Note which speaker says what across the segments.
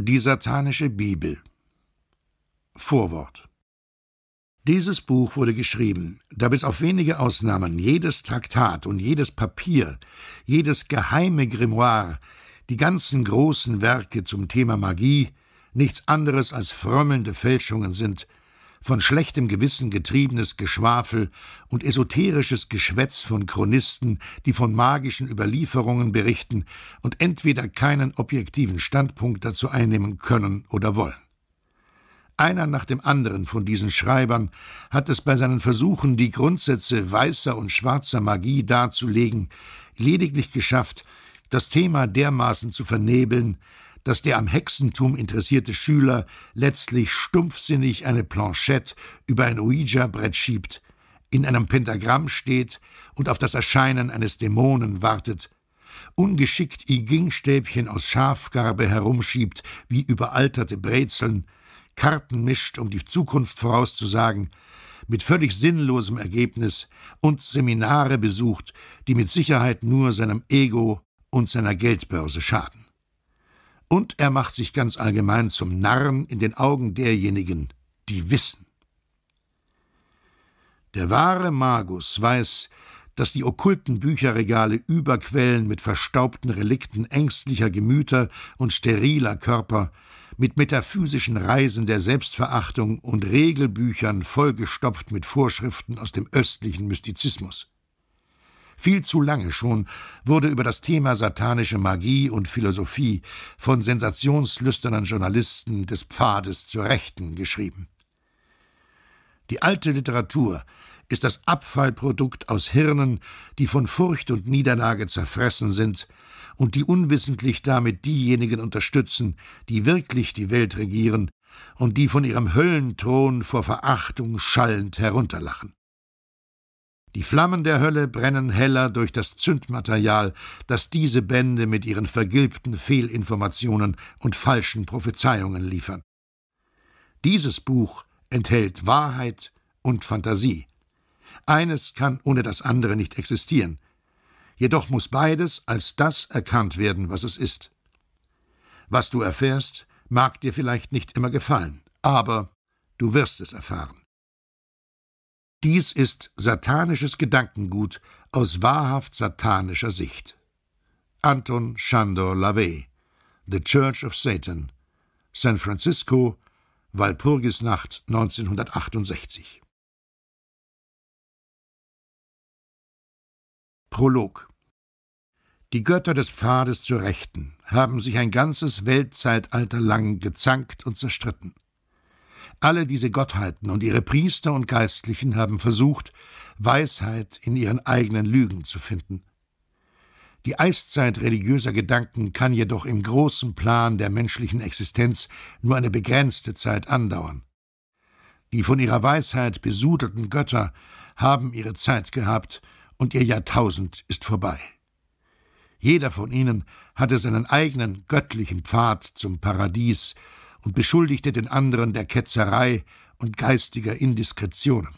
Speaker 1: Die satanische Bibel Vorwort Dieses Buch wurde geschrieben,
Speaker 2: da bis auf wenige Ausnahmen jedes Traktat und jedes Papier, jedes geheime Grimoire, die ganzen großen Werke zum Thema Magie nichts anderes als frömmelnde Fälschungen sind, von schlechtem Gewissen getriebenes Geschwafel und esoterisches Geschwätz von Chronisten, die von magischen Überlieferungen berichten und entweder keinen objektiven Standpunkt dazu einnehmen können oder wollen. Einer nach dem anderen von diesen Schreibern hat es bei seinen Versuchen, die Grundsätze weißer und schwarzer Magie darzulegen, lediglich geschafft, das Thema dermaßen zu vernebeln, dass der am Hexentum interessierte Schüler letztlich stumpfsinnig eine Planchette über ein Ouija-Brett schiebt, in einem Pentagramm steht und auf das Erscheinen eines Dämonen wartet, ungeschickt i stäbchen aus Schafgarbe herumschiebt wie überalterte Brezeln, Karten mischt, um die Zukunft vorauszusagen, mit völlig sinnlosem Ergebnis und Seminare besucht, die mit Sicherheit nur seinem Ego und seiner Geldbörse schaden und er macht sich ganz allgemein zum Narren in den Augen derjenigen, die wissen. Der wahre Magus weiß, dass die okkulten Bücherregale überquellen mit verstaubten Relikten ängstlicher Gemüter und steriler Körper, mit metaphysischen Reisen der Selbstverachtung und Regelbüchern vollgestopft mit Vorschriften aus dem östlichen Mystizismus. Viel zu lange schon wurde über das Thema satanische Magie und Philosophie von sensationslüsternen Journalisten des Pfades zur Rechten geschrieben. Die alte Literatur ist das Abfallprodukt aus Hirnen, die von Furcht und Niederlage zerfressen sind und die unwissentlich damit diejenigen unterstützen, die wirklich die Welt regieren und die von ihrem Höllenthron vor Verachtung schallend herunterlachen. Die Flammen der Hölle brennen heller durch das Zündmaterial, das diese Bände mit ihren vergilbten Fehlinformationen und falschen Prophezeiungen liefern. Dieses Buch enthält Wahrheit und Fantasie. Eines kann ohne das andere nicht existieren. Jedoch muss beides als das erkannt werden, was es ist. Was du erfährst, mag dir vielleicht nicht immer gefallen, aber du wirst es erfahren. Dies ist satanisches Gedankengut aus wahrhaft satanischer Sicht. Anton Chandor LaVey, The Church of Satan, San Francisco,
Speaker 1: Walpurgisnacht 1968.
Speaker 3: Prolog Die Götter des Pfades zur Rechten haben sich ein ganzes Weltzeitalter lang gezankt und
Speaker 2: zerstritten. Alle diese Gottheiten und ihre Priester und Geistlichen haben versucht, Weisheit in ihren eigenen Lügen zu finden. Die Eiszeit religiöser Gedanken kann jedoch im großen Plan der menschlichen Existenz nur eine begrenzte Zeit andauern. Die von ihrer Weisheit besudelten Götter haben ihre Zeit gehabt und ihr Jahrtausend ist vorbei. Jeder von ihnen hatte seinen eigenen göttlichen Pfad zum Paradies, und beschuldigte den anderen der Ketzerei und geistiger Indiskretionen.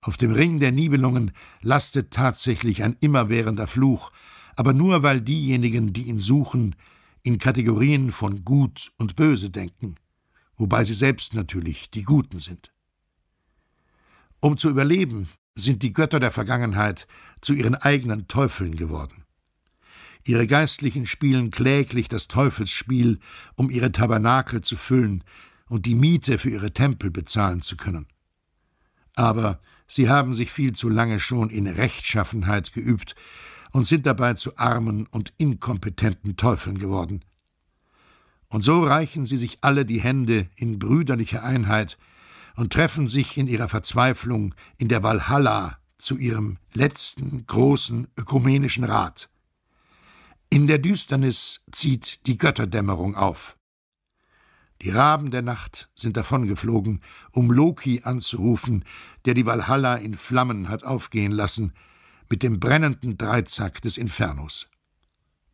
Speaker 2: Auf dem Ring der Nibelungen lastet tatsächlich ein immerwährender Fluch, aber nur weil diejenigen, die ihn suchen, in Kategorien von Gut und Böse denken, wobei sie selbst natürlich die Guten sind. Um zu überleben, sind die Götter der Vergangenheit zu ihren eigenen Teufeln geworden. Ihre Geistlichen spielen kläglich das Teufelsspiel, um ihre Tabernakel zu füllen und die Miete für ihre Tempel bezahlen zu können. Aber sie haben sich viel zu lange schon in Rechtschaffenheit geübt und sind dabei zu armen und inkompetenten Teufeln geworden. Und so reichen sie sich alle die Hände in brüderlicher Einheit und treffen sich in ihrer Verzweiflung in der Walhalla zu ihrem letzten großen ökumenischen Rat. In der Düsternis zieht die Götterdämmerung auf. Die Raben der Nacht sind davongeflogen, um Loki anzurufen, der die Valhalla in Flammen hat aufgehen lassen, mit dem brennenden Dreizack des Infernos.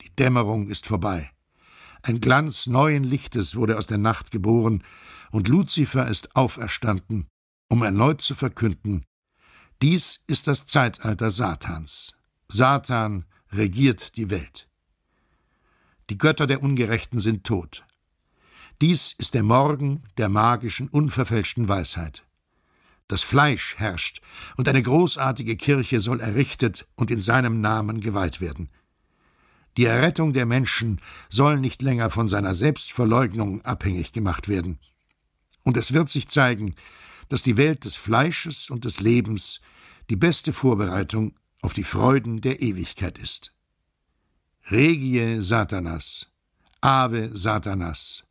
Speaker 2: Die Dämmerung ist vorbei. Ein Glanz neuen Lichtes wurde aus der Nacht geboren, und Luzifer ist auferstanden, um erneut zu verkünden, dies ist das Zeitalter Satans. Satan regiert die Welt. Die Götter der Ungerechten sind tot. Dies ist der Morgen der magischen, unverfälschten Weisheit. Das Fleisch herrscht, und eine großartige Kirche soll errichtet und in seinem Namen geweiht werden. Die Errettung der Menschen soll nicht länger von seiner Selbstverleugnung abhängig gemacht werden. Und es wird sich zeigen, dass die Welt des Fleisches und des Lebens die beste Vorbereitung auf die Freuden der Ewigkeit ist.
Speaker 1: Regie Satanas, Ave Satanas,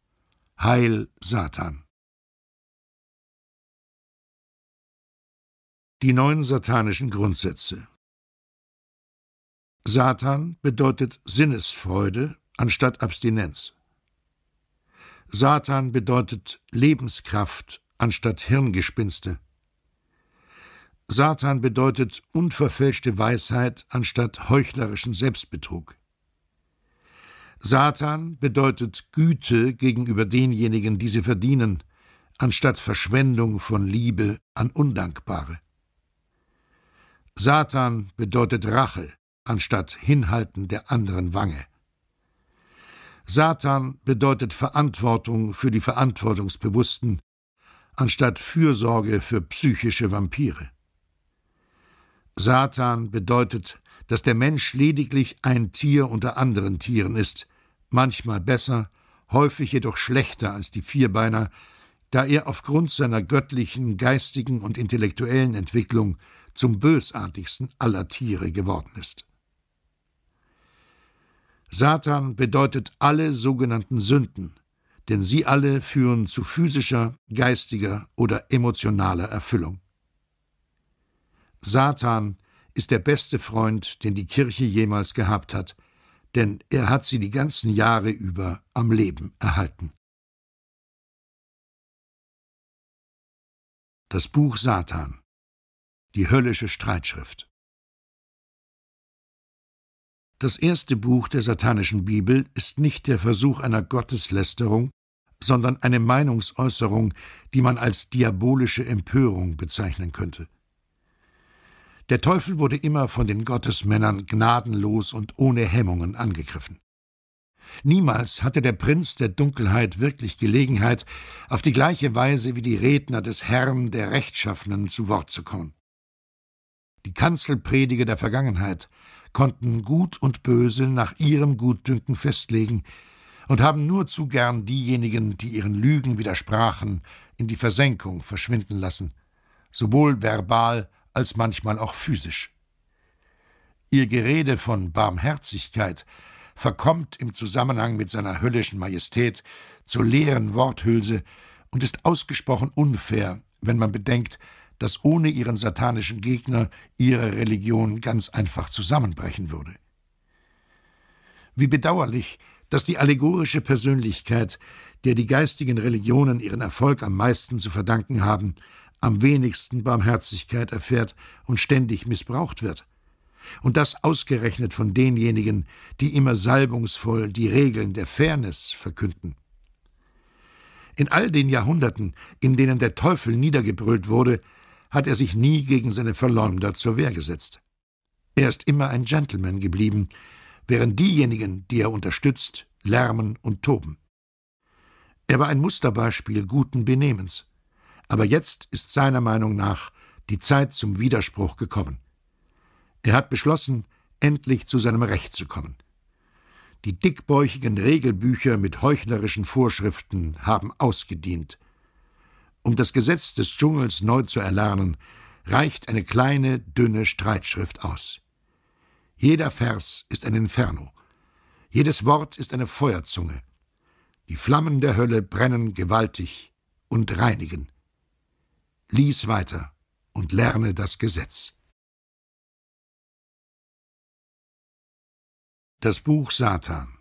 Speaker 1: Heil Satan. Die neuen satanischen Grundsätze Satan
Speaker 2: bedeutet Sinnesfreude anstatt Abstinenz. Satan bedeutet Lebenskraft anstatt Hirngespinste. Satan bedeutet unverfälschte Weisheit anstatt heuchlerischen Selbstbetrug. Satan bedeutet Güte gegenüber denjenigen, die sie verdienen, anstatt Verschwendung von Liebe an Undankbare. Satan bedeutet Rache anstatt Hinhalten der anderen Wange. Satan bedeutet Verantwortung für die Verantwortungsbewussten anstatt Fürsorge für psychische Vampire. Satan bedeutet, dass der Mensch lediglich ein Tier unter anderen Tieren ist manchmal besser, häufig jedoch schlechter als die Vierbeiner, da er aufgrund seiner göttlichen, geistigen und intellektuellen Entwicklung zum bösartigsten aller Tiere geworden ist. Satan bedeutet alle sogenannten Sünden, denn sie alle führen zu physischer, geistiger oder emotionaler Erfüllung. Satan ist der beste Freund, den die Kirche jemals gehabt hat,
Speaker 1: denn er hat sie die ganzen Jahre über am Leben erhalten. Das Buch Satan
Speaker 3: Die höllische Streitschrift Das erste Buch der satanischen Bibel ist nicht der Versuch einer Gotteslästerung, sondern
Speaker 2: eine Meinungsäußerung, die man als diabolische Empörung bezeichnen könnte. Der Teufel wurde immer von den Gottesmännern gnadenlos und ohne Hemmungen angegriffen. Niemals hatte der Prinz der Dunkelheit wirklich Gelegenheit, auf die gleiche Weise wie die Redner des Herrn der Rechtschaffenen zu Wort zu kommen. Die Kanzelprediger der Vergangenheit konnten Gut und Böse nach ihrem Gutdünken festlegen und haben nur zu gern diejenigen, die ihren Lügen widersprachen, in die Versenkung verschwinden lassen, sowohl verbal als manchmal auch physisch. Ihr Gerede von Barmherzigkeit verkommt im Zusammenhang mit seiner höllischen Majestät zur leeren Worthülse und ist ausgesprochen unfair, wenn man bedenkt, dass ohne ihren satanischen Gegner ihre Religion ganz einfach zusammenbrechen würde. Wie bedauerlich, dass die allegorische Persönlichkeit, der die geistigen Religionen ihren Erfolg am meisten zu verdanken haben, am wenigsten Barmherzigkeit erfährt und ständig missbraucht wird. Und das ausgerechnet von denjenigen, die immer salbungsvoll die Regeln der Fairness verkünden. In all den Jahrhunderten, in denen der Teufel niedergebrüllt wurde, hat er sich nie gegen seine Verleumder zur Wehr gesetzt. Er ist immer ein Gentleman geblieben, während diejenigen, die er unterstützt, lärmen und toben. Er war ein Musterbeispiel guten Benehmens. Aber jetzt ist seiner Meinung nach die Zeit zum Widerspruch gekommen. Er hat beschlossen, endlich zu seinem Recht zu kommen. Die dickbäuchigen Regelbücher mit heuchlerischen Vorschriften haben ausgedient. Um das Gesetz des Dschungels neu zu erlernen, reicht eine kleine, dünne Streitschrift aus. Jeder Vers ist ein Inferno. Jedes Wort ist eine Feuerzunge. Die Flammen der Hölle brennen
Speaker 1: gewaltig und reinigen. Lies weiter und lerne das Gesetz. Das Buch Satan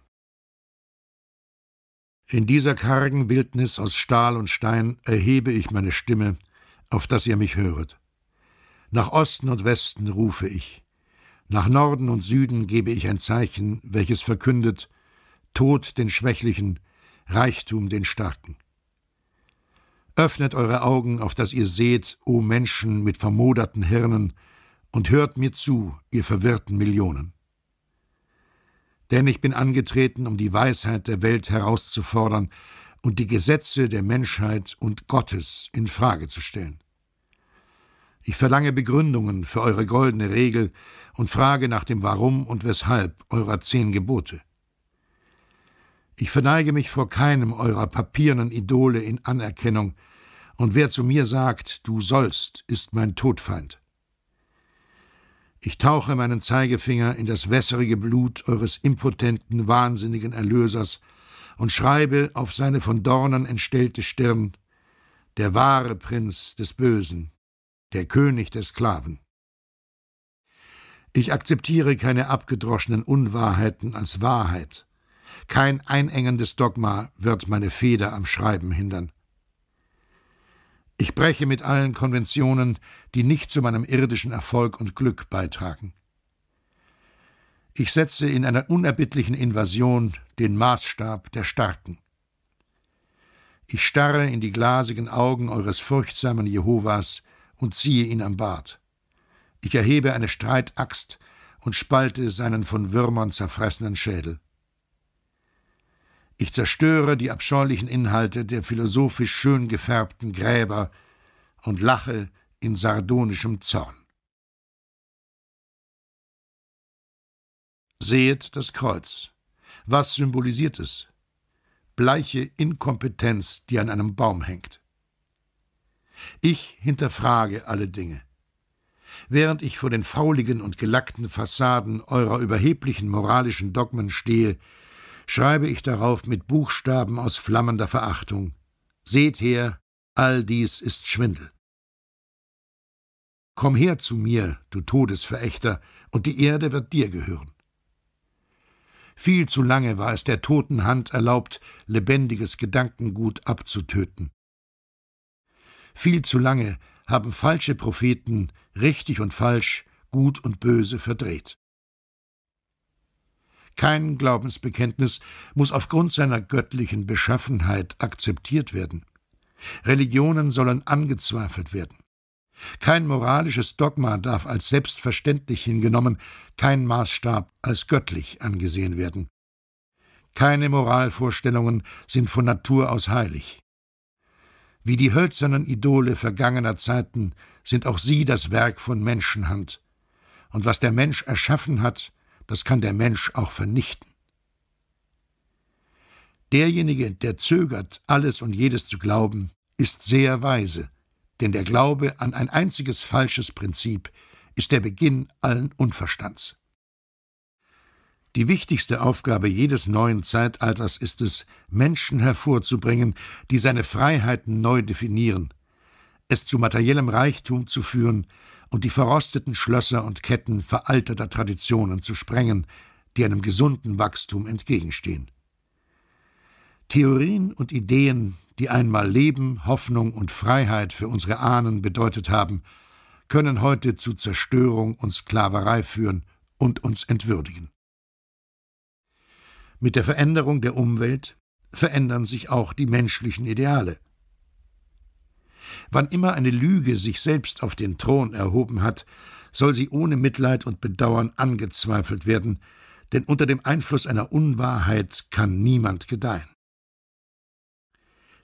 Speaker 1: In dieser kargen Wildnis
Speaker 2: aus Stahl und Stein erhebe ich meine Stimme, auf dass ihr mich höret. Nach Osten und Westen rufe ich. Nach Norden und Süden gebe ich ein Zeichen, welches verkündet Tod den Schwächlichen, Reichtum den Starken. Öffnet eure Augen, auf dass ihr seht, o Menschen mit vermoderten Hirnen, und hört mir zu, ihr verwirrten Millionen. Denn ich bin angetreten, um die Weisheit der Welt herauszufordern und die Gesetze der Menschheit und Gottes in Frage zu stellen. Ich verlange Begründungen für eure goldene Regel und frage nach dem Warum und Weshalb eurer zehn Gebote. Ich verneige mich vor keinem eurer papiernen Idole in Anerkennung, und wer zu mir sagt, du sollst, ist mein Todfeind. Ich tauche meinen Zeigefinger in das wässerige Blut eures impotenten, wahnsinnigen Erlösers und schreibe auf seine von Dornen entstellte Stirn Der wahre Prinz des Bösen, der König der Sklaven. Ich akzeptiere keine abgedroschenen Unwahrheiten als Wahrheit. Kein einengendes Dogma wird meine Feder am Schreiben hindern. Ich breche mit allen Konventionen, die nicht zu meinem irdischen Erfolg und Glück beitragen. Ich setze in einer unerbittlichen Invasion den Maßstab der Starken. Ich starre in die glasigen Augen eures furchtsamen Jehovas und ziehe ihn am Bart. Ich erhebe eine Streitaxt und spalte seinen von Würmern zerfressenen Schädel. Ich zerstöre die abscheulichen Inhalte der
Speaker 3: philosophisch schön gefärbten Gräber und lache in sardonischem Zorn. Sehet das Kreuz. Was symbolisiert es? Bleiche Inkompetenz, die
Speaker 2: an einem Baum hängt. Ich hinterfrage alle Dinge. Während ich vor den fauligen und gelackten Fassaden eurer überheblichen moralischen Dogmen stehe, schreibe ich darauf mit Buchstaben aus flammender Verachtung. Seht her, all dies ist Schwindel. Komm her zu mir, du Todesverächter, und die Erde wird dir gehören. Viel zu lange war es der toten Hand erlaubt, lebendiges Gedankengut abzutöten. Viel zu lange haben falsche Propheten richtig und falsch, gut und böse verdreht. Kein Glaubensbekenntnis muss aufgrund seiner göttlichen Beschaffenheit akzeptiert werden. Religionen sollen angezweifelt werden. Kein moralisches Dogma darf als selbstverständlich hingenommen, kein Maßstab als göttlich angesehen werden. Keine Moralvorstellungen sind von Natur aus heilig. Wie die hölzernen Idole vergangener Zeiten sind auch sie das Werk von Menschenhand. Und was der Mensch erschaffen hat, das kann der Mensch auch vernichten. Derjenige, der zögert, alles und jedes zu glauben, ist sehr weise, denn der Glaube an ein einziges falsches Prinzip ist der Beginn allen Unverstands. Die wichtigste Aufgabe jedes neuen Zeitalters ist es, Menschen hervorzubringen, die seine Freiheiten neu definieren, es zu materiellem Reichtum zu führen, und die verrosteten Schlösser und Ketten veralterter Traditionen zu sprengen, die einem gesunden Wachstum entgegenstehen. Theorien und Ideen, die einmal Leben, Hoffnung und Freiheit für unsere Ahnen bedeutet haben, können heute zu Zerstörung und Sklaverei führen und uns entwürdigen. Mit der Veränderung der Umwelt verändern sich auch die menschlichen Ideale. Wann immer eine Lüge sich selbst auf den Thron erhoben hat, soll sie ohne Mitleid und Bedauern angezweifelt werden, denn unter dem Einfluss einer Unwahrheit kann niemand gedeihen.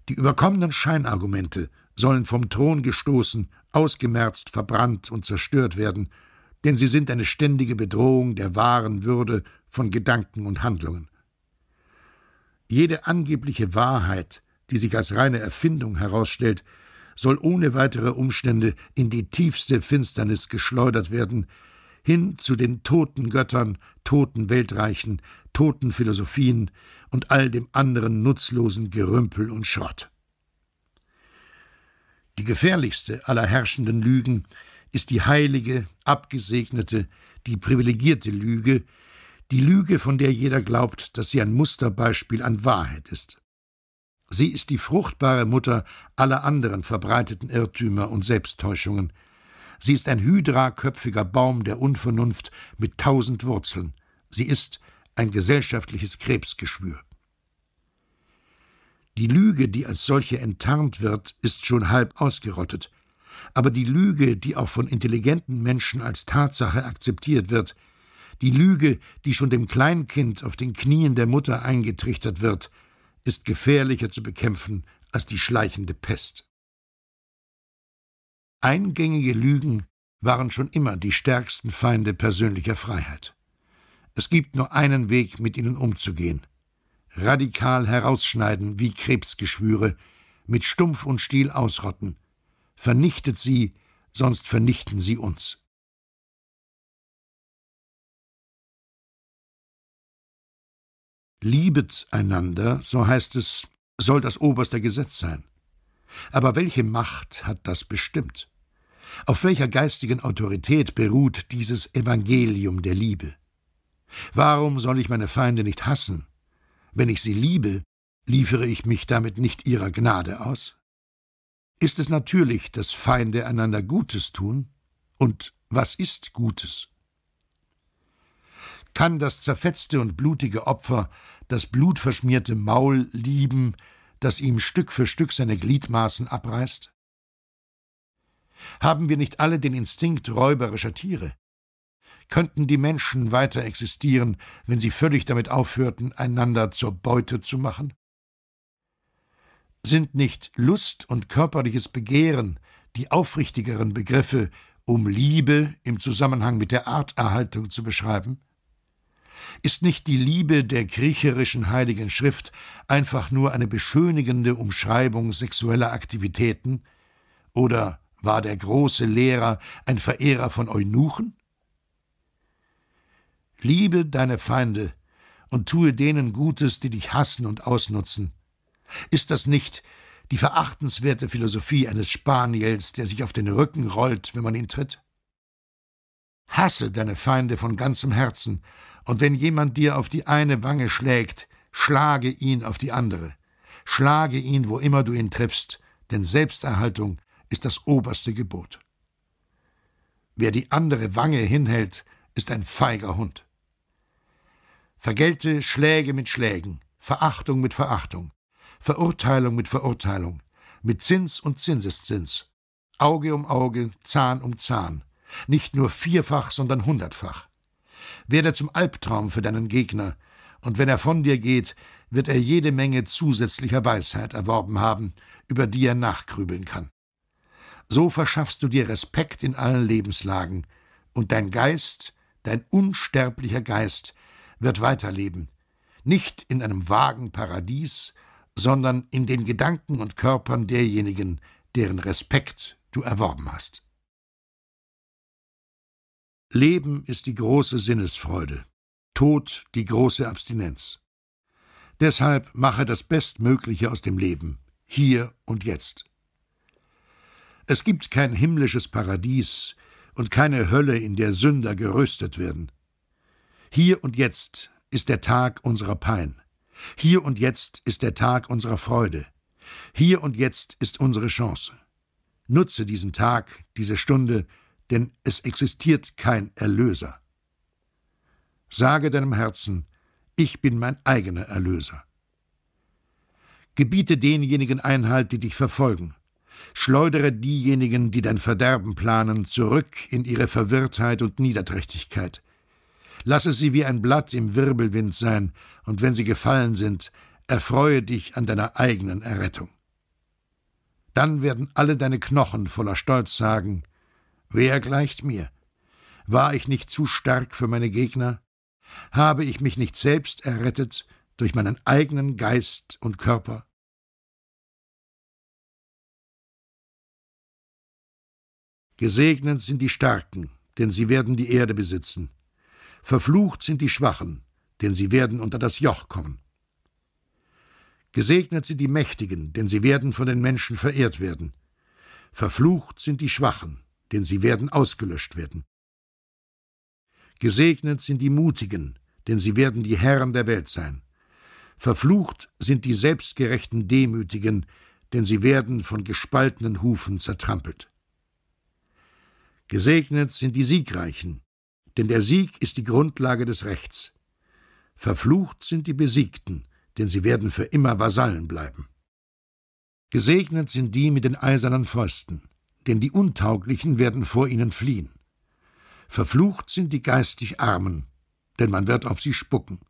Speaker 2: Die überkommenen Scheinargumente sollen vom Thron gestoßen, ausgemerzt, verbrannt und zerstört werden, denn sie sind eine ständige Bedrohung der wahren Würde von Gedanken und Handlungen. Jede angebliche Wahrheit, die sich als reine Erfindung herausstellt, soll ohne weitere Umstände in die tiefste Finsternis geschleudert werden, hin zu den toten Göttern, toten Weltreichen, toten Philosophien und all dem anderen nutzlosen Gerümpel und Schrott. Die gefährlichste aller herrschenden Lügen ist die heilige, abgesegnete, die privilegierte Lüge, die Lüge, von der jeder glaubt, dass sie ein Musterbeispiel an Wahrheit ist. Sie ist die fruchtbare Mutter aller anderen verbreiteten Irrtümer und Selbsttäuschungen. Sie ist ein hydraköpfiger Baum der Unvernunft mit tausend Wurzeln. Sie ist ein gesellschaftliches Krebsgeschwür. Die Lüge, die als solche enttarnt wird, ist schon halb ausgerottet. Aber die Lüge, die auch von intelligenten Menschen als Tatsache akzeptiert wird, die Lüge, die schon dem Kleinkind auf den Knien der Mutter eingetrichtert wird, ist gefährlicher zu bekämpfen als die schleichende Pest. Eingängige Lügen waren schon immer die stärksten Feinde persönlicher Freiheit. Es gibt nur einen Weg, mit ihnen umzugehen. Radikal herausschneiden wie Krebsgeschwüre,
Speaker 1: mit Stumpf und Stiel ausrotten. Vernichtet sie, sonst vernichten sie uns. Liebet einander, so heißt es, soll das oberste Gesetz sein.
Speaker 2: Aber welche Macht hat das bestimmt? Auf welcher geistigen Autorität beruht dieses Evangelium der Liebe? Warum soll ich meine Feinde nicht hassen? Wenn ich sie liebe, liefere ich mich damit nicht ihrer Gnade aus? Ist es natürlich, dass Feinde einander Gutes tun? Und was ist Gutes? Kann das zerfetzte und blutige Opfer das blutverschmierte Maul lieben, das ihm Stück für Stück seine Gliedmaßen abreißt? Haben wir nicht alle den Instinkt räuberischer Tiere? Könnten die Menschen weiter existieren, wenn sie völlig damit aufhörten, einander zur Beute zu machen? Sind nicht Lust und körperliches Begehren die aufrichtigeren Begriffe, um Liebe im Zusammenhang mit der Arterhaltung zu beschreiben? Ist nicht die Liebe der griecherischen Heiligen Schrift einfach nur eine beschönigende Umschreibung sexueller Aktivitäten? Oder war der große Lehrer ein Verehrer von Eunuchen? Liebe deine Feinde und tue denen Gutes, die dich hassen und ausnutzen. Ist das nicht die verachtenswerte Philosophie eines Spaniels, der sich auf den Rücken rollt, wenn man ihn tritt? Hasse deine Feinde von ganzem Herzen und wenn jemand dir auf die eine Wange schlägt, schlage ihn auf die andere. Schlage ihn, wo immer du ihn triffst, denn Selbsterhaltung ist das oberste Gebot. Wer die andere Wange hinhält, ist ein feiger Hund. Vergelte Schläge mit Schlägen, Verachtung mit Verachtung, Verurteilung mit Verurteilung, mit Zins und Zinseszins, Auge um Auge, Zahn um Zahn, nicht nur vierfach, sondern hundertfach werde zum Albtraum für deinen Gegner, und wenn er von dir geht, wird er jede Menge zusätzlicher Weisheit erworben haben, über die er nachgrübeln kann. So verschaffst du dir Respekt in allen Lebenslagen, und dein Geist, dein unsterblicher Geist, wird weiterleben, nicht in einem vagen Paradies, sondern in den Gedanken und Körpern
Speaker 3: derjenigen, deren Respekt du erworben hast. Leben ist die große Sinnesfreude, Tod die große
Speaker 2: Abstinenz. Deshalb mache das Bestmögliche aus dem Leben, hier und jetzt. Es gibt kein himmlisches Paradies und keine Hölle, in der Sünder geröstet werden. Hier und jetzt ist der Tag unserer Pein. Hier und jetzt ist der Tag unserer Freude. Hier und jetzt ist unsere Chance. Nutze diesen Tag, diese Stunde, denn es existiert kein Erlöser. Sage deinem Herzen, ich bin mein eigener Erlöser. Gebiete denjenigen Einhalt, die dich verfolgen. Schleudere diejenigen, die dein Verderben planen, zurück in ihre Verwirrtheit und Niederträchtigkeit. Lasse sie wie ein Blatt im Wirbelwind sein, und wenn sie gefallen sind, erfreue dich an deiner eigenen Errettung. Dann werden alle deine Knochen voller Stolz sagen, Wer gleicht mir? War ich nicht zu stark für meine Gegner? Habe ich mich nicht selbst
Speaker 1: errettet durch meinen eigenen Geist und Körper?
Speaker 3: Gesegnet sind die Starken, denn sie werden die Erde besitzen. Verflucht sind die Schwachen, denn sie werden
Speaker 2: unter das Joch kommen. Gesegnet sind die Mächtigen, denn sie werden von den Menschen verehrt werden. Verflucht sind die Schwachen, denn sie werden ausgelöscht werden. Gesegnet sind die Mutigen, denn sie werden die Herren der Welt sein. Verflucht sind die selbstgerechten Demütigen, denn sie werden von gespaltenen Hufen zertrampelt. Gesegnet sind die Siegreichen, denn der Sieg ist die Grundlage des Rechts. Verflucht sind die Besiegten, denn sie werden für immer Vasallen bleiben. Gesegnet sind die mit den eisernen Fäusten, denn die Untauglichen werden vor ihnen fliehen. Verflucht sind die geistig Armen, denn man wird auf sie spucken.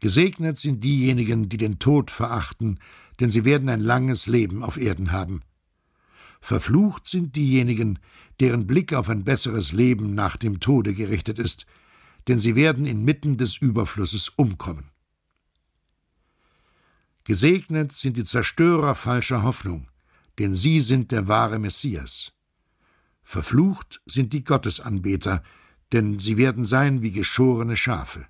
Speaker 2: Gesegnet sind diejenigen, die den Tod verachten, denn sie werden ein langes Leben auf Erden haben. Verflucht sind diejenigen, deren Blick auf ein besseres Leben nach dem Tode gerichtet ist, denn sie werden inmitten des Überflusses umkommen. Gesegnet sind die Zerstörer falscher Hoffnung, denn sie sind der wahre Messias. Verflucht sind die Gottesanbeter, denn sie werden sein wie geschorene Schafe.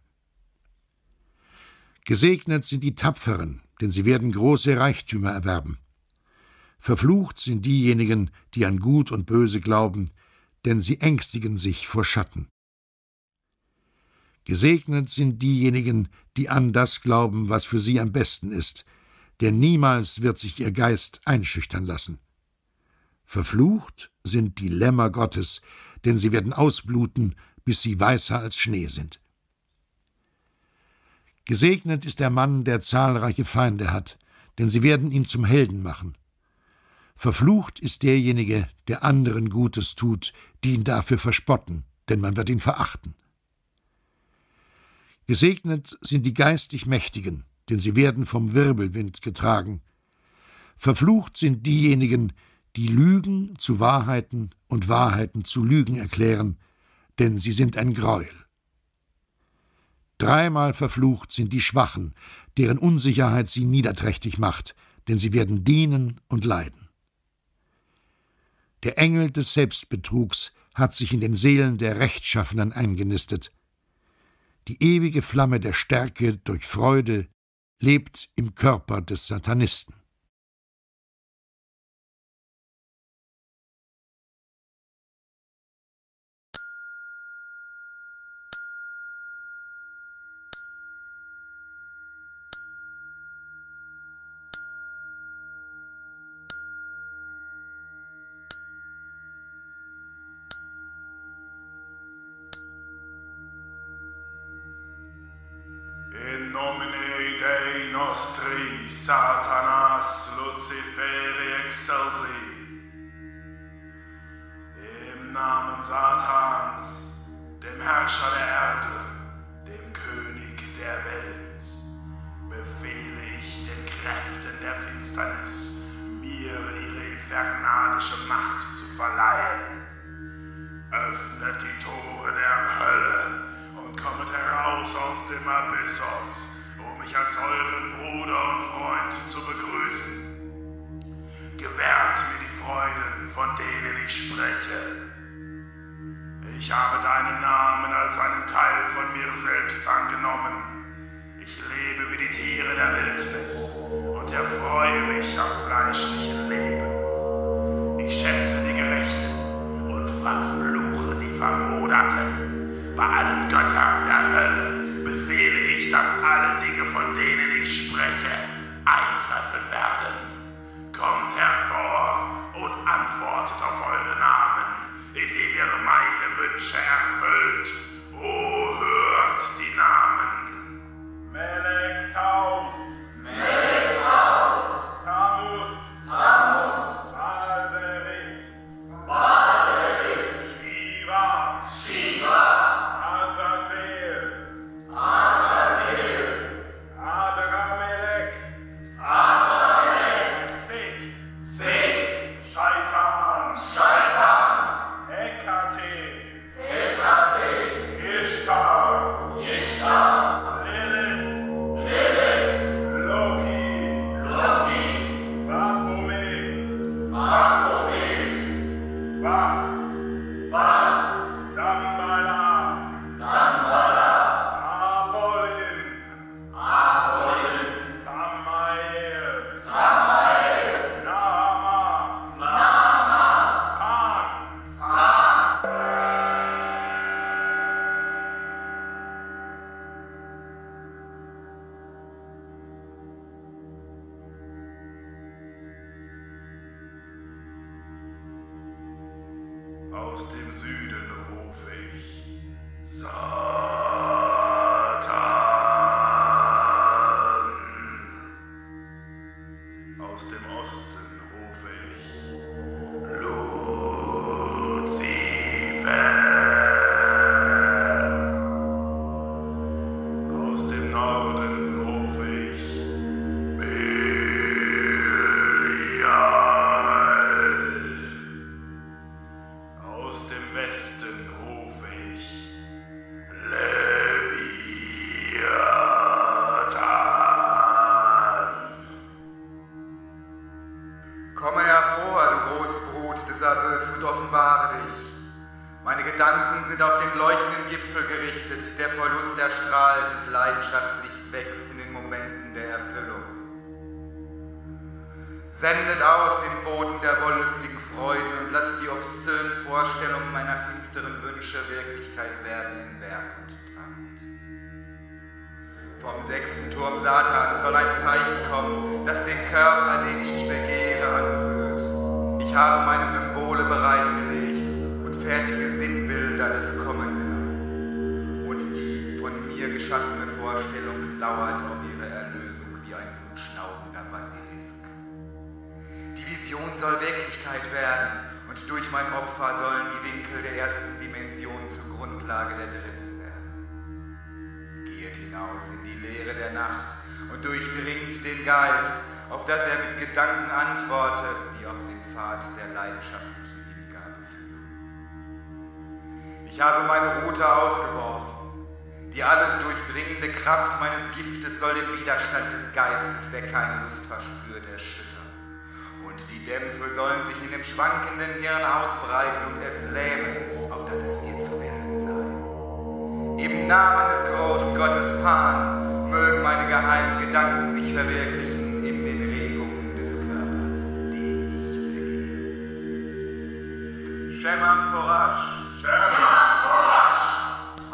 Speaker 2: Gesegnet sind die Tapferen, denn sie werden große Reichtümer erwerben. Verflucht sind diejenigen, die an Gut und Böse glauben, denn sie ängstigen sich vor Schatten. Gesegnet sind diejenigen, die an das glauben, was für sie am besten ist, denn niemals wird sich ihr Geist einschüchtern lassen. Verflucht sind die Lämmer Gottes, denn sie werden ausbluten, bis sie weißer als Schnee sind. Gesegnet ist der Mann, der zahlreiche Feinde hat, denn sie werden ihn zum Helden machen. Verflucht ist derjenige, der anderen Gutes tut, die ihn dafür verspotten, denn man wird ihn verachten. Gesegnet sind die geistig Mächtigen, denn sie werden vom Wirbelwind getragen. Verflucht sind diejenigen, die Lügen zu Wahrheiten und Wahrheiten zu Lügen erklären, denn sie sind ein Greuel. Dreimal verflucht sind die Schwachen, deren Unsicherheit sie niederträchtig macht, denn sie werden dienen und leiden. Der Engel des Selbstbetrugs hat sich in den Seelen der Rechtschaffenen eingenistet. Die ewige
Speaker 1: Flamme der Stärke durch Freude, lebt im Körper des Satanisten.
Speaker 4: fahre ich. Meine Gedanken sind auf den leuchtenden Gipfel gerichtet, der vor Lust erstrahlt und leidenschaftlich wächst in den Momenten der Erfüllung. Sendet aus den Boden der wollüstigen Freuden und lasst die obszönen Vorstellungen meiner finsteren Wünsche Wirklichkeit werden in Werk und Tat. Vom sechsten Turm Satans soll ein Zeichen kommen, das den Körper, den ich begehre, anrührt. Ich habe meine Symbole bereitgelegt fertige Sinnbilder des Kommenden an. Und die von mir geschaffene Vorstellung lauert auf ihre Erlösung wie ein wutschnaubender Basilisk. Die Vision soll Wirklichkeit werden und durch mein Opfer sollen die Winkel der ersten Dimension zur Grundlage der dritten werden. Geht hinaus in die Leere der Nacht und durchdringt den Geist, auf dass er mit Gedanken antworte, die auf den Pfad der Leidenschaft ich habe meine Rute ausgeworfen. Die alles durchdringende Kraft meines Giftes soll den Widerstand des Geistes, der keine Lust verspürt, erschüttern. Und die Dämpfe sollen sich in dem schwankenden Hirn ausbreiten und es lähmen, auf das es mir zu werden sei. Im Namen des großen Gottes Pan mögen meine geheimen Gedanken sich verwirklichen. Shema Forash.
Speaker 1: Shema.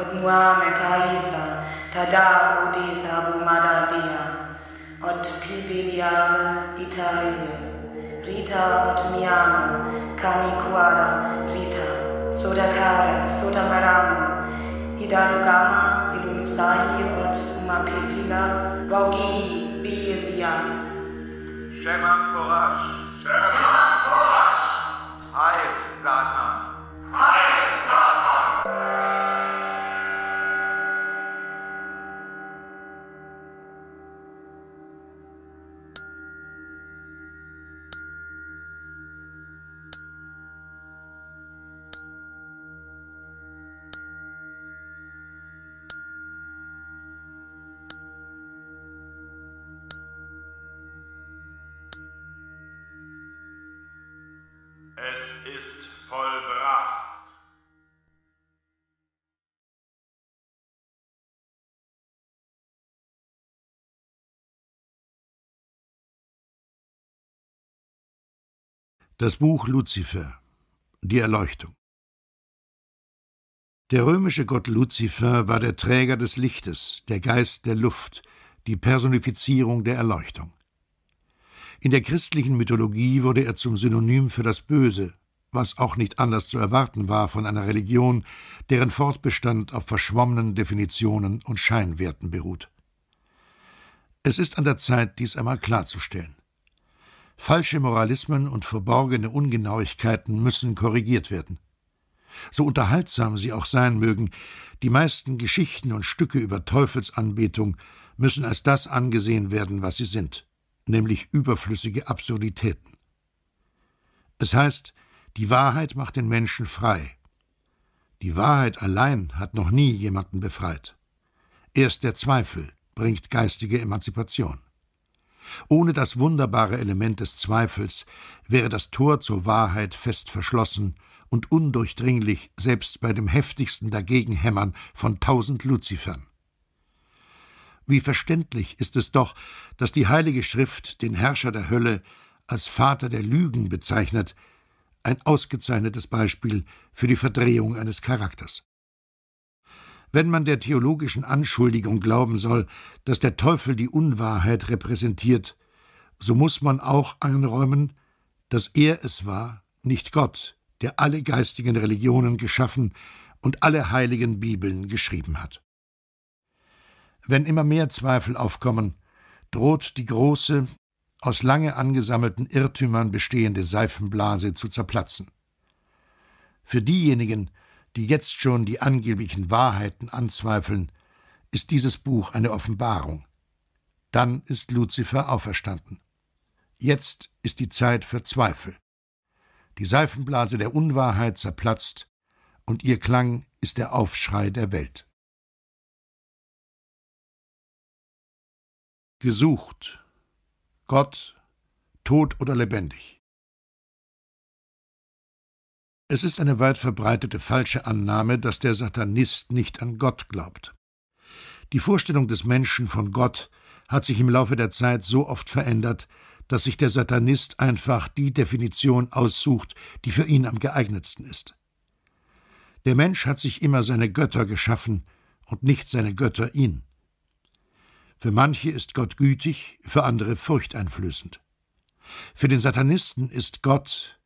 Speaker 5: odmuame kaisa tada udisa bumadadia ot pibidial italia rita ot miama kuara, rita sodakara sodamaramu idalugama ilulusahi ot mapifila baugii biiliat
Speaker 4: shema forash shema forash heil satan heil
Speaker 1: Das Buch Luzifer Die Erleuchtung
Speaker 2: Der römische Gott Luzifer war der Träger des Lichtes, der Geist der Luft, die Personifizierung der Erleuchtung. In der christlichen Mythologie wurde er zum Synonym für das Böse, was auch nicht anders zu erwarten war von einer Religion, deren Fortbestand auf verschwommenen Definitionen und Scheinwerten beruht. Es ist an der Zeit, dies einmal klarzustellen. Falsche Moralismen und verborgene Ungenauigkeiten müssen korrigiert werden. So unterhaltsam sie auch sein mögen, die meisten Geschichten und Stücke über Teufelsanbetung müssen als das angesehen werden, was sie sind, nämlich überflüssige Absurditäten. Es heißt, die Wahrheit macht den Menschen frei. Die Wahrheit allein hat noch nie jemanden befreit. Erst der Zweifel bringt geistige Emanzipation. Ohne das wunderbare Element des Zweifels wäre das Tor zur Wahrheit fest verschlossen und undurchdringlich selbst bei dem heftigsten Dagegenhämmern von tausend Luzifern. Wie verständlich ist es doch, dass die Heilige Schrift den Herrscher der Hölle als Vater der Lügen bezeichnet, ein ausgezeichnetes Beispiel für die Verdrehung eines Charakters. Wenn man der theologischen Anschuldigung glauben soll, dass der Teufel die Unwahrheit repräsentiert, so muss man auch einräumen, dass er es war, nicht Gott, der alle geistigen Religionen geschaffen und alle heiligen Bibeln geschrieben hat. Wenn immer mehr Zweifel aufkommen, droht die große, aus lange angesammelten Irrtümern bestehende Seifenblase zu zerplatzen. Für diejenigen, die die jetzt schon die angeblichen Wahrheiten anzweifeln, ist dieses Buch eine Offenbarung. Dann ist Luzifer auferstanden. Jetzt ist die Zeit für
Speaker 3: Zweifel. Die Seifenblase der Unwahrheit zerplatzt und ihr Klang ist der Aufschrei der Welt. Gesucht. Gott, tot oder lebendig. Es ist eine weit verbreitete falsche Annahme,
Speaker 2: dass der Satanist nicht an Gott glaubt. Die Vorstellung des Menschen von Gott hat sich im Laufe der Zeit so oft verändert, dass sich der Satanist einfach die Definition aussucht, die für ihn am geeignetsten ist. Der Mensch hat sich immer seine Götter geschaffen und nicht seine Götter ihn. Für manche ist Gott gütig, für andere furchteinflößend. Für den Satanisten ist Gott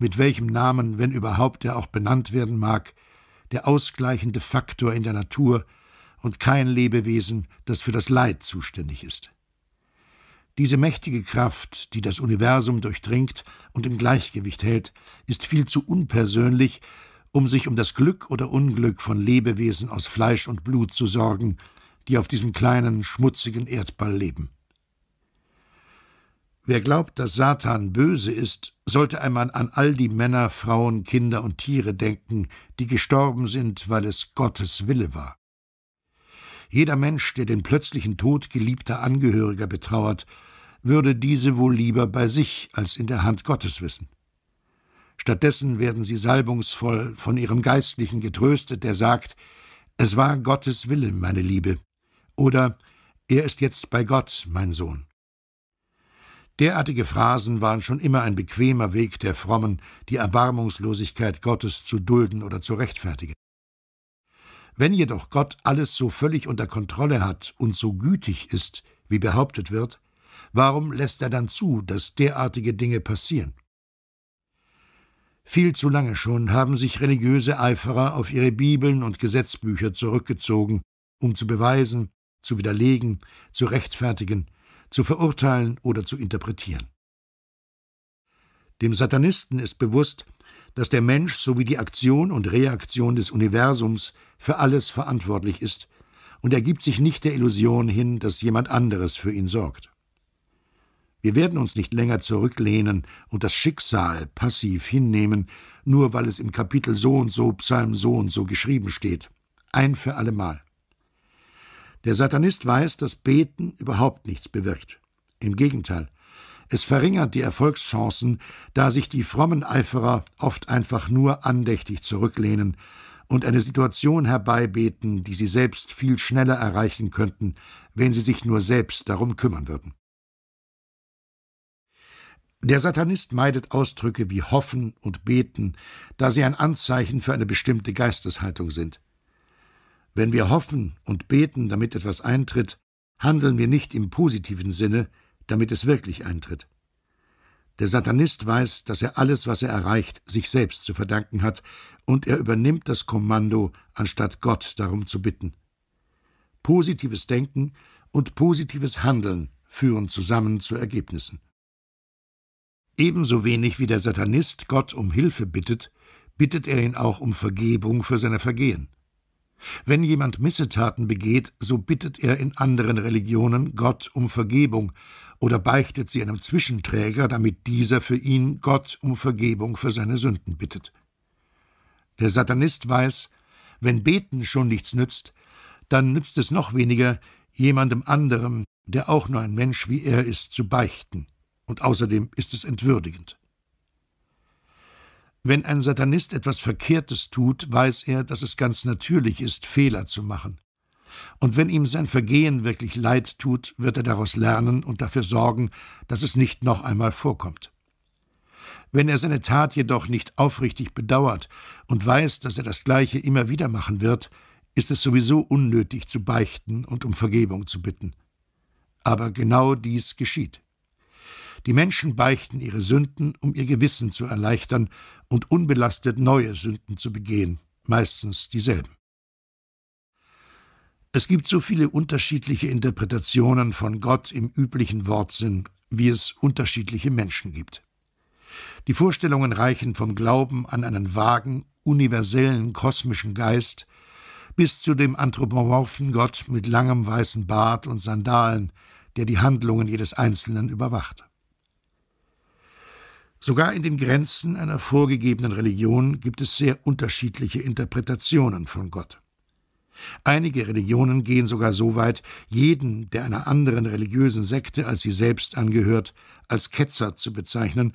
Speaker 2: mit welchem Namen, wenn überhaupt, er auch benannt werden mag, der ausgleichende Faktor in der Natur und kein Lebewesen, das für das Leid zuständig ist. Diese mächtige Kraft, die das Universum durchdringt und im Gleichgewicht hält, ist viel zu unpersönlich, um sich um das Glück oder Unglück von Lebewesen aus Fleisch und Blut zu sorgen, die auf diesem kleinen, schmutzigen Erdball leben. Wer glaubt, dass Satan böse ist, sollte einmal an all die Männer, Frauen, Kinder und Tiere denken, die gestorben sind, weil es Gottes Wille war. Jeder Mensch, der den plötzlichen Tod geliebter Angehöriger betrauert, würde diese wohl lieber bei sich als in der Hand Gottes wissen. Stattdessen werden sie salbungsvoll von ihrem Geistlichen getröstet, der sagt, es war Gottes Wille, meine Liebe, oder er ist jetzt bei Gott, mein Sohn. Derartige Phrasen waren schon immer ein bequemer Weg der Frommen, die Erbarmungslosigkeit Gottes zu dulden oder zu rechtfertigen. Wenn jedoch Gott alles so völlig unter Kontrolle hat und so gütig ist, wie behauptet wird, warum lässt er dann zu, dass derartige Dinge passieren? Viel zu lange schon haben sich religiöse Eiferer auf ihre Bibeln und Gesetzbücher zurückgezogen, um zu beweisen, zu widerlegen, zu rechtfertigen zu verurteilen oder zu interpretieren. Dem Satanisten ist bewusst, dass der Mensch sowie die Aktion und Reaktion des Universums für alles verantwortlich ist und er gibt sich nicht der Illusion hin, dass jemand anderes für ihn sorgt. Wir werden uns nicht länger zurücklehnen und das Schicksal passiv hinnehmen, nur weil es im Kapitel so und so, Psalm so und so geschrieben steht. Ein für allemal. Der Satanist weiß, dass Beten überhaupt nichts bewirkt. Im Gegenteil, es verringert die Erfolgschancen, da sich die frommen Eiferer oft einfach nur andächtig zurücklehnen und eine Situation herbeibeten, die sie selbst viel schneller erreichen könnten, wenn sie sich nur selbst darum kümmern würden. Der Satanist meidet Ausdrücke wie hoffen und beten, da sie ein Anzeichen für eine bestimmte Geisteshaltung sind. Wenn wir hoffen und beten, damit etwas eintritt, handeln wir nicht im positiven Sinne, damit es wirklich eintritt. Der Satanist weiß, dass er alles, was er erreicht, sich selbst zu verdanken hat, und er übernimmt das Kommando, anstatt Gott darum zu bitten. Positives Denken und positives Handeln führen zusammen zu Ergebnissen. Ebenso wenig wie der Satanist Gott um Hilfe bittet, bittet er ihn auch um Vergebung für seine Vergehen. Wenn jemand Missetaten begeht, so bittet er in anderen Religionen Gott um Vergebung oder beichtet sie einem Zwischenträger, damit dieser für ihn Gott um Vergebung für seine Sünden bittet. Der Satanist weiß, wenn Beten schon nichts nützt, dann nützt es noch weniger, jemandem anderem, der auch nur ein Mensch wie er ist, zu beichten, und außerdem ist es entwürdigend. Wenn ein Satanist etwas Verkehrtes tut, weiß er, dass es ganz natürlich ist, Fehler zu machen. Und wenn ihm sein Vergehen wirklich leid tut, wird er daraus lernen und dafür sorgen, dass es nicht noch einmal vorkommt. Wenn er seine Tat jedoch nicht aufrichtig bedauert und weiß, dass er das Gleiche immer wieder machen wird, ist es sowieso unnötig zu beichten und um Vergebung zu bitten. Aber genau dies geschieht. Die Menschen beichten ihre Sünden, um ihr Gewissen zu erleichtern und unbelastet neue Sünden zu begehen, meistens dieselben. Es gibt so viele unterschiedliche Interpretationen von Gott im üblichen Wortsinn, wie es unterschiedliche Menschen gibt. Die Vorstellungen reichen vom Glauben an einen vagen, universellen kosmischen Geist bis zu dem anthropomorphen Gott mit langem weißen Bart und Sandalen, der die Handlungen jedes Einzelnen überwacht. Sogar in den Grenzen einer vorgegebenen Religion gibt es sehr unterschiedliche Interpretationen von Gott. Einige Religionen gehen sogar so weit, jeden, der einer anderen religiösen Sekte als sie selbst angehört, als Ketzer zu bezeichnen,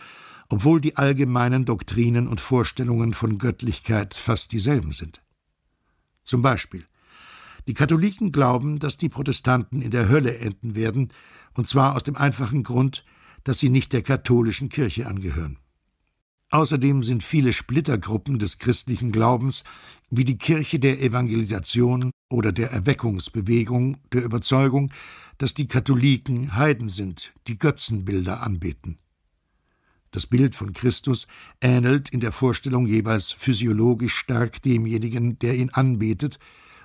Speaker 2: obwohl die allgemeinen Doktrinen und Vorstellungen von Göttlichkeit fast dieselben sind. Zum Beispiel die Katholiken glauben, dass die Protestanten in der Hölle enden werden, und zwar aus dem einfachen Grund, dass sie nicht der katholischen Kirche angehören. Außerdem sind viele Splittergruppen des christlichen Glaubens, wie die Kirche der Evangelisation oder der Erweckungsbewegung, der Überzeugung, dass die Katholiken Heiden sind, die Götzenbilder anbeten. Das Bild von Christus ähnelt in der Vorstellung jeweils physiologisch stark demjenigen, der ihn anbetet,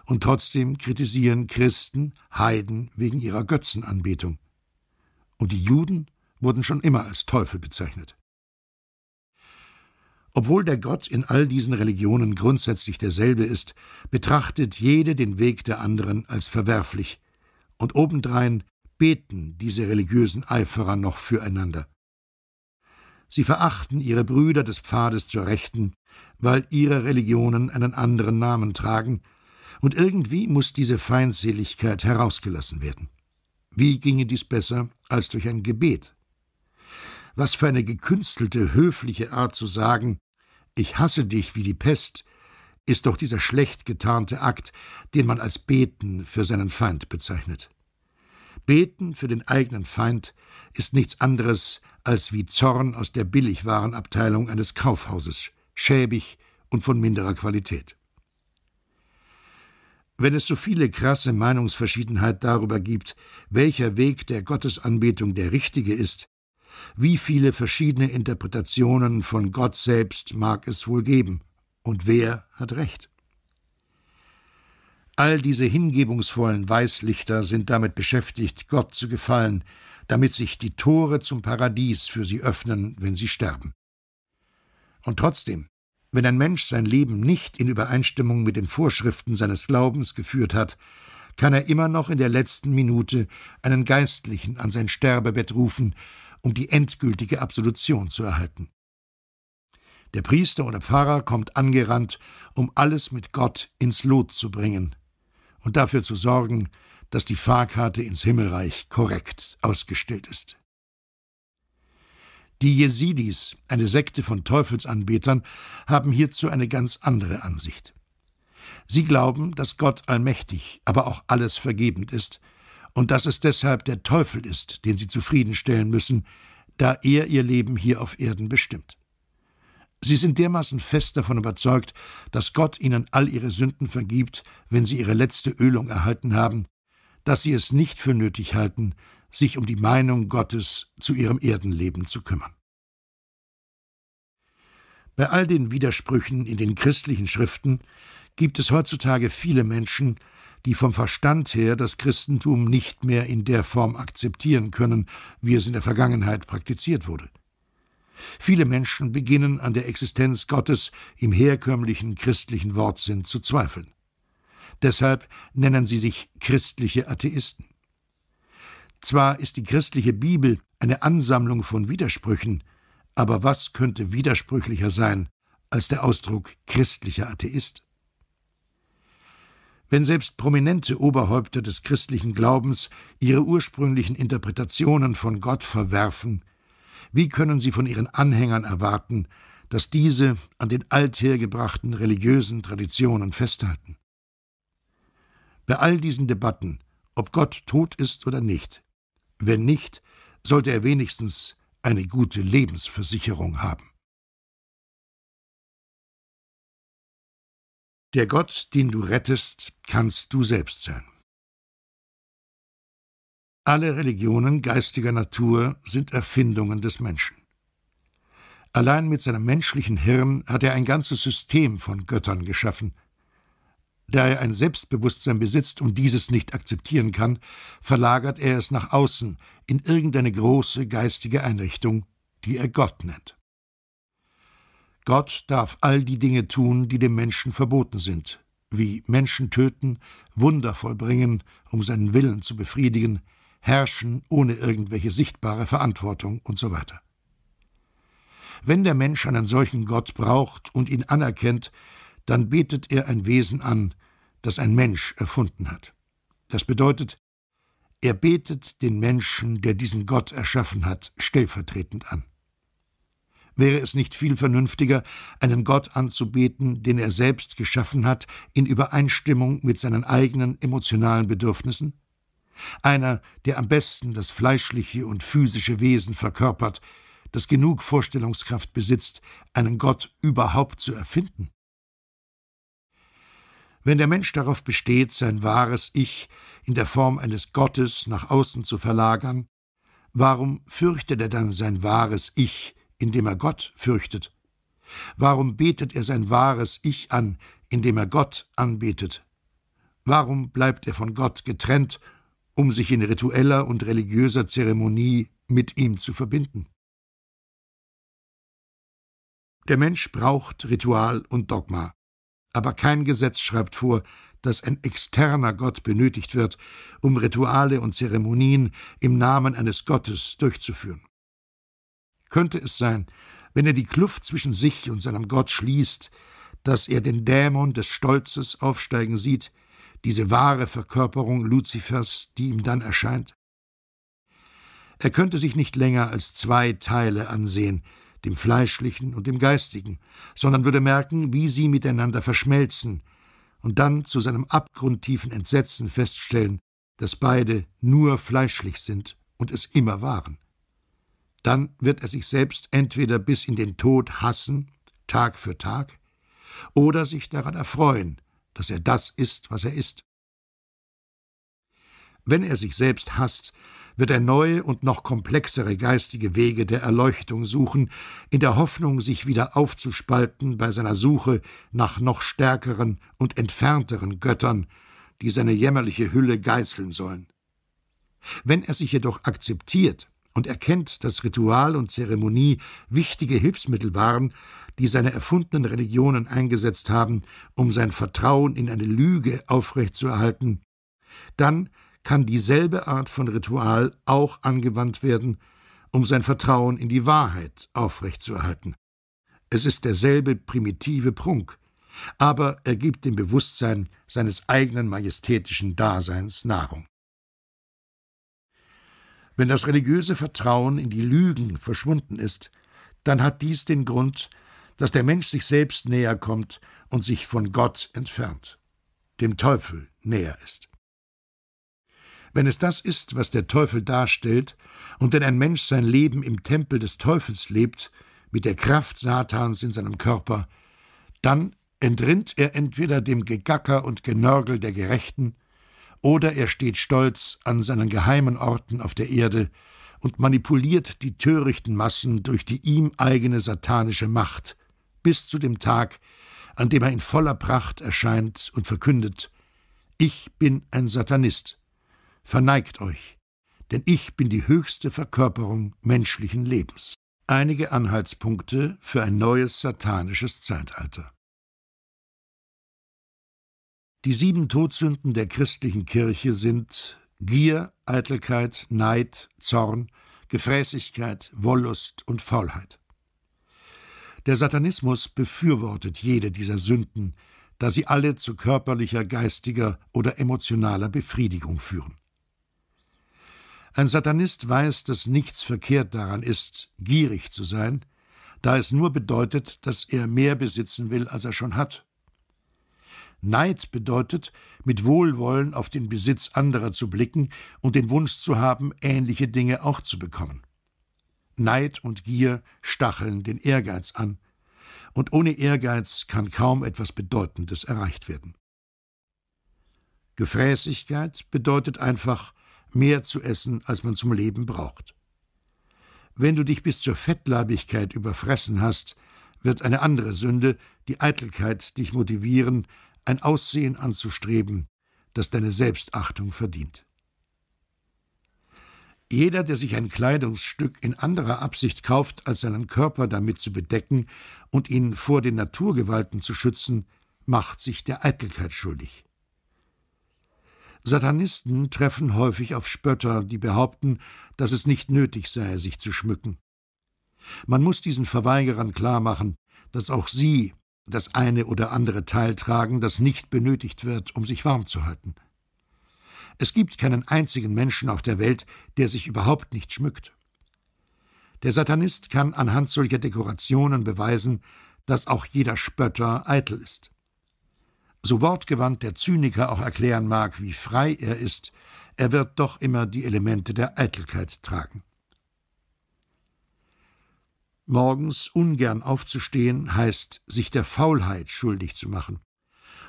Speaker 2: und trotzdem kritisieren Christen Heiden wegen ihrer Götzenanbetung. Und die Juden wurden schon immer als Teufel bezeichnet. Obwohl der Gott in all diesen Religionen grundsätzlich derselbe ist, betrachtet jede den Weg der anderen als verwerflich, und obendrein beten diese religiösen Eiferer noch füreinander. Sie verachten ihre Brüder des Pfades zur Rechten, weil ihre Religionen einen anderen Namen tragen, und irgendwie muss diese Feindseligkeit herausgelassen werden. Wie ginge dies besser als durch ein Gebet? Was für eine gekünstelte, höfliche Art zu sagen, ich hasse dich wie die Pest, ist doch dieser schlecht getarnte Akt, den man als Beten für seinen Feind bezeichnet. Beten für den eigenen Feind ist nichts anderes als wie Zorn aus der Billigwarenabteilung eines Kaufhauses, schäbig und von minderer Qualität. Wenn es so viele krasse Meinungsverschiedenheit darüber gibt, welcher Weg der Gottesanbetung der richtige ist, wie viele verschiedene Interpretationen von Gott selbst mag es wohl geben? Und wer hat recht? All diese hingebungsvollen Weißlichter sind damit beschäftigt, Gott zu gefallen, damit sich die Tore zum Paradies für sie öffnen, wenn sie sterben. Und trotzdem, wenn ein Mensch sein Leben nicht in Übereinstimmung mit den Vorschriften seines Glaubens geführt hat, kann er immer noch in der letzten Minute einen Geistlichen an sein Sterbebett rufen, um die endgültige Absolution zu erhalten. Der Priester oder Pfarrer kommt angerannt, um alles mit Gott ins Lot zu bringen und dafür zu sorgen, dass die Fahrkarte ins Himmelreich korrekt ausgestellt ist. Die Jesidis, eine Sekte von Teufelsanbetern, haben hierzu eine ganz andere Ansicht. Sie glauben, dass Gott allmächtig, aber auch alles vergebend ist und dass es deshalb der Teufel ist, den sie zufriedenstellen müssen, da er ihr Leben hier auf Erden bestimmt. Sie sind dermaßen fest davon überzeugt, dass Gott ihnen all ihre Sünden vergibt, wenn sie ihre letzte Ölung erhalten haben, dass sie es nicht für nötig halten, sich um die Meinung Gottes zu ihrem Erdenleben zu kümmern. Bei all den Widersprüchen in den christlichen Schriften gibt es heutzutage viele Menschen, die vom Verstand her das Christentum nicht mehr in der Form akzeptieren können, wie es in der Vergangenheit praktiziert wurde. Viele Menschen beginnen an der Existenz Gottes im herkömmlichen christlichen Wortsinn zu zweifeln. Deshalb nennen sie sich christliche Atheisten. Zwar ist die christliche Bibel eine Ansammlung von Widersprüchen, aber was könnte widersprüchlicher sein als der Ausdruck christlicher Atheist? Wenn selbst prominente Oberhäupter des christlichen Glaubens ihre ursprünglichen Interpretationen von Gott verwerfen, wie können sie von ihren Anhängern erwarten, dass diese an den althergebrachten religiösen Traditionen festhalten? Bei all diesen Debatten, ob Gott tot ist oder nicht,
Speaker 3: wenn nicht, sollte er wenigstens eine gute Lebensversicherung haben. Der Gott,
Speaker 1: den du rettest, kannst du selbst sein.
Speaker 2: Alle Religionen geistiger Natur sind Erfindungen des Menschen. Allein mit seinem menschlichen Hirn hat er ein ganzes System von Göttern geschaffen. Da er ein Selbstbewusstsein besitzt und dieses nicht akzeptieren kann, verlagert er es nach außen in irgendeine große geistige Einrichtung, die er Gott nennt. Gott darf all die Dinge tun, die dem Menschen verboten sind, wie Menschen töten, Wunder vollbringen, um seinen Willen zu befriedigen, herrschen ohne irgendwelche sichtbare Verantwortung und so weiter. Wenn der Mensch einen solchen Gott braucht und ihn anerkennt, dann betet er ein Wesen an, das ein Mensch erfunden hat. Das bedeutet, er betet den Menschen, der diesen Gott erschaffen hat, stellvertretend an. Wäre es nicht viel vernünftiger, einen Gott anzubeten, den er selbst geschaffen hat, in Übereinstimmung mit seinen eigenen emotionalen Bedürfnissen? Einer, der am besten das fleischliche und physische Wesen verkörpert, das genug Vorstellungskraft besitzt, einen Gott überhaupt zu erfinden? Wenn der Mensch darauf besteht, sein wahres Ich in der Form eines Gottes nach außen zu verlagern, warum fürchtet er dann sein wahres Ich indem er Gott fürchtet? Warum betet er sein wahres Ich an, indem er Gott anbetet? Warum bleibt er von Gott getrennt, um sich in ritueller und
Speaker 3: religiöser Zeremonie mit ihm zu verbinden? Der Mensch braucht Ritual und Dogma, aber kein Gesetz schreibt
Speaker 2: vor, dass ein externer Gott benötigt wird, um Rituale und Zeremonien im Namen eines Gottes durchzuführen könnte es sein, wenn er die Kluft zwischen sich und seinem Gott schließt, dass er den Dämon des Stolzes aufsteigen sieht, diese wahre Verkörperung Luzifers, die ihm dann erscheint? Er könnte sich nicht länger als zwei Teile ansehen, dem fleischlichen und dem geistigen, sondern würde merken, wie sie miteinander verschmelzen, und dann zu seinem abgrundtiefen Entsetzen feststellen, dass beide nur fleischlich sind und es immer waren dann wird er sich selbst entweder bis in den Tod hassen, Tag für Tag, oder sich daran erfreuen, dass er das ist, was er ist. Wenn er sich selbst hasst, wird er neue und noch komplexere geistige Wege der Erleuchtung suchen, in der Hoffnung, sich wieder aufzuspalten bei seiner Suche nach noch stärkeren und entfernteren Göttern, die seine jämmerliche Hülle geißeln sollen. Wenn er sich jedoch akzeptiert und erkennt, dass Ritual und Zeremonie wichtige Hilfsmittel waren, die seine erfundenen Religionen eingesetzt haben, um sein Vertrauen in eine Lüge aufrechtzuerhalten, dann kann dieselbe Art von Ritual auch angewandt werden, um sein Vertrauen in die Wahrheit aufrechtzuerhalten. Es ist derselbe primitive Prunk, aber er gibt dem Bewusstsein seines eigenen majestätischen Daseins Nahrung. Wenn das religiöse Vertrauen in die Lügen verschwunden ist, dann hat dies den Grund, dass der Mensch sich selbst näher kommt und sich von Gott entfernt, dem Teufel näher ist. Wenn es das ist, was der Teufel darstellt, und wenn ein Mensch sein Leben im Tempel des Teufels lebt, mit der Kraft Satans in seinem Körper, dann entrinnt er entweder dem Gegacker und Genörgel der Gerechten oder er steht stolz an seinen geheimen Orten auf der Erde und manipuliert die törichten Massen durch die ihm eigene satanische Macht, bis zu dem Tag, an dem er in voller Pracht erscheint und verkündet Ich bin ein Satanist, verneigt euch, denn ich bin die höchste Verkörperung menschlichen Lebens. Einige Anhaltspunkte für ein neues satanisches Zeitalter. Die sieben Todsünden der christlichen Kirche sind Gier, Eitelkeit, Neid, Zorn, Gefräßigkeit, Wollust und Faulheit. Der Satanismus befürwortet jede dieser Sünden, da sie alle zu körperlicher, geistiger oder emotionaler Befriedigung führen. Ein Satanist weiß, dass nichts verkehrt daran ist, gierig zu sein, da es nur bedeutet, dass er mehr besitzen will, als er schon hat. Neid bedeutet, mit Wohlwollen auf den Besitz anderer zu blicken und den Wunsch zu haben, ähnliche Dinge auch zu bekommen. Neid und Gier stacheln den Ehrgeiz an, und ohne Ehrgeiz kann kaum etwas Bedeutendes erreicht werden. Gefräßigkeit bedeutet einfach, mehr zu essen, als man zum Leben braucht. Wenn du dich bis zur Fettleibigkeit überfressen hast, wird eine andere Sünde, die Eitelkeit, dich motivieren, ein Aussehen anzustreben, das deine Selbstachtung verdient. Jeder, der sich ein Kleidungsstück in anderer Absicht kauft, als seinen Körper damit zu bedecken und ihn vor den Naturgewalten zu schützen, macht sich der Eitelkeit schuldig. Satanisten treffen häufig auf Spötter, die behaupten, dass es nicht nötig sei, sich zu schmücken. Man muss diesen Verweigerern klarmachen, dass auch sie das eine oder andere Teil tragen, das nicht benötigt wird, um sich warm zu halten. Es gibt keinen einzigen Menschen auf der Welt, der sich überhaupt nicht schmückt. Der Satanist kann anhand solcher Dekorationen beweisen, dass auch jeder Spötter eitel ist. So wortgewandt der Zyniker auch erklären mag, wie frei er ist, er wird doch immer die Elemente der Eitelkeit tragen. Morgens ungern aufzustehen heißt, sich der Faulheit schuldig zu machen.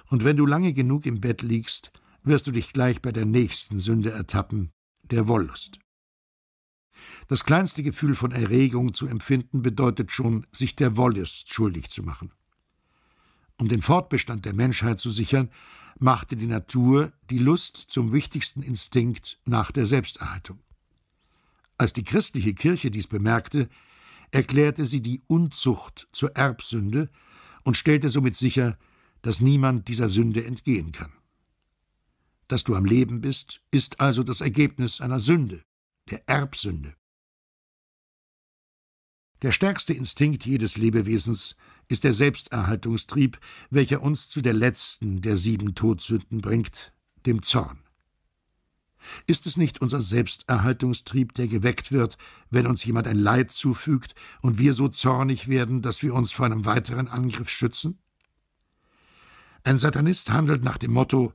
Speaker 2: Und wenn du lange genug im Bett liegst, wirst du dich gleich bei der nächsten Sünde ertappen, der Wollust. Das kleinste Gefühl von Erregung zu empfinden bedeutet schon, sich der Wollust schuldig zu machen. Um den Fortbestand der Menschheit zu sichern, machte die Natur die Lust zum wichtigsten Instinkt nach der Selbsterhaltung. Als die christliche Kirche dies bemerkte, erklärte sie die Unzucht zur Erbsünde und stellte somit sicher, dass niemand dieser Sünde entgehen
Speaker 3: kann. Dass du am Leben bist, ist also das Ergebnis einer Sünde, der Erbsünde. Der stärkste Instinkt jedes
Speaker 2: Lebewesens ist der Selbsterhaltungstrieb, welcher uns zu der letzten der sieben Todsünden bringt, dem Zorn. Ist es nicht unser Selbsterhaltungstrieb, der geweckt wird, wenn uns jemand ein Leid zufügt und wir so zornig werden, dass wir uns vor einem weiteren Angriff schützen? Ein Satanist handelt nach dem Motto: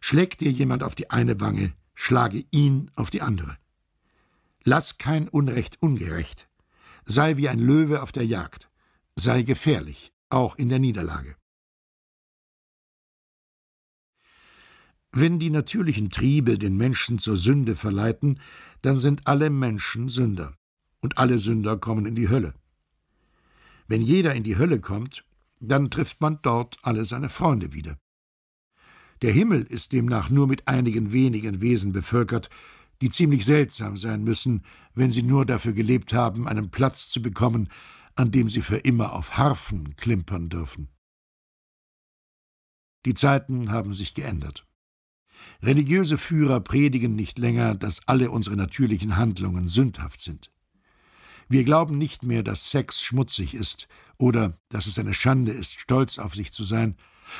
Speaker 2: Schlägt dir jemand auf die eine Wange, schlage ihn auf die andere. Lass kein Unrecht ungerecht. Sei wie ein Löwe auf der Jagd.
Speaker 3: Sei gefährlich, auch in der Niederlage. Wenn die natürlichen Triebe den Menschen zur Sünde verleiten, dann
Speaker 2: sind alle Menschen Sünder, und alle Sünder kommen in die Hölle. Wenn jeder in die Hölle kommt, dann trifft man dort alle seine Freunde wieder. Der Himmel ist demnach nur mit einigen wenigen Wesen bevölkert, die ziemlich seltsam sein müssen, wenn sie nur dafür gelebt haben, einen Platz zu bekommen, an dem sie für immer auf Harfen klimpern dürfen. Die Zeiten haben sich geändert. Religiöse Führer predigen nicht länger, dass alle unsere natürlichen Handlungen sündhaft sind. Wir glauben nicht mehr, dass Sex schmutzig ist oder dass es eine Schande ist, stolz auf sich zu sein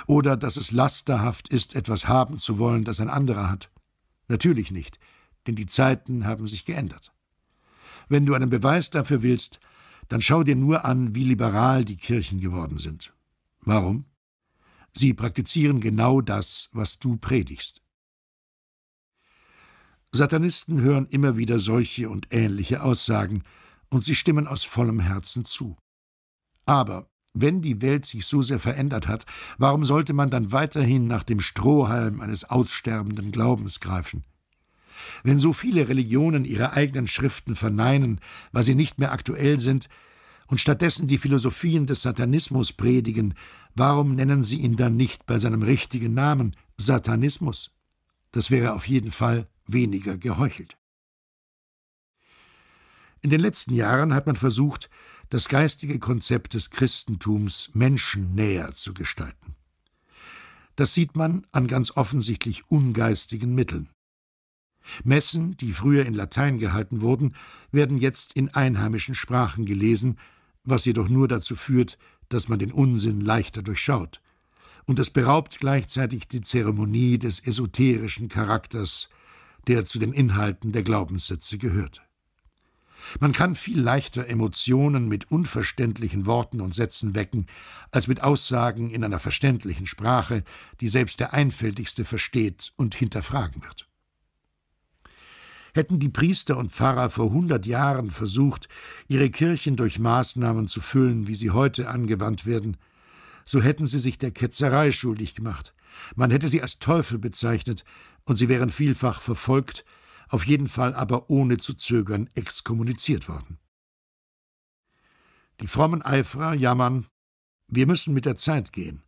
Speaker 2: oder dass es lasterhaft ist, etwas haben zu wollen, das ein anderer hat. Natürlich nicht, denn die Zeiten haben sich geändert. Wenn du einen Beweis dafür willst, dann schau dir nur an, wie liberal die Kirchen geworden sind. Warum? Sie praktizieren genau das, was du predigst. Satanisten hören immer wieder solche und ähnliche Aussagen, und sie stimmen aus vollem Herzen zu. Aber wenn die Welt sich so sehr verändert hat, warum sollte man dann weiterhin nach dem Strohhalm eines aussterbenden Glaubens greifen? Wenn so viele Religionen ihre eigenen Schriften verneinen, weil sie nicht mehr aktuell sind, und stattdessen die Philosophien des Satanismus predigen, warum nennen sie ihn dann nicht bei seinem richtigen Namen Satanismus? Das wäre auf jeden Fall weniger geheuchelt. In den letzten Jahren hat man versucht, das geistige Konzept des Christentums menschennäher zu gestalten. Das sieht man an ganz offensichtlich ungeistigen Mitteln. Messen, die früher in Latein gehalten wurden, werden jetzt in einheimischen Sprachen gelesen, was jedoch nur dazu führt, dass man den Unsinn leichter durchschaut. Und es beraubt gleichzeitig die Zeremonie des esoterischen Charakters der zu den Inhalten der Glaubenssätze gehörte. Man kann viel leichter Emotionen mit unverständlichen Worten und Sätzen wecken, als mit Aussagen in einer verständlichen Sprache, die selbst der Einfältigste versteht und hinterfragen wird. Hätten die Priester und Pfarrer vor hundert Jahren versucht, ihre Kirchen durch Maßnahmen zu füllen, wie sie heute angewandt werden, so hätten sie sich der Ketzerei schuldig gemacht, man hätte sie als Teufel bezeichnet, und sie wären vielfach verfolgt, auf jeden Fall aber ohne zu zögern exkommuniziert worden. Die frommen Eiferer jammern, wir müssen mit der Zeit gehen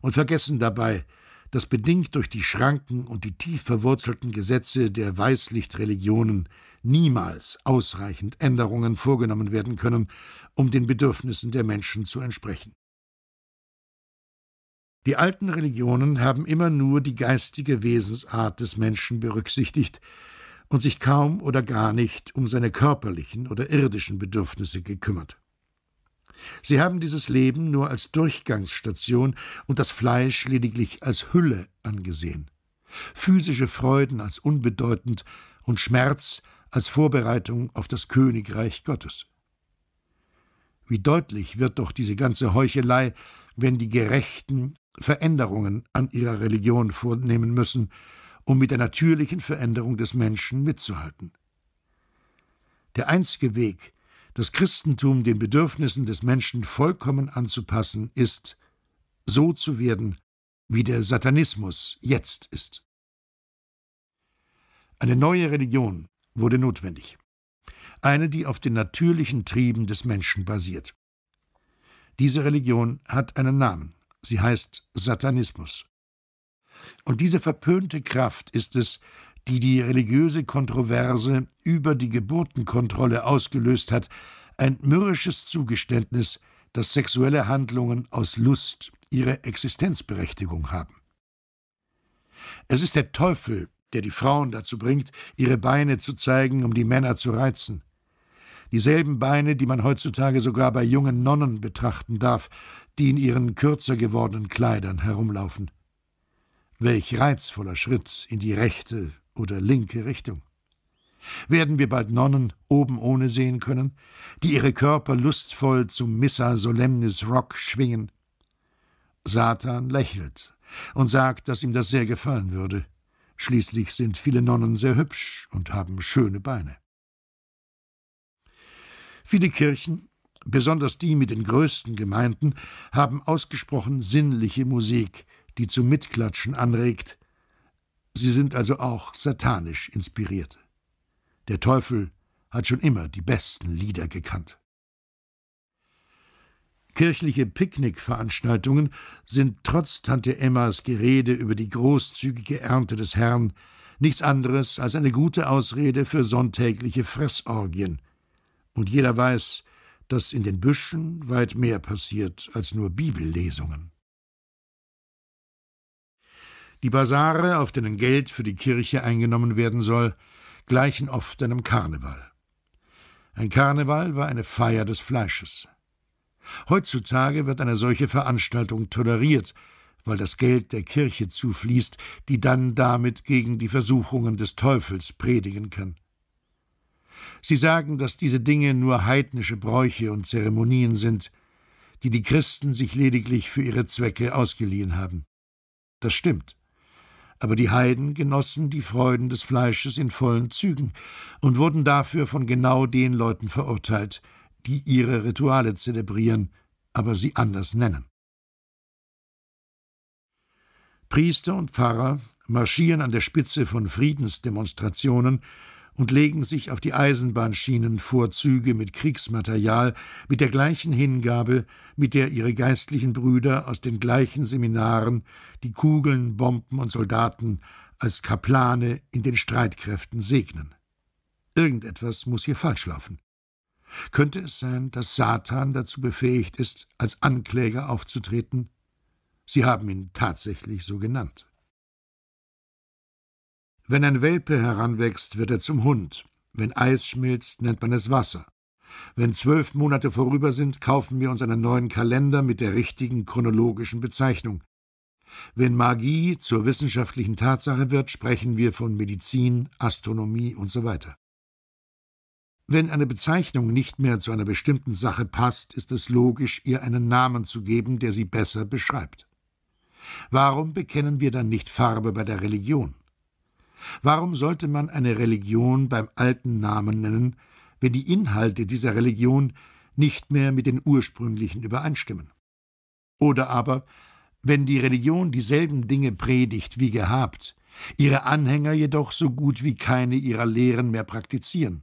Speaker 2: und vergessen dabei, dass bedingt durch die Schranken und die tief verwurzelten Gesetze der Weißlichtreligionen niemals ausreichend Änderungen vorgenommen werden können, um den Bedürfnissen der Menschen zu entsprechen. Die alten Religionen haben immer nur die geistige Wesensart des Menschen berücksichtigt und sich kaum oder gar nicht um seine körperlichen oder irdischen Bedürfnisse gekümmert. Sie haben dieses Leben nur als Durchgangsstation und das Fleisch lediglich als Hülle angesehen, physische Freuden als unbedeutend und Schmerz als Vorbereitung auf das Königreich Gottes. Wie deutlich wird doch diese ganze Heuchelei, wenn die Gerechten Veränderungen an ihrer Religion vornehmen müssen, um mit der natürlichen Veränderung des Menschen mitzuhalten. Der einzige Weg, das Christentum den Bedürfnissen des Menschen vollkommen anzupassen, ist, so zu werden, wie der Satanismus jetzt ist. Eine neue Religion wurde notwendig. Eine, die auf den natürlichen Trieben des Menschen basiert. Diese Religion hat einen Namen. Sie heißt Satanismus. Und diese verpönte Kraft ist es, die die religiöse Kontroverse über die Geburtenkontrolle ausgelöst hat, ein mürrisches Zugeständnis, dass sexuelle Handlungen aus Lust ihre Existenzberechtigung haben. Es ist der Teufel, der die Frauen dazu bringt, ihre Beine zu zeigen, um die Männer zu reizen. Dieselben Beine, die man heutzutage sogar bei jungen Nonnen betrachten darf, die in ihren kürzer gewordenen Kleidern herumlaufen. Welch reizvoller Schritt in die rechte oder linke Richtung. Werden wir bald Nonnen oben ohne sehen können, die ihre Körper lustvoll zum Missa Solemnis Rock schwingen? Satan lächelt und sagt, dass ihm das sehr gefallen würde. Schließlich sind viele Nonnen sehr hübsch und haben schöne Beine. Viele Kirchen besonders die mit den größten Gemeinden, haben ausgesprochen sinnliche Musik, die zum Mitklatschen anregt. Sie sind also auch satanisch inspiriert. Der Teufel hat schon immer die besten Lieder gekannt. Kirchliche Picknickveranstaltungen sind trotz Tante Emmas Gerede über die großzügige Ernte des Herrn nichts anderes als eine gute Ausrede für sonntägliche Fressorgien. Und jeder weiß, dass in den Büschen weit mehr passiert als nur Bibellesungen. Die Basare, auf denen Geld für die Kirche eingenommen werden soll, gleichen oft einem Karneval. Ein Karneval war eine Feier des Fleisches. Heutzutage wird eine solche Veranstaltung toleriert, weil das Geld der Kirche zufließt, die dann damit gegen die Versuchungen des Teufels predigen kann. Sie sagen, dass diese Dinge nur heidnische Bräuche und Zeremonien sind, die die Christen sich lediglich für ihre Zwecke ausgeliehen haben. Das stimmt. Aber die Heiden genossen die Freuden des Fleisches in vollen Zügen und wurden dafür von genau den Leuten verurteilt, die ihre Rituale zelebrieren, aber sie anders nennen. Priester und Pfarrer marschieren an der Spitze von Friedensdemonstrationen und legen sich auf die Eisenbahnschienen Vorzüge mit Kriegsmaterial, mit der gleichen Hingabe, mit der ihre geistlichen Brüder aus den gleichen Seminaren die Kugeln, Bomben und Soldaten als Kaplane in den Streitkräften segnen. Irgendetwas muss hier falsch laufen. Könnte es sein, dass Satan dazu befähigt ist, als Ankläger aufzutreten? Sie haben ihn tatsächlich so genannt. Wenn ein Welpe heranwächst, wird er zum Hund. Wenn Eis schmilzt, nennt man es Wasser. Wenn zwölf Monate vorüber sind, kaufen wir uns einen neuen Kalender mit der richtigen chronologischen Bezeichnung. Wenn Magie zur wissenschaftlichen Tatsache wird, sprechen wir von Medizin, Astronomie und So weiter. Wenn eine Bezeichnung nicht mehr zu einer bestimmten Sache passt, ist es logisch, ihr einen Namen zu geben, der sie besser beschreibt. Warum bekennen wir dann nicht Farbe bei der Religion? Warum sollte man eine Religion beim alten Namen nennen, wenn die Inhalte dieser Religion nicht mehr mit den ursprünglichen übereinstimmen? Oder aber, wenn die Religion dieselben Dinge predigt wie gehabt, ihre Anhänger jedoch so gut wie keine ihrer Lehren mehr praktizieren.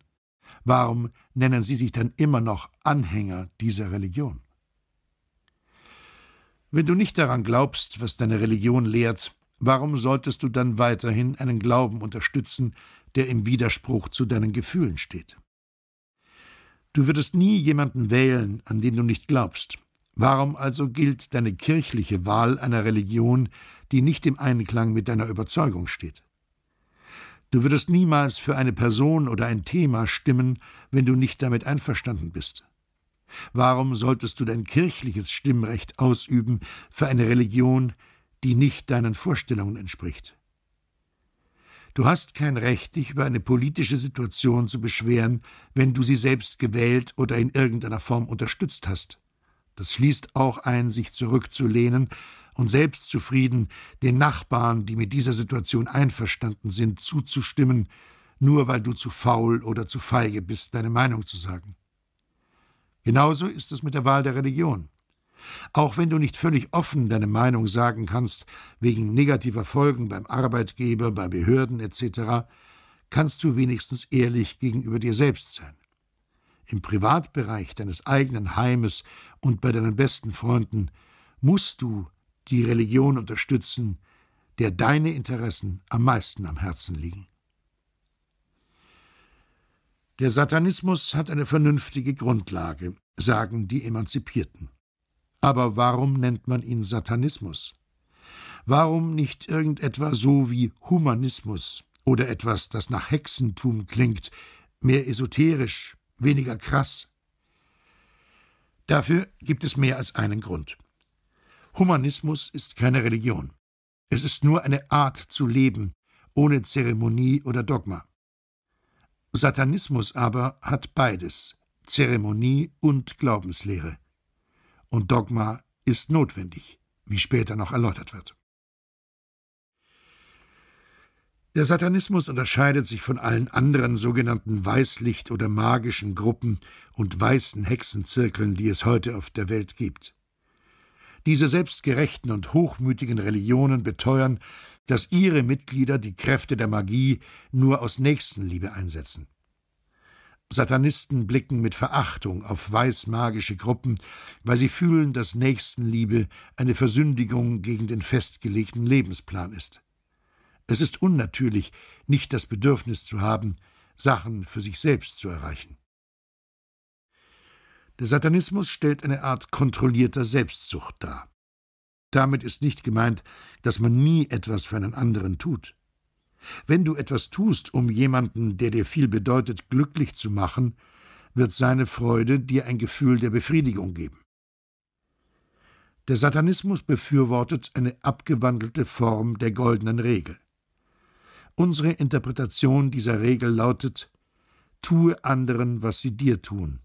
Speaker 2: Warum nennen sie sich dann immer noch Anhänger dieser Religion? Wenn du nicht daran glaubst, was deine Religion lehrt, Warum solltest du dann weiterhin einen Glauben unterstützen, der im Widerspruch zu deinen Gefühlen steht? Du würdest nie jemanden wählen, an den du nicht glaubst. Warum also gilt deine kirchliche Wahl einer Religion, die nicht im Einklang mit deiner Überzeugung steht? Du würdest niemals für eine Person oder ein Thema stimmen, wenn du nicht damit einverstanden bist. Warum solltest du dein kirchliches Stimmrecht ausüben für eine Religion, die nicht deinen Vorstellungen entspricht. Du hast kein Recht, dich über eine politische Situation zu beschweren, wenn du sie selbst gewählt oder in irgendeiner Form unterstützt hast. Das schließt auch ein, sich zurückzulehnen und selbstzufrieden den Nachbarn, die mit dieser Situation einverstanden sind, zuzustimmen, nur weil du zu faul oder zu feige bist, deine Meinung zu sagen. Genauso ist es mit der Wahl der Religion. Auch wenn du nicht völlig offen deine Meinung sagen kannst, wegen negativer Folgen beim Arbeitgeber, bei Behörden etc., kannst du wenigstens ehrlich gegenüber dir selbst sein. Im Privatbereich deines eigenen Heimes und bei deinen besten Freunden musst du die Religion unterstützen, der deine Interessen am meisten am Herzen liegen. Der Satanismus hat eine vernünftige Grundlage, sagen die Emanzipierten. Aber warum nennt man ihn Satanismus? Warum nicht irgendetwas so wie Humanismus oder etwas, das nach Hexentum klingt, mehr esoterisch, weniger krass? Dafür gibt es mehr als einen Grund. Humanismus ist keine Religion. Es ist nur eine Art zu leben, ohne Zeremonie oder Dogma. Satanismus aber hat beides, Zeremonie und Glaubenslehre und Dogma ist notwendig, wie später noch erläutert wird. Der Satanismus unterscheidet sich von allen anderen sogenannten Weißlicht- oder magischen Gruppen und weißen Hexenzirkeln, die es heute auf der Welt gibt. Diese selbstgerechten und hochmütigen Religionen beteuern, dass ihre Mitglieder die Kräfte der Magie nur aus Nächstenliebe einsetzen. Satanisten blicken mit Verachtung auf weißmagische Gruppen, weil sie fühlen, dass Nächstenliebe eine Versündigung gegen den festgelegten Lebensplan ist. Es ist unnatürlich, nicht das Bedürfnis zu haben, Sachen für sich selbst zu erreichen. Der Satanismus stellt eine Art kontrollierter Selbstsucht dar. Damit ist nicht gemeint, dass man nie etwas für einen anderen tut. Wenn du etwas tust, um jemanden, der dir viel bedeutet, glücklich zu machen, wird seine Freude dir ein Gefühl der Befriedigung geben. Der Satanismus befürwortet eine abgewandelte Form der goldenen Regel. Unsere Interpretation dieser Regel lautet Tue anderen, was sie dir tun.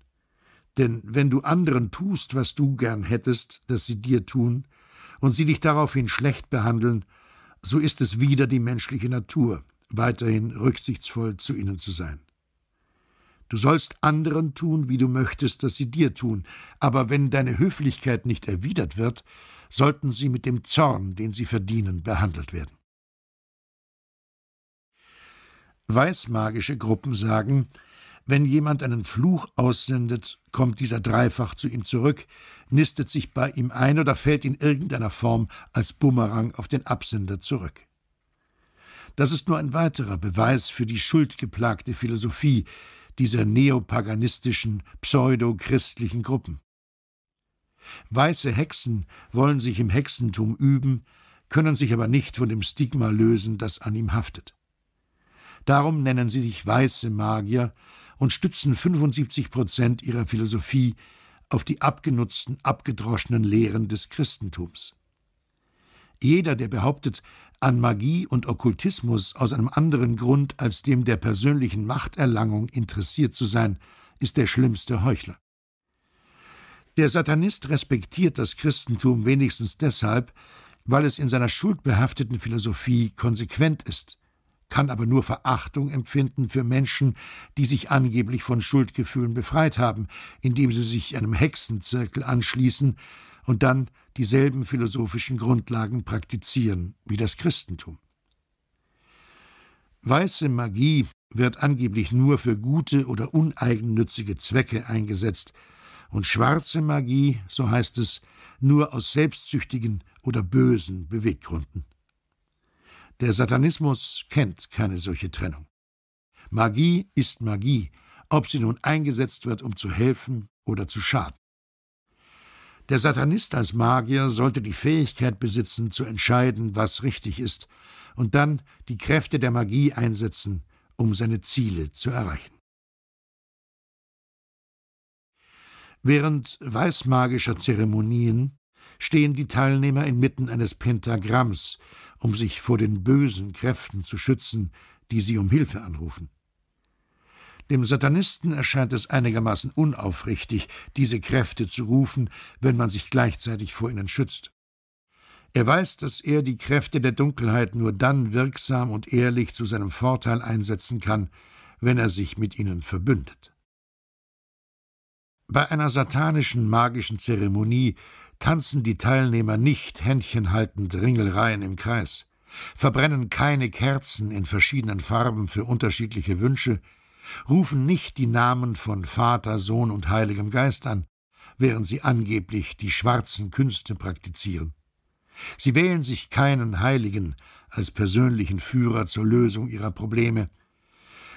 Speaker 2: Denn wenn du anderen tust, was du gern hättest, dass sie dir tun, und sie dich daraufhin schlecht behandeln, so ist es wieder die menschliche Natur, weiterhin rücksichtsvoll zu ihnen zu sein. Du sollst anderen tun, wie du möchtest, dass sie dir tun, aber wenn deine Höflichkeit nicht erwidert wird, sollten sie mit dem Zorn, den sie verdienen, behandelt werden. Weißmagische Gruppen sagen, wenn jemand einen Fluch aussendet, kommt dieser dreifach zu ihm zurück, nistet sich bei ihm ein oder fällt in irgendeiner Form als Bumerang auf den Absender zurück. Das ist nur ein weiterer Beweis für die schuldgeplagte Philosophie dieser neopaganistischen, pseudo-christlichen Gruppen. Weiße Hexen wollen sich im Hexentum üben, können sich aber nicht von dem Stigma lösen, das an ihm haftet. Darum nennen sie sich weiße Magier, und stützen 75 Prozent ihrer Philosophie auf die abgenutzten, abgedroschenen Lehren des Christentums. Jeder, der behauptet, an Magie und Okkultismus aus einem anderen Grund als dem der persönlichen Machterlangung interessiert zu sein, ist der schlimmste Heuchler. Der Satanist respektiert das Christentum wenigstens deshalb, weil es in seiner schuldbehafteten Philosophie konsequent ist kann aber nur Verachtung empfinden für Menschen, die sich angeblich von Schuldgefühlen befreit haben, indem sie sich einem Hexenzirkel anschließen und dann dieselben philosophischen Grundlagen praktizieren wie das Christentum. Weiße Magie wird angeblich nur für gute oder uneigennützige Zwecke eingesetzt und schwarze Magie, so heißt es, nur aus selbstsüchtigen oder bösen Beweggründen. Der Satanismus kennt keine solche Trennung. Magie ist Magie, ob sie nun eingesetzt wird, um zu helfen oder zu schaden. Der Satanist als Magier sollte die Fähigkeit besitzen, zu entscheiden, was richtig ist, und dann die Kräfte der Magie einsetzen, um seine Ziele zu erreichen. Während weißmagischer Zeremonien stehen die Teilnehmer inmitten eines Pentagramms, um sich vor den bösen Kräften zu schützen, die sie um Hilfe anrufen. Dem Satanisten erscheint es einigermaßen unaufrichtig, diese Kräfte zu rufen, wenn man sich gleichzeitig vor ihnen schützt. Er weiß, dass er die Kräfte der Dunkelheit nur dann wirksam und ehrlich zu seinem Vorteil einsetzen kann, wenn er sich mit ihnen verbündet. Bei einer satanischen magischen Zeremonie tanzen die Teilnehmer nicht händchenhaltend Ringelreihen im Kreis, verbrennen keine Kerzen in verschiedenen Farben für unterschiedliche Wünsche, rufen nicht die Namen von Vater, Sohn und Heiligem Geist an, während sie angeblich die schwarzen Künste praktizieren. Sie wählen sich keinen Heiligen als persönlichen Führer zur Lösung ihrer Probleme.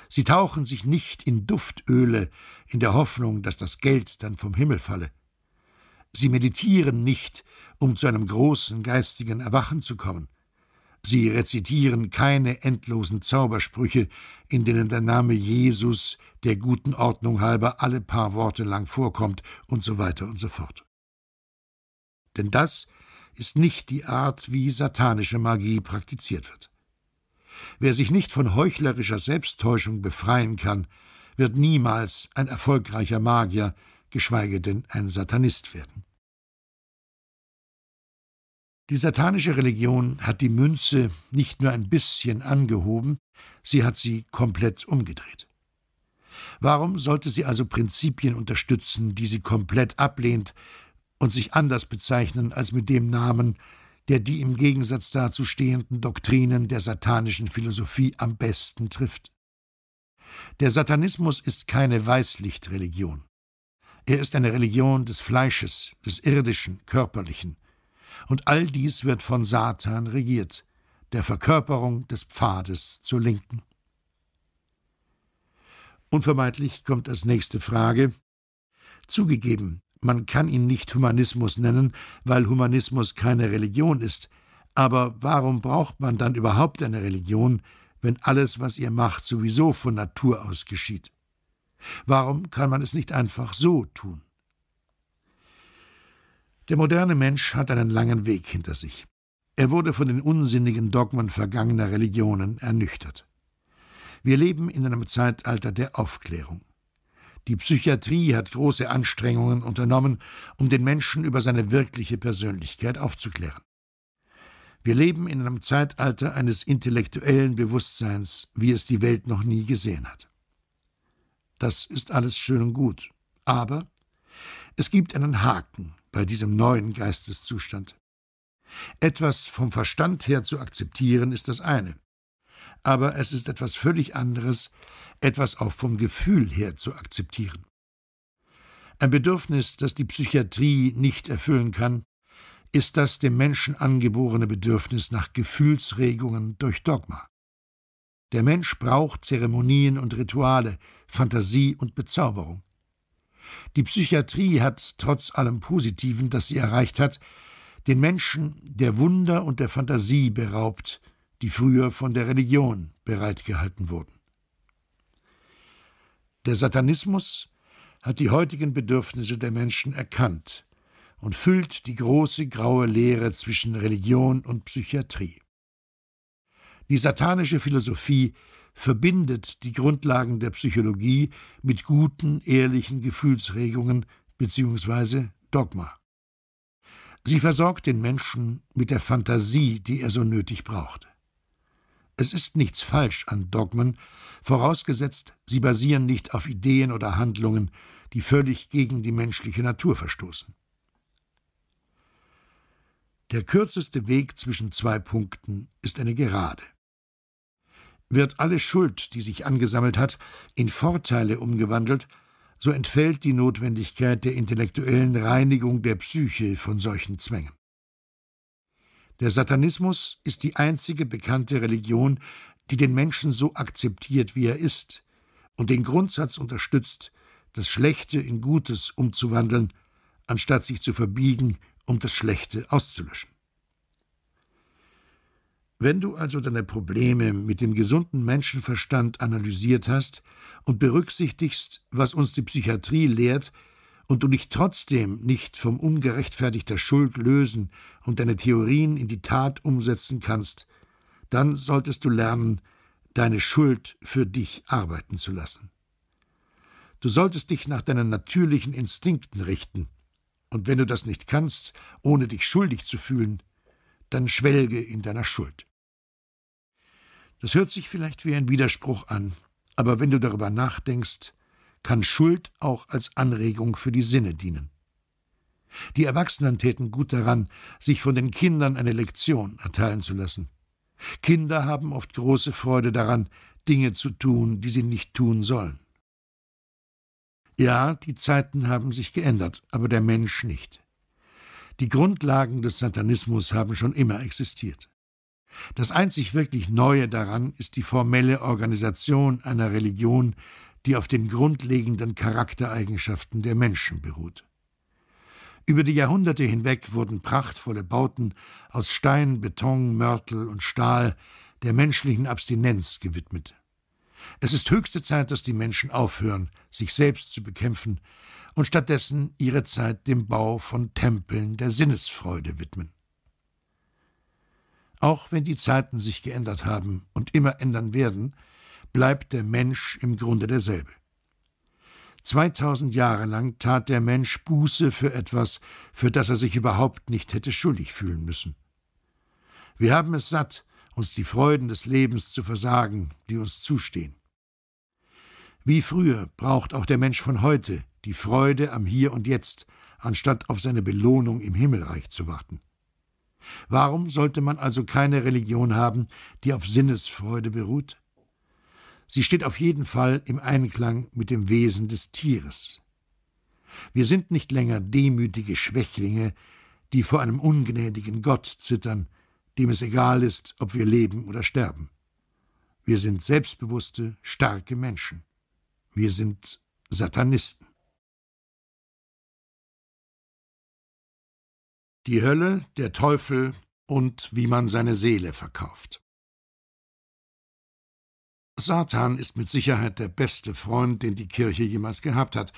Speaker 2: Sie tauchen sich nicht in Duftöle in der Hoffnung, dass das Geld dann vom Himmel falle. Sie meditieren nicht, um zu einem großen geistigen Erwachen zu kommen. Sie rezitieren keine endlosen Zaubersprüche, in denen der Name Jesus der guten Ordnung halber alle paar Worte lang vorkommt und so weiter und so fort. Denn das ist nicht die Art, wie satanische Magie praktiziert wird. Wer sich nicht von heuchlerischer Selbsttäuschung befreien kann, wird niemals ein erfolgreicher Magier, geschweige denn ein Satanist werden. Die satanische Religion hat die Münze nicht nur ein bisschen angehoben, sie hat sie komplett umgedreht. Warum sollte sie also Prinzipien unterstützen, die sie komplett ablehnt und sich anders bezeichnen als mit dem Namen, der die im Gegensatz dazu stehenden Doktrinen der satanischen Philosophie am besten trifft? Der Satanismus ist keine Weißlichtreligion. Er ist eine Religion des Fleisches, des irdischen, körperlichen. Und all dies wird von Satan regiert, der Verkörperung des Pfades zur Linken. Unvermeidlich kommt als nächste Frage. Zugegeben, man kann ihn nicht Humanismus nennen, weil Humanismus keine Religion ist, aber warum braucht man dann überhaupt eine Religion, wenn alles, was ihr macht, sowieso von Natur aus geschieht? Warum kann man es nicht einfach so tun? Der moderne Mensch hat einen langen Weg hinter sich. Er wurde von den unsinnigen Dogmen vergangener Religionen ernüchtert. Wir leben in einem Zeitalter der Aufklärung. Die Psychiatrie hat große Anstrengungen unternommen, um den Menschen über seine wirkliche Persönlichkeit aufzuklären. Wir leben in einem Zeitalter eines intellektuellen Bewusstseins, wie es die Welt noch nie gesehen hat. Das ist alles schön und gut. Aber es gibt einen Haken bei diesem neuen Geisteszustand. Etwas vom Verstand her zu akzeptieren ist das eine, aber es ist etwas völlig anderes, etwas auch vom Gefühl her zu akzeptieren. Ein Bedürfnis, das die Psychiatrie nicht erfüllen kann, ist das dem Menschen angeborene Bedürfnis nach Gefühlsregungen durch Dogma. Der Mensch braucht Zeremonien und Rituale, Fantasie und Bezauberung. Die Psychiatrie hat, trotz allem Positiven, das sie erreicht hat, den Menschen der Wunder und der Fantasie beraubt, die früher von der Religion bereitgehalten wurden. Der Satanismus hat die heutigen Bedürfnisse der Menschen erkannt und füllt die große graue Leere zwischen Religion und Psychiatrie. Die satanische Philosophie verbindet die Grundlagen der Psychologie mit guten, ehrlichen Gefühlsregungen bzw. Dogma. Sie versorgt den Menschen mit der Fantasie, die er so nötig braucht. Es ist nichts falsch an Dogmen, vorausgesetzt, sie basieren nicht auf Ideen oder Handlungen, die völlig gegen die menschliche Natur verstoßen. Der kürzeste Weg zwischen zwei Punkten ist eine Gerade. Wird alle Schuld, die sich angesammelt hat, in Vorteile umgewandelt, so entfällt die Notwendigkeit der intellektuellen Reinigung der Psyche von solchen Zwängen. Der Satanismus ist die einzige bekannte Religion, die den Menschen so akzeptiert, wie er ist, und den Grundsatz unterstützt, das Schlechte in Gutes umzuwandeln, anstatt sich zu verbiegen, um das Schlechte auszulöschen. Wenn du also deine Probleme mit dem gesunden Menschenverstand analysiert hast und berücksichtigst, was uns die Psychiatrie lehrt, und du dich trotzdem nicht vom ungerechtfertigter Schuld lösen und deine Theorien in die Tat umsetzen kannst, dann solltest du lernen, deine Schuld für dich arbeiten zu lassen. Du solltest dich nach deinen natürlichen Instinkten richten, und wenn du das nicht kannst, ohne dich schuldig zu fühlen, dann schwelge in deiner Schuld. Das hört sich vielleicht wie ein Widerspruch an, aber wenn du darüber nachdenkst, kann Schuld auch als Anregung für die Sinne dienen. Die Erwachsenen täten gut daran, sich von den Kindern eine Lektion erteilen zu lassen. Kinder haben oft große Freude daran, Dinge zu tun, die sie nicht tun sollen. Ja, die Zeiten haben sich geändert, aber der Mensch nicht. Die Grundlagen des Satanismus haben schon immer existiert. Das einzig wirklich Neue daran ist die formelle Organisation einer Religion, die auf den grundlegenden Charaktereigenschaften der Menschen beruht. Über die Jahrhunderte hinweg wurden prachtvolle Bauten aus Stein, Beton, Mörtel und Stahl der menschlichen Abstinenz gewidmet. Es ist höchste Zeit, dass die Menschen aufhören, sich selbst zu bekämpfen und stattdessen ihre Zeit dem Bau von Tempeln der Sinnesfreude widmen. Auch wenn die Zeiten sich geändert haben und immer ändern werden, bleibt der Mensch im Grunde derselbe. 2000 Jahre lang tat der Mensch Buße für etwas, für das er sich überhaupt nicht hätte schuldig fühlen müssen. Wir haben es satt, uns die Freuden des Lebens zu versagen, die uns zustehen. Wie früher braucht auch der Mensch von heute die Freude am Hier und Jetzt, anstatt auf seine Belohnung im Himmelreich zu warten. Warum sollte man also keine Religion haben, die auf Sinnesfreude beruht? Sie steht auf jeden Fall im Einklang mit dem Wesen des Tieres. Wir sind nicht länger demütige Schwächlinge, die vor einem ungnädigen Gott zittern, dem es egal ist, ob wir leben oder sterben.
Speaker 1: Wir sind selbstbewusste, starke Menschen. Wir sind Satanisten. Die Hölle, der Teufel und wie man seine Seele verkauft.
Speaker 2: Satan ist mit Sicherheit der beste Freund, den die Kirche jemals gehabt hat,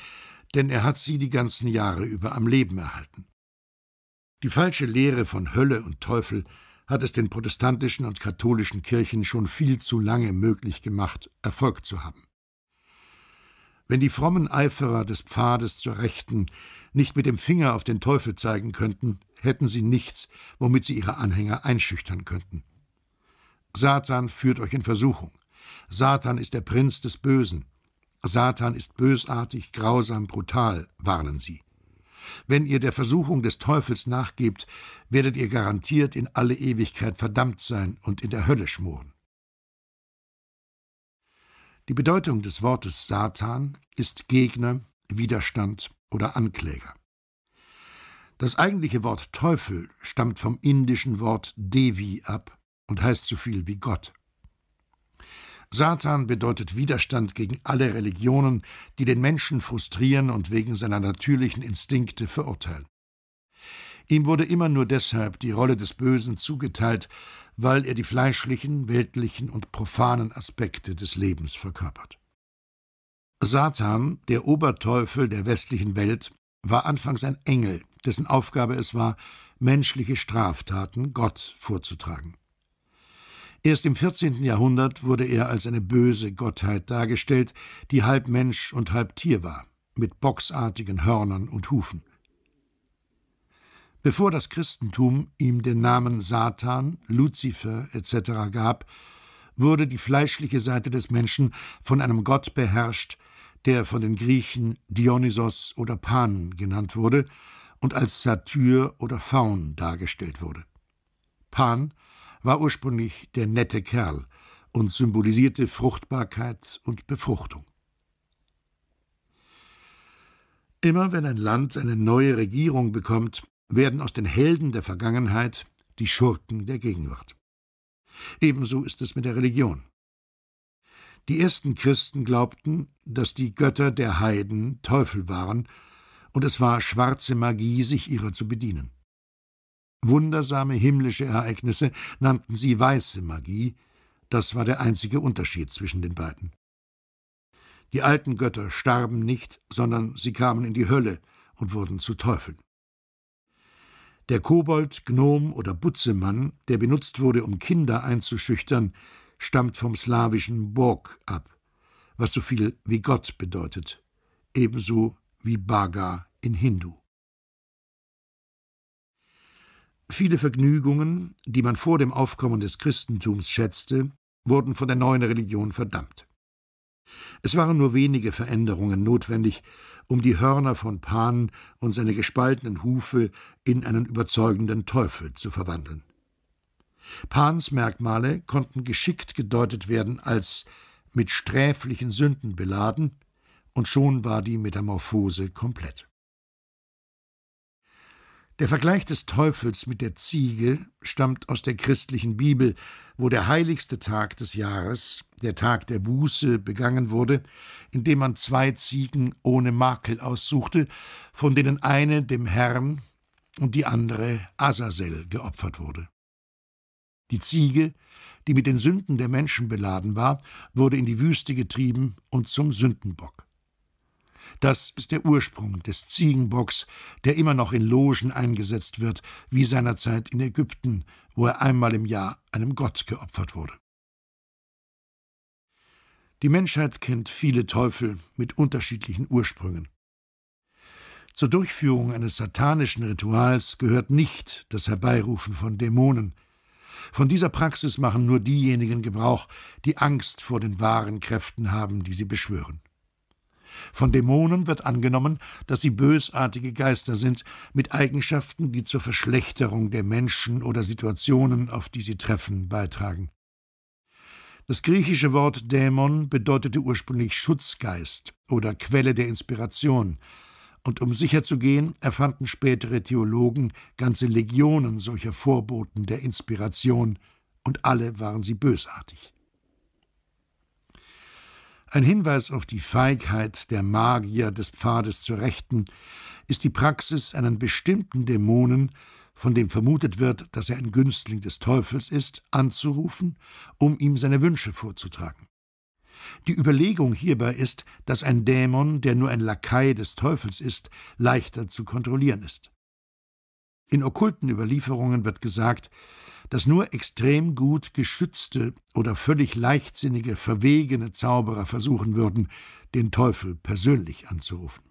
Speaker 2: denn er hat sie die ganzen Jahre über am Leben erhalten. Die falsche Lehre von Hölle und Teufel hat es den protestantischen und katholischen Kirchen schon viel zu lange möglich gemacht, Erfolg zu haben. Wenn die frommen Eiferer des Pfades zur Rechten nicht mit dem Finger auf den Teufel zeigen könnten, hätten sie nichts, womit sie ihre Anhänger einschüchtern könnten. Satan führt euch in Versuchung. Satan ist der Prinz des Bösen. Satan ist bösartig, grausam, brutal, warnen sie. Wenn ihr der Versuchung des Teufels nachgebt, werdet ihr garantiert in alle Ewigkeit verdammt sein und in der Hölle schmoren. Die Bedeutung des Wortes Satan ist Gegner, Widerstand oder Ankläger. Das eigentliche Wort Teufel stammt vom indischen Wort Devi ab und heißt so viel wie Gott. Satan bedeutet Widerstand gegen alle Religionen, die den Menschen frustrieren und wegen seiner natürlichen Instinkte verurteilen. Ihm wurde immer nur deshalb die Rolle des Bösen zugeteilt, weil er die fleischlichen, weltlichen und profanen Aspekte des Lebens verkörpert. Satan, der Oberteufel der westlichen Welt, war anfangs ein Engel, dessen Aufgabe es war, menschliche Straftaten Gott vorzutragen. Erst im 14. Jahrhundert wurde er als eine böse Gottheit dargestellt, die halb Mensch und halb Tier war, mit boxartigen Hörnern und Hufen. Bevor das Christentum ihm den Namen Satan, Luzifer etc. gab, wurde die fleischliche Seite des Menschen von einem Gott beherrscht, der von den Griechen Dionysos oder Pan genannt wurde und als Satyr oder Faun dargestellt wurde. Pan – war ursprünglich der nette Kerl und symbolisierte Fruchtbarkeit und Befruchtung. Immer wenn ein Land eine neue Regierung bekommt, werden aus den Helden der Vergangenheit die Schurken der Gegenwart. Ebenso ist es mit der Religion. Die ersten Christen glaubten, dass die Götter der Heiden Teufel waren, und es war schwarze Magie, sich ihrer zu bedienen. Wundersame himmlische Ereignisse nannten sie weiße Magie, das war der einzige Unterschied zwischen den beiden. Die alten Götter starben nicht, sondern sie kamen in die Hölle und wurden zu Teufeln. Der Kobold, Gnom oder Butzemann, der benutzt wurde, um Kinder einzuschüchtern, stammt vom slawischen Borg ab, was so viel wie Gott bedeutet, ebenso wie Baga in Hindu. Viele Vergnügungen, die man vor dem Aufkommen des Christentums schätzte, wurden von der neuen Religion verdammt. Es waren nur wenige Veränderungen notwendig, um die Hörner von Pan und seine gespaltenen Hufe in einen überzeugenden Teufel zu verwandeln. Pans Merkmale konnten geschickt gedeutet werden als mit sträflichen Sünden beladen, und schon war die Metamorphose komplett. Der Vergleich des Teufels mit der Ziege stammt aus der christlichen Bibel, wo der heiligste Tag des Jahres, der Tag der Buße, begangen wurde, indem man zwei Ziegen ohne Makel aussuchte, von denen eine dem Herrn und die andere Azazel geopfert wurde. Die Ziege, die mit den Sünden der Menschen beladen war, wurde in die Wüste getrieben und zum Sündenbock. Das ist der Ursprung des Ziegenbocks, der immer noch in Logen eingesetzt wird, wie seinerzeit in Ägypten, wo er einmal im Jahr einem Gott geopfert wurde. Die Menschheit kennt viele Teufel mit unterschiedlichen Ursprüngen. Zur Durchführung eines satanischen Rituals gehört nicht das Herbeirufen von Dämonen. Von dieser Praxis machen nur diejenigen Gebrauch, die Angst vor den wahren Kräften haben, die sie beschwören. Von Dämonen wird angenommen, dass sie bösartige Geister sind, mit Eigenschaften, die zur Verschlechterung der Menschen oder Situationen, auf die sie treffen, beitragen. Das griechische Wort Dämon bedeutete ursprünglich Schutzgeist oder Quelle der Inspiration, und um sicher zu gehen, erfanden spätere Theologen ganze Legionen solcher Vorboten der Inspiration, und alle waren sie bösartig. Ein Hinweis auf die Feigheit der Magier des Pfades zur Rechten ist die Praxis, einen bestimmten Dämonen, von dem vermutet wird, dass er ein Günstling des Teufels ist, anzurufen, um ihm seine Wünsche vorzutragen. Die Überlegung hierbei ist, dass ein Dämon, der nur ein Lakai des Teufels ist, leichter zu kontrollieren ist. In okkulten Überlieferungen wird gesagt, dass nur extrem gut geschützte oder völlig leichtsinnige, verwegene Zauberer versuchen würden, den Teufel persönlich anzurufen.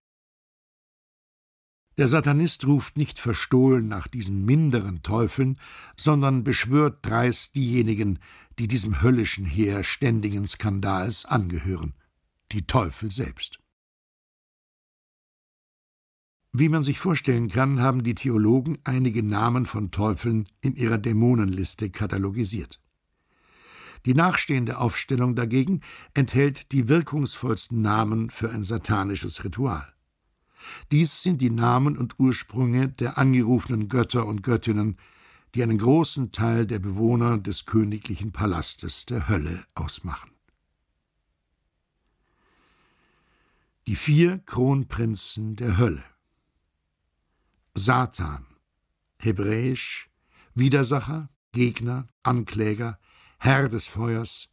Speaker 2: Der Satanist ruft nicht verstohlen nach diesen minderen Teufeln, sondern beschwört dreist diejenigen, die diesem höllischen Heer ständigen Skandals angehören, die Teufel selbst. Wie man sich vorstellen kann, haben die Theologen einige Namen von Teufeln in ihrer Dämonenliste katalogisiert. Die nachstehende Aufstellung dagegen enthält die wirkungsvollsten Namen für ein satanisches Ritual. Dies sind die Namen und Ursprünge der angerufenen Götter und Göttinnen, die einen großen Teil der Bewohner des königlichen Palastes der Hölle ausmachen. Die vier Kronprinzen der Hölle Satan, hebräisch Widersacher, Gegner, Ankläger, Herr des Feuers,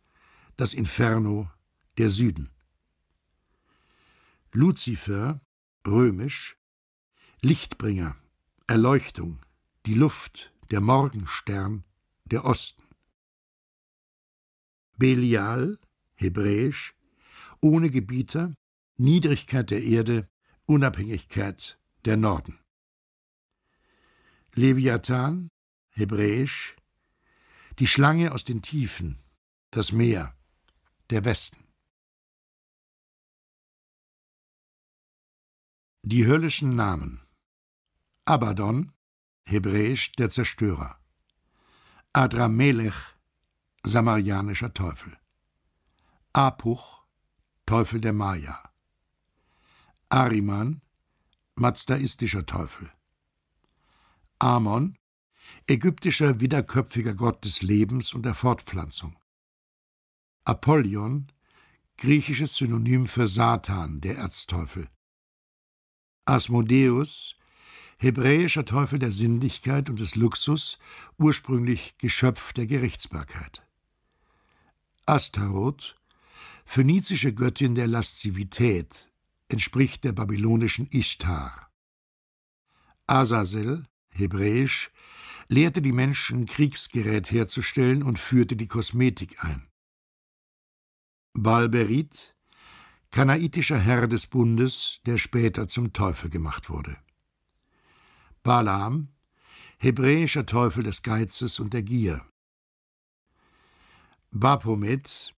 Speaker 2: das Inferno, der Süden. Luzifer,
Speaker 3: römisch, Lichtbringer, Erleuchtung, die Luft, der Morgenstern, der Osten.
Speaker 2: Belial, hebräisch, ohne Gebieter, Niedrigkeit der Erde, Unabhängigkeit der Norden. Leviathan,
Speaker 3: hebräisch, die Schlange aus den Tiefen, das Meer, der Westen.
Speaker 1: Die höllischen Namen Abaddon, hebräisch
Speaker 2: der Zerstörer, Adramelech, samarianischer Teufel, Apuch, Teufel der Maya, Ariman, mazdaistischer Teufel, Amon, ägyptischer widerköpfiger Gott des Lebens und der Fortpflanzung. Apollyon, griechisches Synonym für Satan, der Erzteufel. Asmodeus, hebräischer Teufel der Sinnlichkeit und des Luxus, ursprünglich Geschöpf der Gerichtsbarkeit. Astaroth, phönizische Göttin der Laszivität, entspricht der babylonischen Ishtar. Azazel, Hebräisch, lehrte die Menschen, Kriegsgerät herzustellen und führte die Kosmetik ein. Balberit, kanaitischer Herr des Bundes, der später zum Teufel gemacht wurde. Balaam, hebräischer Teufel des Geizes und der Gier. Baphomet,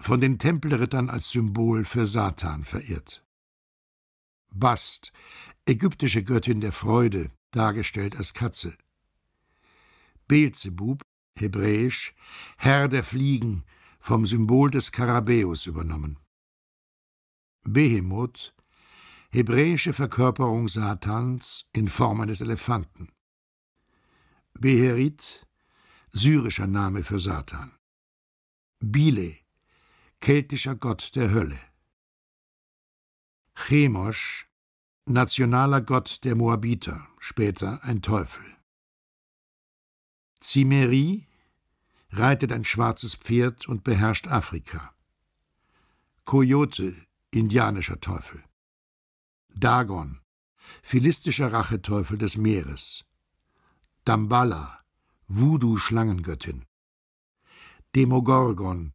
Speaker 2: von den Tempelrittern als Symbol für Satan verirrt. Bast, ägyptische Göttin der Freude, dargestellt als Katze. Beelzebub, hebräisch, Herr der Fliegen, vom Symbol des Karabäus übernommen. Behemoth, hebräische Verkörperung Satans in Form eines Elefanten. Beherit, syrischer Name für Satan. Bile, keltischer Gott der Hölle. Chemosh, nationaler Gott der Moabiter später ein Teufel. Cimeri reitet ein schwarzes Pferd und beherrscht Afrika. Coyote, indianischer Teufel. Dagon, philistischer Racheteufel des Meeres. Dambala, Voodoo-Schlangengöttin. Demogorgon,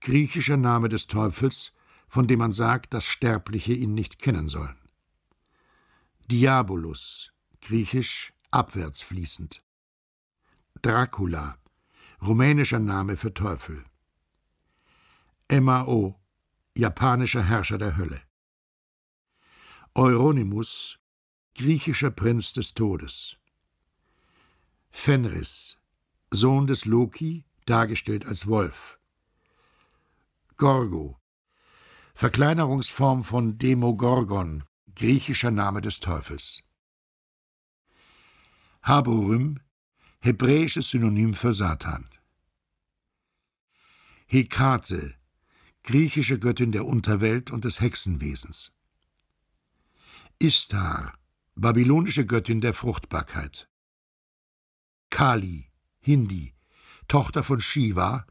Speaker 2: griechischer Name des Teufels, von dem man sagt, dass Sterbliche ihn nicht kennen sollen. Diabolus, griechisch abwärts fließend. Dracula, rumänischer Name für Teufel. Mao, japanischer Herrscher der Hölle. Euronymus, griechischer Prinz des Todes. Fenris, Sohn des Loki, dargestellt als Wolf. Gorgo, Verkleinerungsform von Demogorgon, griechischer Name des Teufels. Haborim, hebräisches Synonym für Satan. Hekate, griechische Göttin der Unterwelt und des Hexenwesens. Istar, babylonische Göttin der Fruchtbarkeit. Kali, Hindi, Tochter von Shiva,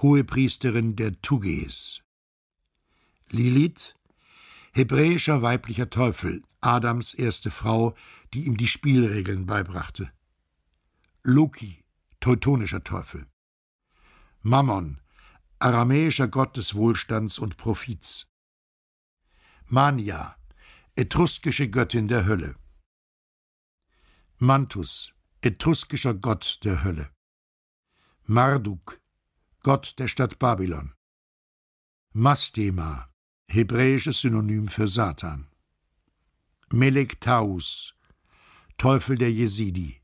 Speaker 2: Hohepriesterin der Tuges. Lilith, hebräischer weiblicher Teufel, Adams erste Frau, die ihm die Spielregeln beibrachte. Loki, teutonischer Teufel. Mammon, aramäischer Gott des Wohlstands und Profits. Mania, etruskische Göttin der Hölle. Mantus, etruskischer Gott der Hölle. Marduk, Gott der Stadt Babylon. Mastema, hebräisches Synonym für Satan. Melektaus, Teufel der Jesidi.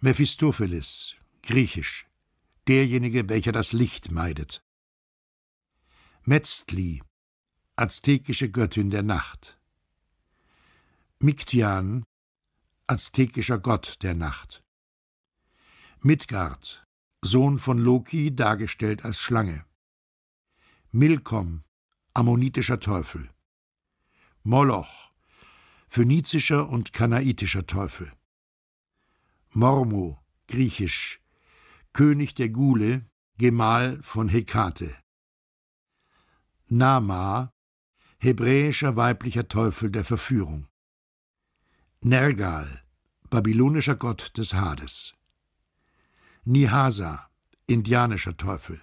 Speaker 2: Mephistopheles, griechisch, derjenige, welcher das Licht meidet. Metzli, aztekische Göttin der Nacht. Miktian, aztekischer Gott der Nacht. Midgard, Sohn von Loki, dargestellt als Schlange. Milkom, ammonitischer Teufel. Moloch, phönizischer und kanaitischer Teufel. Mormo, griechisch, König der Gule, Gemahl von Hekate. Nama, hebräischer weiblicher Teufel der Verführung. Nergal, babylonischer Gott des Hades. Nihasa, indianischer Teufel.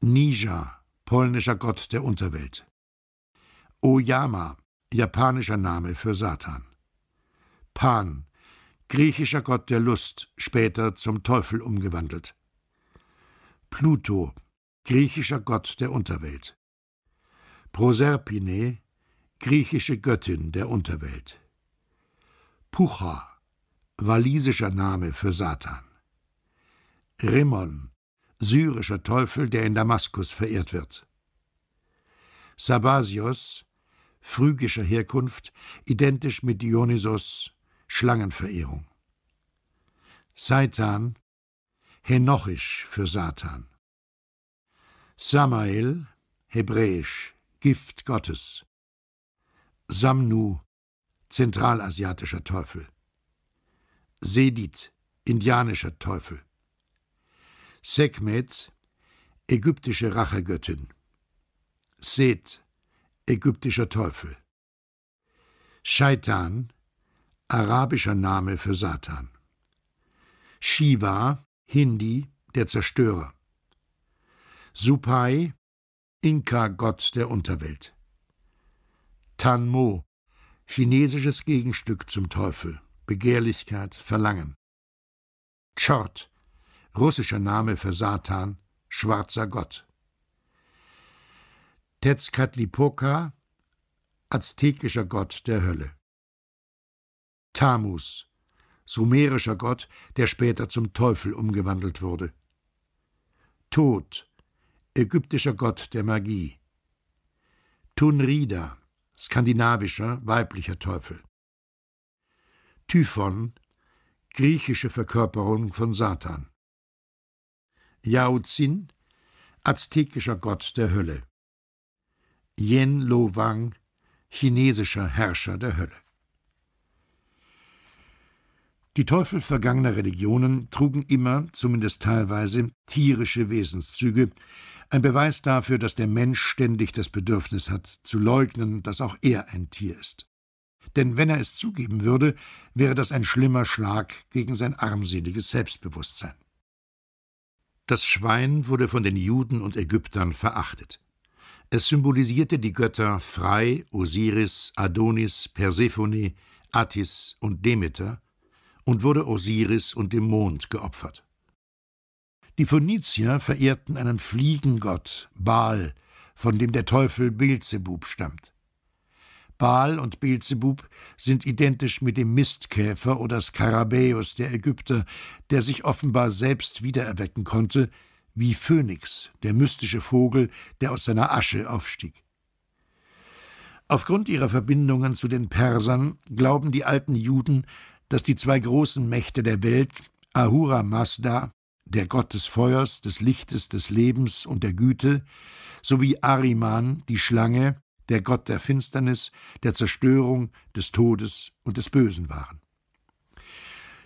Speaker 2: Nija, polnischer Gott der Unterwelt. Oyama, japanischer Name für Satan. Pan, griechischer Gott der Lust, später zum Teufel umgewandelt. Pluto, griechischer Gott der Unterwelt. Proserpine, griechische Göttin der Unterwelt. Pucha, walisischer Name für Satan. Rimmon, syrischer Teufel, der in Damaskus verehrt wird. Sabasios, phrygischer Herkunft, identisch mit Dionysos, Schlangenverehrung. Seitan, henochisch für Satan. Samael, hebräisch, Gift Gottes. Samnu, zentralasiatischer Teufel. Sedit, indianischer Teufel. Sekmet, ägyptische Rachegöttin. Seth, ägyptischer Teufel. Shaitan, arabischer Name für Satan. Shiva, Hindi, der Zerstörer. Supai, Inka-Gott der Unterwelt. Tanmo, chinesisches Gegenstück zum Teufel, Begehrlichkeit, Verlangen. Chort, russischer Name für Satan, schwarzer Gott. Tetzkatlipoca, aztekischer Gott der Hölle. Tamus, sumerischer Gott, der später zum Teufel umgewandelt wurde. Tod, ägyptischer Gott der Magie. Tunrida, skandinavischer, weiblicher Teufel. Typhon, griechische Verkörperung von Satan. Yauzin, aztekischer Gott der Hölle. Yen Lo Wang, chinesischer Herrscher der Hölle. Die Teufel vergangener Religionen trugen immer, zumindest teilweise, tierische Wesenszüge, ein Beweis dafür, dass der Mensch ständig das Bedürfnis hat, zu leugnen, dass auch er ein Tier ist. Denn wenn er es zugeben würde, wäre das ein schlimmer Schlag gegen sein armseliges Selbstbewusstsein. Das Schwein wurde von den Juden und Ägyptern verachtet. Es symbolisierte die Götter Frei, Osiris, Adonis, Persephone, Attis und Demeter und wurde Osiris und dem Mond geopfert. Die Phönizier verehrten einen Fliegengott, Baal, von dem der Teufel Beelzebub stammt. Baal und Beelzebub sind identisch mit dem Mistkäfer oder Skarabäus der Ägypter, der sich offenbar selbst wiedererwecken konnte, wie Phönix, der mystische Vogel, der aus seiner Asche aufstieg. Aufgrund ihrer Verbindungen zu den Persern glauben die alten Juden, dass die zwei großen Mächte der Welt, Ahura Mazda, der Gott des Feuers, des Lichtes, des Lebens und der Güte, sowie Ariman, die Schlange, der Gott der Finsternis, der Zerstörung, des Todes und des Bösen waren.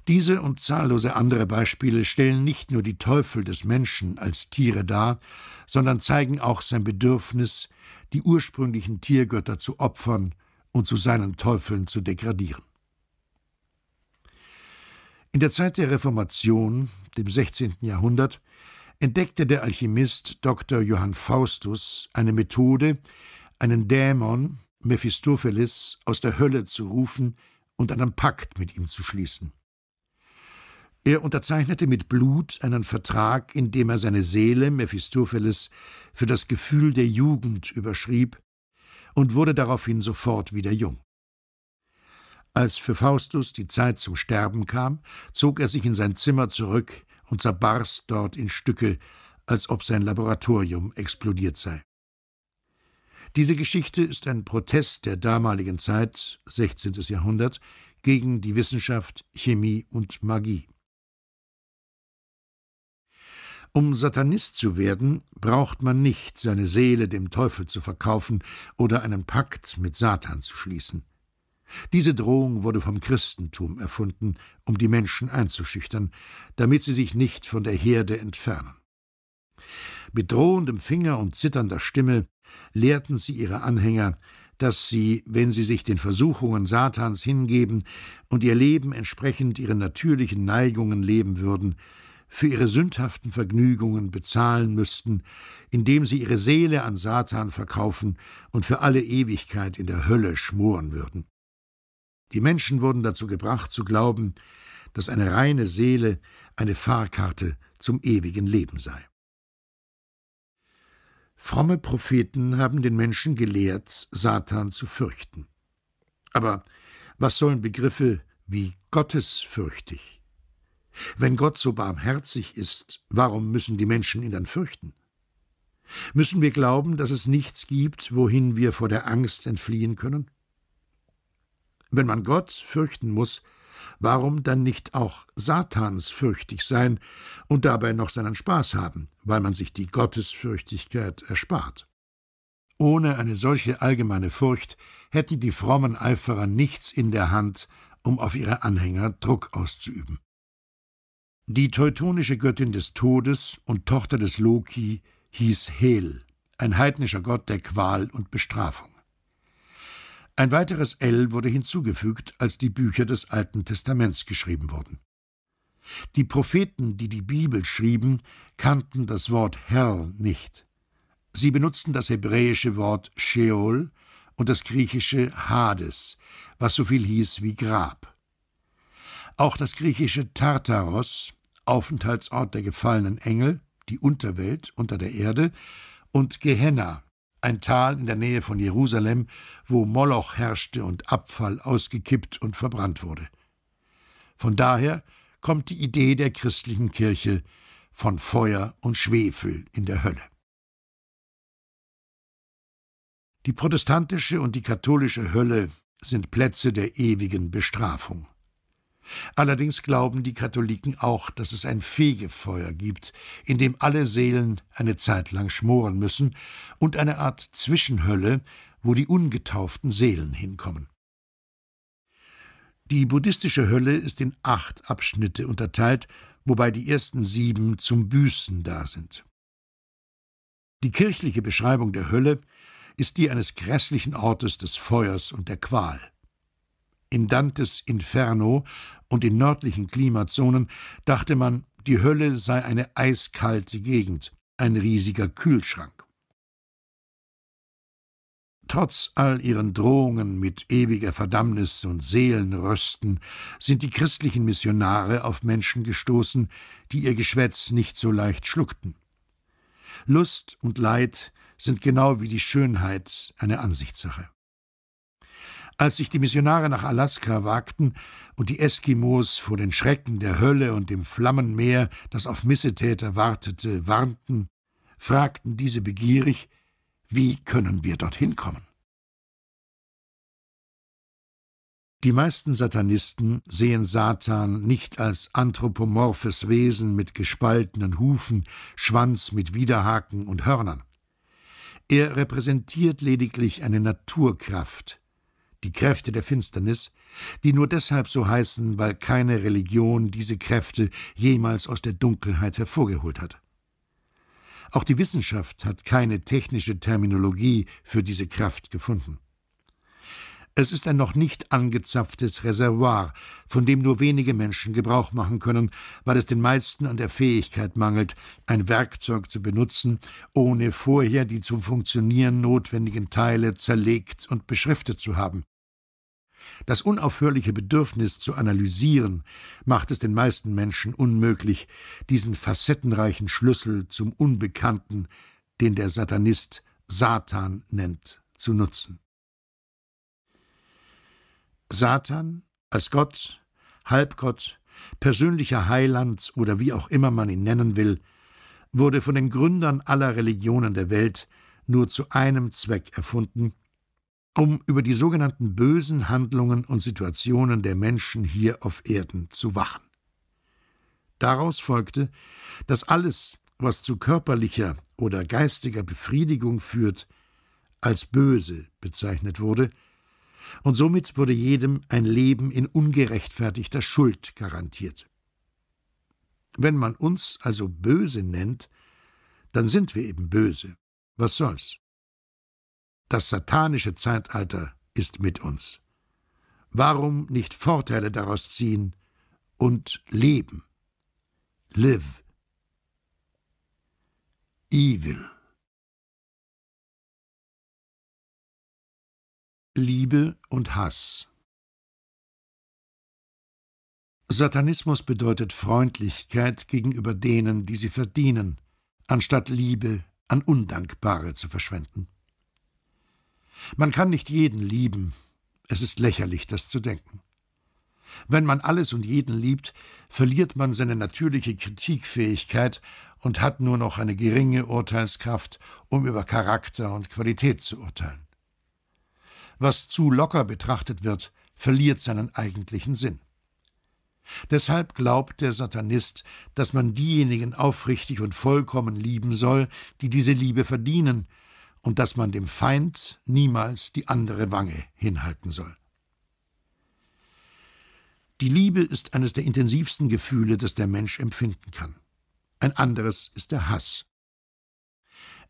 Speaker 2: Diese und zahllose andere Beispiele stellen nicht nur die Teufel des Menschen als Tiere dar, sondern zeigen auch sein Bedürfnis, die ursprünglichen Tiergötter zu opfern und zu seinen Teufeln zu degradieren. In der Zeit der Reformation, dem 16. Jahrhundert, entdeckte der Alchemist Dr. Johann Faustus eine Methode, einen Dämon, Mephistopheles, aus der Hölle zu rufen und einen Pakt mit ihm zu schließen. Er unterzeichnete mit Blut einen Vertrag, in dem er seine Seele, Mephistopheles, für das Gefühl der Jugend überschrieb und wurde daraufhin sofort wieder jung. Als für Faustus die Zeit zum Sterben kam, zog er sich in sein Zimmer zurück und zerbarst dort in Stücke, als ob sein Laboratorium explodiert sei. Diese Geschichte ist ein Protest der damaligen Zeit, 16. Jahrhundert, gegen die Wissenschaft, Chemie und Magie. Um Satanist zu werden, braucht man nicht seine Seele dem Teufel zu verkaufen oder einen Pakt mit Satan zu schließen. Diese Drohung wurde vom Christentum erfunden, um die Menschen einzuschüchtern, damit sie sich nicht von der Herde entfernen. Mit drohendem Finger und zitternder Stimme lehrten sie ihre Anhänger, dass sie, wenn sie sich den Versuchungen Satans hingeben und ihr Leben entsprechend ihren natürlichen Neigungen leben würden, für ihre sündhaften Vergnügungen bezahlen müssten, indem sie ihre Seele an Satan verkaufen und für alle Ewigkeit in der Hölle schmoren würden. Die Menschen wurden dazu gebracht zu glauben, dass eine reine Seele eine Fahrkarte zum ewigen Leben sei. Fromme Propheten haben den Menschen gelehrt, Satan zu fürchten. Aber was sollen Begriffe wie gottesfürchtig wenn Gott so barmherzig ist, warum müssen die Menschen ihn dann fürchten? Müssen wir glauben, dass es nichts gibt, wohin wir vor der Angst entfliehen können? Wenn man Gott fürchten muss, warum dann nicht auch Satans fürchtig sein und dabei noch seinen Spaß haben, weil man sich die Gottesfürchtigkeit erspart? Ohne eine solche allgemeine Furcht hätten die frommen Eiferer nichts in der Hand, um auf ihre Anhänger Druck auszuüben. Die teutonische Göttin des Todes und Tochter des Loki hieß Hel, ein heidnischer Gott der Qual und Bestrafung. Ein weiteres L wurde hinzugefügt, als die Bücher des Alten Testaments geschrieben wurden. Die Propheten, die die Bibel schrieben, kannten das Wort Herr nicht. Sie benutzten das hebräische Wort Sheol und das griechische Hades, was so viel hieß wie Grab. Auch das griechische Tartaros Aufenthaltsort der gefallenen Engel, die Unterwelt unter der Erde, und Gehenna, ein Tal in der Nähe von Jerusalem, wo Moloch herrschte und Abfall ausgekippt und verbrannt wurde. Von daher kommt die Idee der christlichen Kirche von Feuer und Schwefel
Speaker 3: in der Hölle. Die protestantische und die katholische Hölle sind Plätze der ewigen Bestrafung.
Speaker 2: Allerdings glauben die Katholiken auch, dass es ein Fegefeuer gibt, in dem alle Seelen eine Zeit lang schmoren müssen und eine Art Zwischenhölle, wo die ungetauften Seelen hinkommen. Die buddhistische Hölle ist in acht Abschnitte unterteilt, wobei die ersten sieben zum Büßen da sind. Die kirchliche Beschreibung der Hölle ist die eines grässlichen Ortes des Feuers und der Qual. In Dantes Inferno und in nördlichen Klimazonen dachte man, die Hölle sei eine eiskalte Gegend, ein riesiger Kühlschrank. Trotz all ihren Drohungen mit ewiger Verdammnis und Seelenrösten sind die christlichen Missionare auf Menschen gestoßen, die ihr Geschwätz nicht so leicht schluckten. Lust und Leid sind genau wie die Schönheit eine Ansichtssache. Als sich die Missionare nach Alaska wagten und die Eskimos vor den Schrecken der Hölle und dem Flammenmeer, das auf Missetäter wartete, warnten,
Speaker 3: fragten diese begierig, wie können wir dorthin kommen? Die meisten Satanisten sehen Satan
Speaker 2: nicht als anthropomorphes Wesen mit gespaltenen Hufen, Schwanz mit Widerhaken und Hörnern. Er repräsentiert lediglich eine Naturkraft, die Kräfte der Finsternis, die nur deshalb so heißen, weil keine Religion diese Kräfte jemals aus der Dunkelheit hervorgeholt hat. Auch die Wissenschaft hat keine technische Terminologie für diese Kraft gefunden. Es ist ein noch nicht angezapftes Reservoir, von dem nur wenige Menschen Gebrauch machen können, weil es den meisten an der Fähigkeit mangelt, ein Werkzeug zu benutzen, ohne vorher die zum Funktionieren notwendigen Teile zerlegt und beschriftet zu haben. Das unaufhörliche Bedürfnis zu analysieren macht es den meisten Menschen unmöglich, diesen facettenreichen Schlüssel zum Unbekannten, den der Satanist Satan nennt, zu nutzen. Satan als Gott, Halbgott, persönlicher Heiland oder wie auch immer man ihn nennen will, wurde von den Gründern aller Religionen der Welt nur zu einem Zweck erfunden, um über die sogenannten bösen Handlungen und Situationen der Menschen hier auf Erden zu wachen. Daraus folgte, dass alles, was zu körperlicher oder geistiger Befriedigung führt, als böse bezeichnet wurde, und somit wurde jedem ein Leben in ungerechtfertigter Schuld garantiert. Wenn man uns also böse nennt, dann sind wir eben böse. Was soll's? Das satanische Zeitalter ist mit uns. Warum nicht Vorteile daraus ziehen
Speaker 1: und leben? Live. Evil. Liebe und Hass.
Speaker 2: Satanismus bedeutet Freundlichkeit gegenüber denen, die sie verdienen, anstatt Liebe an Undankbare zu verschwenden. Man kann nicht jeden lieben. Es ist lächerlich, das zu denken. Wenn man alles und jeden liebt, verliert man seine natürliche Kritikfähigkeit und hat nur noch eine geringe Urteilskraft, um über Charakter und Qualität zu urteilen. Was zu locker betrachtet wird, verliert seinen eigentlichen Sinn. Deshalb glaubt der Satanist, dass man diejenigen aufrichtig und vollkommen lieben soll, die diese Liebe verdienen, und dass man dem Feind niemals die andere Wange hinhalten soll. Die Liebe ist eines der intensivsten Gefühle, das der Mensch empfinden kann. Ein anderes ist der Hass.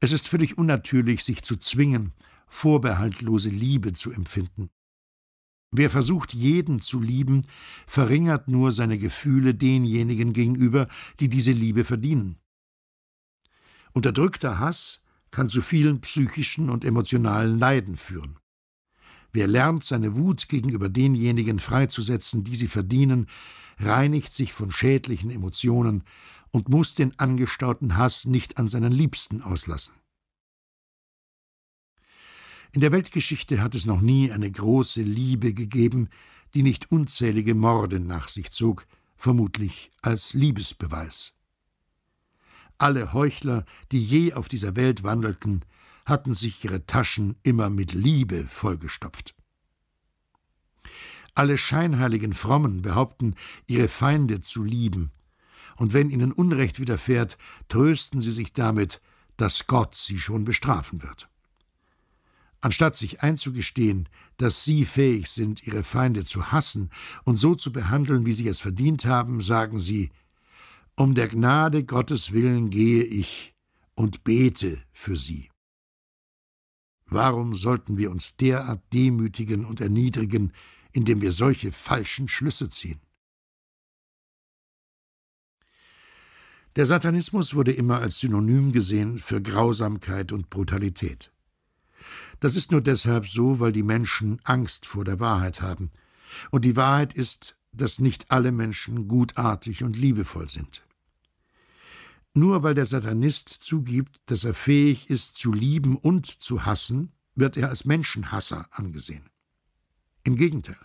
Speaker 2: Es ist völlig unnatürlich, sich zu zwingen, vorbehaltlose Liebe zu empfinden. Wer versucht, jeden zu lieben, verringert nur seine Gefühle denjenigen gegenüber, die diese Liebe verdienen. Unterdrückter Hass kann zu vielen psychischen und emotionalen Leiden führen. Wer lernt, seine Wut gegenüber denjenigen freizusetzen, die sie verdienen, reinigt sich von schädlichen Emotionen und muss den angestauten Hass nicht an seinen Liebsten auslassen. In der Weltgeschichte hat es noch nie eine große Liebe gegeben, die nicht unzählige Morde nach sich zog, vermutlich als Liebesbeweis. Alle Heuchler, die je auf dieser Welt wandelten, hatten sich ihre Taschen immer mit Liebe vollgestopft. Alle scheinheiligen Frommen behaupten, ihre Feinde zu lieben, und wenn ihnen Unrecht widerfährt, trösten sie sich damit, dass Gott sie schon bestrafen wird. Anstatt sich einzugestehen, dass sie fähig sind, ihre Feinde zu hassen und so zu behandeln, wie sie es verdient haben, sagen sie, um der Gnade Gottes willen gehe ich und bete für sie. Warum sollten wir uns derart demütigen und erniedrigen, indem wir solche falschen Schlüsse ziehen? Der Satanismus wurde immer als Synonym gesehen für Grausamkeit und Brutalität. Das ist nur deshalb so, weil die Menschen Angst vor der Wahrheit haben. Und die Wahrheit ist dass nicht alle Menschen gutartig und liebevoll sind. Nur weil der Satanist zugibt, dass er fähig ist zu lieben und zu hassen, wird er als Menschenhasser angesehen. Im Gegenteil,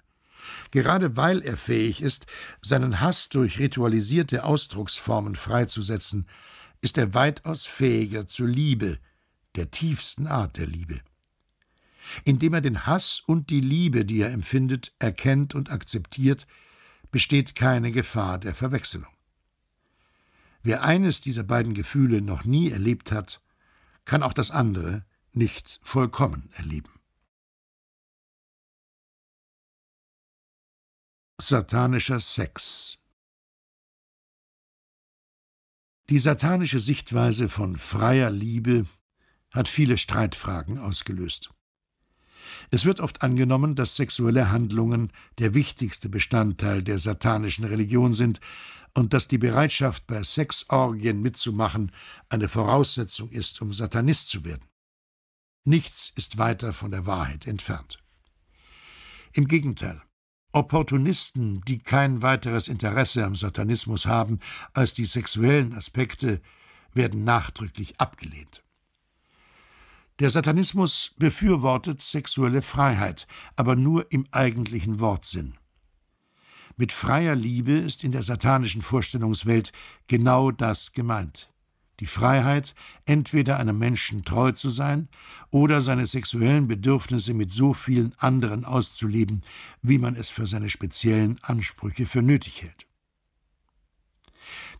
Speaker 2: gerade weil er fähig ist, seinen Hass durch ritualisierte Ausdrucksformen freizusetzen, ist er weitaus fähiger zur Liebe, der tiefsten Art der Liebe. Indem er den Hass und die Liebe, die er empfindet, erkennt und akzeptiert, besteht keine Gefahr der Verwechslung. Wer eines dieser beiden Gefühle noch nie erlebt hat,
Speaker 1: kann auch das andere nicht vollkommen erleben. Satanischer Sex
Speaker 3: Die satanische Sichtweise von freier Liebe hat viele Streitfragen ausgelöst. Es wird oft
Speaker 2: angenommen, dass sexuelle Handlungen der wichtigste Bestandteil der satanischen Religion sind und dass die Bereitschaft, bei Sexorgien mitzumachen, eine Voraussetzung ist, um Satanist zu werden. Nichts ist weiter von der Wahrheit entfernt. Im Gegenteil, Opportunisten, die kein weiteres Interesse am Satanismus haben als die sexuellen Aspekte, werden nachdrücklich abgelehnt. Der Satanismus befürwortet sexuelle Freiheit, aber nur im eigentlichen Wortsinn. Mit freier Liebe ist in der satanischen Vorstellungswelt genau das gemeint. Die Freiheit, entweder einem Menschen treu zu sein oder seine sexuellen Bedürfnisse mit so vielen anderen auszuleben, wie man es für seine speziellen Ansprüche für nötig hält.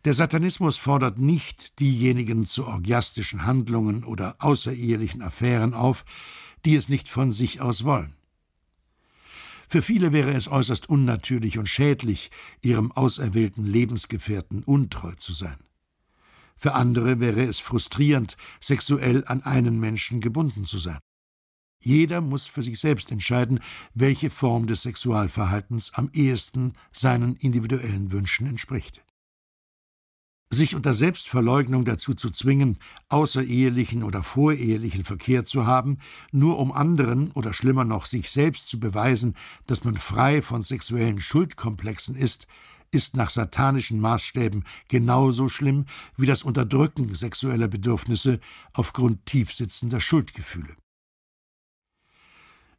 Speaker 2: Der Satanismus fordert nicht diejenigen zu orgiastischen Handlungen oder außerehelichen Affären auf, die es nicht von sich aus wollen. Für viele wäre es äußerst unnatürlich und schädlich, ihrem auserwählten Lebensgefährten untreu zu sein. Für andere wäre es frustrierend, sexuell an einen Menschen gebunden zu sein. Jeder muss für sich selbst entscheiden, welche Form des Sexualverhaltens am ehesten seinen individuellen Wünschen entspricht sich unter Selbstverleugnung dazu zu zwingen, außerehelichen oder vorehelichen Verkehr zu haben, nur um anderen oder schlimmer noch sich selbst zu beweisen, dass man frei von sexuellen Schuldkomplexen ist, ist nach satanischen Maßstäben genauso schlimm wie das Unterdrücken sexueller Bedürfnisse aufgrund tiefsitzender Schuldgefühle.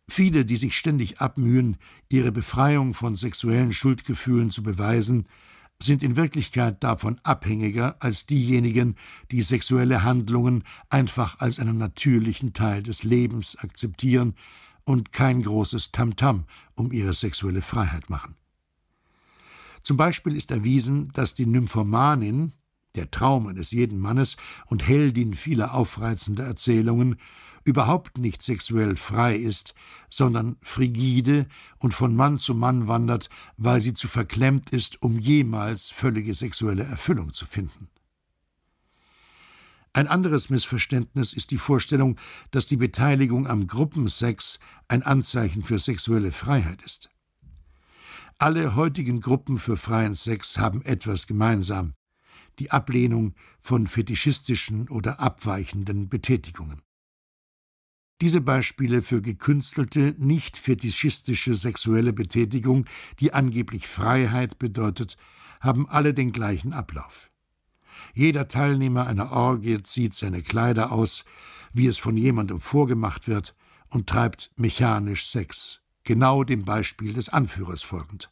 Speaker 2: Viele, die sich ständig abmühen, ihre Befreiung von sexuellen Schuldgefühlen zu beweisen, sind in Wirklichkeit davon abhängiger als diejenigen, die sexuelle Handlungen einfach als einen natürlichen Teil des Lebens akzeptieren und kein großes Tamtam -Tam um ihre sexuelle Freiheit machen. Zum Beispiel ist erwiesen, dass die Nymphomanin, der Traum eines jeden Mannes und Heldin vieler aufreizender Erzählungen, überhaupt nicht sexuell frei ist, sondern frigide und von Mann zu Mann wandert, weil sie zu verklemmt ist, um jemals völlige sexuelle Erfüllung zu finden. Ein anderes Missverständnis ist die Vorstellung, dass die Beteiligung am Gruppensex ein Anzeichen für sexuelle Freiheit ist. Alle heutigen Gruppen für freien Sex haben etwas gemeinsam die Ablehnung von fetischistischen oder abweichenden Betätigungen. Diese Beispiele für gekünstelte, nicht fetischistische sexuelle Betätigung, die angeblich Freiheit bedeutet, haben alle den gleichen Ablauf. Jeder Teilnehmer einer Orgie zieht seine Kleider aus, wie es von jemandem vorgemacht wird, und treibt mechanisch Sex, genau dem Beispiel des Anführers folgend.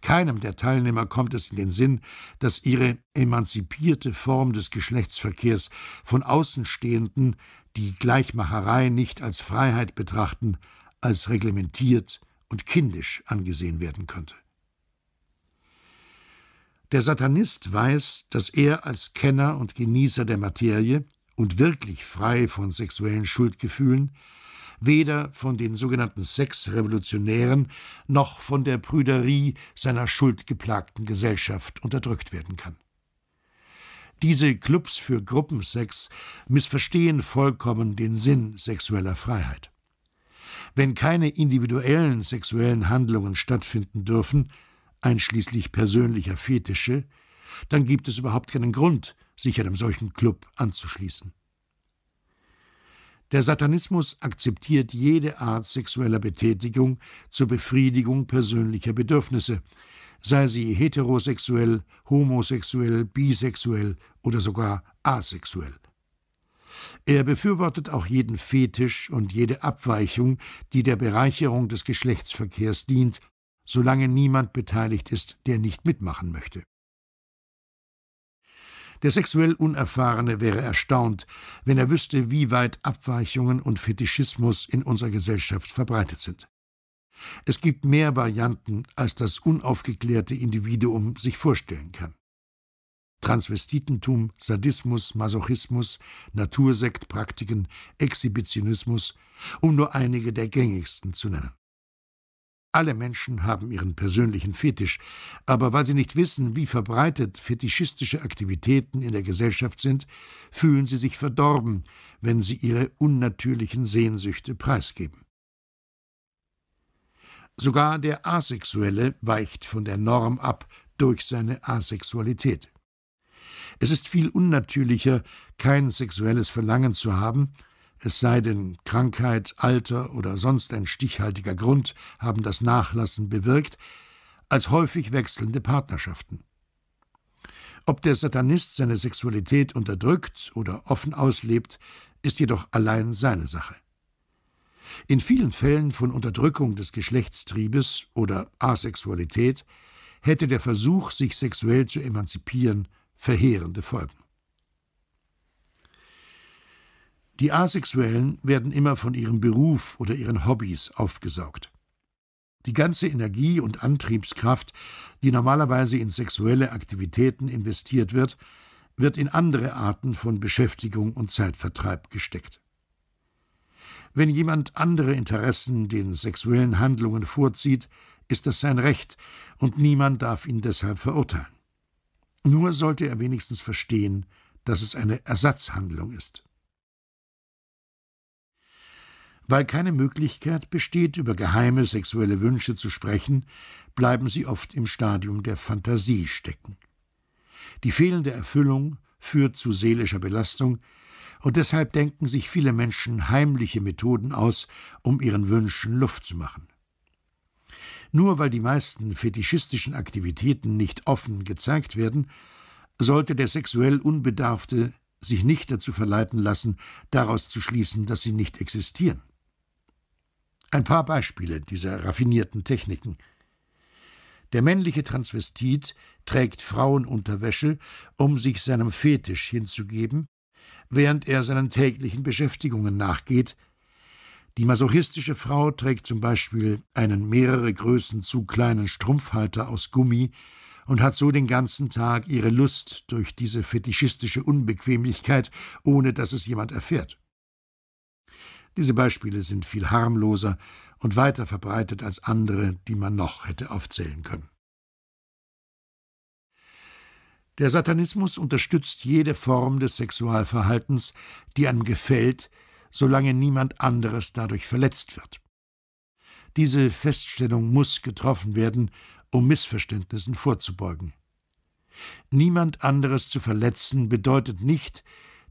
Speaker 2: Keinem der Teilnehmer kommt es in den Sinn, dass ihre emanzipierte Form des Geschlechtsverkehrs von Außenstehenden die Gleichmacherei nicht als Freiheit betrachten, als reglementiert und kindisch angesehen werden könnte. Der Satanist weiß, dass er als Kenner und Genießer der Materie und wirklich frei von sexuellen Schuldgefühlen weder von den sogenannten Sexrevolutionären noch von der Prüderie seiner schuldgeplagten Gesellschaft unterdrückt werden kann. Diese Clubs für Gruppensex missverstehen vollkommen den Sinn sexueller Freiheit. Wenn keine individuellen sexuellen Handlungen stattfinden dürfen, einschließlich persönlicher Fetische, dann gibt es überhaupt keinen Grund, sich einem solchen Club anzuschließen. Der Satanismus akzeptiert jede Art sexueller Betätigung zur Befriedigung persönlicher Bedürfnisse, sei sie heterosexuell, homosexuell, bisexuell oder sogar asexuell. Er befürwortet auch jeden Fetisch und jede Abweichung, die der Bereicherung des Geschlechtsverkehrs dient, solange niemand beteiligt ist, der nicht mitmachen möchte. Der sexuell Unerfahrene wäre erstaunt, wenn er wüsste, wie weit Abweichungen und Fetischismus in unserer Gesellschaft verbreitet sind. Es gibt mehr Varianten, als das unaufgeklärte Individuum sich vorstellen kann. Transvestitentum, Sadismus, Masochismus, Natursektpraktiken, Exhibitionismus, um nur einige der gängigsten zu nennen. Alle Menschen haben ihren persönlichen Fetisch, aber weil sie nicht wissen, wie verbreitet fetischistische Aktivitäten in der Gesellschaft sind, fühlen sie sich verdorben, wenn sie ihre unnatürlichen Sehnsüchte preisgeben. Sogar der Asexuelle weicht von der Norm ab durch seine Asexualität. Es ist viel unnatürlicher, kein sexuelles Verlangen zu haben, es sei denn Krankheit, Alter oder sonst ein stichhaltiger Grund haben das Nachlassen bewirkt, als häufig wechselnde Partnerschaften. Ob der Satanist seine Sexualität unterdrückt oder offen auslebt, ist jedoch allein seine Sache. In vielen Fällen von Unterdrückung des Geschlechtstriebes oder Asexualität hätte der Versuch, sich sexuell zu emanzipieren, verheerende Folgen. Die Asexuellen werden immer von ihrem Beruf oder ihren Hobbys aufgesaugt. Die ganze Energie und Antriebskraft, die normalerweise in sexuelle Aktivitäten investiert wird, wird in andere Arten von Beschäftigung und Zeitvertreib gesteckt. Wenn jemand andere Interessen den sexuellen Handlungen vorzieht, ist das sein Recht, und niemand darf ihn deshalb verurteilen. Nur sollte er wenigstens verstehen, dass es eine Ersatzhandlung ist. Weil keine Möglichkeit besteht, über geheime sexuelle Wünsche zu sprechen, bleiben sie oft im Stadium der Fantasie stecken. Die fehlende Erfüllung führt zu seelischer Belastung, und deshalb denken sich viele Menschen heimliche Methoden aus, um ihren Wünschen Luft zu machen. Nur weil die meisten fetischistischen Aktivitäten nicht offen gezeigt werden, sollte der sexuell Unbedarfte sich nicht dazu verleiten lassen, daraus zu schließen, dass sie nicht existieren. Ein paar Beispiele dieser raffinierten Techniken. Der männliche Transvestit trägt Frauenunterwäsche, um sich seinem Fetisch hinzugeben während er seinen täglichen Beschäftigungen nachgeht. Die masochistische Frau trägt zum Beispiel einen mehrere Größen zu kleinen Strumpfhalter aus Gummi und hat so den ganzen Tag ihre Lust durch diese fetischistische Unbequemlichkeit, ohne dass es jemand erfährt. Diese Beispiele sind viel harmloser und weiter verbreitet als andere, die man noch hätte aufzählen können. Der Satanismus unterstützt jede Form des Sexualverhaltens, die einem gefällt, solange niemand anderes dadurch verletzt wird. Diese Feststellung muss getroffen werden, um Missverständnissen vorzubeugen. Niemand anderes zu verletzen bedeutet nicht,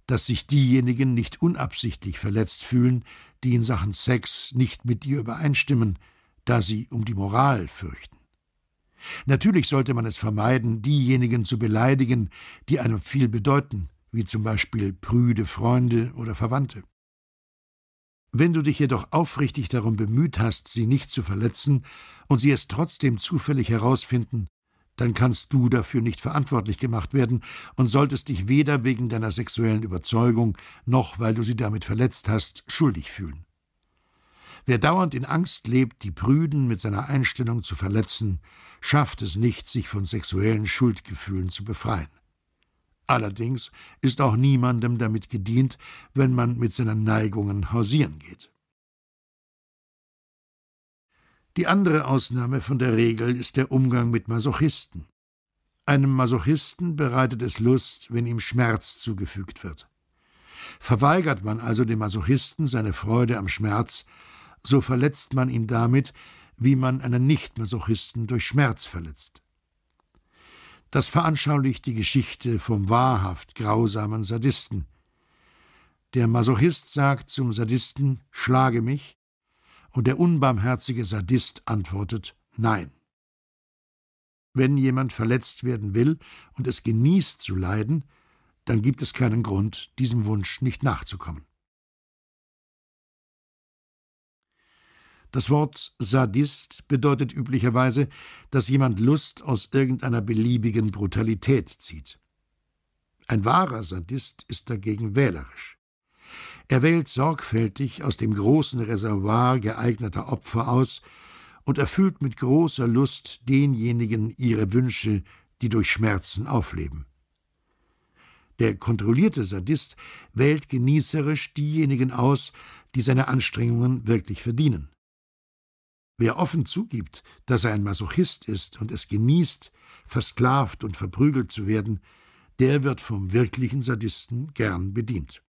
Speaker 2: dass sich diejenigen nicht unabsichtlich verletzt fühlen, die in Sachen Sex nicht mit ihr übereinstimmen, da sie um die Moral fürchten. Natürlich sollte man es vermeiden, diejenigen zu beleidigen, die einem viel bedeuten, wie zum Beispiel prüde Freunde oder Verwandte. Wenn du dich jedoch aufrichtig darum bemüht hast, sie nicht zu verletzen und sie es trotzdem zufällig herausfinden, dann kannst du dafür nicht verantwortlich gemacht werden und solltest dich weder wegen deiner sexuellen Überzeugung noch weil du sie damit verletzt hast, schuldig fühlen. Wer dauernd in Angst lebt, die Brüden mit seiner Einstellung zu verletzen, schafft es nicht, sich von sexuellen Schuldgefühlen zu befreien. Allerdings ist auch niemandem damit gedient, wenn man mit seinen Neigungen hausieren geht. Die andere Ausnahme von der Regel ist der Umgang mit Masochisten. Einem Masochisten bereitet es Lust, wenn ihm Schmerz zugefügt wird. Verweigert man also dem Masochisten seine Freude am Schmerz, so verletzt man ihn damit, wie man einen Nicht-Masochisten durch Schmerz verletzt. Das veranschaulicht die Geschichte vom wahrhaft grausamen Sadisten. Der Masochist sagt zum Sadisten, schlage mich, und der unbarmherzige Sadist antwortet, nein. Wenn jemand verletzt werden
Speaker 3: will und es genießt zu leiden, dann gibt es keinen Grund, diesem Wunsch nicht nachzukommen. Das Wort
Speaker 2: Sadist bedeutet üblicherweise, dass jemand Lust aus irgendeiner beliebigen Brutalität zieht. Ein wahrer Sadist ist dagegen wählerisch. Er wählt sorgfältig aus dem großen Reservoir geeigneter Opfer aus und erfüllt mit großer Lust denjenigen ihre Wünsche, die durch Schmerzen aufleben. Der kontrollierte Sadist wählt genießerisch diejenigen aus, die seine Anstrengungen wirklich verdienen. Wer offen zugibt, dass er ein Masochist ist und es genießt, versklavt und verprügelt zu werden, der wird vom wirklichen Sadisten gern bedient.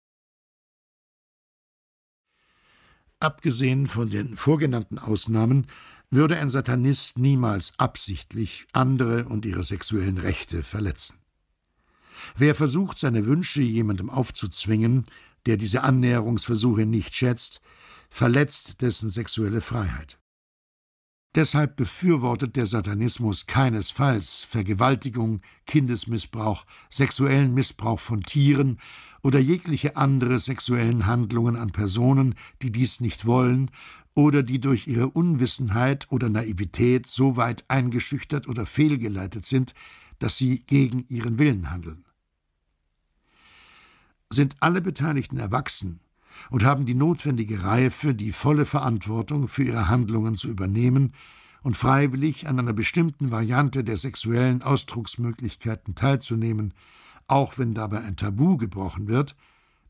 Speaker 2: Abgesehen von den vorgenannten Ausnahmen würde ein Satanist niemals absichtlich andere und ihre sexuellen Rechte verletzen. Wer versucht, seine Wünsche jemandem aufzuzwingen, der diese Annäherungsversuche nicht schätzt, verletzt dessen sexuelle Freiheit. Deshalb befürwortet der Satanismus keinesfalls Vergewaltigung, Kindesmissbrauch, sexuellen Missbrauch von Tieren oder jegliche andere sexuellen Handlungen an Personen, die dies nicht wollen oder die durch ihre Unwissenheit oder Naivität so weit eingeschüchtert oder fehlgeleitet sind, dass sie gegen ihren Willen handeln. Sind alle Beteiligten erwachsen und haben die notwendige Reife, die volle Verantwortung für ihre Handlungen zu übernehmen und freiwillig an einer bestimmten Variante der sexuellen Ausdrucksmöglichkeiten teilzunehmen, auch wenn dabei ein Tabu gebrochen wird,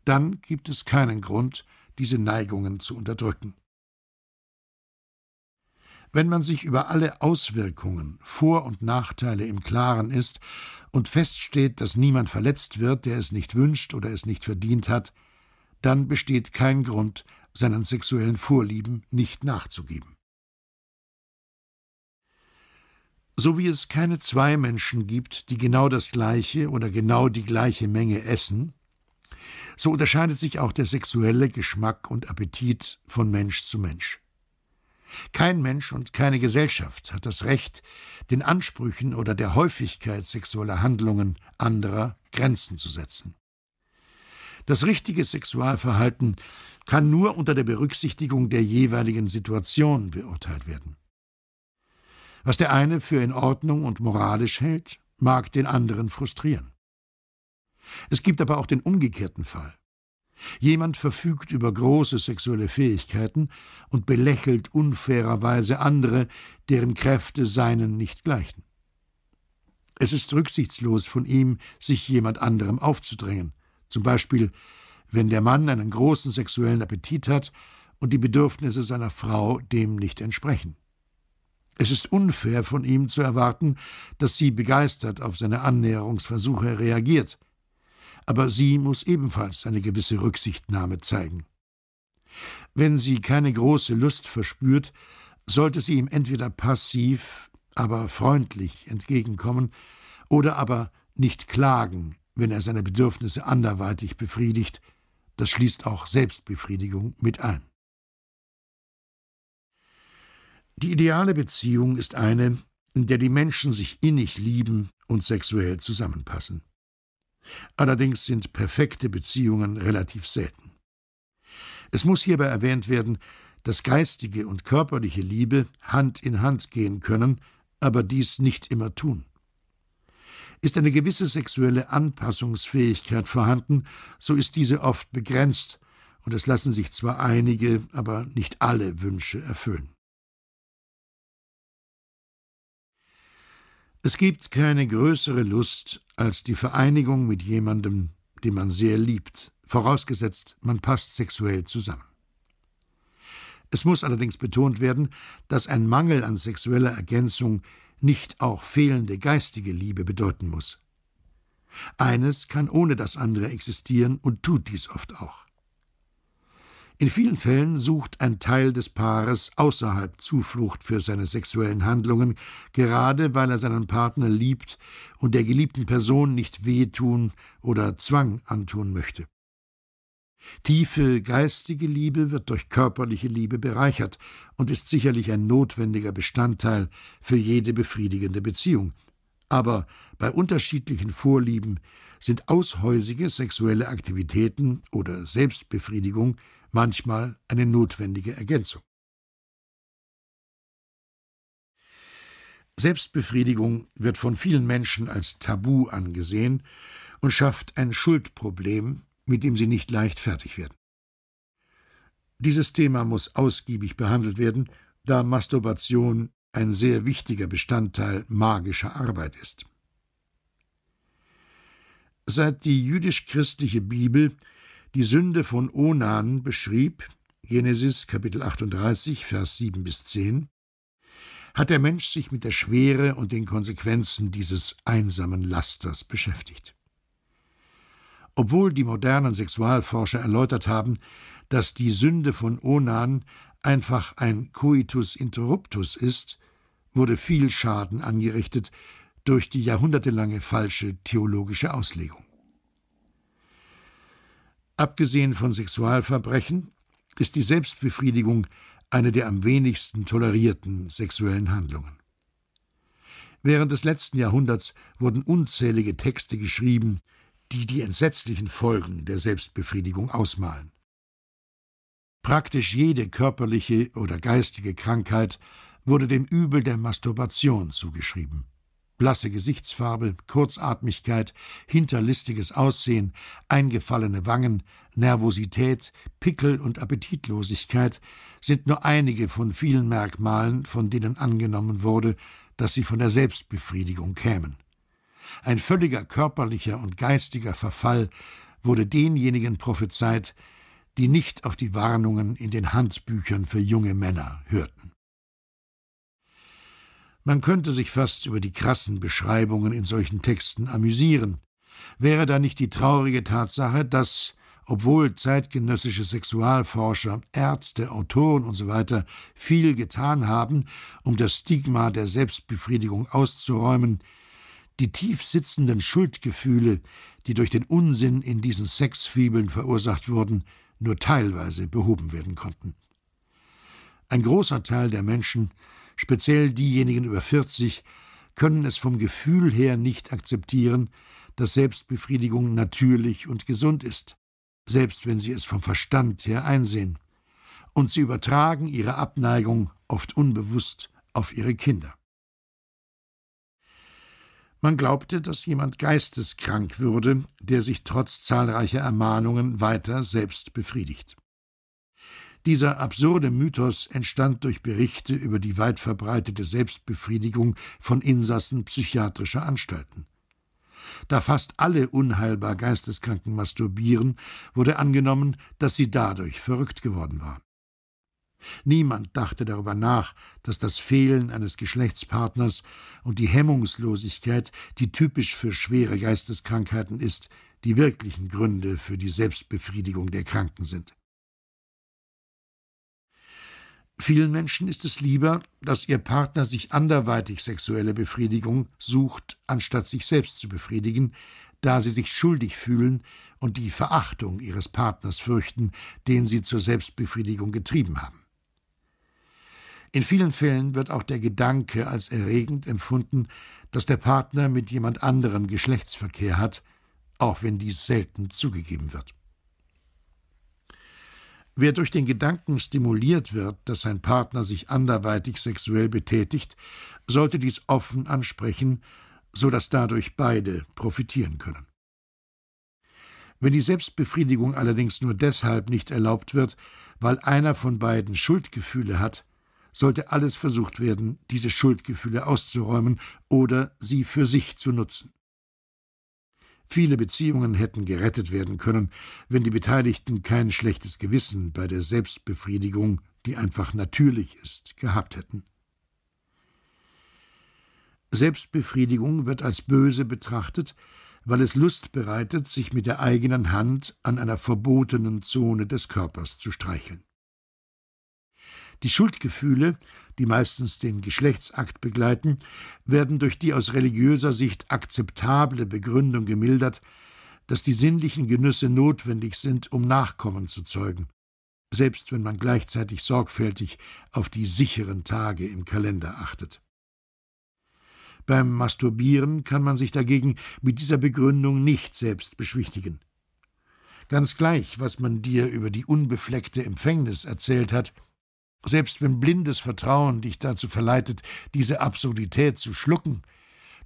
Speaker 2: dann gibt es keinen Grund, diese Neigungen zu unterdrücken. Wenn man sich über alle Auswirkungen, Vor- und Nachteile im Klaren ist und feststeht, dass niemand verletzt wird, der es nicht wünscht oder es nicht verdient hat, dann besteht kein Grund, seinen sexuellen Vorlieben nicht nachzugeben. So wie es keine zwei Menschen gibt, die genau das gleiche oder genau die gleiche Menge essen, so unterscheidet sich auch der sexuelle Geschmack und Appetit von Mensch zu Mensch. Kein Mensch und keine Gesellschaft hat das Recht, den Ansprüchen oder der Häufigkeit sexueller Handlungen anderer Grenzen zu setzen. Das richtige Sexualverhalten kann nur unter der Berücksichtigung der jeweiligen Situation beurteilt werden. Was der eine für in Ordnung und moralisch hält, mag den anderen frustrieren. Es gibt aber auch den umgekehrten Fall. Jemand verfügt über große sexuelle Fähigkeiten und belächelt unfairerweise andere, deren Kräfte seinen nicht gleichen. Es ist rücksichtslos von ihm, sich jemand anderem aufzudrängen. Zum Beispiel, wenn der Mann einen großen sexuellen Appetit hat und die Bedürfnisse seiner Frau dem nicht entsprechen. Es ist unfair von ihm zu erwarten, dass sie begeistert auf seine Annäherungsversuche reagiert, aber sie muss ebenfalls eine gewisse Rücksichtnahme zeigen. Wenn sie keine große Lust verspürt, sollte sie ihm entweder passiv, aber freundlich entgegenkommen oder aber nicht klagen wenn er seine Bedürfnisse anderweitig befriedigt, das schließt auch Selbstbefriedigung mit ein. Die ideale Beziehung ist eine, in der die Menschen sich innig lieben und sexuell zusammenpassen. Allerdings sind perfekte Beziehungen relativ selten. Es muss hierbei erwähnt werden, dass geistige und körperliche Liebe Hand in Hand gehen können, aber dies nicht immer tun. Ist eine gewisse sexuelle Anpassungsfähigkeit vorhanden, so ist diese oft begrenzt,
Speaker 3: und es lassen sich zwar einige, aber nicht alle Wünsche erfüllen. Es gibt keine größere
Speaker 2: Lust als die Vereinigung mit jemandem, den man sehr liebt, vorausgesetzt man passt sexuell zusammen. Es muss allerdings betont werden, dass ein Mangel an sexueller Ergänzung nicht auch fehlende geistige Liebe bedeuten muss. Eines kann ohne das andere existieren und tut dies oft auch. In vielen Fällen sucht ein Teil des Paares außerhalb Zuflucht für seine sexuellen Handlungen, gerade weil er seinen Partner liebt und der geliebten Person nicht wehtun oder Zwang antun möchte. Tiefe geistige Liebe wird durch körperliche Liebe bereichert und ist sicherlich ein notwendiger Bestandteil für jede befriedigende Beziehung. Aber bei unterschiedlichen Vorlieben sind aushäusige sexuelle Aktivitäten oder Selbstbefriedigung manchmal eine notwendige Ergänzung. Selbstbefriedigung wird von vielen Menschen als Tabu angesehen und schafft ein Schuldproblem mit dem sie nicht leicht fertig werden. Dieses Thema muss ausgiebig behandelt werden, da Masturbation ein sehr wichtiger Bestandteil magischer Arbeit ist. Seit die jüdisch-christliche Bibel die Sünde von Onan beschrieb, Genesis Kapitel 38, Vers 7 bis 10, hat der Mensch sich mit der Schwere und den Konsequenzen dieses einsamen Lasters beschäftigt obwohl die modernen Sexualforscher erläutert haben, dass die Sünde von Onan einfach ein Coitus interruptus ist, wurde viel Schaden angerichtet durch die jahrhundertelange falsche theologische Auslegung. Abgesehen von Sexualverbrechen ist die Selbstbefriedigung eine der am wenigsten tolerierten sexuellen Handlungen. Während des letzten Jahrhunderts wurden unzählige Texte geschrieben, die die entsetzlichen Folgen der Selbstbefriedigung ausmalen. Praktisch jede körperliche oder geistige Krankheit wurde dem Übel der Masturbation zugeschrieben. Blasse Gesichtsfarbe, Kurzatmigkeit, hinterlistiges Aussehen, eingefallene Wangen, Nervosität, Pickel und Appetitlosigkeit sind nur einige von vielen Merkmalen, von denen angenommen wurde, dass sie von der Selbstbefriedigung kämen. Ein völliger körperlicher und geistiger Verfall wurde denjenigen prophezeit, die nicht auf die Warnungen in den Handbüchern für junge Männer hörten. Man könnte sich fast über die krassen Beschreibungen in solchen Texten amüsieren, wäre da nicht die traurige Tatsache, dass, obwohl zeitgenössische Sexualforscher, Ärzte, Autoren usw. So viel getan haben, um das Stigma der Selbstbefriedigung auszuräumen, die tief sitzenden Schuldgefühle, die durch den Unsinn in diesen Sexfibeln verursacht wurden, nur teilweise behoben werden konnten. Ein großer Teil der Menschen, speziell diejenigen über 40, können es vom Gefühl her nicht akzeptieren, dass Selbstbefriedigung natürlich und gesund ist, selbst wenn sie es vom Verstand her einsehen. Und sie übertragen ihre Abneigung oft unbewusst auf ihre Kinder. Man glaubte, dass jemand geisteskrank würde, der sich trotz zahlreicher Ermahnungen weiter selbst befriedigt. Dieser absurde Mythos entstand durch Berichte über die weit verbreitete Selbstbefriedigung von Insassen psychiatrischer Anstalten. Da fast alle unheilbar Geisteskranken masturbieren, wurde angenommen, dass sie dadurch verrückt geworden waren. Niemand dachte darüber nach, dass das Fehlen eines Geschlechtspartners und die Hemmungslosigkeit, die typisch für schwere Geisteskrankheiten ist, die wirklichen Gründe für die Selbstbefriedigung der Kranken sind. Vielen Menschen ist es lieber, dass ihr Partner sich anderweitig sexuelle Befriedigung sucht, anstatt sich selbst zu befriedigen, da sie sich schuldig fühlen und die Verachtung ihres Partners fürchten, den sie zur Selbstbefriedigung getrieben haben. In vielen Fällen wird auch der Gedanke als erregend empfunden, dass der Partner mit jemand anderem Geschlechtsverkehr hat, auch wenn dies selten zugegeben wird. Wer durch den Gedanken stimuliert wird, dass sein Partner sich anderweitig sexuell betätigt, sollte dies offen ansprechen, so dass dadurch beide profitieren können. Wenn die Selbstbefriedigung allerdings nur deshalb nicht erlaubt wird, weil einer von beiden Schuldgefühle hat, sollte alles versucht werden, diese Schuldgefühle auszuräumen oder sie für sich zu nutzen. Viele Beziehungen hätten gerettet werden können, wenn die Beteiligten kein schlechtes Gewissen bei der Selbstbefriedigung, die einfach natürlich ist, gehabt hätten. Selbstbefriedigung wird als böse betrachtet, weil es Lust bereitet, sich mit der eigenen Hand an einer verbotenen Zone des Körpers zu streicheln. Die Schuldgefühle, die meistens den Geschlechtsakt begleiten, werden durch die aus religiöser Sicht akzeptable Begründung gemildert, dass die sinnlichen Genüsse notwendig sind, um Nachkommen zu zeugen, selbst wenn man gleichzeitig sorgfältig auf die sicheren Tage im Kalender achtet. Beim Masturbieren kann man sich dagegen mit dieser Begründung nicht selbst beschwichtigen. Ganz gleich, was man dir über die unbefleckte Empfängnis erzählt hat, selbst wenn blindes Vertrauen dich dazu verleitet, diese Absurdität zu schlucken,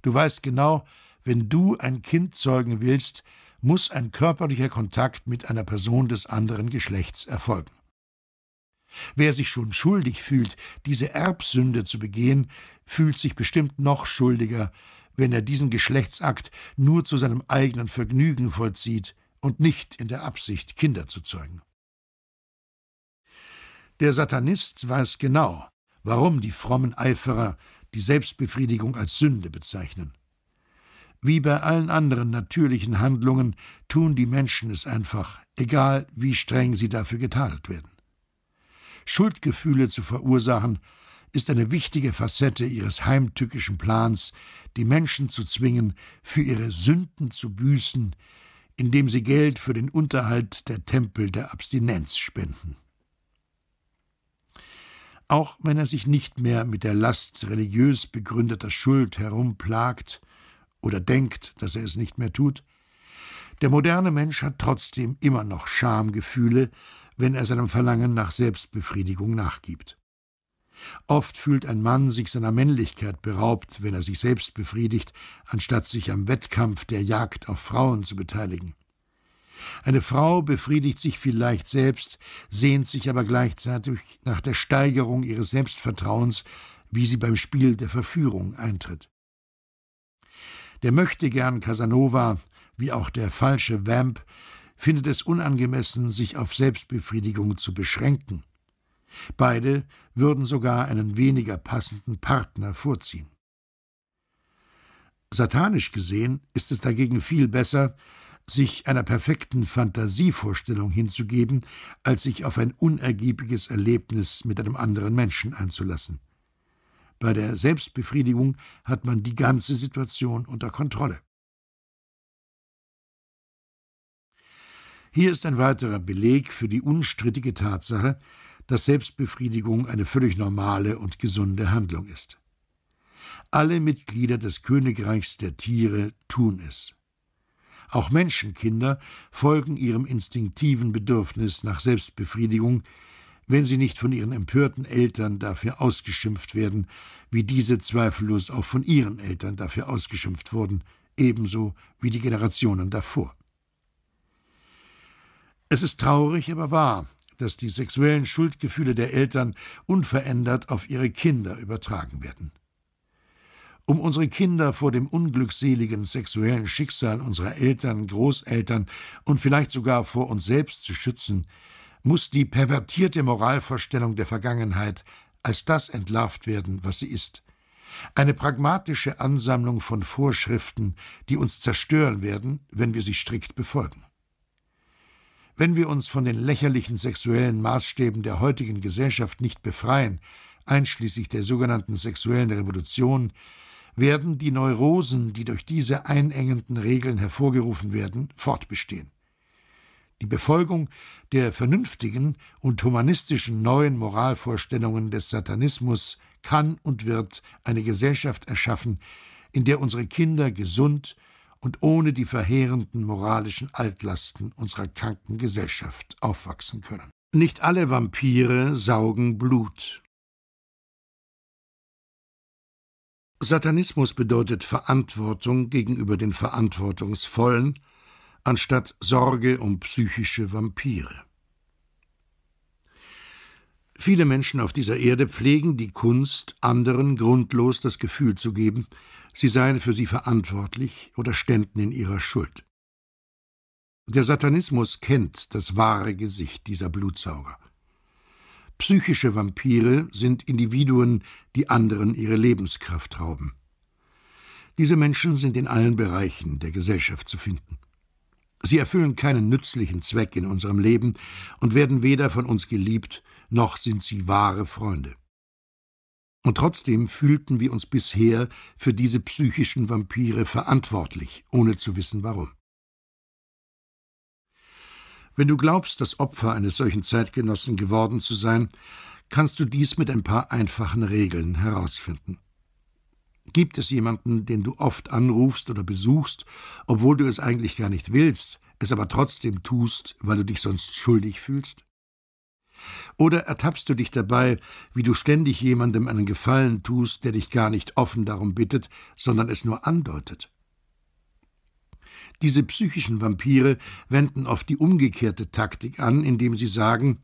Speaker 2: du weißt genau, wenn du ein Kind zeugen willst, muss ein körperlicher Kontakt mit einer Person des anderen Geschlechts erfolgen. Wer sich schon schuldig fühlt, diese Erbsünde zu begehen, fühlt sich bestimmt noch schuldiger, wenn er diesen Geschlechtsakt nur zu seinem eigenen Vergnügen vollzieht und nicht in der Absicht, Kinder zu zeugen. Der Satanist weiß genau, warum die frommen Eiferer die Selbstbefriedigung als Sünde bezeichnen. Wie bei allen anderen natürlichen Handlungen tun die Menschen es einfach, egal wie streng sie dafür getadelt werden. Schuldgefühle zu verursachen, ist eine wichtige Facette ihres heimtückischen Plans, die Menschen zu zwingen, für ihre Sünden zu büßen, indem sie Geld für den Unterhalt der Tempel der Abstinenz spenden. Auch wenn er sich nicht mehr mit der Last religiös begründeter Schuld herumplagt oder denkt, dass er es nicht mehr tut, der moderne Mensch hat trotzdem immer noch Schamgefühle, wenn er seinem Verlangen nach Selbstbefriedigung nachgibt. Oft fühlt ein Mann sich seiner Männlichkeit beraubt, wenn er sich selbst befriedigt, anstatt sich am Wettkampf der Jagd auf Frauen zu beteiligen. Eine Frau befriedigt sich vielleicht selbst, sehnt sich aber gleichzeitig nach der Steigerung ihres Selbstvertrauens, wie sie beim Spiel der Verführung eintritt. Der möchte gern Casanova, wie auch der falsche Vamp, findet es unangemessen, sich auf Selbstbefriedigung zu beschränken. Beide würden sogar einen weniger passenden Partner vorziehen. Satanisch gesehen ist es dagegen viel besser, sich einer perfekten Fantasievorstellung hinzugeben, als sich auf ein unergiebiges Erlebnis mit einem anderen Menschen einzulassen.
Speaker 3: Bei der Selbstbefriedigung hat man die ganze Situation unter Kontrolle. Hier ist ein weiterer Beleg für
Speaker 2: die unstrittige Tatsache, dass Selbstbefriedigung eine völlig normale und gesunde Handlung ist. Alle Mitglieder des Königreichs der Tiere tun es. Auch Menschenkinder folgen ihrem instinktiven Bedürfnis nach Selbstbefriedigung, wenn sie nicht von ihren empörten Eltern dafür ausgeschimpft werden, wie diese zweifellos auch von ihren Eltern dafür ausgeschimpft wurden, ebenso wie die Generationen davor. Es ist traurig, aber wahr, dass die sexuellen Schuldgefühle der Eltern unverändert auf ihre Kinder übertragen werden um unsere Kinder vor dem unglückseligen sexuellen Schicksal unserer Eltern, Großeltern und vielleicht sogar vor uns selbst zu schützen, muss die pervertierte Moralvorstellung der Vergangenheit als das entlarvt werden, was sie ist. Eine pragmatische Ansammlung von Vorschriften, die uns zerstören werden, wenn wir sie strikt befolgen. Wenn wir uns von den lächerlichen sexuellen Maßstäben der heutigen Gesellschaft nicht befreien, einschließlich der sogenannten sexuellen Revolution, werden die Neurosen, die durch diese einengenden Regeln hervorgerufen werden, fortbestehen. Die Befolgung der vernünftigen und humanistischen neuen Moralvorstellungen des Satanismus kann und wird eine Gesellschaft erschaffen, in der unsere Kinder gesund und ohne die verheerenden moralischen Altlasten unserer kranken Gesellschaft aufwachsen
Speaker 1: können.
Speaker 3: Nicht alle Vampire saugen Blut. Satanismus bedeutet Verantwortung gegenüber den
Speaker 2: Verantwortungsvollen anstatt Sorge um psychische Vampire. Viele Menschen auf dieser Erde pflegen die Kunst, anderen grundlos das Gefühl zu geben, sie seien für sie verantwortlich oder ständen in ihrer Schuld. Der Satanismus kennt das wahre Gesicht dieser Blutsauger. Psychische Vampire sind Individuen, die anderen ihre Lebenskraft rauben. Diese Menschen sind in allen Bereichen der Gesellschaft zu finden. Sie erfüllen keinen nützlichen Zweck in unserem Leben und werden weder von uns geliebt, noch sind sie wahre Freunde. Und trotzdem fühlten wir uns bisher für diese psychischen Vampire verantwortlich, ohne zu wissen warum. Wenn du glaubst, das Opfer eines solchen Zeitgenossen geworden zu sein, kannst du dies mit ein paar einfachen Regeln herausfinden. Gibt es jemanden, den du oft anrufst oder besuchst, obwohl du es eigentlich gar nicht willst, es aber trotzdem tust, weil du dich sonst schuldig fühlst? Oder ertappst du dich dabei, wie du ständig jemandem einen Gefallen tust, der dich gar nicht offen darum bittet, sondern es nur andeutet? Diese psychischen Vampire wenden oft die umgekehrte Taktik an, indem sie sagen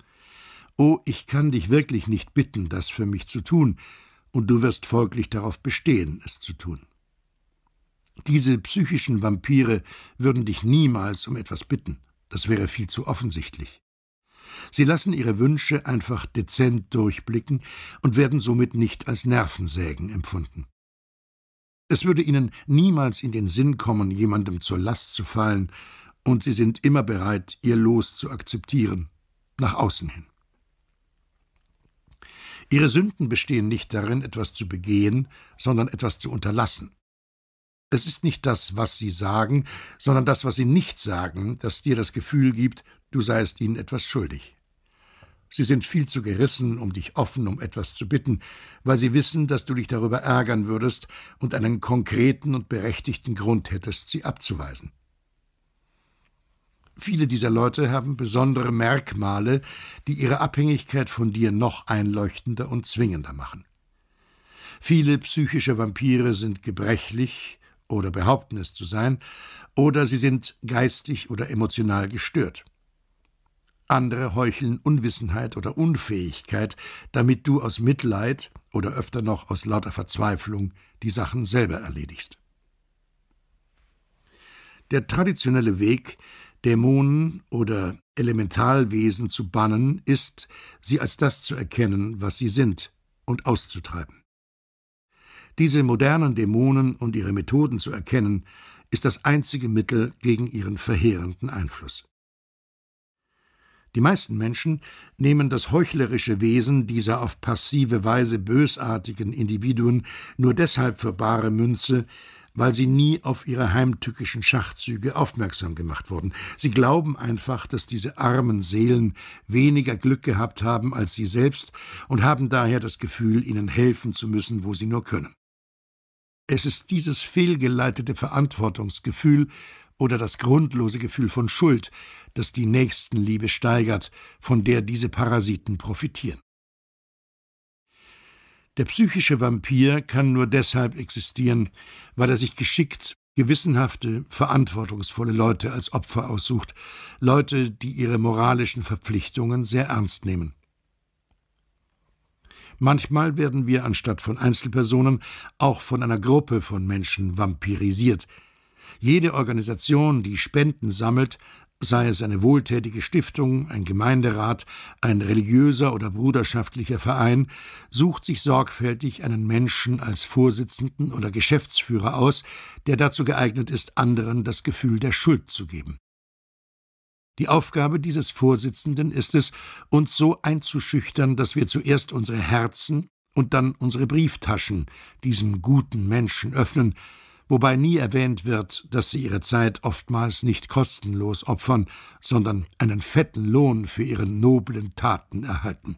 Speaker 2: Oh, ich kann dich wirklich nicht bitten, das für mich zu tun, und du wirst folglich darauf bestehen, es zu tun. Diese psychischen Vampire würden dich niemals um etwas bitten, das wäre viel zu offensichtlich. Sie lassen ihre Wünsche einfach dezent durchblicken und werden somit nicht als Nervensägen empfunden. Es würde ihnen niemals in den Sinn kommen, jemandem zur Last zu fallen, und sie sind immer bereit, ihr Los zu akzeptieren, nach außen hin. Ihre Sünden bestehen nicht darin, etwas zu begehen, sondern etwas zu unterlassen. Es ist nicht das, was sie sagen, sondern das, was sie nicht sagen, das dir das Gefühl gibt, du seist ihnen etwas schuldig. Sie sind viel zu gerissen, um dich offen um etwas zu bitten, weil sie wissen, dass du dich darüber ärgern würdest und einen konkreten und berechtigten Grund hättest, sie abzuweisen. Viele dieser Leute haben besondere Merkmale, die ihre Abhängigkeit von dir noch einleuchtender und zwingender machen. Viele psychische Vampire sind gebrechlich oder behaupten es zu sein, oder sie sind geistig oder emotional gestört. Andere heucheln Unwissenheit oder Unfähigkeit, damit du aus Mitleid oder öfter noch aus lauter Verzweiflung die Sachen selber erledigst. Der traditionelle Weg, Dämonen oder Elementalwesen zu bannen, ist, sie als das zu erkennen, was sie sind, und auszutreiben. Diese modernen Dämonen und ihre Methoden zu erkennen, ist das einzige Mittel gegen ihren verheerenden Einfluss. Die meisten Menschen nehmen das heuchlerische Wesen dieser auf passive Weise bösartigen Individuen nur deshalb für bare Münze, weil sie nie auf ihre heimtückischen Schachzüge aufmerksam gemacht wurden. Sie glauben einfach, dass diese armen Seelen weniger Glück gehabt haben als sie selbst und haben daher das Gefühl, ihnen helfen zu müssen, wo sie nur können. Es ist dieses fehlgeleitete Verantwortungsgefühl oder das grundlose Gefühl von Schuld, das die Nächstenliebe steigert, von der diese Parasiten profitieren. Der psychische Vampir kann nur deshalb existieren, weil er sich geschickt, gewissenhafte, verantwortungsvolle Leute als Opfer aussucht, Leute, die ihre moralischen Verpflichtungen sehr ernst nehmen. Manchmal werden wir anstatt von Einzelpersonen auch von einer Gruppe von Menschen vampirisiert. Jede Organisation, die Spenden sammelt, sei es eine wohltätige Stiftung, ein Gemeinderat, ein religiöser oder bruderschaftlicher Verein, sucht sich sorgfältig einen Menschen als Vorsitzenden oder Geschäftsführer aus, der dazu geeignet ist, anderen das Gefühl der Schuld zu geben. Die Aufgabe dieses Vorsitzenden ist es, uns so einzuschüchtern, dass wir zuerst unsere Herzen und dann unsere Brieftaschen diesem guten Menschen öffnen, wobei nie erwähnt wird, dass sie ihre Zeit oftmals nicht kostenlos opfern, sondern einen fetten Lohn für ihre noblen Taten erhalten.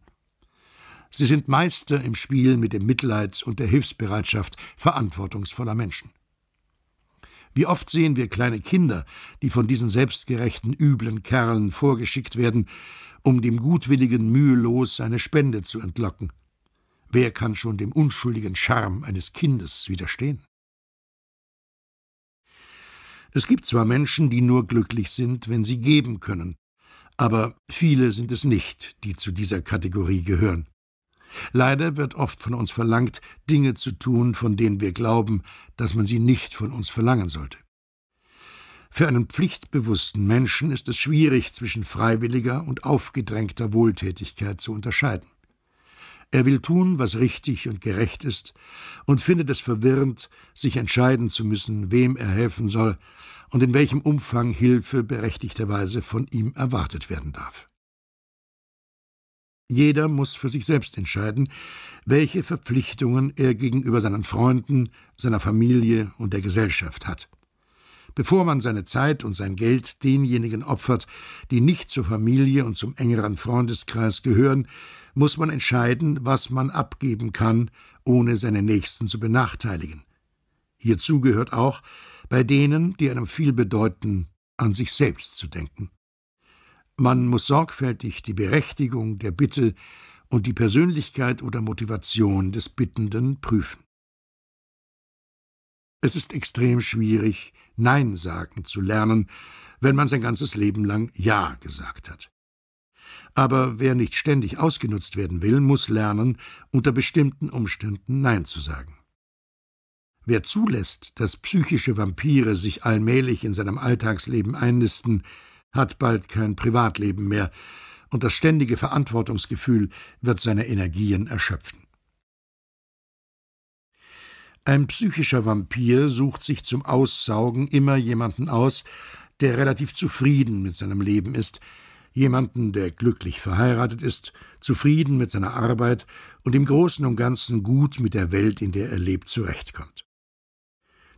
Speaker 2: Sie sind Meister im Spiel mit dem Mitleid und der Hilfsbereitschaft verantwortungsvoller Menschen. Wie oft sehen wir kleine Kinder, die von diesen selbstgerechten, üblen Kerlen vorgeschickt werden, um dem Gutwilligen mühelos eine Spende zu entlocken. Wer kann schon dem unschuldigen Charme eines Kindes widerstehen? Es gibt zwar Menschen, die nur glücklich sind, wenn sie geben können, aber viele sind es nicht, die zu dieser Kategorie gehören. Leider wird oft von uns verlangt, Dinge zu tun, von denen wir glauben, dass man sie nicht von uns verlangen sollte. Für einen pflichtbewussten Menschen ist es schwierig, zwischen freiwilliger und aufgedrängter Wohltätigkeit zu unterscheiden. Er will tun, was richtig und gerecht ist und findet es verwirrend, sich entscheiden zu müssen, wem er helfen soll und in welchem Umfang Hilfe berechtigterweise von ihm erwartet werden darf. Jeder muss für sich selbst entscheiden, welche Verpflichtungen er gegenüber seinen Freunden, seiner Familie und der Gesellschaft hat. Bevor man seine Zeit und sein Geld denjenigen opfert, die nicht zur Familie und zum engeren Freundeskreis gehören, muss man entscheiden, was man abgeben kann, ohne seine Nächsten zu benachteiligen. Hierzu gehört auch, bei denen, die einem viel bedeuten, an sich selbst zu denken. Man muss sorgfältig die Berechtigung der Bitte und die Persönlichkeit oder Motivation des Bittenden prüfen. Es ist extrem schwierig, Nein sagen zu lernen, wenn man sein ganzes Leben lang Ja gesagt hat. Aber wer nicht ständig ausgenutzt werden will, muss lernen, unter bestimmten Umständen Nein zu sagen. Wer zulässt, dass psychische Vampire sich allmählich in seinem Alltagsleben einnisten, hat bald kein Privatleben mehr, und das ständige Verantwortungsgefühl wird seine Energien erschöpfen. Ein psychischer Vampir sucht sich zum Aussaugen immer jemanden aus, der relativ zufrieden mit seinem Leben ist, jemanden, der glücklich verheiratet ist, zufrieden mit seiner Arbeit und im Großen und Ganzen gut mit der Welt, in der er lebt, zurechtkommt.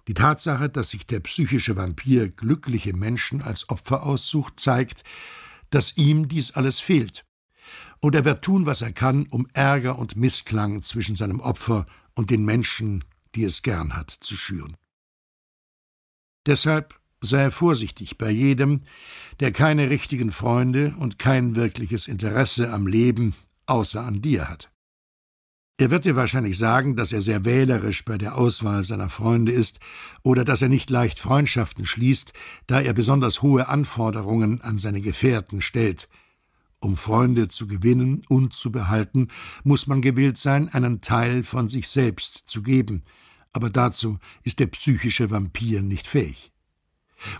Speaker 2: Die Tatsache, dass sich der psychische Vampir glückliche Menschen als Opfer aussucht, zeigt, dass ihm dies alles fehlt. Und er wird tun, was er kann, um Ärger und Missklang zwischen seinem Opfer und den Menschen, die es gern hat, zu schüren. Deshalb sei vorsichtig bei jedem, der keine richtigen Freunde und kein wirkliches Interesse am Leben außer an dir hat. Er wird dir wahrscheinlich sagen, dass er sehr wählerisch bei der Auswahl seiner Freunde ist oder dass er nicht leicht Freundschaften schließt, da er besonders hohe Anforderungen an seine Gefährten stellt. Um Freunde zu gewinnen und zu behalten, muss man gewillt sein, einen Teil von sich selbst zu geben, aber dazu ist der psychische Vampir nicht fähig.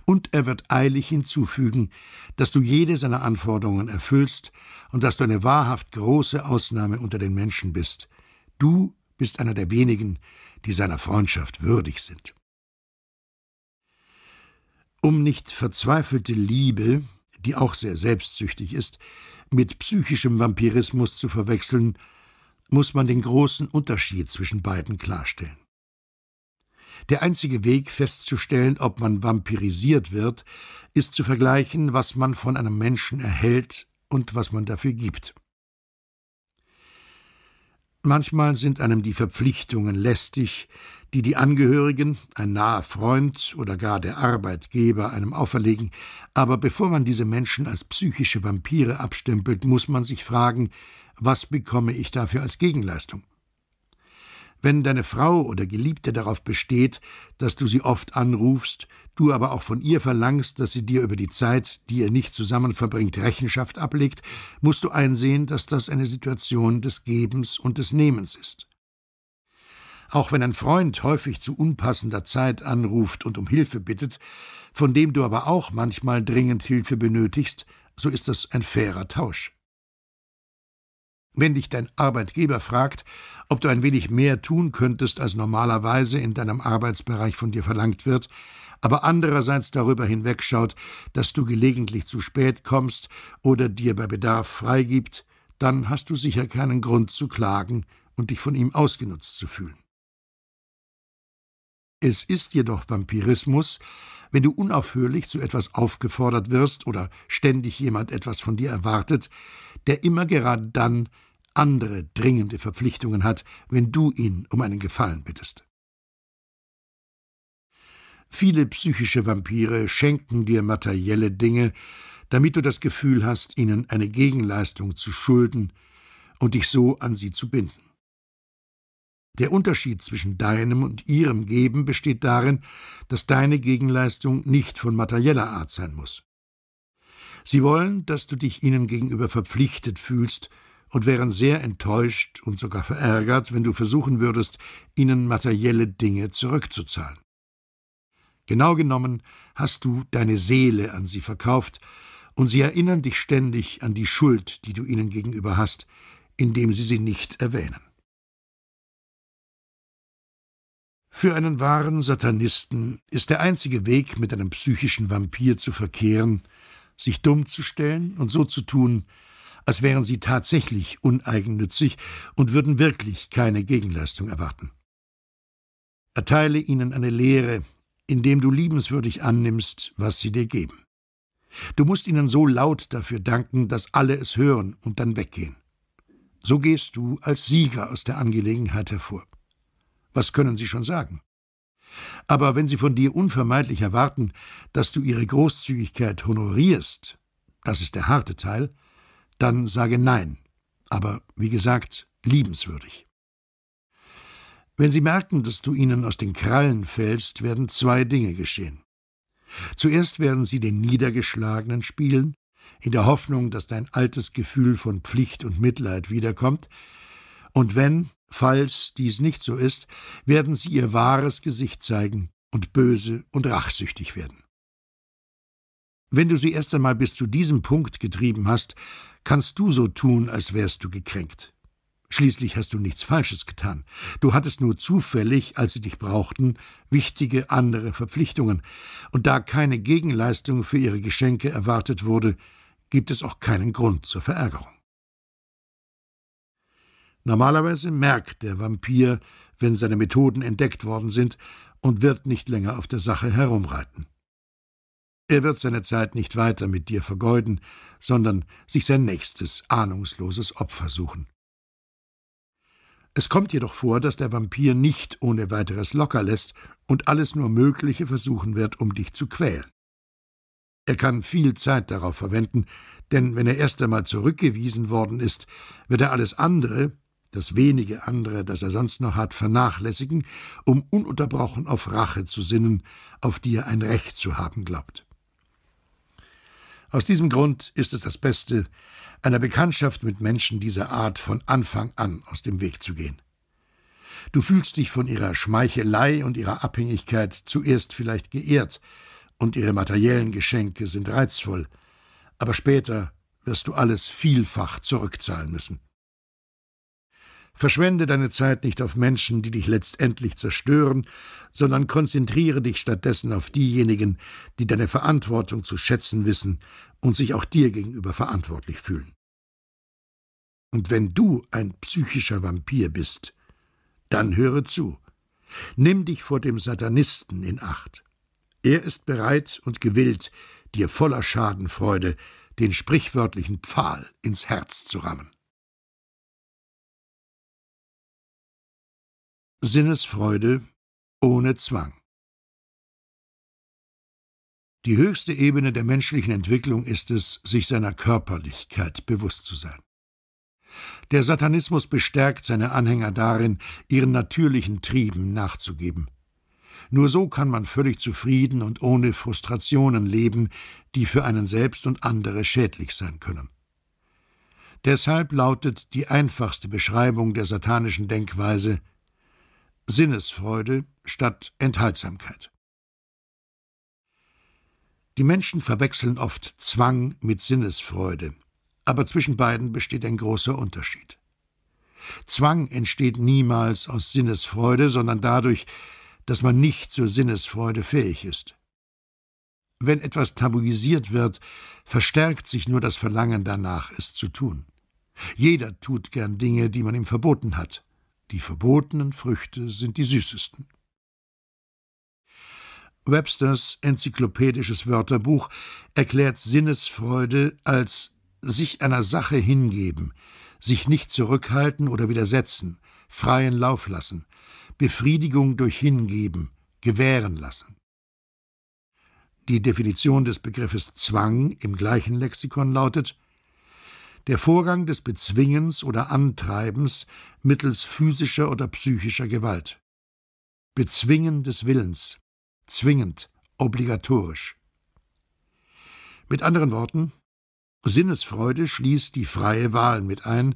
Speaker 2: Und er wird eilig hinzufügen, dass du jede seiner Anforderungen erfüllst und dass du eine wahrhaft große Ausnahme unter den Menschen bist. Du bist einer der wenigen, die seiner Freundschaft würdig sind. Um nicht verzweifelte Liebe, die auch sehr selbstsüchtig ist, mit psychischem Vampirismus zu verwechseln, muss man den großen Unterschied zwischen beiden klarstellen. Der einzige Weg festzustellen, ob man vampirisiert wird, ist zu vergleichen, was man von einem Menschen erhält und was man dafür gibt. Manchmal sind einem die Verpflichtungen lästig, die die Angehörigen, ein naher Freund oder gar der Arbeitgeber einem auferlegen, aber bevor man diese Menschen als psychische Vampire abstempelt, muss man sich fragen, was bekomme ich dafür als Gegenleistung? Wenn deine Frau oder Geliebte darauf besteht, dass du sie oft anrufst, du aber auch von ihr verlangst, dass sie dir über die Zeit, die ihr nicht zusammen verbringt, Rechenschaft ablegt, musst du einsehen, dass das eine Situation des Gebens und des Nehmens ist. Auch wenn ein Freund häufig zu unpassender Zeit anruft und um Hilfe bittet, von dem du aber auch manchmal dringend Hilfe benötigst, so ist das ein fairer Tausch. Wenn dich dein Arbeitgeber fragt, ob du ein wenig mehr tun könntest, als normalerweise in deinem Arbeitsbereich von dir verlangt wird, aber andererseits darüber hinwegschaut, dass du gelegentlich zu spät kommst oder dir bei Bedarf freigibt, dann hast du sicher keinen Grund zu klagen und dich von ihm ausgenutzt zu fühlen. Es ist jedoch Vampirismus, wenn du unaufhörlich zu etwas aufgefordert wirst oder ständig jemand etwas von dir erwartet, der immer gerade dann, andere dringende Verpflichtungen hat, wenn du ihn um einen Gefallen bittest. Viele psychische Vampire schenken dir materielle Dinge, damit du das Gefühl hast, ihnen eine Gegenleistung zu schulden und dich so an sie zu binden. Der Unterschied zwischen deinem und ihrem Geben besteht darin, dass deine Gegenleistung nicht von materieller Art sein muss. Sie wollen, dass du dich ihnen gegenüber verpflichtet fühlst und wären sehr enttäuscht und sogar verärgert, wenn du versuchen würdest, ihnen materielle Dinge zurückzuzahlen. Genau genommen hast du deine Seele an sie verkauft, und sie erinnern dich ständig an die Schuld, die du ihnen
Speaker 3: gegenüber hast, indem sie sie nicht erwähnen. Für einen wahren Satanisten ist der einzige Weg, mit einem psychischen
Speaker 2: Vampir zu verkehren, sich dumm zu stellen und so zu tun, als wären sie tatsächlich uneigennützig und würden wirklich keine Gegenleistung erwarten. Erteile ihnen eine Lehre, indem du liebenswürdig annimmst, was sie dir geben. Du musst ihnen so laut dafür danken, dass alle es hören und dann weggehen. So gehst du als Sieger aus der Angelegenheit hervor. Was können sie schon sagen? Aber wenn sie von dir unvermeidlich erwarten, dass du ihre Großzügigkeit honorierst, das ist der harte Teil, dann sage Nein, aber wie gesagt, liebenswürdig. Wenn sie merken, dass du ihnen aus den Krallen fällst, werden zwei Dinge geschehen. Zuerst werden sie den Niedergeschlagenen spielen, in der Hoffnung, dass dein altes Gefühl von Pflicht und Mitleid wiederkommt, und wenn, falls dies nicht so ist, werden sie ihr wahres Gesicht zeigen und böse und rachsüchtig werden. Wenn du sie erst einmal bis zu diesem Punkt getrieben hast, kannst du so tun, als wärst du gekränkt. Schließlich hast du nichts Falsches getan. Du hattest nur zufällig, als sie dich brauchten, wichtige andere Verpflichtungen. Und da keine Gegenleistung für ihre Geschenke erwartet wurde, gibt es auch keinen Grund zur Verärgerung. Normalerweise merkt der Vampir, wenn seine Methoden entdeckt worden sind, und wird nicht länger auf der Sache herumreiten. Er wird seine Zeit nicht weiter mit dir vergeuden, sondern sich sein nächstes ahnungsloses Opfer suchen. Es kommt jedoch vor, dass der Vampir nicht ohne weiteres locker lässt und alles nur Mögliche versuchen wird, um dich zu quälen. Er kann viel Zeit darauf verwenden, denn wenn er erst einmal zurückgewiesen worden ist, wird er alles andere, das wenige andere, das er sonst noch hat, vernachlässigen, um ununterbrochen auf Rache zu sinnen, auf die er ein Recht zu haben glaubt. Aus diesem Grund ist es das Beste, einer Bekanntschaft mit Menschen dieser Art von Anfang an aus dem Weg zu gehen. Du fühlst dich von ihrer Schmeichelei und ihrer Abhängigkeit zuerst vielleicht geehrt, und ihre materiellen Geschenke sind reizvoll, aber später wirst du alles vielfach zurückzahlen müssen. Verschwende deine Zeit nicht auf Menschen, die dich letztendlich zerstören, sondern konzentriere dich stattdessen auf diejenigen, die deine Verantwortung zu schätzen wissen und sich auch dir gegenüber verantwortlich fühlen. Und wenn du ein psychischer Vampir bist, dann höre zu. Nimm dich vor dem Satanisten in Acht. Er ist bereit und
Speaker 1: gewillt, dir voller Schadenfreude den sprichwörtlichen Pfahl ins Herz zu rammen.
Speaker 3: Sinnesfreude ohne Zwang. Die höchste Ebene der menschlichen Entwicklung ist es, sich seiner Körperlichkeit bewusst zu sein.
Speaker 2: Der Satanismus bestärkt seine Anhänger darin, ihren natürlichen Trieben nachzugeben. Nur so kann man völlig zufrieden und ohne Frustrationen leben, die für einen selbst und andere schädlich sein können. Deshalb lautet die einfachste Beschreibung der satanischen Denkweise Sinnesfreude statt Enthaltsamkeit. Die Menschen verwechseln oft Zwang mit Sinnesfreude, aber zwischen beiden besteht ein großer Unterschied. Zwang entsteht niemals aus Sinnesfreude, sondern dadurch, dass man nicht zur Sinnesfreude fähig ist. Wenn etwas tabuisiert wird, verstärkt sich nur das Verlangen danach, es zu tun. Jeder tut gern Dinge, die man ihm verboten hat. Die verbotenen Früchte sind die süßesten. Websters enzyklopädisches Wörterbuch erklärt Sinnesfreude als sich einer Sache hingeben, sich nicht zurückhalten oder widersetzen, freien Lauf lassen, Befriedigung durch Hingeben, gewähren lassen. Die Definition des Begriffes Zwang im gleichen Lexikon lautet der Vorgang des Bezwingens oder Antreibens mittels physischer oder psychischer Gewalt. Bezwingen des Willens, zwingend, obligatorisch. Mit anderen Worten, Sinnesfreude schließt die freie Wahl mit ein,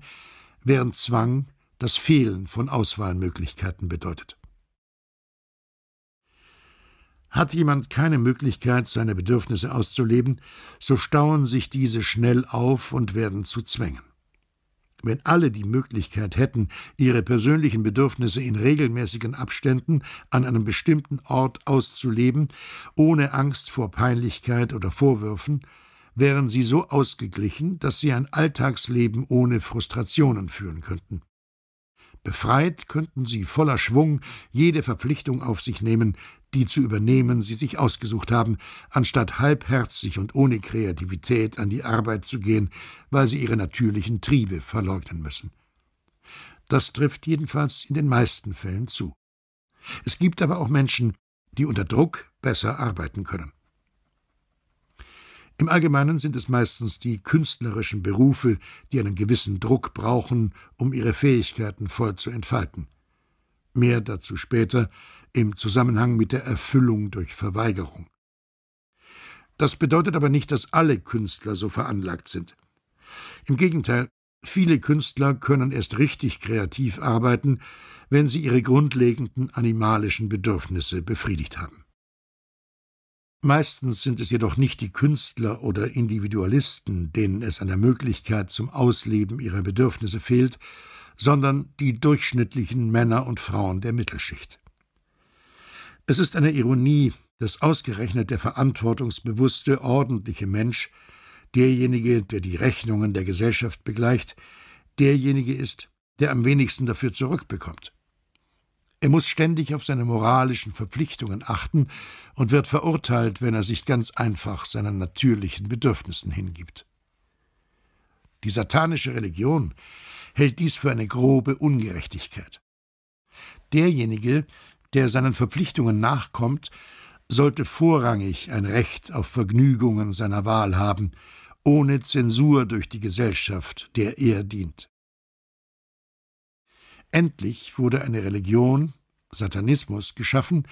Speaker 2: während Zwang das Fehlen von Auswahlmöglichkeiten bedeutet. Hat jemand keine Möglichkeit, seine Bedürfnisse auszuleben, so stauen sich diese schnell auf und werden zu Zwängen. Wenn alle die Möglichkeit hätten, ihre persönlichen Bedürfnisse in regelmäßigen Abständen an einem bestimmten Ort auszuleben, ohne Angst vor Peinlichkeit oder Vorwürfen, wären sie so ausgeglichen, dass sie ein Alltagsleben ohne Frustrationen führen könnten. Befreit könnten sie voller Schwung jede Verpflichtung auf sich nehmen, die zu übernehmen sie sich ausgesucht haben, anstatt halbherzig und ohne Kreativität an die Arbeit zu gehen, weil sie ihre natürlichen Triebe verleugnen müssen. Das trifft jedenfalls in den meisten Fällen zu. Es gibt aber auch Menschen, die unter Druck besser arbeiten können. Im Allgemeinen sind es meistens die künstlerischen Berufe, die einen gewissen Druck brauchen, um ihre Fähigkeiten voll zu entfalten. Mehr dazu später, im Zusammenhang mit der Erfüllung durch Verweigerung. Das bedeutet aber nicht, dass alle Künstler so veranlagt sind. Im Gegenteil, viele Künstler können erst richtig kreativ arbeiten, wenn sie ihre grundlegenden animalischen Bedürfnisse befriedigt haben. Meistens sind es jedoch nicht die Künstler oder Individualisten, denen es an der Möglichkeit zum Ausleben ihrer Bedürfnisse fehlt, sondern die durchschnittlichen Männer und Frauen der Mittelschicht. Es ist eine Ironie, dass ausgerechnet der verantwortungsbewusste, ordentliche Mensch, derjenige, der die Rechnungen der Gesellschaft begleicht, derjenige ist, der am wenigsten dafür zurückbekommt. Er muss ständig auf seine moralischen Verpflichtungen achten und wird verurteilt, wenn er sich ganz einfach seinen natürlichen Bedürfnissen hingibt. Die satanische Religion hält dies für eine grobe Ungerechtigkeit. Derjenige, der seinen Verpflichtungen nachkommt, sollte vorrangig ein Recht auf Vergnügungen seiner Wahl haben, ohne Zensur durch die Gesellschaft, der er dient. Endlich wurde eine Religion, Satanismus, geschaffen,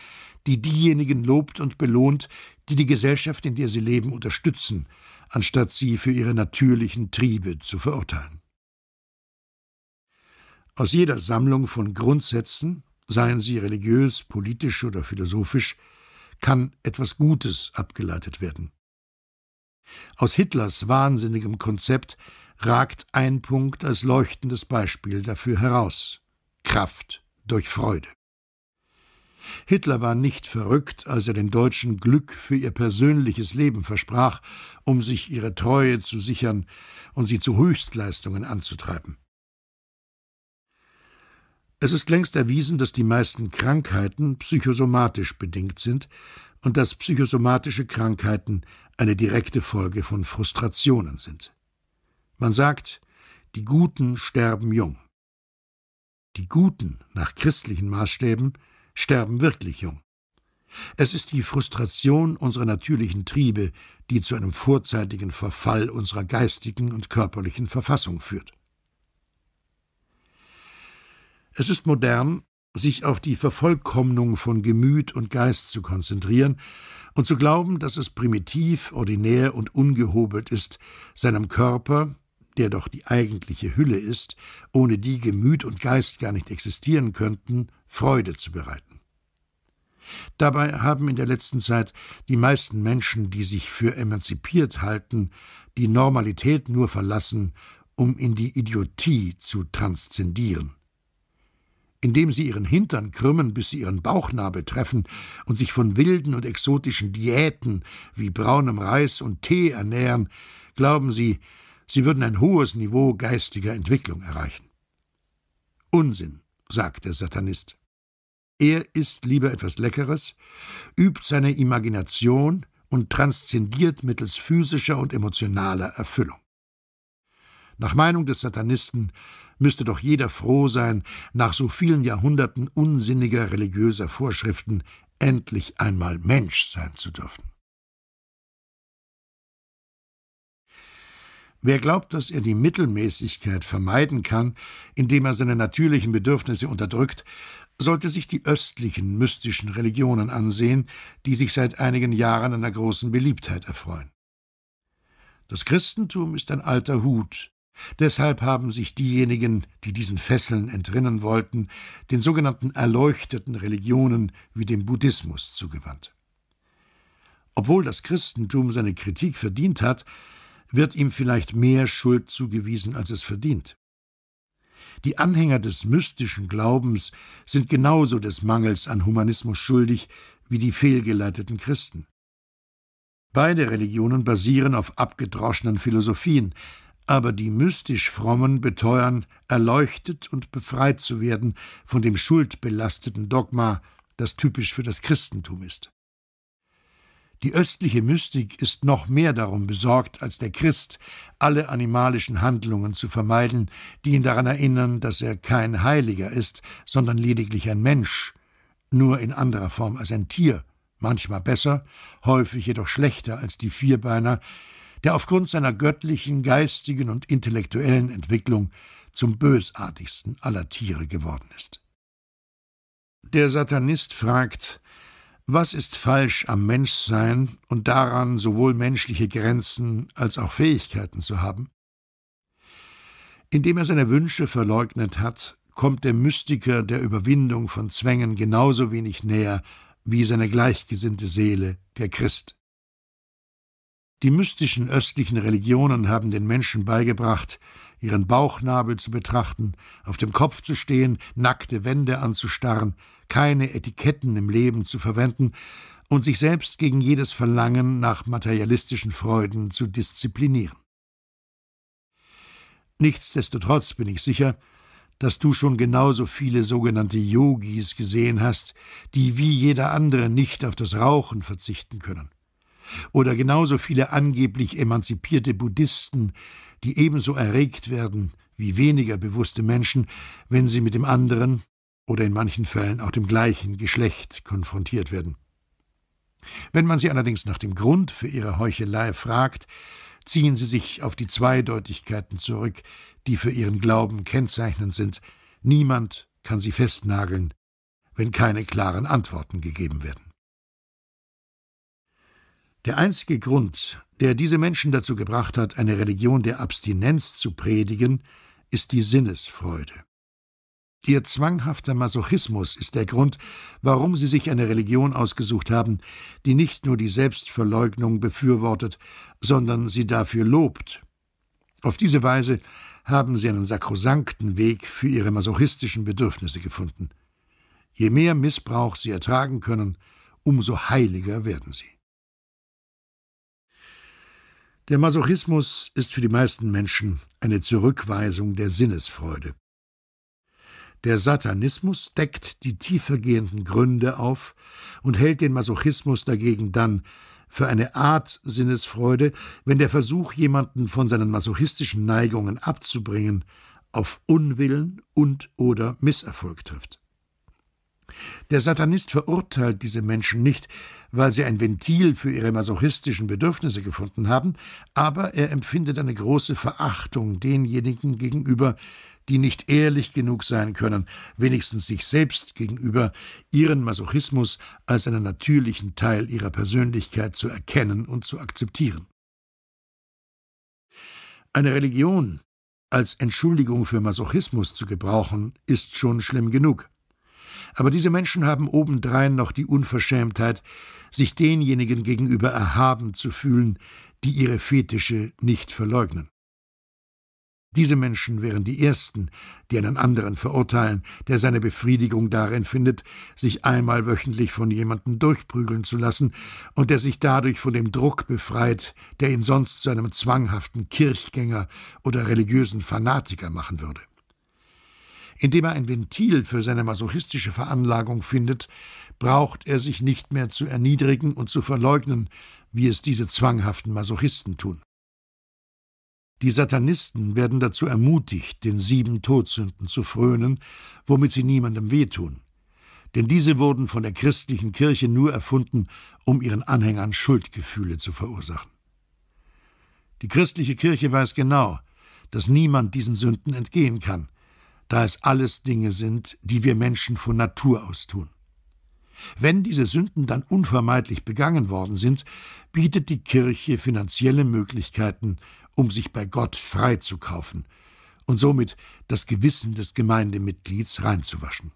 Speaker 2: die diejenigen lobt und belohnt, die die Gesellschaft, in der sie leben, unterstützen, anstatt sie für ihre natürlichen Triebe zu verurteilen. Aus jeder Sammlung von Grundsätzen seien sie religiös, politisch oder philosophisch, kann etwas Gutes abgeleitet werden. Aus Hitlers wahnsinnigem Konzept ragt ein Punkt als leuchtendes Beispiel dafür heraus Kraft durch Freude. Hitler war nicht verrückt, als er den Deutschen Glück für ihr persönliches Leben versprach, um sich ihre Treue zu sichern und sie zu Höchstleistungen anzutreiben. Es ist längst erwiesen, dass die meisten Krankheiten psychosomatisch bedingt sind und dass psychosomatische Krankheiten eine direkte Folge von Frustrationen sind. Man sagt, die Guten sterben jung. Die Guten, nach christlichen Maßstäben, sterben wirklich jung. Es ist die Frustration unserer natürlichen Triebe, die zu einem vorzeitigen Verfall unserer geistigen und körperlichen Verfassung führt. Es ist modern, sich auf die Vervollkommnung von Gemüt und Geist zu konzentrieren und zu glauben, dass es primitiv, ordinär und ungehobelt ist, seinem Körper, der doch die eigentliche Hülle ist, ohne die Gemüt und Geist gar nicht existieren könnten, Freude zu bereiten. Dabei haben in der letzten Zeit die meisten Menschen, die sich für emanzipiert halten, die Normalität nur verlassen, um in die Idiotie zu transzendieren indem sie ihren Hintern krümmen, bis sie ihren Bauchnabel treffen und sich von wilden und exotischen Diäten wie braunem Reis und Tee ernähren, glauben sie, sie würden ein hohes Niveau geistiger Entwicklung erreichen. Unsinn, sagt der Satanist. Er isst lieber etwas Leckeres, übt seine Imagination und transzendiert mittels physischer und emotionaler Erfüllung. Nach Meinung des Satanisten müsste doch jeder froh sein, nach so vielen Jahrhunderten unsinniger religiöser Vorschriften endlich einmal Mensch sein zu dürfen. Wer glaubt, dass er die Mittelmäßigkeit vermeiden kann, indem er seine natürlichen Bedürfnisse unterdrückt, sollte sich die östlichen mystischen Religionen ansehen, die sich seit einigen Jahren einer großen Beliebtheit erfreuen. Das Christentum ist ein alter Hut, Deshalb haben sich diejenigen, die diesen Fesseln entrinnen wollten, den sogenannten erleuchteten Religionen wie dem Buddhismus zugewandt. Obwohl das Christentum seine Kritik verdient hat, wird ihm vielleicht mehr Schuld zugewiesen, als es verdient. Die Anhänger des mystischen Glaubens sind genauso des Mangels an Humanismus schuldig wie die fehlgeleiteten Christen. Beide Religionen basieren auf abgedroschenen Philosophien, aber die mystisch Frommen beteuern, erleuchtet und befreit zu werden von dem schuldbelasteten Dogma, das typisch für das Christentum ist. Die östliche Mystik ist noch mehr darum besorgt als der Christ, alle animalischen Handlungen zu vermeiden, die ihn daran erinnern, dass er kein Heiliger ist, sondern lediglich ein Mensch, nur in anderer Form als ein Tier, manchmal besser, häufig jedoch schlechter als die Vierbeiner, der aufgrund seiner göttlichen, geistigen und intellektuellen Entwicklung zum bösartigsten aller Tiere geworden ist. Der Satanist fragt, was ist falsch am Menschsein und daran, sowohl menschliche Grenzen als auch Fähigkeiten zu haben? Indem er seine Wünsche verleugnet hat, kommt der Mystiker der Überwindung von Zwängen genauso wenig näher wie seine gleichgesinnte Seele, der Christ. Die mystischen östlichen Religionen haben den Menschen beigebracht, ihren Bauchnabel zu betrachten, auf dem Kopf zu stehen, nackte Wände anzustarren, keine Etiketten im Leben zu verwenden und sich selbst gegen jedes Verlangen nach materialistischen Freuden zu disziplinieren. Nichtsdestotrotz bin ich sicher, dass du schon genauso viele sogenannte Yogis gesehen hast, die wie jeder andere nicht auf das Rauchen verzichten können oder genauso viele angeblich emanzipierte Buddhisten, die ebenso erregt werden wie weniger bewusste Menschen, wenn sie mit dem anderen oder in manchen Fällen auch dem gleichen Geschlecht konfrontiert werden. Wenn man sie allerdings nach dem Grund für ihre Heuchelei fragt, ziehen sie sich auf die Zweideutigkeiten zurück, die für ihren Glauben kennzeichnend sind. Niemand kann sie festnageln, wenn keine klaren Antworten gegeben werden. Der einzige Grund, der diese Menschen dazu gebracht hat, eine Religion der Abstinenz zu predigen, ist die Sinnesfreude. Ihr zwanghafter Masochismus ist der Grund, warum sie sich eine Religion ausgesucht haben, die nicht nur die Selbstverleugnung befürwortet, sondern sie dafür lobt. Auf diese Weise haben sie einen sakrosankten Weg für ihre masochistischen Bedürfnisse gefunden. Je mehr Missbrauch sie ertragen können, umso heiliger werden sie. Der Masochismus ist für die meisten Menschen eine Zurückweisung der Sinnesfreude. Der Satanismus deckt die tiefergehenden Gründe auf und hält den Masochismus dagegen dann für eine Art Sinnesfreude, wenn der Versuch, jemanden von seinen masochistischen Neigungen abzubringen, auf Unwillen und oder Misserfolg trifft. Der Satanist verurteilt diese Menschen nicht, weil sie ein Ventil für ihre masochistischen Bedürfnisse gefunden haben, aber er empfindet eine große Verachtung denjenigen gegenüber, die nicht ehrlich genug sein können, wenigstens sich selbst gegenüber, ihren Masochismus als einen natürlichen Teil ihrer Persönlichkeit zu erkennen und zu akzeptieren. Eine Religion als Entschuldigung für Masochismus zu gebrauchen, ist schon schlimm genug. Aber diese Menschen haben obendrein noch die Unverschämtheit, sich denjenigen gegenüber erhaben zu fühlen, die ihre Fetische nicht verleugnen. Diese Menschen wären die Ersten, die einen anderen verurteilen, der seine Befriedigung darin findet, sich einmal wöchentlich von jemandem durchprügeln zu lassen und der sich dadurch von dem Druck befreit, der ihn sonst zu einem zwanghaften Kirchgänger oder religiösen Fanatiker machen würde. Indem er ein Ventil für seine masochistische Veranlagung findet, braucht er sich nicht mehr zu erniedrigen und zu verleugnen, wie es diese zwanghaften Masochisten tun. Die Satanisten werden dazu ermutigt, den sieben Todsünden zu frönen, womit sie niemandem wehtun. Denn diese wurden von der christlichen Kirche nur erfunden, um ihren Anhängern Schuldgefühle zu verursachen. Die christliche Kirche weiß genau, dass niemand diesen Sünden entgehen kann, da es alles Dinge sind, die wir Menschen von Natur aus tun. Wenn diese Sünden dann unvermeidlich begangen worden sind, bietet die Kirche finanzielle Möglichkeiten, um sich bei Gott freizukaufen und somit das Gewissen des Gemeindemitglieds reinzuwaschen.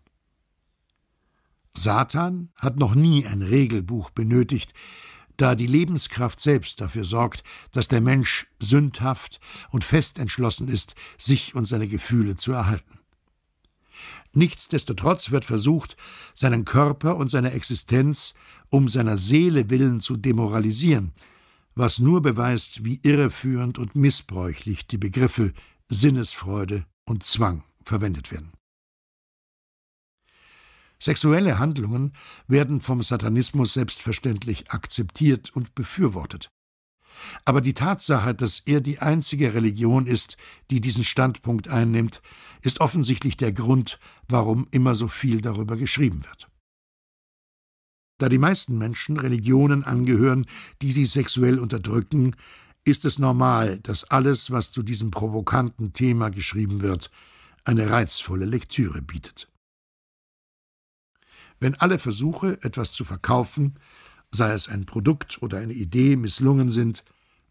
Speaker 2: Satan hat noch nie ein Regelbuch benötigt, da die Lebenskraft selbst dafür sorgt, dass der Mensch sündhaft und fest entschlossen ist, sich und seine Gefühle zu erhalten. Nichtsdestotrotz wird versucht, seinen Körper und seine Existenz um seiner Seele willen zu demoralisieren, was nur beweist, wie irreführend und missbräuchlich die Begriffe Sinnesfreude und Zwang verwendet werden. Sexuelle Handlungen werden vom Satanismus selbstverständlich akzeptiert und befürwortet. Aber die Tatsache, dass er die einzige Religion ist, die diesen Standpunkt einnimmt, ist offensichtlich der Grund, warum immer so viel darüber geschrieben wird. Da die meisten Menschen Religionen angehören, die sie sexuell unterdrücken, ist es normal, dass alles, was zu diesem provokanten Thema geschrieben wird, eine reizvolle Lektüre bietet. Wenn alle Versuche, etwas zu verkaufen, sei es ein Produkt oder eine Idee, misslungen sind,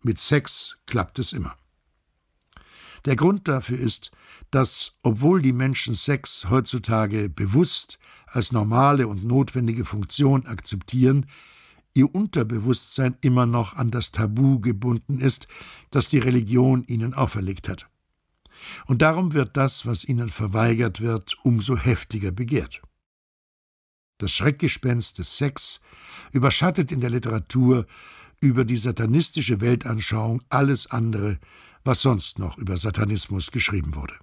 Speaker 2: mit Sex klappt es immer. Der Grund dafür ist, dass, obwohl die Menschen Sex heutzutage bewusst als normale und notwendige Funktion akzeptieren, ihr Unterbewusstsein immer noch an das Tabu gebunden ist, das die Religion ihnen auferlegt hat. Und darum wird das, was ihnen verweigert wird, umso heftiger begehrt. Das Schreckgespenst des Sex überschattet in der Literatur über die satanistische Weltanschauung alles andere, was sonst noch über Satanismus geschrieben wurde.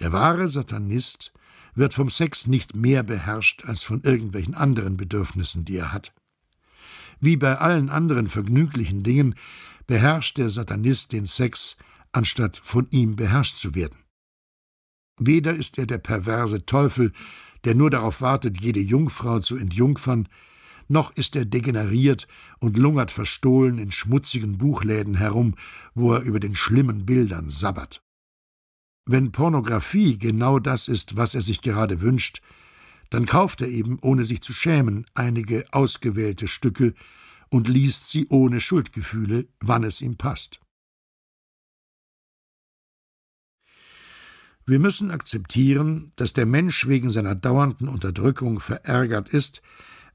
Speaker 2: Der wahre Satanist wird vom Sex nicht mehr beherrscht als von irgendwelchen anderen Bedürfnissen, die er hat. Wie bei allen anderen vergnüglichen Dingen beherrscht der Satanist den Sex, anstatt von ihm beherrscht zu werden. Weder ist er der perverse Teufel, der nur darauf wartet, jede Jungfrau zu entjungfern, noch ist er degeneriert und lungert verstohlen in schmutzigen Buchläden herum, wo er über den schlimmen Bildern sabbert. Wenn Pornografie genau das ist, was er sich gerade wünscht, dann kauft er eben, ohne sich zu schämen, einige ausgewählte Stücke und liest sie ohne Schuldgefühle, wann es ihm passt. Wir müssen akzeptieren, dass der Mensch wegen seiner dauernden Unterdrückung verärgert ist,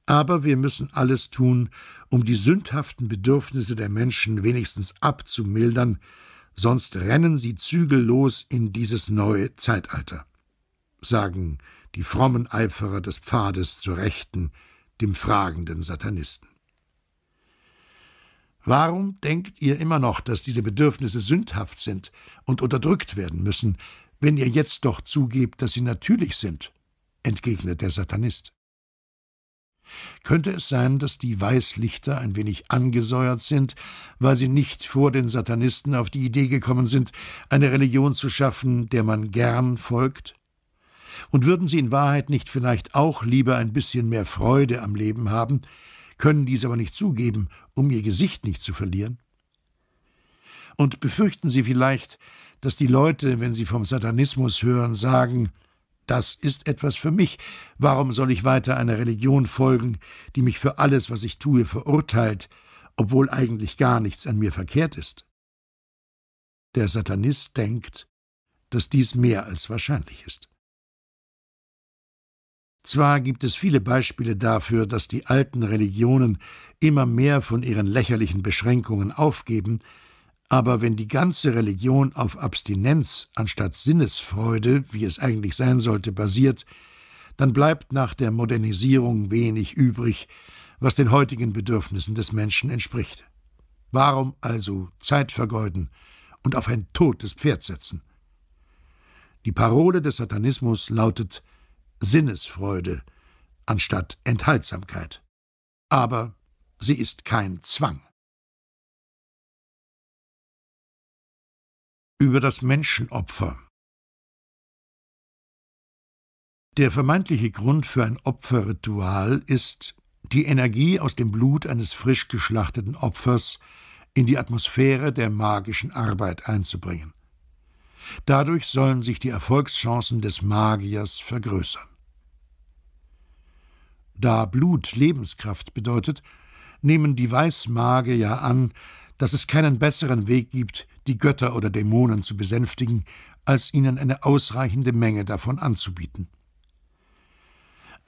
Speaker 2: aber wir müssen alles tun, um die sündhaften Bedürfnisse der Menschen wenigstens abzumildern, sonst rennen sie zügellos in dieses neue Zeitalter, sagen die frommen Eiferer des Pfades zur Rechten, dem fragenden Satanisten. Warum denkt ihr immer noch, dass diese Bedürfnisse sündhaft sind und unterdrückt werden müssen, wenn ihr jetzt doch zugebt, dass sie natürlich sind, entgegnet der Satanist. Könnte es sein, dass die Weißlichter ein wenig angesäuert sind, weil sie nicht vor den Satanisten auf die Idee gekommen sind, eine Religion zu schaffen, der man gern folgt? Und würden sie in Wahrheit nicht vielleicht auch lieber ein bisschen mehr Freude am Leben haben, können dies aber nicht zugeben, um ihr Gesicht nicht zu verlieren? Und befürchten sie vielleicht, dass die Leute, wenn sie vom Satanismus hören, sagen, das ist etwas für mich. Warum soll ich weiter einer Religion folgen, die mich für alles, was ich tue, verurteilt,
Speaker 3: obwohl eigentlich gar nichts an mir verkehrt ist? Der Satanist denkt, dass dies mehr als wahrscheinlich ist. Zwar
Speaker 2: gibt es viele Beispiele dafür, dass die alten Religionen immer mehr von ihren lächerlichen Beschränkungen aufgeben, aber wenn die ganze Religion auf Abstinenz anstatt Sinnesfreude, wie es eigentlich sein sollte, basiert, dann bleibt nach der Modernisierung wenig übrig, was den heutigen Bedürfnissen des Menschen entspricht. Warum also Zeit vergeuden und auf ein totes Pferd setzen? Die Parole des Satanismus lautet Sinnesfreude
Speaker 1: anstatt Enthaltsamkeit. Aber sie ist kein Zwang. über das Menschenopfer.
Speaker 3: Der vermeintliche Grund für ein Opferritual ist, die Energie aus dem Blut eines frisch geschlachteten
Speaker 2: Opfers in die Atmosphäre der magischen Arbeit einzubringen. Dadurch sollen sich die Erfolgschancen des Magiers vergrößern. Da Blut Lebenskraft bedeutet, nehmen die Weißmagier an, dass es keinen besseren Weg gibt, die Götter oder Dämonen zu besänftigen, als ihnen eine ausreichende Menge davon anzubieten.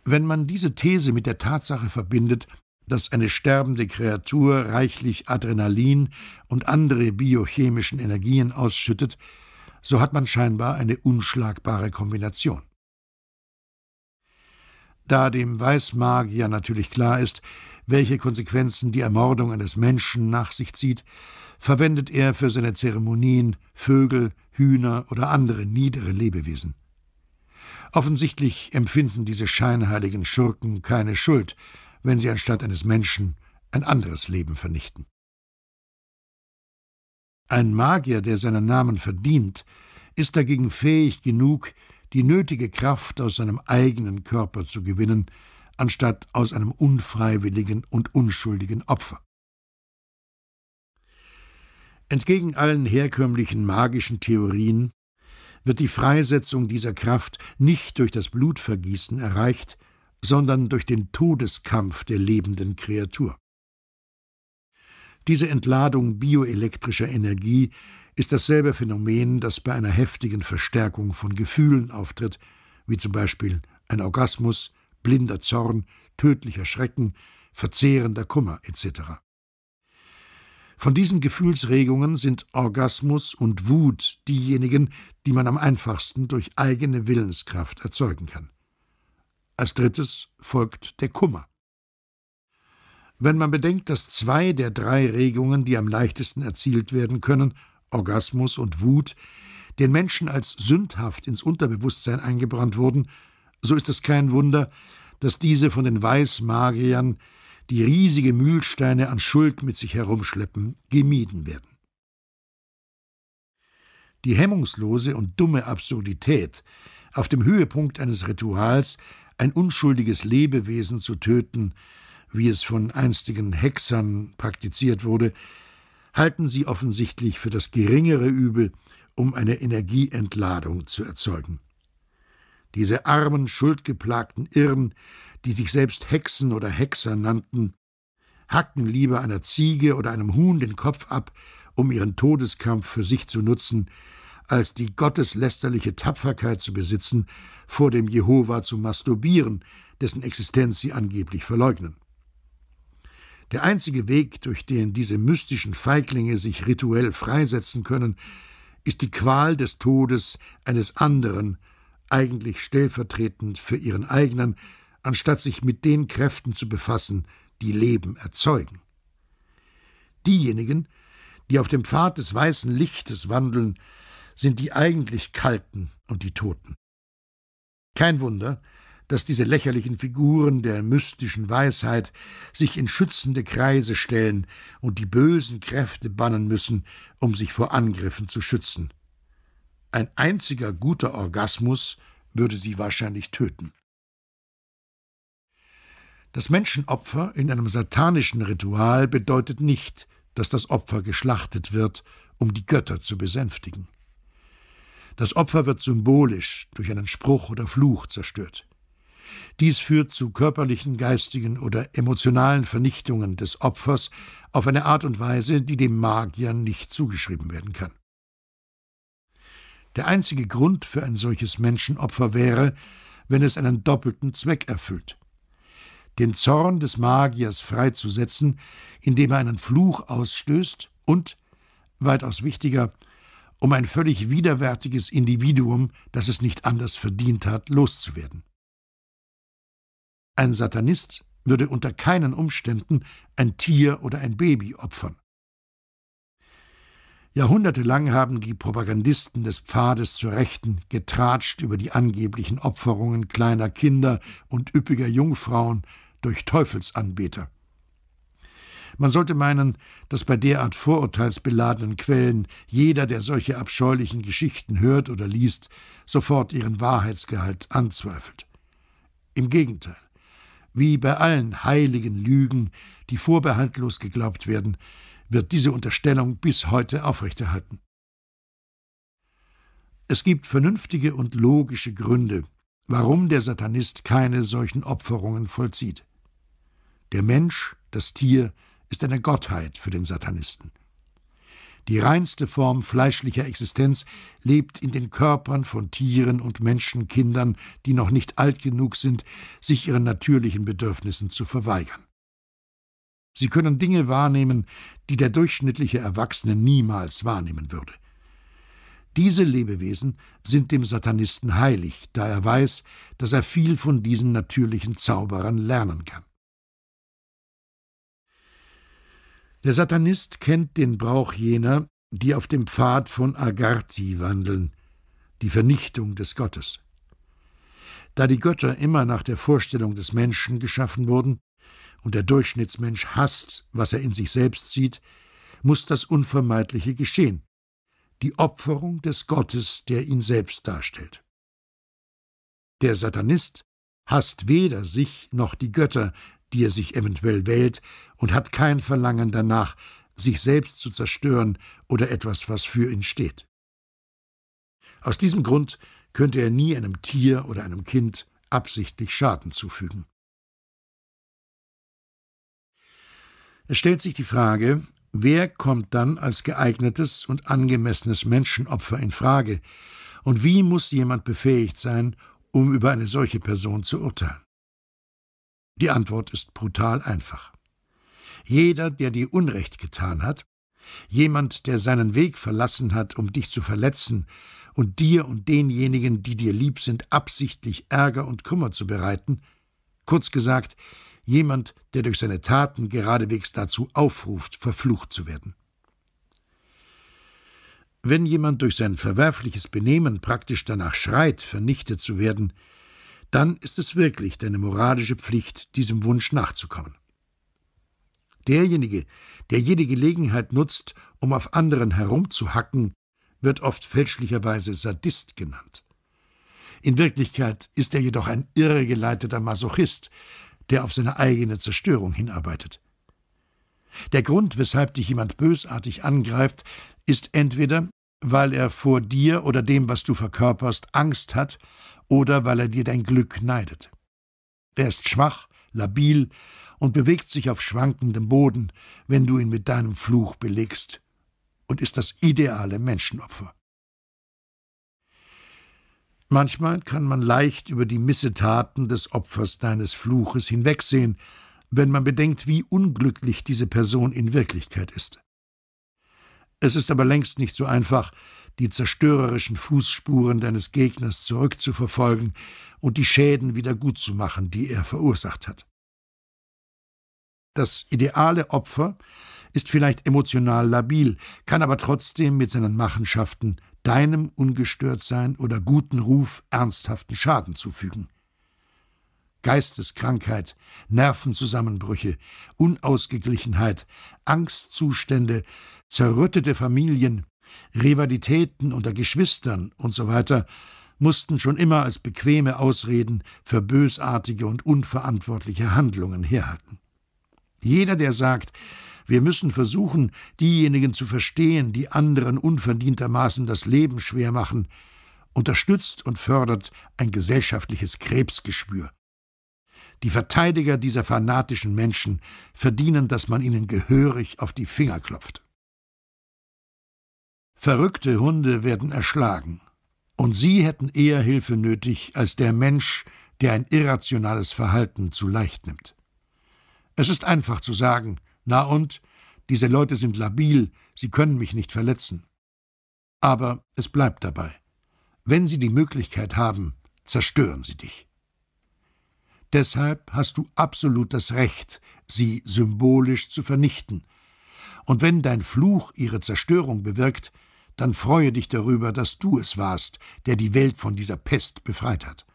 Speaker 2: Wenn man diese These mit der Tatsache verbindet, dass eine sterbende Kreatur reichlich Adrenalin und andere biochemischen Energien ausschüttet, so hat man scheinbar eine unschlagbare Kombination. Da dem Weißmagier natürlich klar ist, welche Konsequenzen die Ermordung eines Menschen nach sich zieht, verwendet er für seine Zeremonien Vögel, Hühner oder andere niedere Lebewesen. Offensichtlich empfinden diese scheinheiligen Schurken keine Schuld, wenn sie anstatt eines Menschen ein anderes Leben vernichten. Ein Magier, der seinen Namen verdient, ist dagegen fähig genug, die nötige Kraft aus seinem eigenen Körper zu gewinnen, anstatt aus einem unfreiwilligen und unschuldigen Opfer. Entgegen allen herkömmlichen magischen Theorien wird die Freisetzung dieser Kraft nicht durch das Blutvergießen erreicht, sondern durch den Todeskampf der lebenden Kreatur. Diese Entladung bioelektrischer Energie ist dasselbe Phänomen, das bei einer heftigen Verstärkung von Gefühlen auftritt, wie zum Beispiel ein Orgasmus, blinder Zorn, tödlicher Schrecken, verzehrender Kummer etc. Von diesen Gefühlsregungen sind Orgasmus und Wut diejenigen, die man am einfachsten durch eigene Willenskraft erzeugen kann. Als drittes folgt der Kummer. Wenn man bedenkt, dass zwei der drei Regungen, die am leichtesten erzielt werden können, Orgasmus und Wut, den Menschen als sündhaft ins Unterbewusstsein eingebrannt wurden, so ist es kein Wunder, dass diese von den Weißmagiern die riesige Mühlsteine an Schuld mit sich herumschleppen, gemieden werden. Die hemmungslose und dumme Absurdität, auf dem Höhepunkt eines Rituals ein unschuldiges Lebewesen zu töten, wie es von einstigen Hexern praktiziert wurde, halten sie offensichtlich für das geringere Übel, um eine Energieentladung zu erzeugen. Diese armen, schuldgeplagten Irren die sich selbst Hexen oder Hexer nannten, hacken lieber einer Ziege oder einem Huhn den Kopf ab, um ihren Todeskampf für sich zu nutzen, als die gotteslästerliche Tapferkeit zu besitzen, vor dem Jehova zu masturbieren, dessen Existenz sie angeblich verleugnen. Der einzige Weg, durch den diese mystischen Feiglinge sich rituell freisetzen können, ist die Qual des Todes eines anderen, eigentlich stellvertretend für ihren eigenen, anstatt sich mit den Kräften zu befassen, die Leben erzeugen. Diejenigen, die auf dem Pfad des weißen Lichtes wandeln, sind die eigentlich Kalten und die Toten. Kein Wunder, dass diese lächerlichen Figuren der mystischen Weisheit sich in schützende Kreise stellen und die bösen Kräfte bannen müssen, um sich vor Angriffen zu schützen. Ein einziger guter Orgasmus würde sie wahrscheinlich töten. Das Menschenopfer in einem satanischen Ritual bedeutet nicht, dass das Opfer geschlachtet wird, um die Götter zu besänftigen. Das Opfer wird symbolisch durch einen Spruch oder Fluch zerstört. Dies führt zu körperlichen, geistigen oder emotionalen Vernichtungen des Opfers auf eine Art und Weise, die dem Magier nicht zugeschrieben werden kann. Der einzige Grund für ein solches Menschenopfer wäre, wenn es einen doppelten Zweck erfüllt den Zorn des Magiers freizusetzen, indem er einen Fluch ausstößt und, weitaus wichtiger, um ein völlig widerwärtiges Individuum, das es nicht anders verdient hat, loszuwerden. Ein Satanist würde unter keinen Umständen ein Tier oder ein Baby opfern. Jahrhundertelang haben die Propagandisten des Pfades zur Rechten getratscht über die angeblichen Opferungen kleiner Kinder und üppiger Jungfrauen durch Teufelsanbeter. Man sollte meinen, dass bei derart vorurteilsbeladenen Quellen jeder, der solche abscheulichen Geschichten hört oder liest, sofort ihren Wahrheitsgehalt anzweifelt. Im Gegenteil, wie bei allen heiligen Lügen, die vorbehaltlos geglaubt werden, wird diese Unterstellung bis heute aufrechterhalten. Es gibt vernünftige und logische Gründe, warum der Satanist keine solchen Opferungen vollzieht. Der Mensch, das Tier, ist eine Gottheit für den Satanisten. Die reinste Form fleischlicher Existenz lebt in den Körpern von Tieren und Menschenkindern, die noch nicht alt genug sind, sich ihren natürlichen Bedürfnissen zu verweigern. Sie können Dinge wahrnehmen, die der durchschnittliche Erwachsene niemals wahrnehmen würde. Diese Lebewesen sind dem Satanisten heilig, da er weiß, dass er viel von diesen natürlichen Zauberern lernen kann. Der Satanist kennt den Brauch jener, die auf dem Pfad von Agarthi wandeln, die Vernichtung des Gottes. Da die Götter immer nach der Vorstellung des Menschen geschaffen wurden und der Durchschnittsmensch hasst, was er in sich selbst sieht, muss das Unvermeidliche geschehen, die Opferung des Gottes, der ihn selbst darstellt. Der Satanist hasst weder sich noch die Götter, die er sich eventuell wählt, und hat kein Verlangen danach, sich selbst zu zerstören oder etwas, was für ihn steht. Aus diesem Grund könnte er nie einem Tier oder einem Kind absichtlich Schaden zufügen. Es stellt sich die Frage, wer kommt dann als geeignetes und angemessenes Menschenopfer in Frage und wie muss jemand befähigt sein, um über eine solche Person zu urteilen? Die Antwort ist brutal einfach. Jeder, der dir Unrecht getan hat, jemand, der seinen Weg verlassen hat, um dich zu verletzen und dir und denjenigen, die dir lieb sind, absichtlich Ärger und Kummer zu bereiten, kurz gesagt, jemand, der durch seine Taten geradewegs dazu aufruft, verflucht zu werden. Wenn jemand durch sein verwerfliches Benehmen praktisch danach schreit, vernichtet zu werden, dann ist es wirklich deine moralische Pflicht, diesem Wunsch nachzukommen. Derjenige, der jede Gelegenheit nutzt, um auf anderen herumzuhacken, wird oft fälschlicherweise Sadist genannt. In Wirklichkeit ist er jedoch ein irregeleiteter Masochist, der auf seine eigene Zerstörung hinarbeitet. Der Grund, weshalb dich jemand bösartig angreift, ist entweder, weil er vor dir oder dem, was du verkörperst, Angst hat oder weil er dir dein Glück neidet. Er ist schwach, labil und bewegt sich auf schwankendem Boden, wenn du ihn mit deinem Fluch belegst, und ist das ideale Menschenopfer. Manchmal kann man leicht über die Missetaten des Opfers deines Fluches hinwegsehen, wenn man bedenkt, wie unglücklich diese Person in Wirklichkeit ist. Es ist aber längst nicht so einfach, die zerstörerischen Fußspuren deines Gegners zurückzuverfolgen und die Schäden wieder gutzumachen, die er verursacht hat. Das ideale Opfer ist vielleicht emotional labil, kann aber trotzdem mit seinen Machenschaften deinem Ungestörtsein oder guten Ruf ernsthaften Schaden zufügen. Geisteskrankheit, Nervenzusammenbrüche, Unausgeglichenheit, Angstzustände, zerrüttete Familien, Rivalitäten unter Geschwistern usw. So mussten schon immer als bequeme Ausreden für bösartige und unverantwortliche Handlungen herhalten. Jeder, der sagt, wir müssen versuchen, diejenigen zu verstehen, die anderen unverdientermaßen das Leben schwer machen, unterstützt und fördert ein gesellschaftliches Krebsgeschwür. Die Verteidiger dieser fanatischen Menschen verdienen, dass man ihnen gehörig auf die Finger klopft. Verrückte Hunde werden erschlagen. Und sie hätten eher Hilfe nötig als der Mensch, der ein irrationales Verhalten zu leicht nimmt. Es ist einfach zu sagen, na und, diese Leute sind labil, sie können mich nicht verletzen. Aber es bleibt dabei. Wenn sie die Möglichkeit haben, zerstören sie dich. Deshalb hast du absolut das Recht, sie symbolisch zu vernichten. Und wenn dein Fluch ihre Zerstörung bewirkt, dann freue dich darüber, dass du es warst, der die Welt von dieser Pest befreit hat.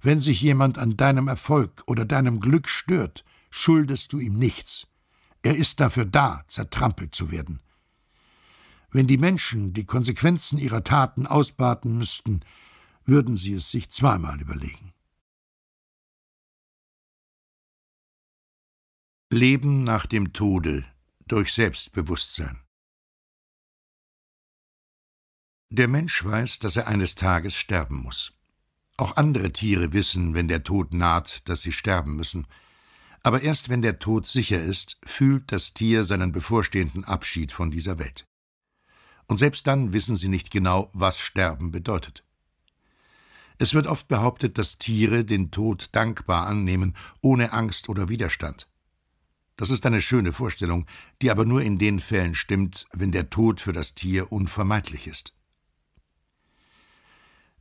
Speaker 2: Wenn sich jemand an deinem Erfolg oder deinem Glück stört, schuldest du ihm nichts. Er ist dafür da, zertrampelt zu werden. Wenn die Menschen die Konsequenzen ihrer Taten
Speaker 3: ausbaten müssten, würden sie es sich zweimal überlegen. Leben nach dem Tode
Speaker 1: durch Selbstbewusstsein der Mensch
Speaker 2: weiß, dass er eines Tages sterben muss. Auch andere Tiere wissen, wenn der Tod naht, dass sie sterben müssen. Aber erst wenn der Tod sicher ist, fühlt das Tier seinen bevorstehenden Abschied von dieser Welt. Und selbst dann wissen sie nicht genau, was Sterben bedeutet. Es wird oft behauptet, dass Tiere den Tod dankbar annehmen, ohne Angst oder Widerstand. Das ist eine schöne Vorstellung, die aber nur in den Fällen stimmt, wenn der Tod für das Tier unvermeidlich ist.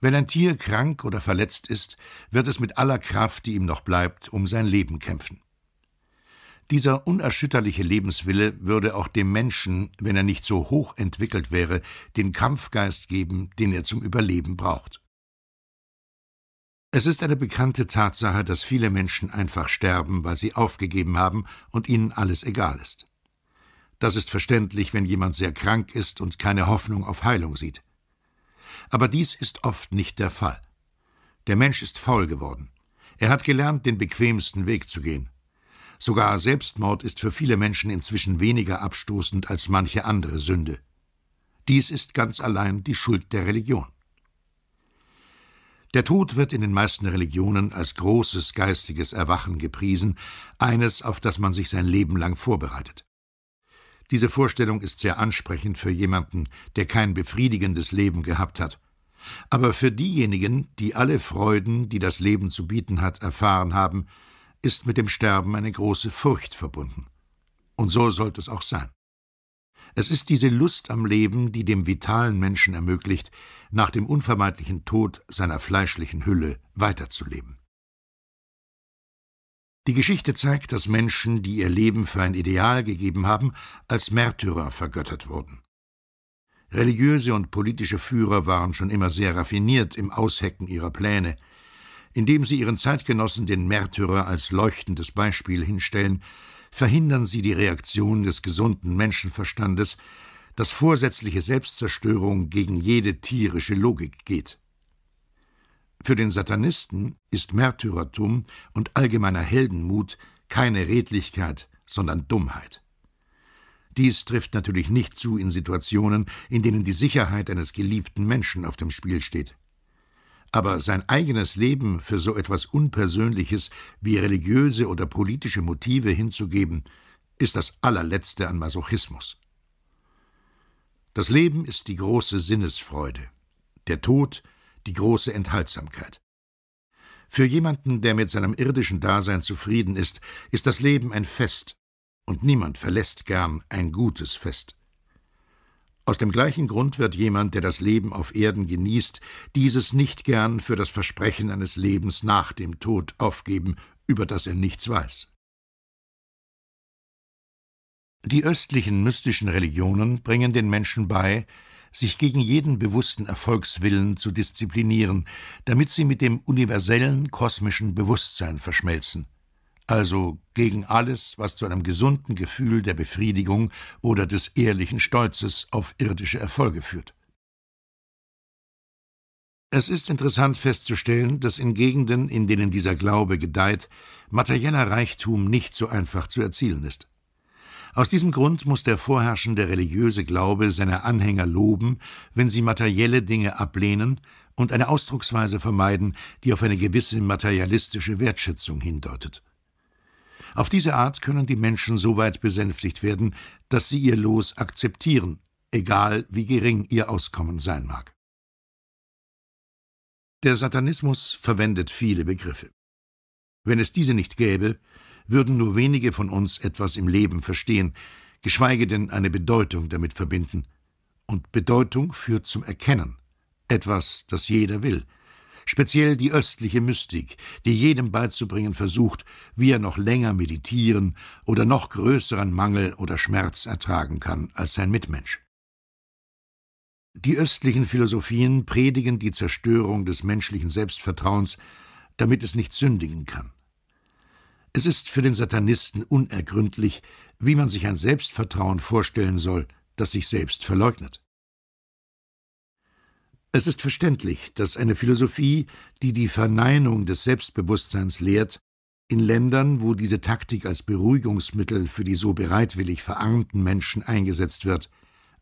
Speaker 2: Wenn ein Tier krank oder verletzt ist, wird es mit aller Kraft, die ihm noch bleibt, um sein Leben kämpfen. Dieser unerschütterliche Lebenswille würde auch dem Menschen, wenn er nicht so hoch entwickelt wäre, den Kampfgeist geben, den er zum Überleben braucht. Es ist eine bekannte Tatsache, dass viele Menschen einfach sterben, weil sie aufgegeben haben und ihnen alles egal ist. Das ist verständlich, wenn jemand sehr krank ist und keine Hoffnung auf Heilung sieht aber dies ist oft nicht der Fall. Der Mensch ist faul geworden. Er hat gelernt, den bequemsten Weg zu gehen. Sogar Selbstmord ist für viele Menschen inzwischen weniger abstoßend als manche andere Sünde. Dies ist ganz allein die Schuld der Religion. Der Tod wird in den meisten Religionen als großes geistiges Erwachen gepriesen, eines, auf das man sich sein Leben lang vorbereitet. Diese Vorstellung ist sehr ansprechend für jemanden, der kein befriedigendes Leben gehabt hat. Aber für diejenigen, die alle Freuden, die das Leben zu bieten hat, erfahren haben, ist mit dem Sterben eine große Furcht verbunden. Und so sollte es auch sein. Es ist diese Lust am Leben, die dem vitalen Menschen ermöglicht, nach dem unvermeidlichen Tod seiner fleischlichen Hülle weiterzuleben. Die Geschichte zeigt, dass Menschen, die ihr Leben für ein Ideal gegeben haben, als Märtyrer vergöttert wurden. Religiöse und politische Führer waren schon immer sehr raffiniert im Aushecken ihrer Pläne. Indem sie ihren Zeitgenossen den Märtyrer als leuchtendes Beispiel hinstellen, verhindern sie die Reaktion des gesunden Menschenverstandes, dass vorsätzliche Selbstzerstörung gegen jede tierische Logik geht. Für den Satanisten ist Märtyrertum und allgemeiner Heldenmut keine Redlichkeit, sondern Dummheit. Dies trifft natürlich nicht zu in Situationen, in denen die Sicherheit eines geliebten Menschen auf dem Spiel steht. Aber sein eigenes Leben für so etwas Unpersönliches wie religiöse oder politische Motive hinzugeben, ist das allerletzte an Masochismus. Das Leben ist die große Sinnesfreude, der Tod die große Enthaltsamkeit. Für jemanden, der mit seinem irdischen Dasein zufrieden ist, ist das Leben ein Fest, und niemand verlässt gern ein gutes Fest. Aus dem gleichen Grund wird jemand, der das Leben auf Erden genießt, dieses nicht gern für das Versprechen eines Lebens nach dem Tod aufgeben, über das er nichts weiß. Die östlichen mystischen Religionen bringen den Menschen bei, sich gegen jeden bewussten Erfolgswillen zu disziplinieren, damit sie mit dem universellen kosmischen Bewusstsein verschmelzen, also gegen alles, was zu einem gesunden Gefühl der Befriedigung oder des ehrlichen Stolzes auf irdische Erfolge führt. Es ist interessant festzustellen, dass in Gegenden, in denen dieser Glaube gedeiht, materieller Reichtum nicht so einfach zu erzielen ist. Aus diesem Grund muss der vorherrschende religiöse Glaube seine Anhänger loben, wenn sie materielle Dinge ablehnen und eine Ausdrucksweise vermeiden, die auf eine gewisse materialistische Wertschätzung hindeutet. Auf diese Art können die Menschen so weit besänftigt werden,
Speaker 3: dass sie ihr Los akzeptieren, egal wie gering ihr Auskommen sein mag. Der Satanismus verwendet viele Begriffe.
Speaker 2: Wenn es diese nicht gäbe, würden nur wenige von uns etwas im Leben verstehen, geschweige denn eine Bedeutung damit verbinden. Und Bedeutung führt zum Erkennen, etwas, das jeder will, speziell die östliche Mystik, die jedem beizubringen versucht, wie er noch länger meditieren oder noch größeren Mangel oder Schmerz ertragen kann als sein Mitmensch. Die östlichen Philosophien predigen die Zerstörung des menschlichen Selbstvertrauens, damit es nicht sündigen kann. Es ist für den Satanisten unergründlich, wie man sich ein Selbstvertrauen vorstellen soll, das sich selbst verleugnet. Es ist verständlich, dass eine Philosophie, die die Verneinung des Selbstbewusstseins lehrt, in Ländern, wo diese Taktik als Beruhigungsmittel für die so bereitwillig verarmten Menschen eingesetzt wird,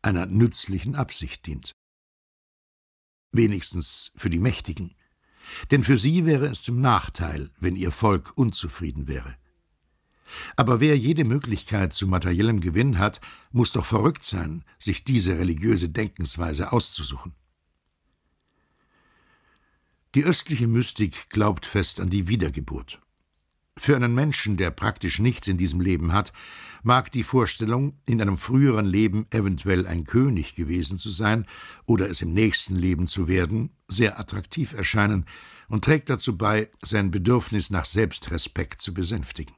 Speaker 2: einer nützlichen Absicht dient. Wenigstens für die Mächtigen denn für sie wäre es zum Nachteil, wenn ihr Volk unzufrieden wäre. Aber wer jede Möglichkeit zu materiellem Gewinn hat, muss doch verrückt sein, sich diese religiöse Denkensweise auszusuchen. Die östliche Mystik glaubt fest an die Wiedergeburt. Für einen Menschen, der praktisch nichts in diesem Leben hat, mag die Vorstellung, in einem früheren Leben eventuell ein König gewesen zu sein oder es im nächsten Leben zu werden, sehr attraktiv erscheinen und trägt dazu bei, sein Bedürfnis nach Selbstrespekt zu besänftigen.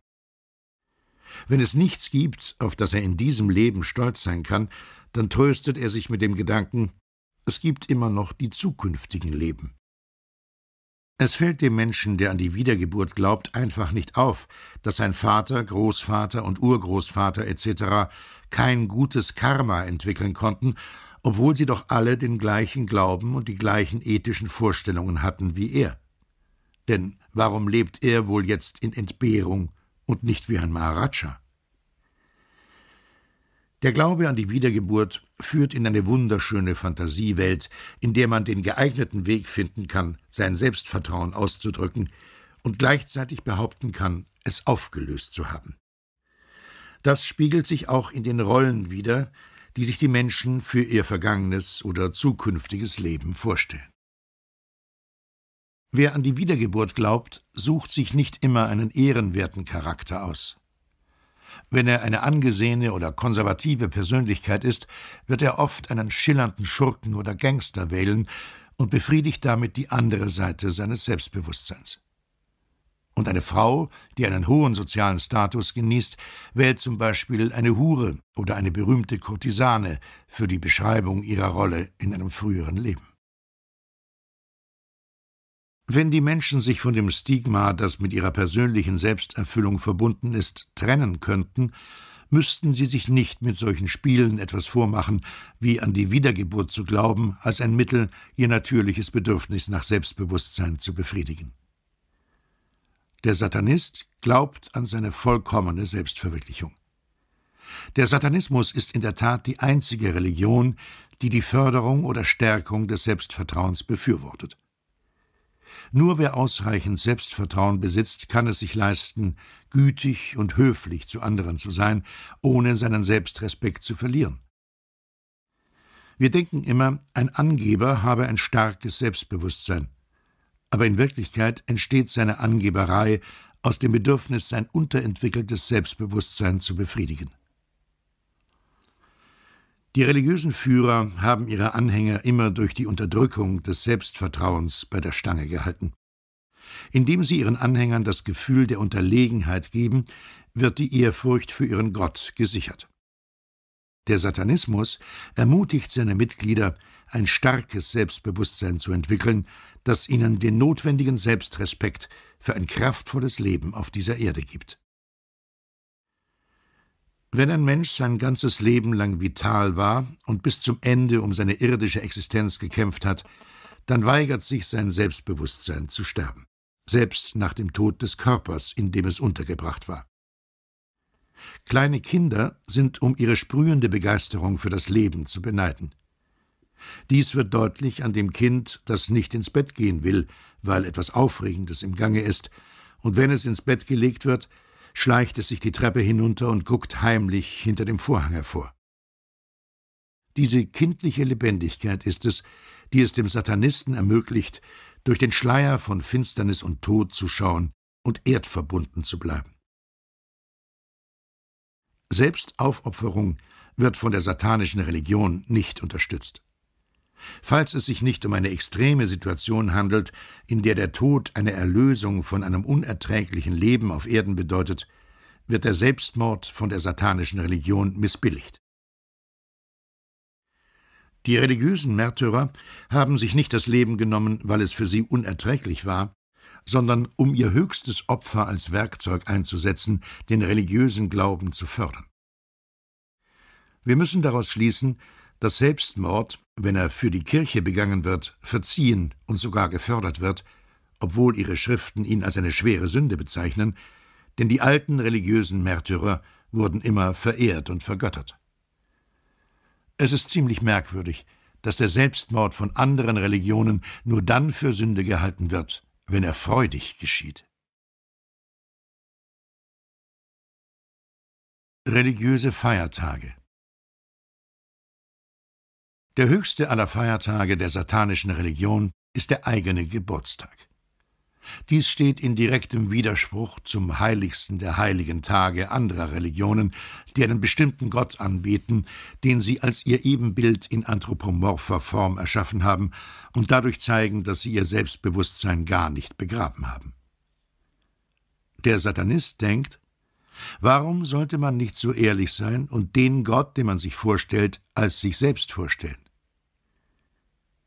Speaker 2: Wenn es nichts gibt, auf das er in diesem Leben stolz sein kann, dann tröstet er sich mit dem Gedanken, es gibt immer noch die zukünftigen Leben. Es fällt dem Menschen, der an die Wiedergeburt glaubt, einfach nicht auf, dass sein Vater, Großvater und Urgroßvater etc. kein gutes Karma entwickeln konnten, obwohl sie doch alle den gleichen Glauben und die gleichen ethischen Vorstellungen hatten wie er. Denn warum lebt er wohl jetzt in Entbehrung und nicht wie ein Maharaja? Der Glaube an die Wiedergeburt führt in eine wunderschöne Fantasiewelt, in der man den geeigneten Weg finden kann, sein Selbstvertrauen auszudrücken und gleichzeitig behaupten kann, es aufgelöst zu haben. Das spiegelt sich auch in den Rollen wider, die sich die Menschen für ihr vergangenes oder zukünftiges Leben vorstellen. Wer an die Wiedergeburt glaubt, sucht sich nicht immer einen ehrenwerten Charakter aus. Wenn er eine angesehene oder konservative Persönlichkeit ist, wird er oft einen schillernden Schurken oder Gangster wählen und befriedigt damit die andere Seite seines Selbstbewusstseins. Und eine Frau, die einen hohen sozialen Status genießt, wählt zum Beispiel eine Hure oder eine berühmte Kurtisane für die Beschreibung ihrer Rolle in einem früheren Leben. Wenn die Menschen sich von dem Stigma, das mit ihrer persönlichen Selbsterfüllung verbunden ist, trennen könnten, müssten sie sich nicht mit solchen Spielen etwas vormachen, wie an die Wiedergeburt zu glauben, als ein Mittel, ihr natürliches Bedürfnis nach Selbstbewusstsein zu befriedigen. Der Satanist glaubt an seine vollkommene Selbstverwirklichung. Der Satanismus ist in der Tat die einzige Religion, die die Förderung oder Stärkung des Selbstvertrauens befürwortet. Nur wer ausreichend Selbstvertrauen besitzt, kann es sich leisten, gütig und höflich zu anderen zu sein, ohne seinen Selbstrespekt zu verlieren. Wir denken immer, ein Angeber habe ein starkes Selbstbewusstsein. Aber in Wirklichkeit entsteht seine Angeberei aus dem Bedürfnis, sein unterentwickeltes Selbstbewusstsein zu befriedigen. Die religiösen Führer haben ihre Anhänger immer durch die Unterdrückung des Selbstvertrauens bei der Stange gehalten. Indem sie ihren Anhängern das Gefühl der Unterlegenheit geben, wird die Ehrfurcht für ihren Gott gesichert. Der Satanismus ermutigt seine Mitglieder, ein starkes Selbstbewusstsein zu entwickeln, das ihnen den notwendigen Selbstrespekt für ein kraftvolles Leben auf dieser Erde gibt. Wenn ein Mensch sein ganzes Leben lang vital war und bis zum Ende um seine irdische Existenz gekämpft hat, dann weigert sich sein Selbstbewusstsein zu sterben, selbst nach dem Tod des Körpers, in dem es untergebracht war. Kleine Kinder sind um ihre sprühende Begeisterung für das Leben zu beneiden. Dies wird deutlich an dem Kind, das nicht ins Bett gehen will, weil etwas Aufregendes im Gange ist, und wenn es ins Bett gelegt wird, schleicht es sich die Treppe hinunter und guckt heimlich hinter dem Vorhang hervor. Diese kindliche Lebendigkeit ist es, die es dem Satanisten ermöglicht, durch den Schleier von Finsternis und Tod zu schauen und erdverbunden zu bleiben. Selbstaufopferung wird von der satanischen Religion nicht unterstützt. Falls es sich nicht um eine extreme Situation handelt, in der der Tod eine Erlösung von einem unerträglichen Leben auf Erden bedeutet, wird der Selbstmord von der satanischen Religion missbilligt. Die religiösen Märtyrer haben sich nicht das Leben genommen, weil es für sie unerträglich war, sondern um ihr höchstes Opfer als Werkzeug einzusetzen, den religiösen Glauben zu fördern. Wir müssen daraus schließen, dass Selbstmord, wenn er für die Kirche begangen wird, verziehen und sogar gefördert wird, obwohl ihre Schriften ihn als eine schwere Sünde bezeichnen, denn die alten religiösen Märtyrer wurden immer verehrt und vergöttert. Es ist ziemlich merkwürdig, dass der Selbstmord von anderen Religionen
Speaker 1: nur dann für Sünde gehalten wird, wenn er freudig geschieht. Religiöse Feiertage der höchste aller Feiertage der satanischen Religion
Speaker 2: ist der eigene Geburtstag. Dies steht in direktem Widerspruch zum heiligsten der heiligen Tage anderer Religionen, die einen bestimmten Gott anbeten, den sie als ihr Ebenbild in anthropomorpher Form erschaffen haben und dadurch zeigen, dass sie ihr Selbstbewusstsein gar nicht begraben haben. Der Satanist denkt, warum sollte man nicht so ehrlich sein und den Gott, den man sich vorstellt, als sich selbst vorstellen?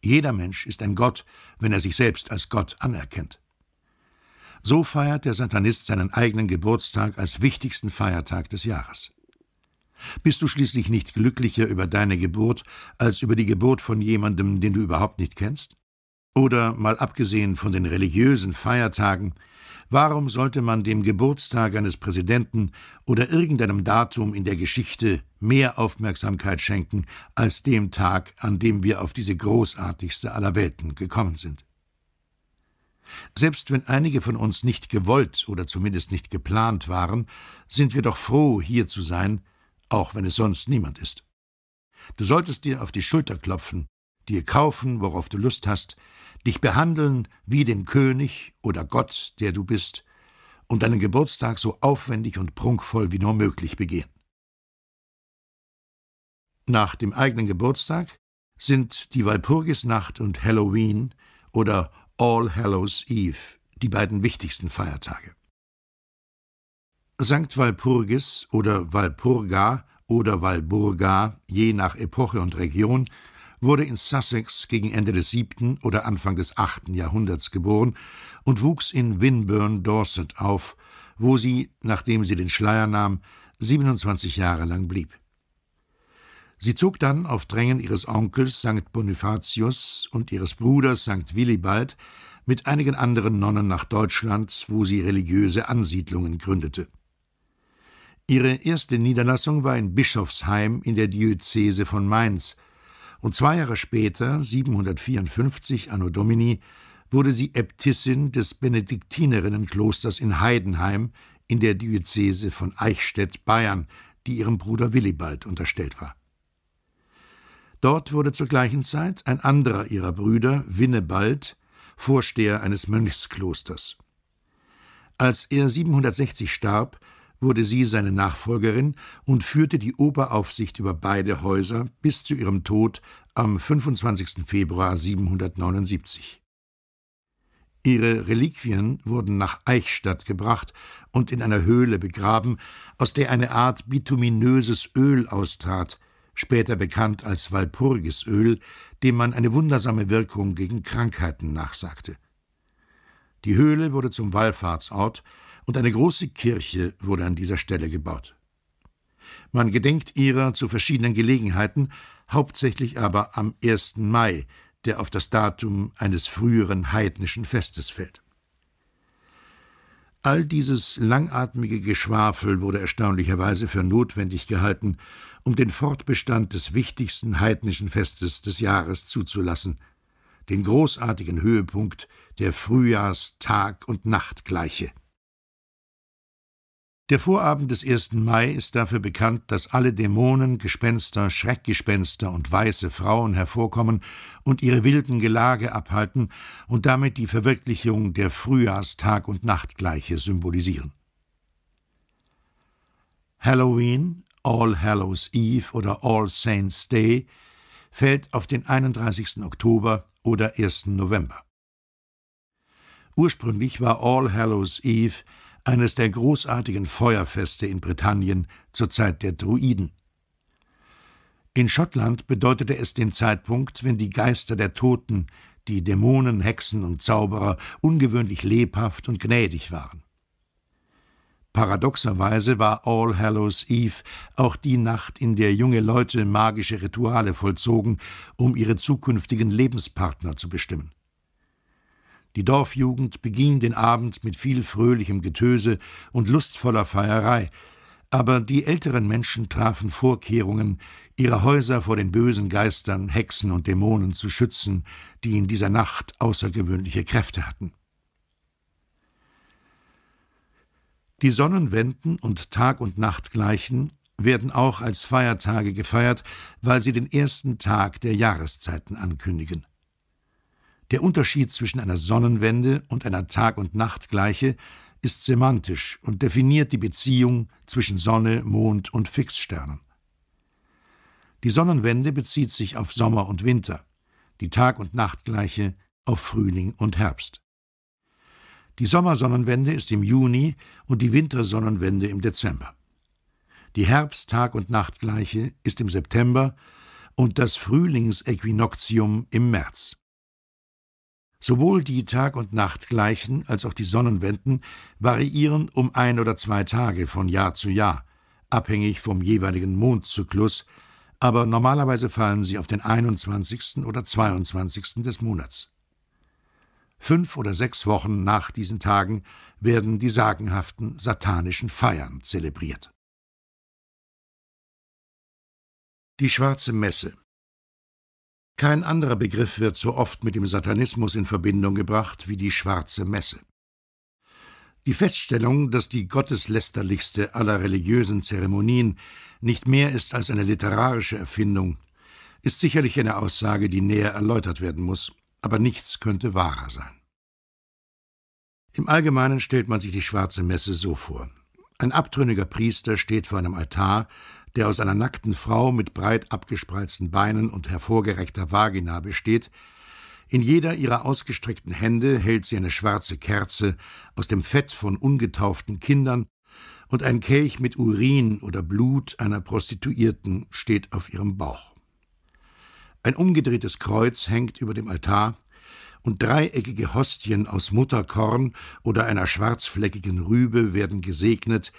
Speaker 2: Jeder Mensch ist ein Gott, wenn er sich selbst als Gott anerkennt. So feiert der Satanist seinen eigenen Geburtstag als wichtigsten Feiertag des Jahres. Bist du schließlich nicht glücklicher über deine Geburt als über die Geburt von jemandem, den du überhaupt nicht kennst? Oder mal abgesehen von den religiösen Feiertagen, Warum sollte man dem Geburtstag eines Präsidenten oder irgendeinem Datum in der Geschichte mehr Aufmerksamkeit schenken als dem Tag, an dem wir auf diese großartigste aller Welten gekommen sind? Selbst wenn einige von uns nicht gewollt oder zumindest nicht geplant waren, sind wir doch froh, hier zu sein, auch wenn es sonst niemand ist. Du solltest dir auf die Schulter klopfen, dir kaufen, worauf du Lust hast, dich behandeln wie den König oder Gott, der du bist, und deinen Geburtstag so aufwendig und prunkvoll wie nur möglich begehen. Nach dem eigenen Geburtstag sind die Walpurgisnacht und Halloween oder All Hallows Eve die beiden wichtigsten Feiertage. Sankt Walpurgis oder Walpurga oder Walburga, je nach Epoche und Region, wurde in Sussex gegen Ende des siebten oder Anfang des achten Jahrhunderts geboren und wuchs in Winburn, Dorset auf, wo sie, nachdem sie den Schleier nahm, 27 Jahre lang blieb. Sie zog dann auf Drängen ihres Onkels St. Bonifatius und ihres Bruders St. Willibald mit einigen anderen Nonnen nach Deutschland, wo sie religiöse Ansiedlungen gründete. Ihre erste Niederlassung war in Bischofsheim in der Diözese von Mainz, und zwei Jahre später, 754 Anno Domini, wurde sie Äbtissin des Benediktinerinnenklosters in Heidenheim in der Diözese von Eichstätt, Bayern, die ihrem Bruder Willibald unterstellt war. Dort wurde zur gleichen Zeit ein anderer ihrer Brüder, Winnebald, Vorsteher eines Mönchsklosters. Als er 760 starb, wurde sie seine Nachfolgerin und führte die Oberaufsicht über beide Häuser bis zu ihrem Tod am 25. Februar 779. Ihre Reliquien wurden nach Eichstadt gebracht und in einer Höhle begraben, aus der eine Art bituminöses Öl austrat, später bekannt als Walpurgisöl, dem man eine wundersame Wirkung gegen Krankheiten nachsagte. Die Höhle wurde zum Wallfahrtsort und eine große Kirche wurde an dieser Stelle gebaut. Man gedenkt ihrer zu verschiedenen Gelegenheiten, hauptsächlich aber am 1. Mai, der auf das Datum eines früheren heidnischen Festes fällt. All dieses langatmige Geschwafel wurde erstaunlicherweise für notwendig gehalten, um den Fortbestand des wichtigsten heidnischen Festes des Jahres zuzulassen, den großartigen Höhepunkt der Frühjahrs-Tag- und Nachtgleiche. Der Vorabend des 1. Mai ist dafür bekannt, dass alle Dämonen, Gespenster, Schreckgespenster und weiße Frauen hervorkommen und ihre wilden Gelage abhalten und damit die Verwirklichung der Frühjahrstag- und Nachtgleiche symbolisieren. Halloween, All Hallows Eve oder All Saints Day fällt auf den 31. Oktober oder 1. November. Ursprünglich war All Hallows Eve eines der großartigen Feuerfeste in Britannien zur Zeit der Druiden. In Schottland bedeutete es den Zeitpunkt, wenn die Geister der Toten, die Dämonen, Hexen und Zauberer ungewöhnlich lebhaft und gnädig waren. Paradoxerweise war All Hallows Eve auch die Nacht, in der junge Leute magische Rituale vollzogen, um ihre zukünftigen Lebenspartner zu bestimmen. Die Dorfjugend beging den Abend mit viel fröhlichem Getöse und lustvoller Feierei, aber die älteren Menschen trafen Vorkehrungen, ihre Häuser vor den bösen Geistern, Hexen und Dämonen zu schützen, die in dieser Nacht außergewöhnliche Kräfte hatten. Die Sonnenwenden und Tag und Nacht gleichen werden auch als Feiertage gefeiert, weil sie den ersten Tag der Jahreszeiten ankündigen. Der Unterschied zwischen einer Sonnenwende und einer Tag- und Nachtgleiche ist semantisch und definiert die Beziehung zwischen Sonne, Mond und Fixsternen. Die Sonnenwende bezieht sich auf Sommer und Winter, die Tag- und Nachtgleiche auf Frühling und Herbst. Die Sommersonnenwende ist im Juni und die Wintersonnenwende im Dezember. Die Herbsttag- und Nachtgleiche ist im September und das Frühlingsäquinoxium im März. Sowohl die Tag- und Nachtgleichen als auch die Sonnenwenden variieren um ein oder zwei Tage von Jahr zu Jahr, abhängig vom jeweiligen Mondzyklus, aber normalerweise fallen sie auf den 21. oder 22. des Monats. Fünf oder sechs Wochen nach diesen Tagen werden die sagenhaften
Speaker 1: satanischen Feiern zelebriert. Die Schwarze Messe kein anderer Begriff wird so oft mit dem Satanismus
Speaker 2: in Verbindung gebracht wie die schwarze Messe. Die Feststellung, dass die gotteslästerlichste aller religiösen Zeremonien nicht mehr ist als eine literarische Erfindung, ist sicherlich eine Aussage, die näher erläutert werden muss, aber nichts könnte wahrer sein. Im Allgemeinen stellt man sich die schwarze Messe so vor. Ein abtrünniger Priester steht vor einem Altar der aus einer nackten Frau mit breit abgespreizten Beinen und hervorgereckter Vagina besteht, in jeder ihrer ausgestreckten Hände hält sie eine schwarze Kerze aus dem Fett von ungetauften Kindern, und ein Kelch mit Urin oder Blut einer Prostituierten steht auf ihrem Bauch. Ein umgedrehtes Kreuz hängt über dem Altar, und dreieckige Hostien aus Mutterkorn oder einer schwarzfleckigen Rübe werden gesegnet,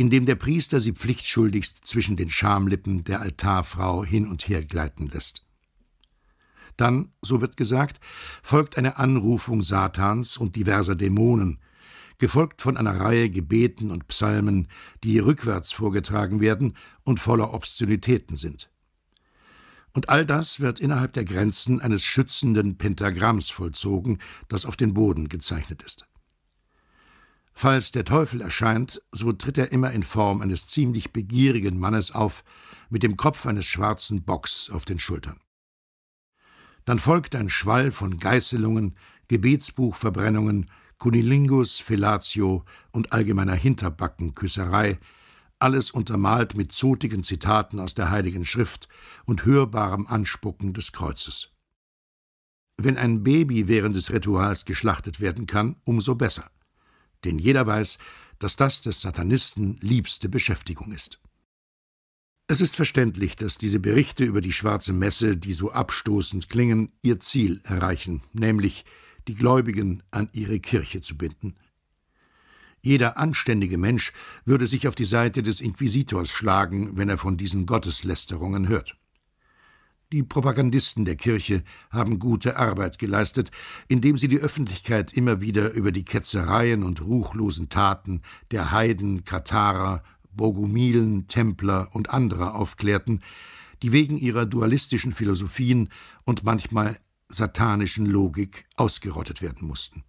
Speaker 2: in dem der Priester sie pflichtschuldigst zwischen den Schamlippen der Altarfrau hin und her gleiten lässt. Dann, so wird gesagt, folgt eine Anrufung Satans und diverser Dämonen, gefolgt von einer Reihe Gebeten und Psalmen, die rückwärts vorgetragen werden und voller Obszönitäten sind. Und all das wird innerhalb der Grenzen eines schützenden Pentagramms vollzogen, das auf den Boden gezeichnet ist. Falls der Teufel erscheint, so tritt er immer in Form eines ziemlich begierigen Mannes auf, mit dem Kopf eines schwarzen Bocks auf den Schultern. Dann folgt ein Schwall von Geißelungen, Gebetsbuchverbrennungen, Cunilingus, Fellatio und allgemeiner Hinterbackenküsserei, alles untermalt mit zotigen Zitaten aus der Heiligen Schrift und hörbarem Anspucken des Kreuzes. Wenn ein Baby während des Rituals geschlachtet werden kann, umso besser denn jeder weiß, dass das des Satanisten liebste Beschäftigung ist. Es ist verständlich, dass diese Berichte über die schwarze Messe, die so abstoßend klingen, ihr Ziel erreichen, nämlich die Gläubigen an ihre Kirche zu binden. Jeder anständige Mensch würde sich auf die Seite des Inquisitors schlagen, wenn er von diesen Gotteslästerungen hört. Die Propagandisten der Kirche haben gute Arbeit geleistet, indem sie die Öffentlichkeit immer wieder über die Ketzereien und ruchlosen Taten der Heiden, Katharer, Bogumilen, Templer und anderer aufklärten, die wegen ihrer dualistischen Philosophien und manchmal satanischen Logik ausgerottet werden mussten.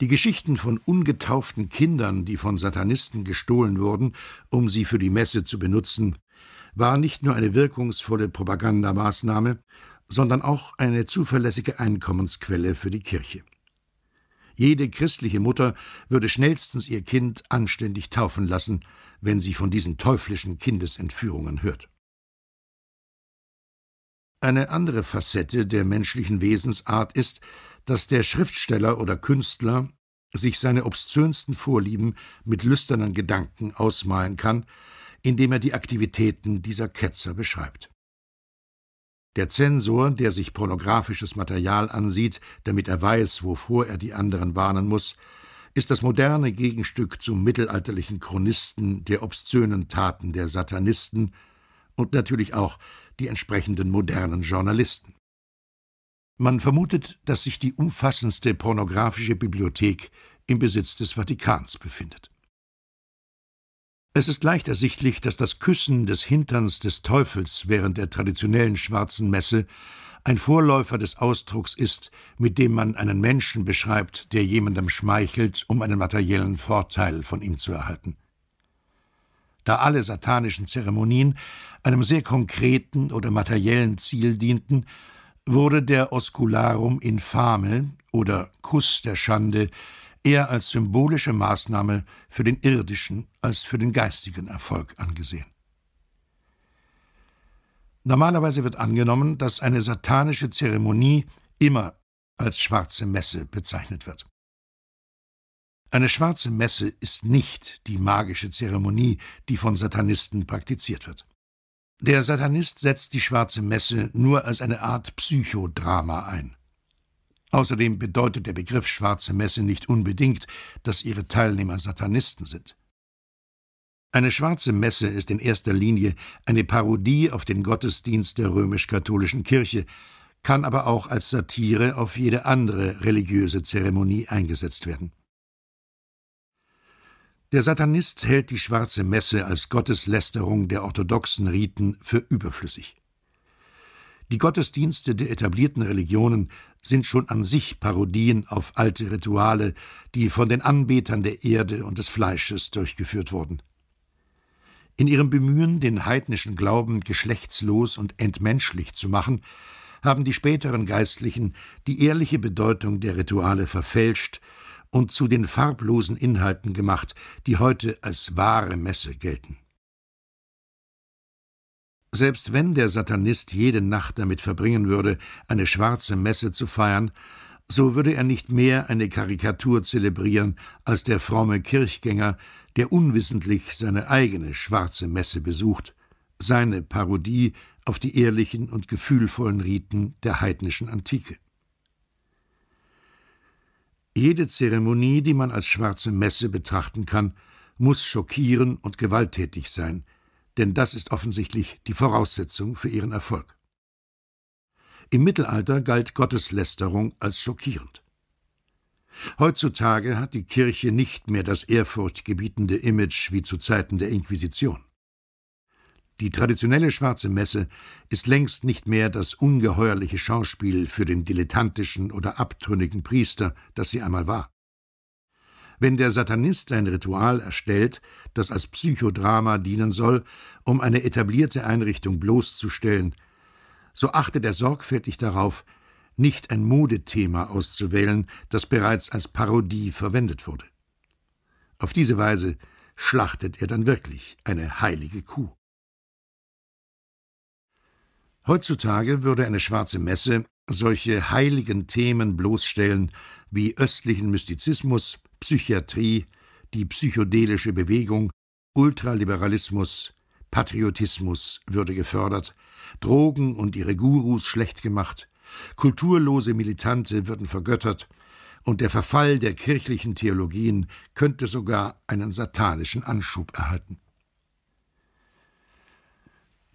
Speaker 2: Die Geschichten von ungetauften Kindern, die von Satanisten gestohlen wurden, um sie für die Messe zu benutzen, war nicht nur eine wirkungsvolle Propagandamaßnahme, sondern auch eine zuverlässige Einkommensquelle für die Kirche. Jede christliche Mutter würde schnellstens ihr Kind anständig taufen lassen, wenn sie von diesen teuflischen Kindesentführungen hört. Eine andere Facette der menschlichen Wesensart ist, dass der Schriftsteller oder Künstler sich seine obszönsten Vorlieben mit lüsternen Gedanken ausmalen kann, indem er die Aktivitäten dieser Ketzer beschreibt. Der Zensor, der sich pornografisches Material ansieht, damit er weiß, wovor er die anderen warnen muss, ist das moderne Gegenstück zum mittelalterlichen Chronisten der obszönen Taten der Satanisten und natürlich auch die entsprechenden modernen Journalisten. Man vermutet, dass sich die umfassendste pornografische Bibliothek im Besitz des Vatikans befindet. Es ist leicht ersichtlich, dass das Küssen des Hinterns des Teufels während der traditionellen schwarzen Messe ein Vorläufer des Ausdrucks ist, mit dem man einen Menschen beschreibt, der jemandem schmeichelt, um einen materiellen Vorteil von ihm zu erhalten. Da alle satanischen Zeremonien einem sehr konkreten oder materiellen Ziel dienten, wurde der Oscularum infame oder Kuss der Schande eher als symbolische Maßnahme für den irdischen als für den geistigen Erfolg angesehen. Normalerweise wird angenommen, dass eine satanische Zeremonie immer als schwarze Messe bezeichnet wird. Eine schwarze Messe ist nicht die magische Zeremonie, die von Satanisten praktiziert wird. Der Satanist setzt die schwarze Messe nur als eine Art Psychodrama ein. Außerdem bedeutet der Begriff schwarze Messe nicht unbedingt, dass ihre Teilnehmer Satanisten sind. Eine schwarze Messe ist in erster Linie eine Parodie auf den Gottesdienst der römisch-katholischen Kirche, kann aber auch als Satire auf jede andere religiöse Zeremonie eingesetzt werden. Der Satanist hält die schwarze Messe als Gotteslästerung der orthodoxen Riten für überflüssig. Die Gottesdienste der etablierten Religionen sind schon an sich Parodien auf alte Rituale, die von den Anbetern der Erde und des Fleisches durchgeführt wurden. In ihrem Bemühen, den heidnischen Glauben geschlechtslos und entmenschlich zu machen, haben die späteren Geistlichen die ehrliche Bedeutung der Rituale verfälscht und zu den farblosen Inhalten gemacht, die heute als wahre Messe gelten. Selbst wenn der Satanist jede Nacht damit verbringen würde, eine schwarze Messe zu feiern, so würde er nicht mehr eine Karikatur zelebrieren als der fromme Kirchgänger, der unwissentlich seine eigene schwarze Messe besucht, seine Parodie auf die ehrlichen und gefühlvollen Riten der heidnischen Antike. Jede Zeremonie, die man als schwarze Messe betrachten kann, muss schockieren und gewalttätig sein, denn das ist offensichtlich die Voraussetzung für ihren Erfolg. Im Mittelalter galt Gotteslästerung als schockierend. Heutzutage hat die Kirche nicht mehr das ehrfurchtgebietende Image wie zu Zeiten der Inquisition. Die traditionelle schwarze Messe ist längst nicht mehr das ungeheuerliche Schauspiel für den dilettantischen oder abtrünnigen Priester, das sie einmal war wenn der Satanist ein Ritual erstellt, das als Psychodrama dienen soll, um eine etablierte Einrichtung bloßzustellen, so achtet er sorgfältig darauf, nicht ein Modethema auszuwählen, das bereits als Parodie verwendet wurde. Auf diese Weise schlachtet er dann wirklich eine heilige Kuh. Heutzutage würde eine schwarze Messe solche heiligen Themen bloßstellen wie östlichen Mystizismus, Psychiatrie, die psychedelische Bewegung, Ultraliberalismus, Patriotismus würde gefördert, Drogen und ihre Gurus schlecht gemacht, kulturlose Militante würden vergöttert, und der Verfall der kirchlichen Theologien könnte sogar einen satanischen Anschub erhalten.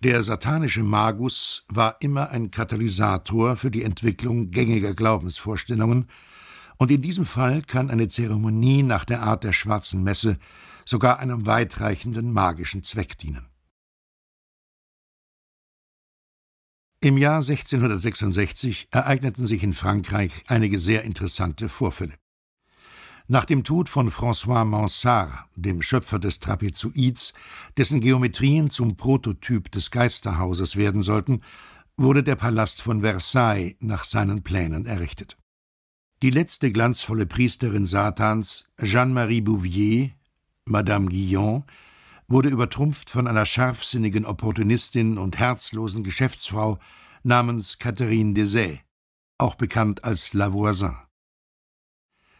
Speaker 2: Der satanische Magus war immer ein Katalysator für die Entwicklung gängiger Glaubensvorstellungen und in diesem Fall kann eine Zeremonie nach der Art der schwarzen Messe sogar einem weitreichenden magischen Zweck dienen. Im Jahr 1666 ereigneten sich in Frankreich einige sehr interessante Vorfälle. Nach dem Tod von François Mansart, dem Schöpfer des Trapezoids, dessen Geometrien zum Prototyp des Geisterhauses werden sollten, wurde der Palast von Versailles nach seinen Plänen errichtet. Die letzte glanzvolle Priesterin Satans, Jeanne-Marie Bouvier, Madame Guillon, wurde übertrumpft von einer scharfsinnigen Opportunistin und herzlosen Geschäftsfrau namens Catherine Desay, auch bekannt als La Voisin.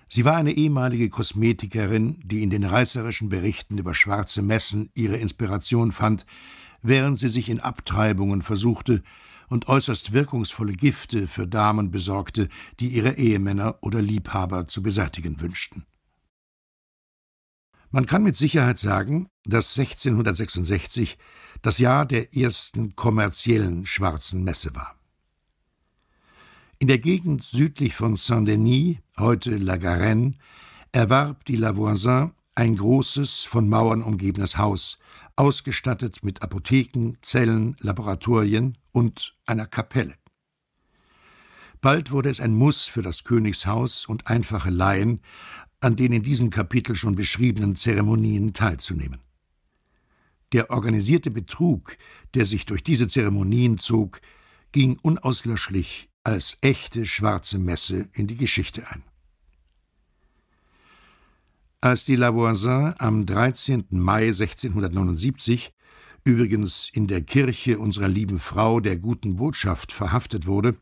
Speaker 2: Sie war eine ehemalige Kosmetikerin, die in den reißerischen Berichten über schwarze Messen ihre Inspiration fand, während sie sich in Abtreibungen versuchte, und äußerst wirkungsvolle Gifte für Damen besorgte, die ihre Ehemänner oder Liebhaber zu beseitigen wünschten. Man kann mit Sicherheit sagen, dass 1666 das Jahr der ersten kommerziellen schwarzen Messe war. In der Gegend südlich von Saint-Denis, heute La Garenne, erwarb die Lavoisin ein großes, von Mauern umgebenes Haus, ausgestattet mit Apotheken, Zellen, Laboratorien und einer Kapelle. Bald wurde es ein Muss für das Königshaus und einfache Laien, an den in diesem Kapitel schon beschriebenen Zeremonien teilzunehmen. Der organisierte Betrug, der sich durch diese Zeremonien zog, ging unauslöschlich als echte schwarze Messe in die Geschichte ein. Als die Lavoisin am 13. Mai 1679 übrigens in der Kirche unserer lieben Frau der guten Botschaft verhaftet wurde,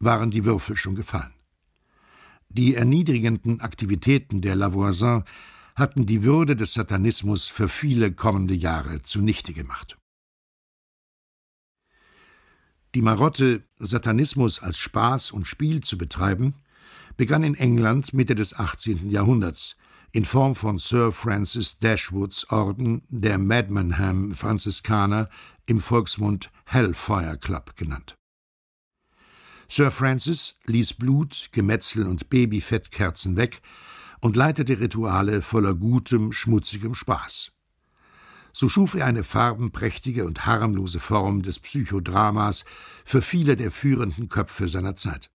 Speaker 2: waren die Würfel schon gefallen. Die erniedrigenden Aktivitäten der Lavoisin hatten die Würde des Satanismus für viele kommende Jahre zunichte gemacht. Die Marotte, Satanismus als Spaß und Spiel zu betreiben, begann in England Mitte des 18. Jahrhunderts in Form von Sir Francis Dashwoods Orden der Madmanham Franziskaner, im Volksmund Hellfire Club genannt. Sir Francis ließ Blut, Gemetzel und Babyfettkerzen weg und leitete Rituale voller gutem, schmutzigem Spaß. So schuf er eine farbenprächtige und harmlose Form des Psychodramas für viele der führenden Köpfe seiner Zeit.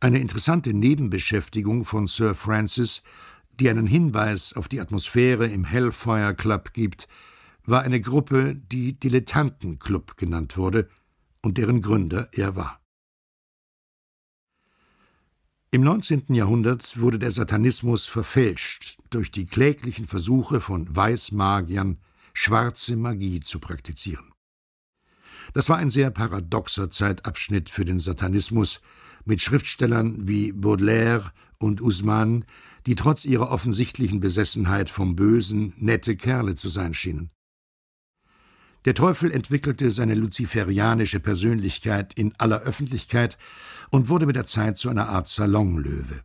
Speaker 2: Eine interessante Nebenbeschäftigung von Sir Francis, die einen Hinweis auf die Atmosphäre im Hellfire Club gibt, war eine Gruppe, die Dilettantenclub genannt wurde und deren Gründer er war. Im 19. Jahrhundert wurde der Satanismus verfälscht durch die kläglichen Versuche von Weißmagiern, schwarze Magie zu praktizieren. Das war ein sehr paradoxer Zeitabschnitt für den Satanismus, mit Schriftstellern wie Baudelaire und Usman, die trotz ihrer offensichtlichen Besessenheit vom Bösen nette Kerle zu sein schienen. Der Teufel entwickelte seine luziferianische Persönlichkeit in aller Öffentlichkeit und wurde mit der Zeit zu einer Art Salonlöwe.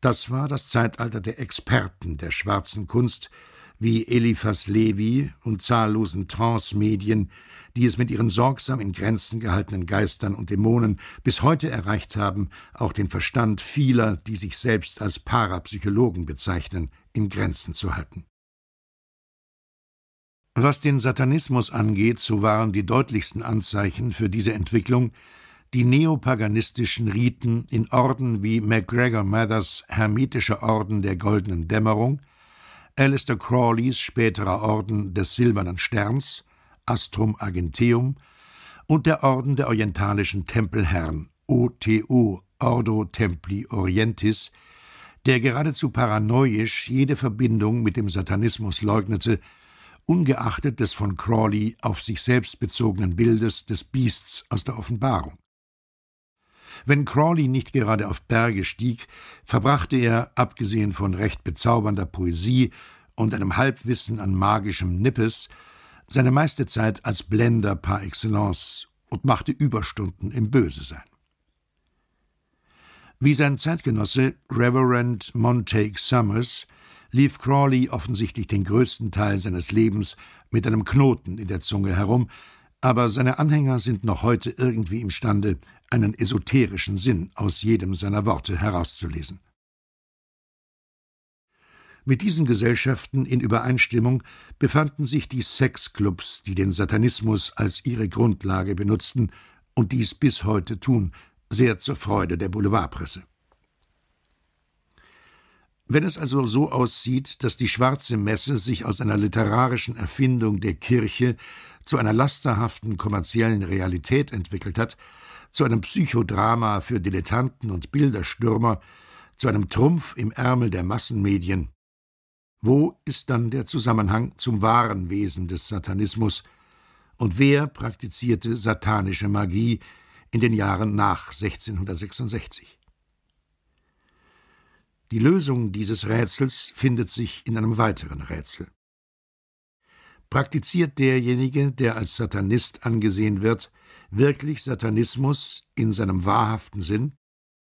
Speaker 2: Das war das Zeitalter der Experten der schwarzen Kunst, wie Eliphas Levi und zahllosen Trance-Medien, die es mit ihren sorgsam in Grenzen gehaltenen Geistern und Dämonen bis heute erreicht haben, auch den Verstand vieler, die sich selbst als Parapsychologen bezeichnen, in Grenzen zu halten. Was den Satanismus angeht, so waren die deutlichsten Anzeichen für diese Entwicklung die neopaganistischen Riten in Orden wie MacGregor Mathers Hermetischer Orden der Goldenen Dämmerung, Alistair Crawleys späterer Orden des Silbernen Sterns Astrum Argenteum und der Orden der orientalischen Tempelherren OTO Ordo Templi Orientis, der geradezu paranoisch jede Verbindung mit dem Satanismus leugnete, ungeachtet des von Crawley auf sich selbst bezogenen Bildes des Biests aus der Offenbarung. Wenn Crawley nicht gerade auf Berge stieg, verbrachte er, abgesehen von recht bezaubernder Poesie und einem Halbwissen an magischem Nippes, seine meiste Zeit als Blender par excellence und machte Überstunden im Bösesein. Wie sein Zeitgenosse Reverend Montague Summers lief Crawley offensichtlich den größten Teil seines Lebens mit einem Knoten in der Zunge herum, aber seine Anhänger sind noch heute irgendwie imstande, einen esoterischen Sinn aus jedem seiner Worte herauszulesen. Mit diesen Gesellschaften in Übereinstimmung befanden sich die Sexclubs, die den Satanismus als ihre Grundlage benutzten und dies bis heute tun, sehr zur Freude der Boulevardpresse. Wenn es also so aussieht, dass die schwarze Messe sich aus einer literarischen Erfindung der Kirche zu einer lasterhaften kommerziellen Realität entwickelt hat, zu einem Psychodrama für Dilettanten und Bilderstürmer, zu einem Trumpf im Ärmel der Massenmedien, wo ist dann der Zusammenhang zum wahren Wesen des Satanismus? Und wer praktizierte satanische Magie in den Jahren nach 1666? Die Lösung dieses Rätsels findet sich in einem weiteren Rätsel. Praktiziert derjenige, der als Satanist angesehen wird, wirklich Satanismus in seinem wahrhaften Sinn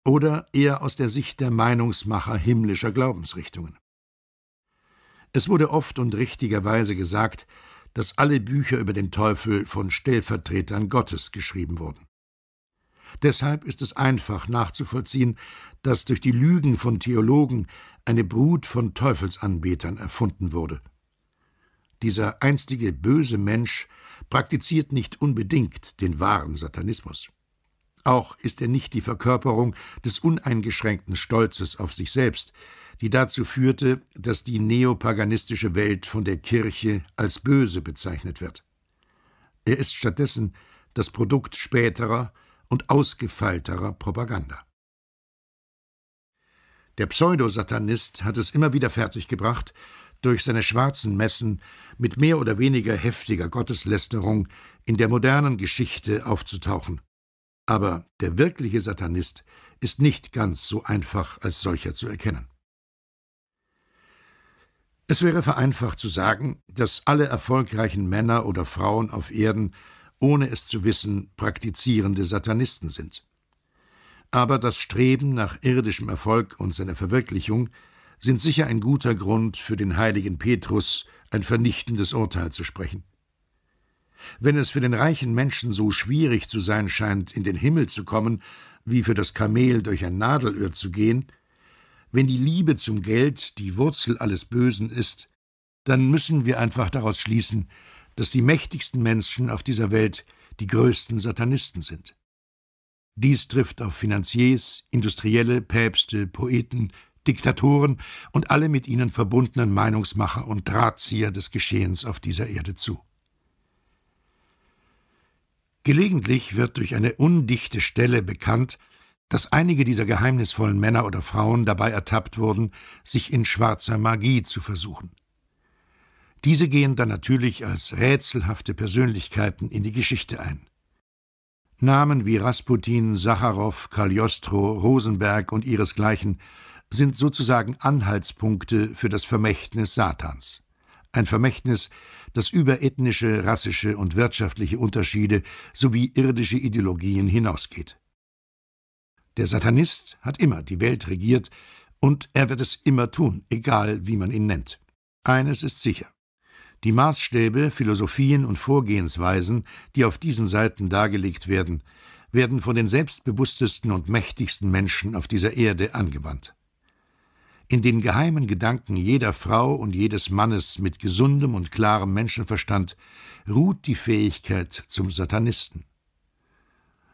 Speaker 2: oder eher aus der Sicht der Meinungsmacher himmlischer Glaubensrichtungen? Es wurde oft und richtigerweise gesagt, dass alle Bücher über den Teufel von Stellvertretern Gottes geschrieben wurden. Deshalb ist es einfach nachzuvollziehen, dass durch die Lügen von Theologen eine Brut von Teufelsanbetern erfunden wurde. Dieser einstige böse Mensch praktiziert nicht unbedingt den wahren Satanismus. Auch ist er nicht die Verkörperung des uneingeschränkten Stolzes auf sich selbst, die dazu führte, dass die neopaganistische Welt von der Kirche als böse bezeichnet wird. Er ist stattdessen das Produkt späterer und ausgefeilterer Propaganda. Der Pseudosatanist hat es immer wieder fertiggebracht, durch seine schwarzen Messen mit mehr oder weniger heftiger Gotteslästerung in der modernen Geschichte aufzutauchen. Aber der wirkliche Satanist ist nicht ganz so einfach als solcher zu erkennen. Es wäre vereinfacht zu sagen, dass alle erfolgreichen Männer oder Frauen auf Erden, ohne es zu wissen, praktizierende Satanisten sind. Aber das Streben nach irdischem Erfolg und seiner Verwirklichung sind sicher ein guter Grund für den heiligen Petrus, ein vernichtendes Urteil zu sprechen. Wenn es für den reichen Menschen so schwierig zu sein scheint, in den Himmel zu kommen, wie für das Kamel durch ein Nadelöhr zu gehen, wenn die Liebe zum Geld die Wurzel alles Bösen ist, dann müssen wir einfach daraus schließen, dass die mächtigsten Menschen auf dieser Welt die größten Satanisten sind. Dies trifft auf Finanziers, Industrielle, Päpste, Poeten, Diktatoren und alle mit ihnen verbundenen Meinungsmacher und Drahtzieher des Geschehens auf dieser Erde zu. Gelegentlich wird durch eine undichte Stelle bekannt, dass einige dieser geheimnisvollen Männer oder Frauen dabei ertappt wurden, sich in schwarzer Magie zu versuchen. Diese gehen dann natürlich als rätselhafte Persönlichkeiten in die Geschichte ein. Namen wie Rasputin, Sacharow, Cagliostro, Rosenberg und ihresgleichen sind sozusagen Anhaltspunkte für das Vermächtnis Satans. Ein Vermächtnis, das über ethnische, rassische und wirtschaftliche Unterschiede sowie irdische Ideologien hinausgeht. Der Satanist hat immer die Welt regiert, und er wird es immer tun, egal wie man ihn nennt. Eines ist sicher. Die Maßstäbe, Philosophien und Vorgehensweisen, die auf diesen Seiten dargelegt werden, werden von den selbstbewusstesten und mächtigsten Menschen auf dieser Erde angewandt. In den geheimen Gedanken jeder Frau und jedes Mannes mit gesundem und klarem Menschenverstand ruht die Fähigkeit zum Satanisten.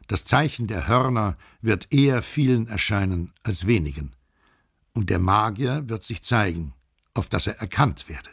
Speaker 2: Das Zeichen der Hörner
Speaker 3: wird eher vielen erscheinen als wenigen. Und der Magier wird sich zeigen, auf dass er erkannt werde.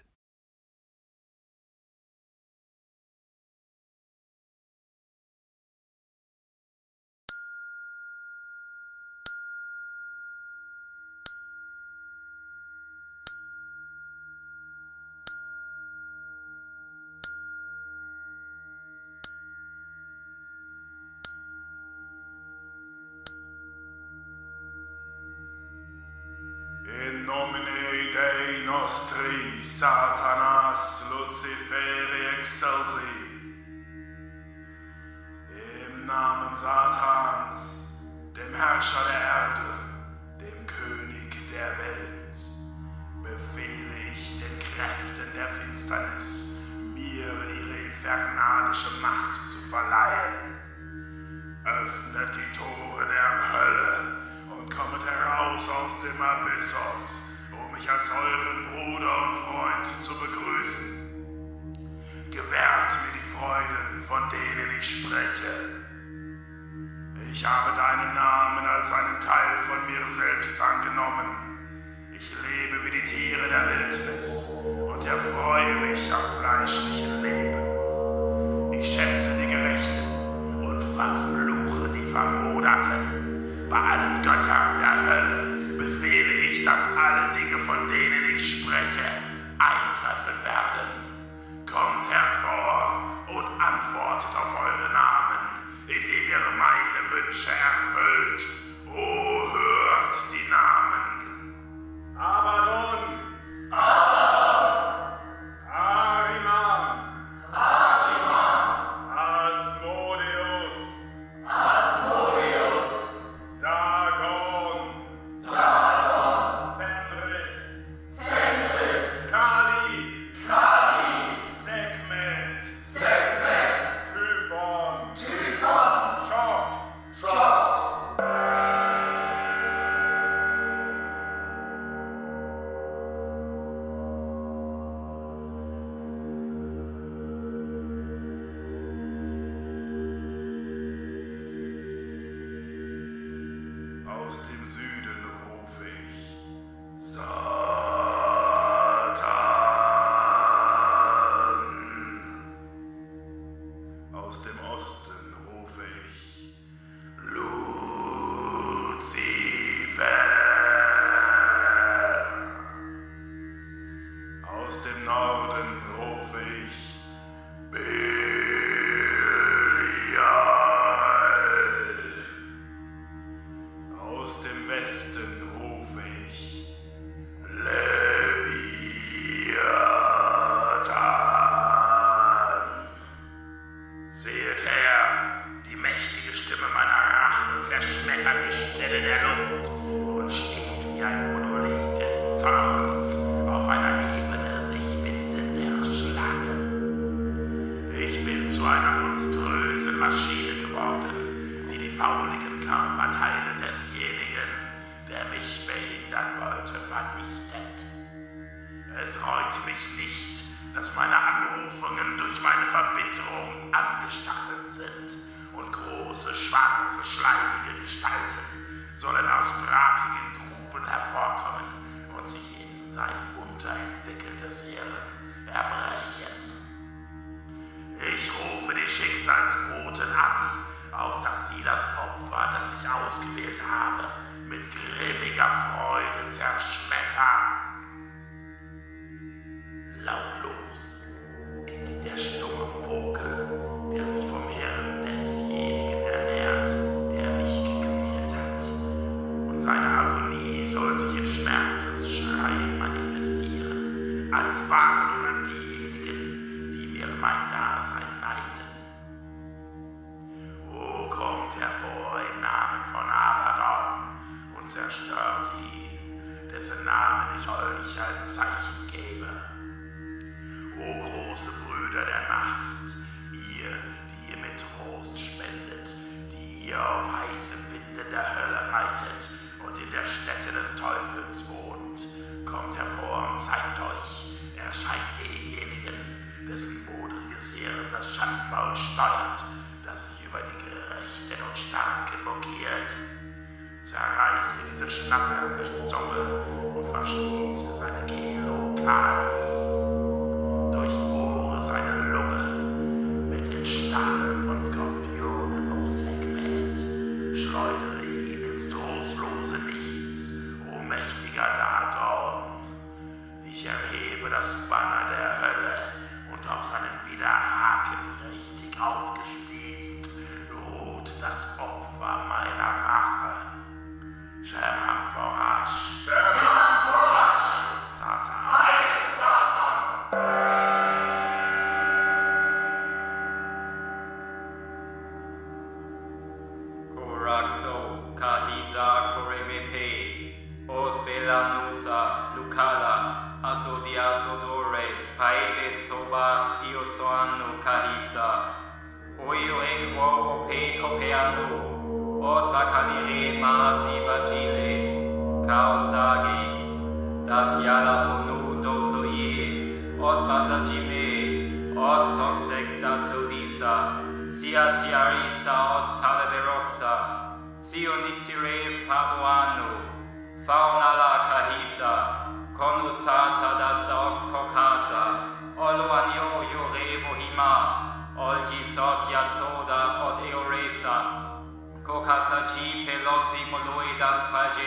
Speaker 6: sacipe pelosi imoloidas das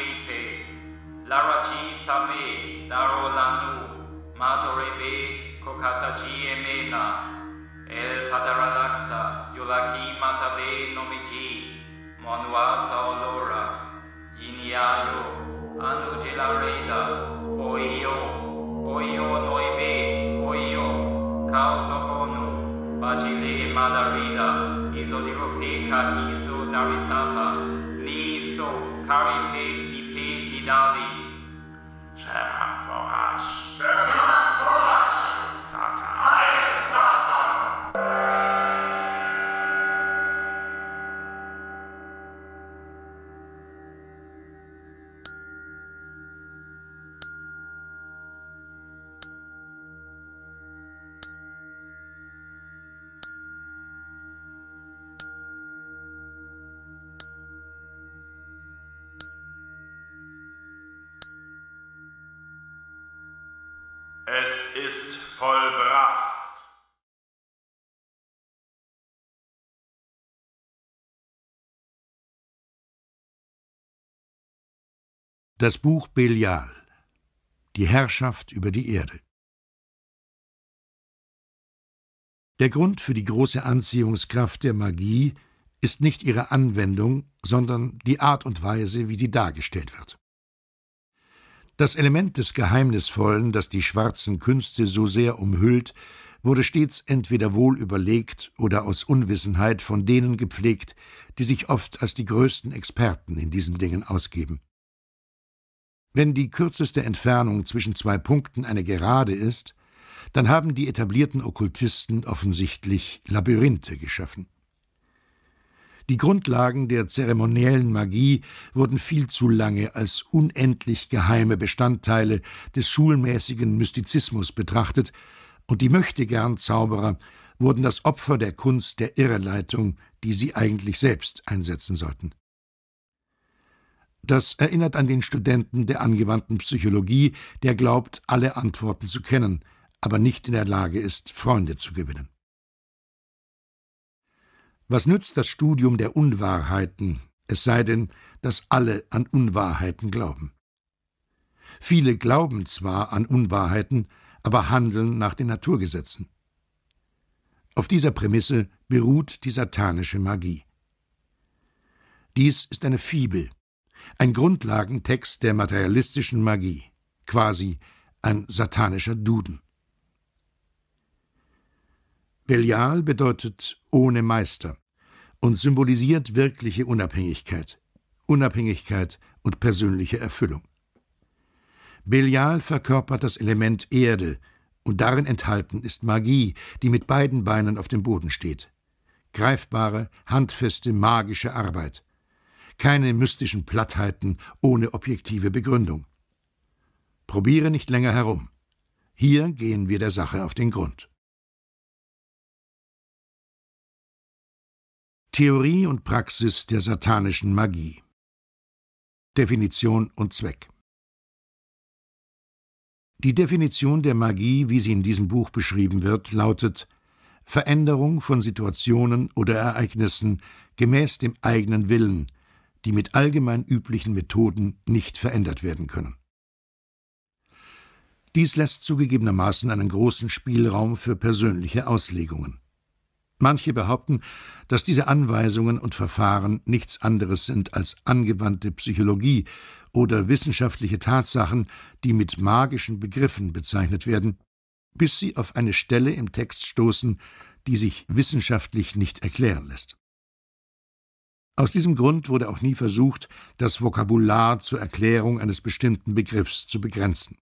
Speaker 6: lara ci sa me, daro la matore be, cocasa ci emena, el padaralaxa, iulaki matabe nomi ci, saolora olora, iniaio, anu ce oio, oio noi oio, causo honu, bacile madarida, iso di ropeca iso, darisapa ni so karipe pipe nidali. Share for
Speaker 7: us.
Speaker 1: Das Buch Belial Die Herrschaft über
Speaker 3: die Erde Der Grund für die große Anziehungskraft der Magie ist nicht ihre Anwendung, sondern die Art und
Speaker 2: Weise, wie sie dargestellt wird. Das Element des Geheimnisvollen, das die schwarzen Künste so sehr umhüllt, wurde stets entweder wohl überlegt oder aus Unwissenheit von denen gepflegt, die sich oft als die größten Experten in diesen Dingen ausgeben. Wenn die kürzeste Entfernung zwischen zwei Punkten eine Gerade ist, dann haben die etablierten Okkultisten offensichtlich Labyrinthe geschaffen. Die Grundlagen der zeremoniellen Magie wurden viel zu lange als unendlich geheime Bestandteile des schulmäßigen Mystizismus betrachtet, und die Möchtegern-Zauberer wurden das Opfer der Kunst der Irreleitung, die sie eigentlich selbst einsetzen sollten. Das erinnert an den Studenten der angewandten Psychologie, der glaubt, alle Antworten zu kennen, aber nicht in der Lage ist, Freunde zu gewinnen. Was nützt das Studium der Unwahrheiten, es sei denn, dass alle an Unwahrheiten glauben? Viele glauben zwar an Unwahrheiten, aber handeln nach den Naturgesetzen. Auf dieser Prämisse beruht die satanische Magie. Dies ist eine Fibel, ein Grundlagentext der materialistischen Magie, quasi ein satanischer Duden. Belial bedeutet ohne Meister und symbolisiert wirkliche Unabhängigkeit, Unabhängigkeit und persönliche Erfüllung. Belial verkörpert das Element Erde, und darin enthalten ist Magie, die mit beiden Beinen auf dem Boden steht. Greifbare, handfeste, magische Arbeit, keine mystischen Plattheiten ohne objektive Begründung. Probiere nicht länger herum.
Speaker 1: Hier gehen wir der Sache auf den Grund. Theorie und Praxis der satanischen Magie Definition und Zweck Die
Speaker 2: Definition der Magie, wie sie in diesem Buch beschrieben wird, lautet Veränderung von Situationen oder Ereignissen gemäß dem eigenen Willen, die mit allgemein üblichen Methoden nicht verändert werden können. Dies lässt zugegebenermaßen einen großen Spielraum für persönliche Auslegungen. Manche behaupten, dass diese Anweisungen und Verfahren nichts anderes sind als angewandte Psychologie oder wissenschaftliche Tatsachen, die mit magischen Begriffen bezeichnet werden, bis sie auf eine Stelle im Text stoßen, die sich wissenschaftlich nicht erklären lässt. Aus diesem Grund wurde auch nie versucht, das Vokabular zur Erklärung eines bestimmten Begriffs zu begrenzen.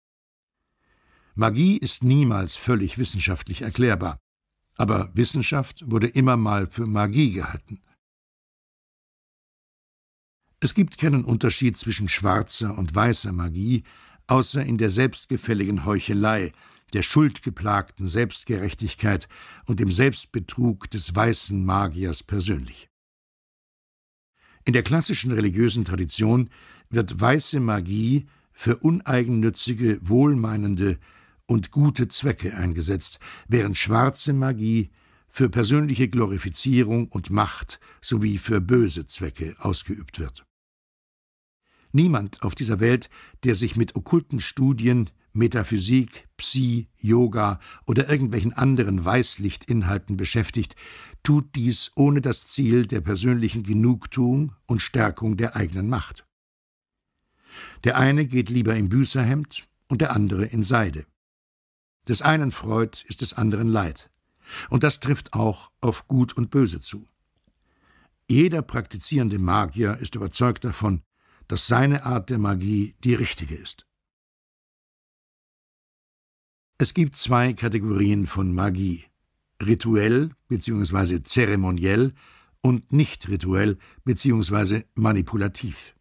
Speaker 2: Magie ist niemals völlig wissenschaftlich erklärbar, aber Wissenschaft wurde immer mal für Magie gehalten. Es gibt keinen Unterschied zwischen schwarzer und weißer Magie, außer in der selbstgefälligen Heuchelei, der schuldgeplagten Selbstgerechtigkeit und dem Selbstbetrug des weißen Magiers persönlich. In der klassischen religiösen Tradition wird weiße Magie für uneigennützige, wohlmeinende und gute Zwecke eingesetzt, während schwarze Magie für persönliche Glorifizierung und Macht sowie für böse Zwecke ausgeübt wird. Niemand auf dieser Welt, der sich mit okkulten Studien, Metaphysik, Psi, Yoga oder irgendwelchen anderen Weißlichtinhalten beschäftigt, tut dies ohne das Ziel der persönlichen Genugtuung und Stärkung der eigenen Macht. Der eine geht lieber im Büßerhemd und der andere in Seide. Des einen Freud ist des anderen Leid. Und das trifft auch auf Gut und Böse zu. Jeder praktizierende Magier ist überzeugt davon, dass seine Art der Magie die richtige ist. Es gibt zwei Kategorien von Magie rituell bzw. zeremoniell und nicht rituell bzw. manipulativ.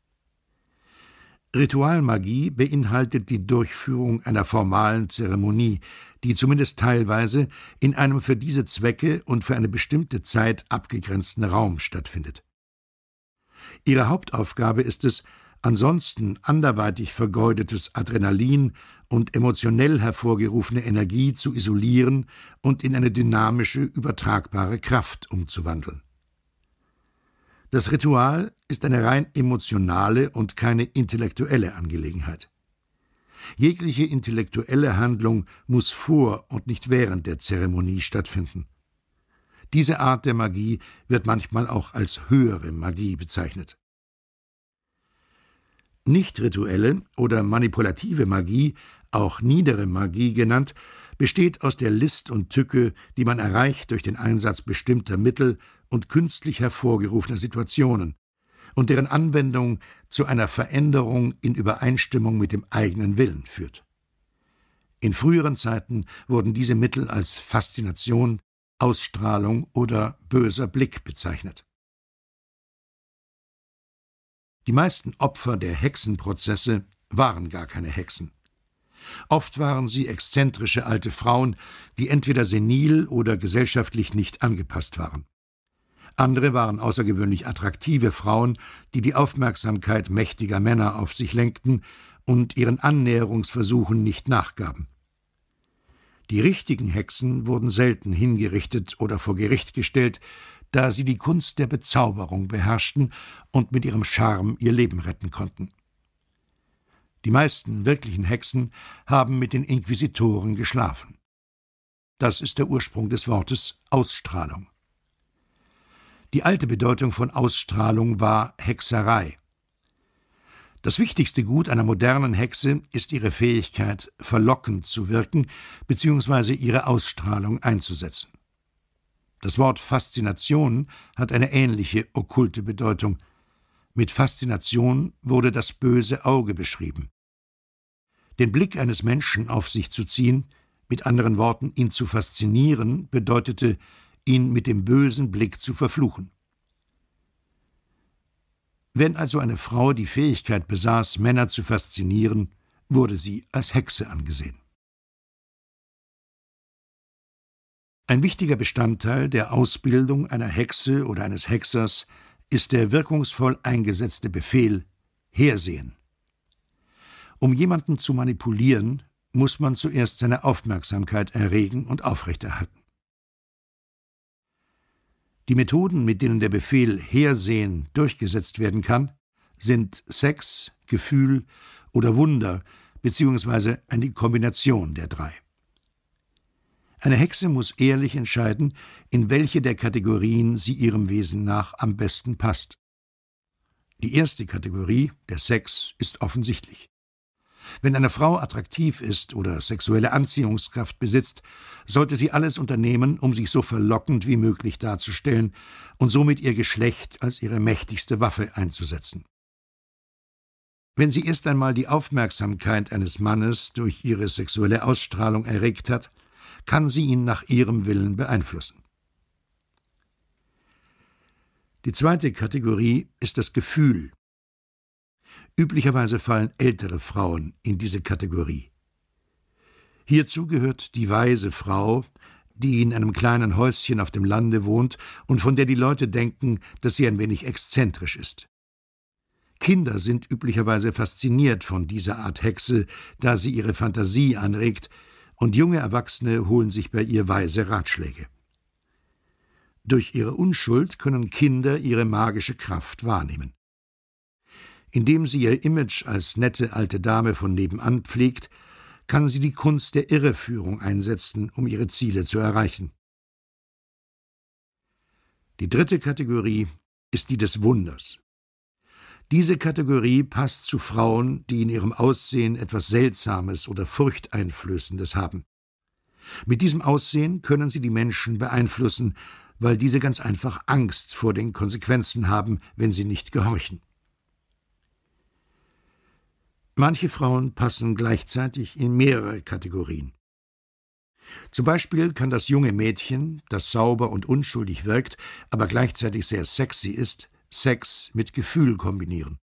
Speaker 2: Ritualmagie beinhaltet die Durchführung einer formalen Zeremonie, die zumindest teilweise in einem für diese Zwecke und für eine bestimmte Zeit abgegrenzten Raum stattfindet. Ihre Hauptaufgabe ist es, ansonsten anderweitig vergeudetes Adrenalin und emotionell hervorgerufene Energie zu isolieren und in eine dynamische, übertragbare Kraft umzuwandeln. Das Ritual ist eine rein emotionale und keine intellektuelle Angelegenheit. Jegliche intellektuelle Handlung muss vor und nicht während der Zeremonie stattfinden. Diese Art der Magie wird manchmal auch als höhere Magie bezeichnet. Nicht rituelle oder manipulative Magie auch niedere Magie genannt, besteht aus der List und Tücke, die man erreicht durch den Einsatz bestimmter Mittel und künstlich hervorgerufener Situationen und deren Anwendung zu einer Veränderung in Übereinstimmung mit dem eigenen Willen führt. In
Speaker 3: früheren Zeiten wurden diese Mittel als Faszination, Ausstrahlung oder böser Blick bezeichnet. Die meisten Opfer der Hexenprozesse waren gar keine Hexen. Oft waren sie
Speaker 2: exzentrische alte Frauen, die entweder senil oder gesellschaftlich nicht angepasst waren. Andere waren außergewöhnlich attraktive Frauen, die die Aufmerksamkeit mächtiger Männer auf sich lenkten und ihren Annäherungsversuchen nicht nachgaben. Die richtigen Hexen wurden selten hingerichtet oder vor Gericht gestellt, da sie die Kunst der Bezauberung beherrschten und mit ihrem Charme ihr Leben retten konnten. Die meisten wirklichen Hexen haben mit den Inquisitoren geschlafen. Das ist der Ursprung des Wortes Ausstrahlung. Die alte Bedeutung von Ausstrahlung war Hexerei. Das wichtigste Gut einer modernen Hexe ist ihre Fähigkeit, verlockend zu wirken bzw. ihre Ausstrahlung einzusetzen. Das Wort Faszination hat eine ähnliche okkulte Bedeutung. Mit Faszination wurde das böse Auge beschrieben. Den Blick eines Menschen auf sich zu ziehen, mit anderen Worten, ihn zu faszinieren, bedeutete, ihn mit dem bösen Blick zu verfluchen. Wenn also eine Frau die
Speaker 3: Fähigkeit besaß, Männer zu faszinieren, wurde sie als Hexe angesehen. Ein wichtiger Bestandteil der Ausbildung
Speaker 2: einer Hexe oder eines Hexers ist der wirkungsvoll eingesetzte Befehl Hersehen. Um jemanden zu manipulieren, muss man zuerst seine Aufmerksamkeit erregen und aufrechterhalten. Die Methoden, mit denen der Befehl Hersehen durchgesetzt werden kann, sind Sex, Gefühl oder Wunder bzw. eine Kombination der drei. Eine Hexe muss ehrlich entscheiden, in welche der Kategorien sie ihrem Wesen nach am besten passt. Die erste Kategorie, der Sex, ist offensichtlich. Wenn eine Frau attraktiv ist oder sexuelle Anziehungskraft besitzt, sollte sie alles unternehmen, um sich so verlockend wie möglich darzustellen und somit ihr Geschlecht als ihre mächtigste Waffe einzusetzen. Wenn sie erst einmal die Aufmerksamkeit eines Mannes durch ihre sexuelle Ausstrahlung erregt hat, kann sie ihn nach ihrem Willen beeinflussen. Die zweite Kategorie ist das Gefühl, Üblicherweise fallen ältere Frauen in diese Kategorie. Hierzu gehört die weise Frau, die in einem kleinen Häuschen auf dem Lande wohnt und von der die Leute denken, dass sie ein wenig exzentrisch ist. Kinder sind üblicherweise fasziniert von dieser Art Hexe, da sie ihre Fantasie anregt, und junge Erwachsene holen sich bei ihr weise Ratschläge. Durch ihre Unschuld können Kinder ihre magische Kraft wahrnehmen. Indem sie ihr Image als nette alte Dame von nebenan pflegt, kann sie die Kunst der Irreführung einsetzen, um ihre Ziele zu erreichen. Die dritte Kategorie ist die des Wunders. Diese Kategorie passt zu Frauen, die in ihrem Aussehen etwas Seltsames oder Furchteinflößendes haben. Mit diesem Aussehen können sie die Menschen beeinflussen, weil diese ganz einfach Angst vor den Konsequenzen haben, wenn sie nicht gehorchen. Manche Frauen passen gleichzeitig in mehrere Kategorien. Zum Beispiel kann das junge Mädchen, das sauber und unschuldig wirkt, aber gleichzeitig sehr sexy ist, Sex mit Gefühl kombinieren.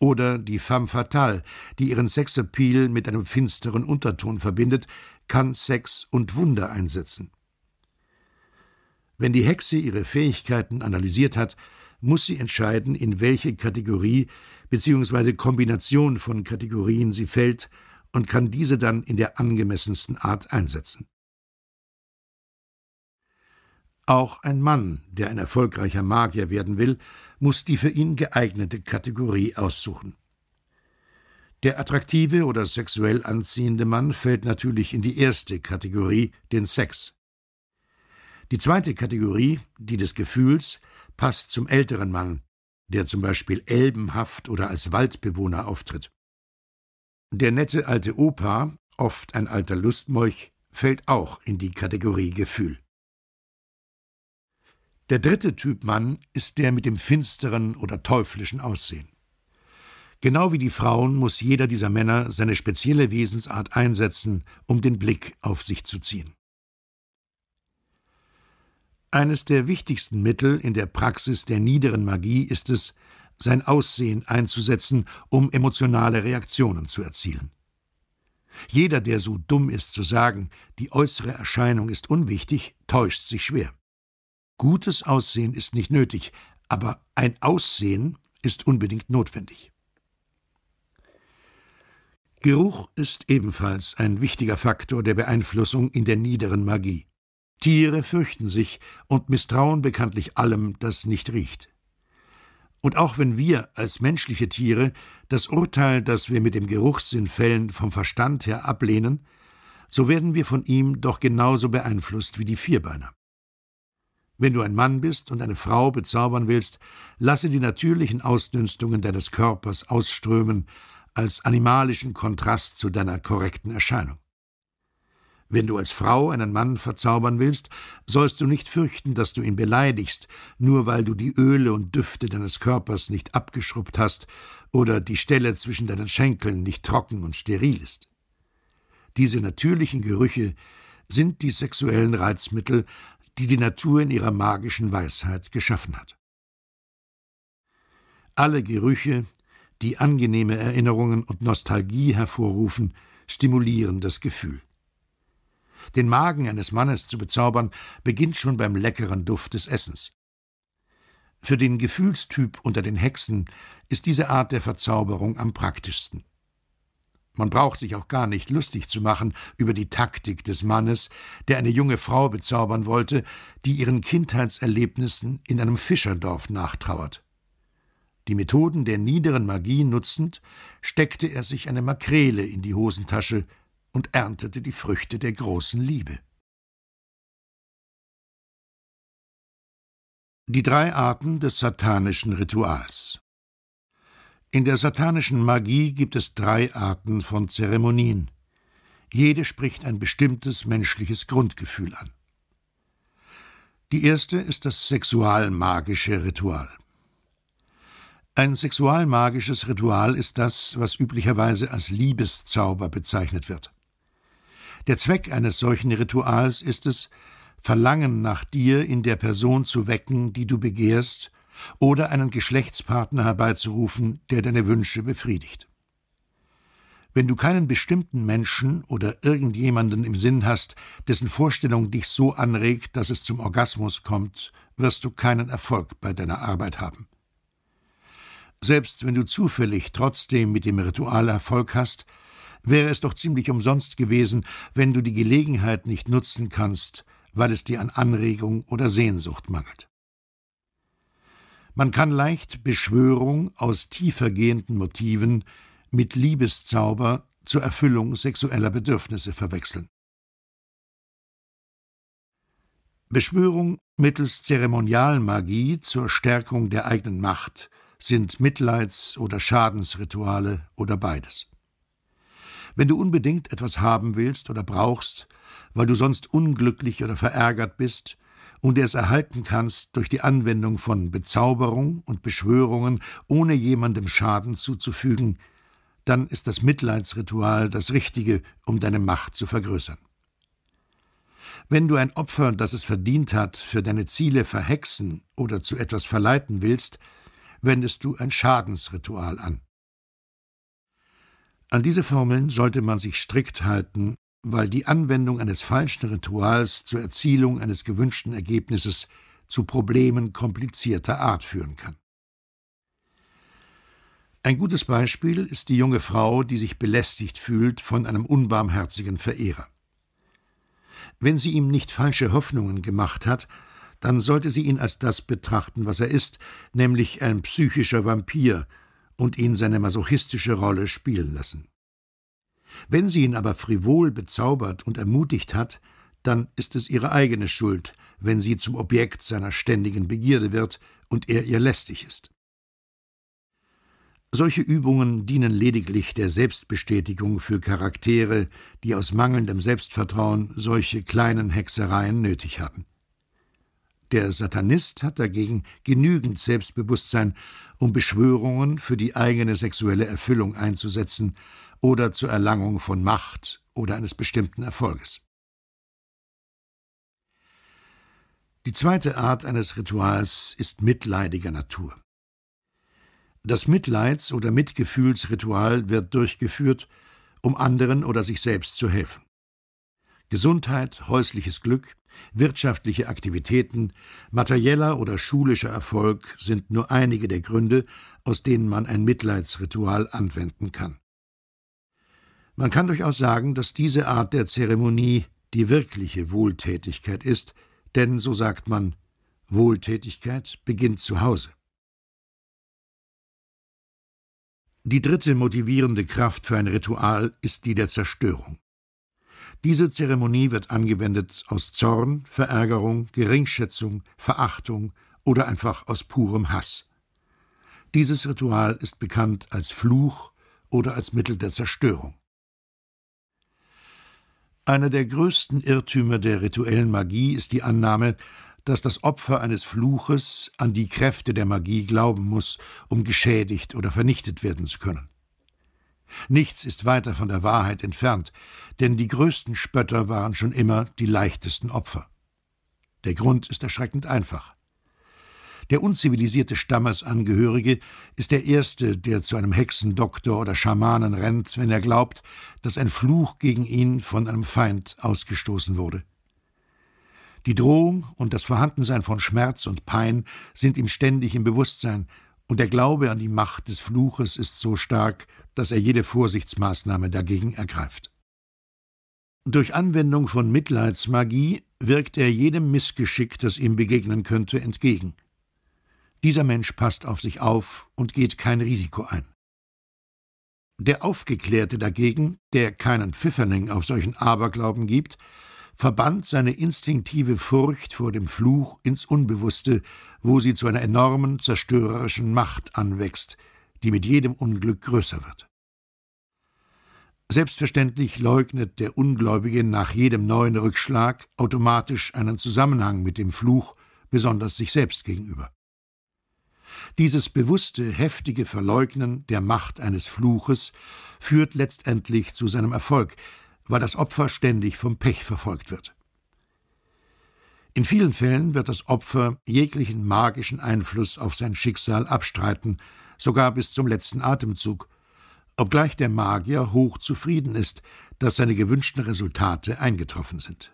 Speaker 2: Oder die femme fatale, die ihren Sexappeal mit einem finsteren Unterton verbindet, kann Sex und Wunder einsetzen. Wenn die Hexe ihre Fähigkeiten analysiert hat, muss sie entscheiden, in welche Kategorie bzw. Kombination von Kategorien sie fällt und kann diese dann in der angemessensten Art einsetzen. Auch ein Mann, der ein erfolgreicher Magier werden will, muss die für ihn geeignete Kategorie aussuchen. Der attraktive oder sexuell anziehende Mann fällt natürlich in die erste Kategorie, den Sex. Die zweite Kategorie, die des Gefühls, passt zum älteren Mann, der zum Beispiel elbenhaft oder als Waldbewohner auftritt. Der nette alte Opa, oft ein alter Lustmolch, fällt auch in die Kategorie Gefühl. Der dritte Typ Mann ist der mit dem finsteren oder teuflischen Aussehen. Genau wie die Frauen muss jeder dieser Männer seine spezielle Wesensart einsetzen, um den Blick auf sich zu ziehen. Eines der wichtigsten Mittel in der Praxis der niederen Magie ist es, sein Aussehen einzusetzen, um emotionale Reaktionen zu erzielen. Jeder, der so dumm ist zu sagen, die äußere Erscheinung ist unwichtig, täuscht sich schwer. Gutes Aussehen ist nicht nötig, aber ein Aussehen ist unbedingt notwendig. Geruch ist ebenfalls ein wichtiger Faktor der Beeinflussung in der niederen Magie. Tiere fürchten sich und misstrauen bekanntlich allem, das nicht riecht. Und auch wenn wir als menschliche Tiere das Urteil, das wir mit dem Geruchssinn fällen, vom Verstand her ablehnen, so werden wir von ihm doch genauso beeinflusst wie die Vierbeiner. Wenn du ein Mann bist und eine Frau bezaubern willst, lasse die natürlichen Ausdünstungen deines Körpers ausströmen als animalischen Kontrast zu deiner korrekten Erscheinung. Wenn du als Frau einen Mann verzaubern willst, sollst du nicht fürchten, dass du ihn beleidigst, nur weil du die Öle und Düfte deines Körpers nicht abgeschrubbt hast oder die Stelle zwischen deinen Schenkeln nicht trocken und steril ist. Diese natürlichen Gerüche sind die sexuellen Reizmittel, die die Natur in ihrer magischen Weisheit geschaffen hat. Alle Gerüche, die angenehme Erinnerungen und Nostalgie hervorrufen, stimulieren das Gefühl. Den Magen eines Mannes zu bezaubern, beginnt schon beim leckeren Duft des Essens. Für den Gefühlstyp unter den Hexen ist diese Art der Verzauberung am praktischsten. Man braucht sich auch gar nicht lustig zu machen über die Taktik des Mannes, der eine junge Frau bezaubern wollte, die ihren Kindheitserlebnissen in einem Fischerdorf nachtrauert. Die Methoden der niederen Magie
Speaker 3: nutzend, steckte er sich eine Makrele in die Hosentasche, und erntete die Früchte der großen Liebe.
Speaker 1: Die drei Arten des satanischen Rituals In der
Speaker 2: satanischen Magie gibt es drei Arten von Zeremonien. Jede spricht ein bestimmtes menschliches Grundgefühl an. Die erste ist das sexualmagische Ritual. Ein sexualmagisches Ritual ist das, was üblicherweise als Liebeszauber bezeichnet wird. Der Zweck eines solchen Rituals ist es, Verlangen nach dir in der Person zu wecken, die du begehrst, oder einen Geschlechtspartner herbeizurufen, der deine Wünsche befriedigt. Wenn du keinen bestimmten Menschen oder irgendjemanden im Sinn hast, dessen Vorstellung dich so anregt, dass es zum Orgasmus kommt, wirst du keinen Erfolg bei deiner Arbeit haben. Selbst wenn du zufällig trotzdem mit dem Ritual Erfolg hast, wäre es doch ziemlich umsonst gewesen, wenn du die Gelegenheit nicht nutzen kannst, weil es dir an Anregung oder Sehnsucht mangelt. Man kann leicht Beschwörung aus tiefergehenden Motiven mit Liebeszauber zur Erfüllung sexueller Bedürfnisse verwechseln. Beschwörung mittels Zeremonialmagie zur Stärkung der eigenen Macht sind Mitleids- oder Schadensrituale oder beides. Wenn du unbedingt etwas haben willst oder brauchst, weil du sonst unglücklich oder verärgert bist und es erhalten kannst durch die Anwendung von Bezauberung und Beschwörungen, ohne jemandem Schaden zuzufügen, dann ist das Mitleidsritual das Richtige, um deine Macht zu vergrößern. Wenn du ein Opfer, das es verdient hat, für deine Ziele verhexen oder zu etwas verleiten willst, wendest du ein Schadensritual an. An diese Formeln sollte man sich strikt halten, weil die Anwendung eines falschen Rituals zur Erzielung eines gewünschten Ergebnisses zu Problemen komplizierter Art führen kann. Ein gutes Beispiel ist die junge Frau, die sich belästigt fühlt von einem unbarmherzigen Verehrer. Wenn sie ihm nicht falsche Hoffnungen gemacht hat, dann sollte sie ihn als das betrachten, was er ist, nämlich ein psychischer Vampir, und ihn seine masochistische Rolle spielen lassen. Wenn sie ihn aber frivol bezaubert und ermutigt hat, dann ist es ihre eigene Schuld, wenn sie zum Objekt seiner ständigen Begierde wird und er ihr lästig ist. Solche Übungen dienen lediglich der Selbstbestätigung für Charaktere, die aus mangelndem Selbstvertrauen solche kleinen Hexereien nötig haben. Der Satanist hat dagegen genügend Selbstbewusstsein, um Beschwörungen für die eigene sexuelle Erfüllung einzusetzen oder zur Erlangung von Macht oder eines bestimmten Erfolges. Die zweite Art eines Rituals ist mitleidiger Natur. Das Mitleids- oder Mitgefühlsritual wird durchgeführt, um anderen oder sich selbst zu helfen. Gesundheit, häusliches Glück, Wirtschaftliche Aktivitäten, materieller oder schulischer Erfolg sind nur einige der Gründe, aus denen man ein Mitleidsritual anwenden kann. Man kann durchaus sagen, dass diese Art der Zeremonie
Speaker 3: die wirkliche Wohltätigkeit ist, denn, so sagt man, Wohltätigkeit beginnt zu Hause. Die dritte motivierende Kraft für ein Ritual ist die der Zerstörung. Diese
Speaker 2: Zeremonie wird angewendet aus Zorn, Verärgerung, Geringschätzung, Verachtung oder einfach aus purem Hass. Dieses Ritual ist bekannt als Fluch oder als Mittel der Zerstörung. Einer der größten Irrtümer der rituellen Magie ist die Annahme, dass das Opfer eines Fluches an die Kräfte der Magie glauben muss, um geschädigt oder vernichtet werden zu können. Nichts ist weiter von der Wahrheit entfernt, denn die größten Spötter waren schon immer die leichtesten Opfer. Der Grund ist erschreckend einfach. Der unzivilisierte Stammesangehörige ist der Erste, der zu einem Hexendoktor oder Schamanen rennt, wenn er glaubt, dass ein Fluch gegen ihn von einem Feind ausgestoßen wurde. Die Drohung und das Vorhandensein von Schmerz und Pein sind ihm ständig im Bewusstsein, und der Glaube an die Macht des Fluches ist so stark, dass er jede Vorsichtsmaßnahme dagegen ergreift. Durch Anwendung von Mitleidsmagie wirkt er jedem Missgeschick, das ihm begegnen könnte, entgegen. Dieser Mensch passt auf sich auf und geht kein Risiko ein. Der Aufgeklärte dagegen, der keinen Pfifferling auf solchen Aberglauben gibt, verband seine instinktive Furcht vor dem Fluch ins Unbewusste, wo sie zu einer enormen zerstörerischen Macht anwächst, die mit jedem Unglück größer wird. Selbstverständlich leugnet der Ungläubige nach jedem neuen Rückschlag automatisch einen Zusammenhang mit dem Fluch, besonders sich selbst gegenüber. Dieses bewusste, heftige Verleugnen der Macht eines Fluches führt letztendlich zu seinem Erfolg, weil das Opfer ständig vom Pech verfolgt wird. In vielen Fällen wird das Opfer jeglichen magischen Einfluss auf sein Schicksal abstreiten, sogar bis zum letzten Atemzug, obgleich der Magier hoch zufrieden ist, dass seine gewünschten Resultate eingetroffen sind.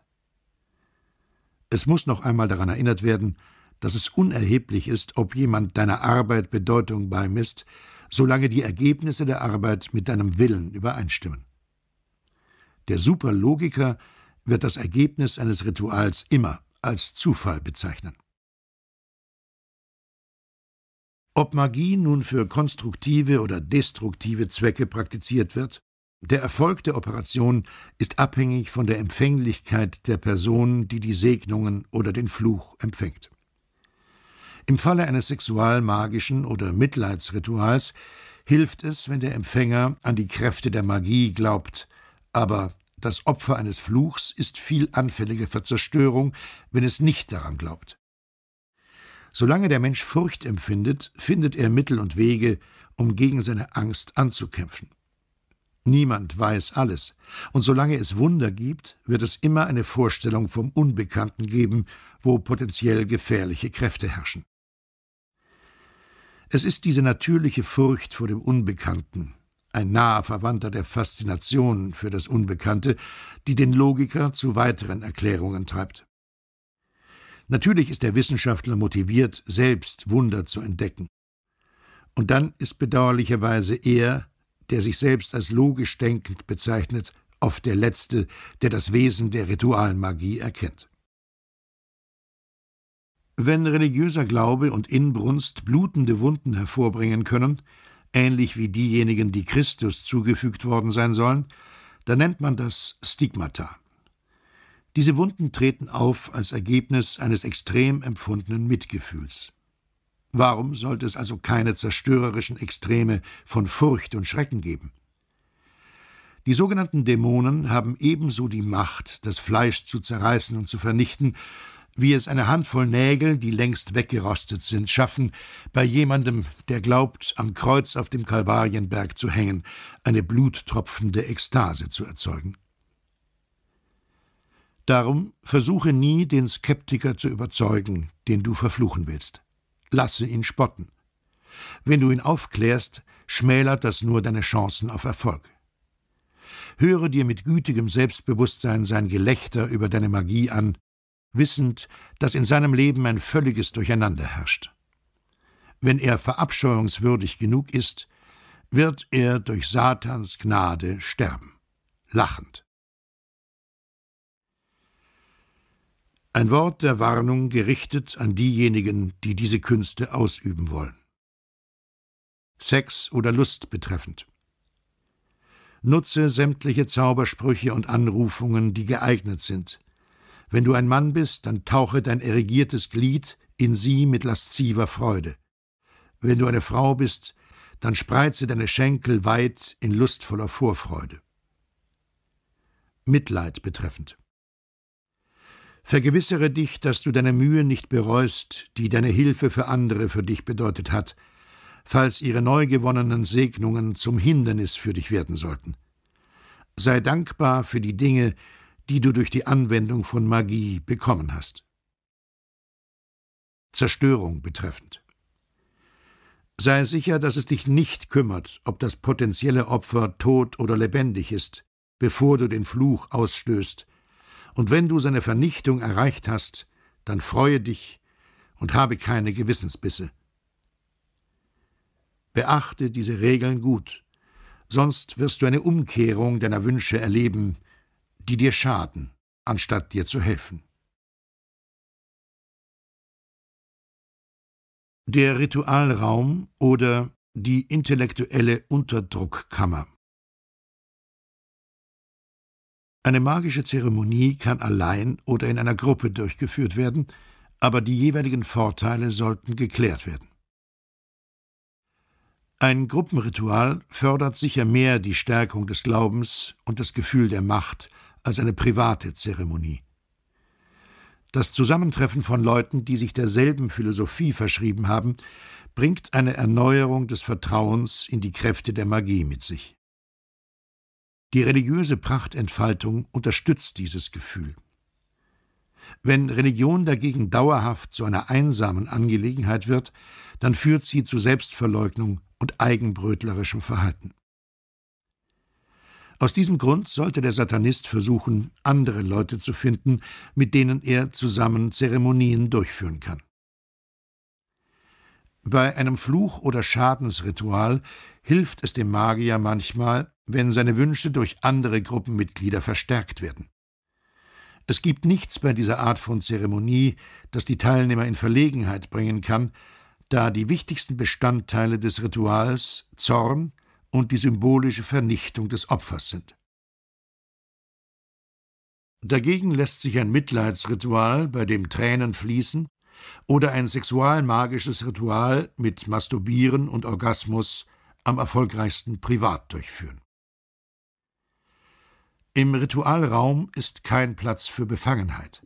Speaker 2: Es muss noch einmal daran erinnert werden, dass es unerheblich ist, ob jemand deiner Arbeit Bedeutung beimisst, solange die Ergebnisse der Arbeit mit deinem Willen übereinstimmen. Der Superlogiker wird das Ergebnis eines Rituals immer als Zufall bezeichnen. Ob Magie nun für konstruktive oder destruktive Zwecke praktiziert wird, der Erfolg der Operation ist abhängig von der Empfänglichkeit der Person, die die Segnungen oder den Fluch empfängt. Im Falle eines sexualmagischen oder Mitleidsrituals hilft es, wenn der Empfänger an die Kräfte der Magie glaubt aber das Opfer eines Fluchs ist viel anfälliger für Zerstörung, wenn es nicht daran glaubt. Solange der Mensch Furcht empfindet, findet er Mittel und Wege, um gegen seine Angst anzukämpfen. Niemand weiß alles, und solange es Wunder gibt, wird es immer eine Vorstellung vom Unbekannten geben, wo potenziell gefährliche Kräfte herrschen. Es ist diese natürliche Furcht vor dem Unbekannten, ein naher Verwandter der Faszination für das Unbekannte, die den Logiker zu weiteren Erklärungen treibt. Natürlich ist der Wissenschaftler motiviert, selbst Wunder zu entdecken. Und dann ist bedauerlicherweise er, der sich selbst als logisch denkend bezeichnet, oft der Letzte, der das Wesen der Ritualmagie erkennt. Wenn religiöser Glaube und Inbrunst blutende Wunden hervorbringen können, ähnlich wie diejenigen, die Christus zugefügt worden sein sollen, dann nennt man das Stigmata. Diese Wunden treten auf als Ergebnis eines extrem empfundenen Mitgefühls. Warum sollte es also keine zerstörerischen Extreme von Furcht und Schrecken geben? Die sogenannten Dämonen haben ebenso die Macht, das Fleisch zu zerreißen und zu vernichten, wie es eine Handvoll Nägel, die längst weggerostet sind, schaffen, bei jemandem, der glaubt, am Kreuz auf dem Kalvarienberg zu hängen, eine bluttropfende Ekstase zu erzeugen. Darum versuche nie, den Skeptiker zu überzeugen, den du verfluchen willst. Lasse ihn spotten. Wenn du ihn aufklärst, schmälert das nur deine Chancen auf Erfolg. Höre dir mit gütigem Selbstbewusstsein sein Gelächter über deine Magie an wissend, dass in seinem Leben ein völliges Durcheinander herrscht. Wenn er verabscheuungswürdig genug ist, wird er durch Satans Gnade sterben, lachend. Ein Wort der Warnung gerichtet an diejenigen, die diese Künste ausüben wollen. Sex oder Lust betreffend. Nutze sämtliche Zaubersprüche und Anrufungen, die geeignet sind, wenn du ein Mann bist, dann tauche dein erregiertes Glied in sie mit lasziver Freude. Wenn du eine Frau bist, dann spreize deine Schenkel weit in lustvoller Vorfreude. Mitleid betreffend. Vergewissere dich, dass du deine Mühe nicht bereust, die deine Hilfe für andere für dich bedeutet hat, falls ihre neu gewonnenen Segnungen zum Hindernis für dich werden sollten. Sei dankbar für die Dinge, die du durch die Anwendung von Magie bekommen hast. Zerstörung betreffend. Sei sicher, dass es dich nicht kümmert, ob das potenzielle Opfer tot oder lebendig ist, bevor du den Fluch ausstößt, und wenn du seine Vernichtung erreicht hast, dann freue dich und habe keine Gewissensbisse. Beachte diese Regeln gut,
Speaker 3: sonst wirst du eine Umkehrung deiner Wünsche erleben, die dir schaden, anstatt dir zu helfen. Der Ritualraum oder die intellektuelle Unterdruckkammer. Eine magische Zeremonie
Speaker 2: kann allein oder in einer Gruppe durchgeführt werden, aber die jeweiligen Vorteile sollten geklärt werden. Ein Gruppenritual fördert sicher mehr die Stärkung des Glaubens und das Gefühl der Macht als eine private Zeremonie. Das Zusammentreffen von Leuten, die sich derselben Philosophie verschrieben haben, bringt eine Erneuerung des Vertrauens in die Kräfte der Magie mit sich. Die religiöse Prachtentfaltung unterstützt dieses Gefühl. Wenn Religion dagegen dauerhaft zu einer einsamen Angelegenheit wird, dann führt sie zu Selbstverleugnung und eigenbrötlerischem Verhalten. Aus diesem Grund sollte der Satanist versuchen, andere Leute zu finden, mit denen er zusammen Zeremonien durchführen kann. Bei einem Fluch- oder Schadensritual hilft es dem Magier manchmal, wenn seine Wünsche durch andere Gruppenmitglieder verstärkt werden. Es gibt nichts bei dieser Art von Zeremonie, das die Teilnehmer in Verlegenheit bringen kann, da die wichtigsten Bestandteile des Rituals Zorn, und die symbolische Vernichtung des Opfers sind. Dagegen lässt sich ein Mitleidsritual, bei dem Tränen fließen, oder ein sexualmagisches Ritual mit Masturbieren und Orgasmus am erfolgreichsten privat durchführen. Im Ritualraum ist kein Platz für Befangenheit,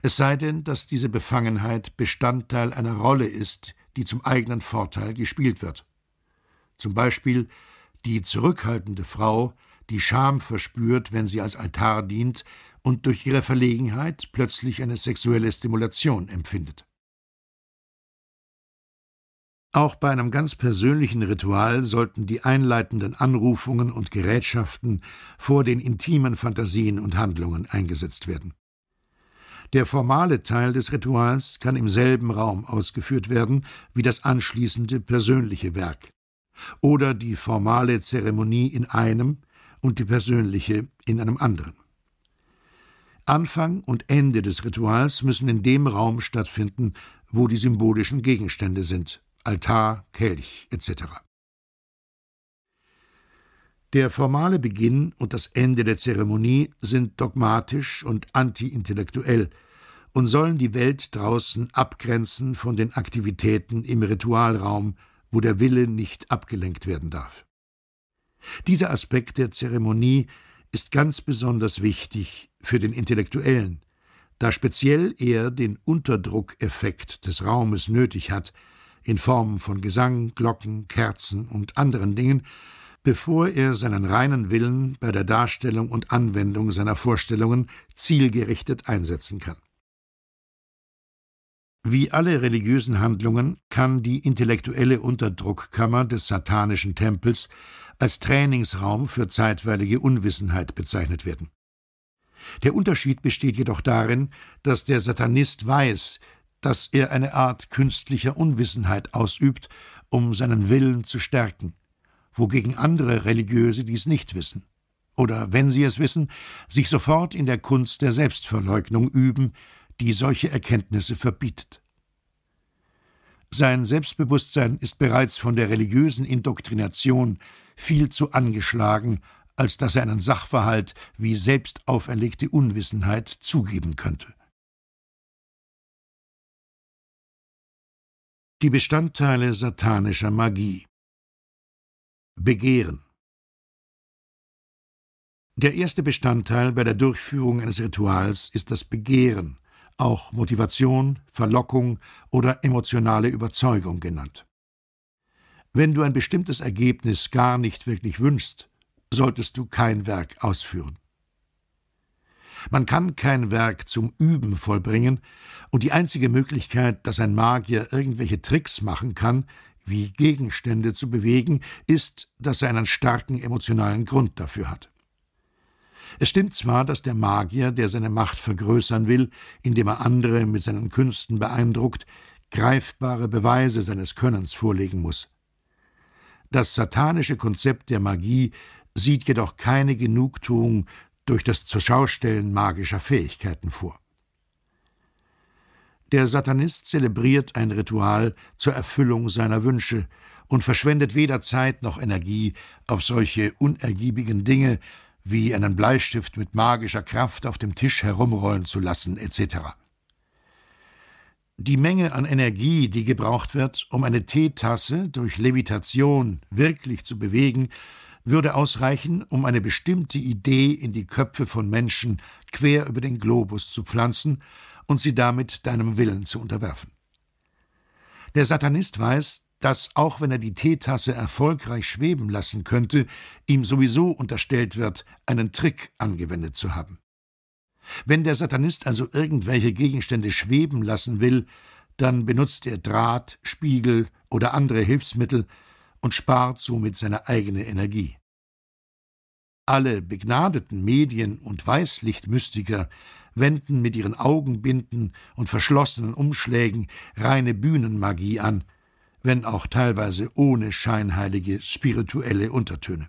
Speaker 2: es sei denn, dass diese Befangenheit Bestandteil einer Rolle ist, die zum eigenen Vorteil gespielt wird. Zum Beispiel die zurückhaltende Frau, die Scham verspürt, wenn sie als Altar dient und durch ihre Verlegenheit plötzlich eine sexuelle Stimulation empfindet. Auch bei einem ganz persönlichen Ritual sollten die einleitenden Anrufungen und Gerätschaften vor den intimen Fantasien und Handlungen eingesetzt werden. Der formale Teil des Rituals kann im selben Raum ausgeführt werden wie das anschließende persönliche Werk oder die formale Zeremonie in einem und die persönliche in einem anderen. Anfang und Ende des Rituals müssen in dem Raum stattfinden, wo die symbolischen Gegenstände sind Altar, Kelch etc. Der formale Beginn und das Ende der Zeremonie sind dogmatisch und antiintellektuell und sollen die Welt draußen abgrenzen von den Aktivitäten im Ritualraum wo der Wille nicht abgelenkt werden darf. Dieser Aspekt der Zeremonie ist ganz besonders wichtig für den Intellektuellen, da speziell er den Unterdruckeffekt des Raumes nötig hat, in Form von Gesang, Glocken, Kerzen und anderen Dingen, bevor er seinen reinen Willen bei der Darstellung und Anwendung seiner Vorstellungen zielgerichtet einsetzen kann. Wie alle religiösen Handlungen kann die intellektuelle Unterdruckkammer des satanischen Tempels als Trainingsraum für zeitweilige Unwissenheit bezeichnet werden. Der Unterschied besteht jedoch darin, dass der Satanist weiß, dass er eine Art künstlicher Unwissenheit ausübt, um seinen Willen zu stärken, wogegen andere Religiöse dies nicht wissen oder, wenn sie es wissen, sich sofort in der Kunst der Selbstverleugnung üben, die solche Erkenntnisse verbietet. Sein Selbstbewusstsein ist bereits von der religiösen Indoktrination viel
Speaker 3: zu angeschlagen, als dass er einen Sachverhalt wie selbst auferlegte Unwissenheit zugeben könnte. Die Bestandteile satanischer Magie Begehren Der erste Bestandteil bei der Durchführung eines
Speaker 2: Rituals ist das Begehren, auch Motivation, Verlockung oder emotionale Überzeugung genannt. Wenn du ein bestimmtes Ergebnis gar nicht wirklich wünschst, solltest du kein Werk ausführen. Man kann kein Werk zum Üben vollbringen, und die einzige Möglichkeit, dass ein Magier irgendwelche Tricks machen kann, wie Gegenstände zu bewegen, ist, dass er einen starken emotionalen Grund dafür hat. Es stimmt zwar, dass der Magier, der seine Macht vergrößern will, indem er andere mit seinen Künsten beeindruckt, greifbare Beweise seines Könnens vorlegen muss. Das satanische Konzept der Magie sieht jedoch keine Genugtuung durch das Zuschaustellen magischer Fähigkeiten vor. Der Satanist zelebriert ein Ritual zur Erfüllung seiner Wünsche und verschwendet weder Zeit noch Energie auf solche unergiebigen Dinge, wie einen Bleistift mit magischer Kraft auf dem Tisch herumrollen zu lassen, etc. Die Menge an Energie, die gebraucht wird, um eine Teetasse durch Levitation wirklich zu bewegen, würde ausreichen, um eine bestimmte Idee in die Köpfe von Menschen quer über den Globus zu pflanzen und sie damit deinem Willen zu unterwerfen. Der Satanist weiß, dass, auch wenn er die Teetasse erfolgreich schweben lassen könnte, ihm sowieso unterstellt wird, einen Trick angewendet zu haben. Wenn der Satanist also irgendwelche Gegenstände schweben lassen will, dann benutzt er Draht, Spiegel oder andere Hilfsmittel und spart somit seine eigene Energie. Alle begnadeten Medien und Weißlichtmystiker wenden mit ihren Augenbinden und verschlossenen Umschlägen reine Bühnenmagie an, wenn auch teilweise ohne scheinheilige spirituelle Untertöne.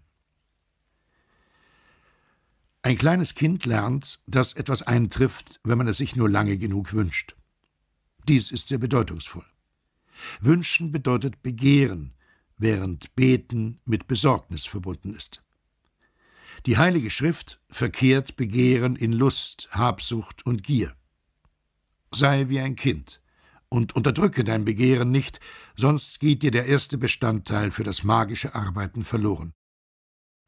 Speaker 2: Ein kleines Kind lernt, dass etwas eintrifft, wenn man es sich nur lange genug wünscht. Dies ist sehr bedeutungsvoll. Wünschen bedeutet Begehren, während Beten mit Besorgnis verbunden ist. Die Heilige Schrift verkehrt Begehren in Lust, Habsucht und Gier. Sei wie ein Kind, und unterdrücke dein Begehren nicht, sonst geht dir der erste Bestandteil für das magische Arbeiten verloren.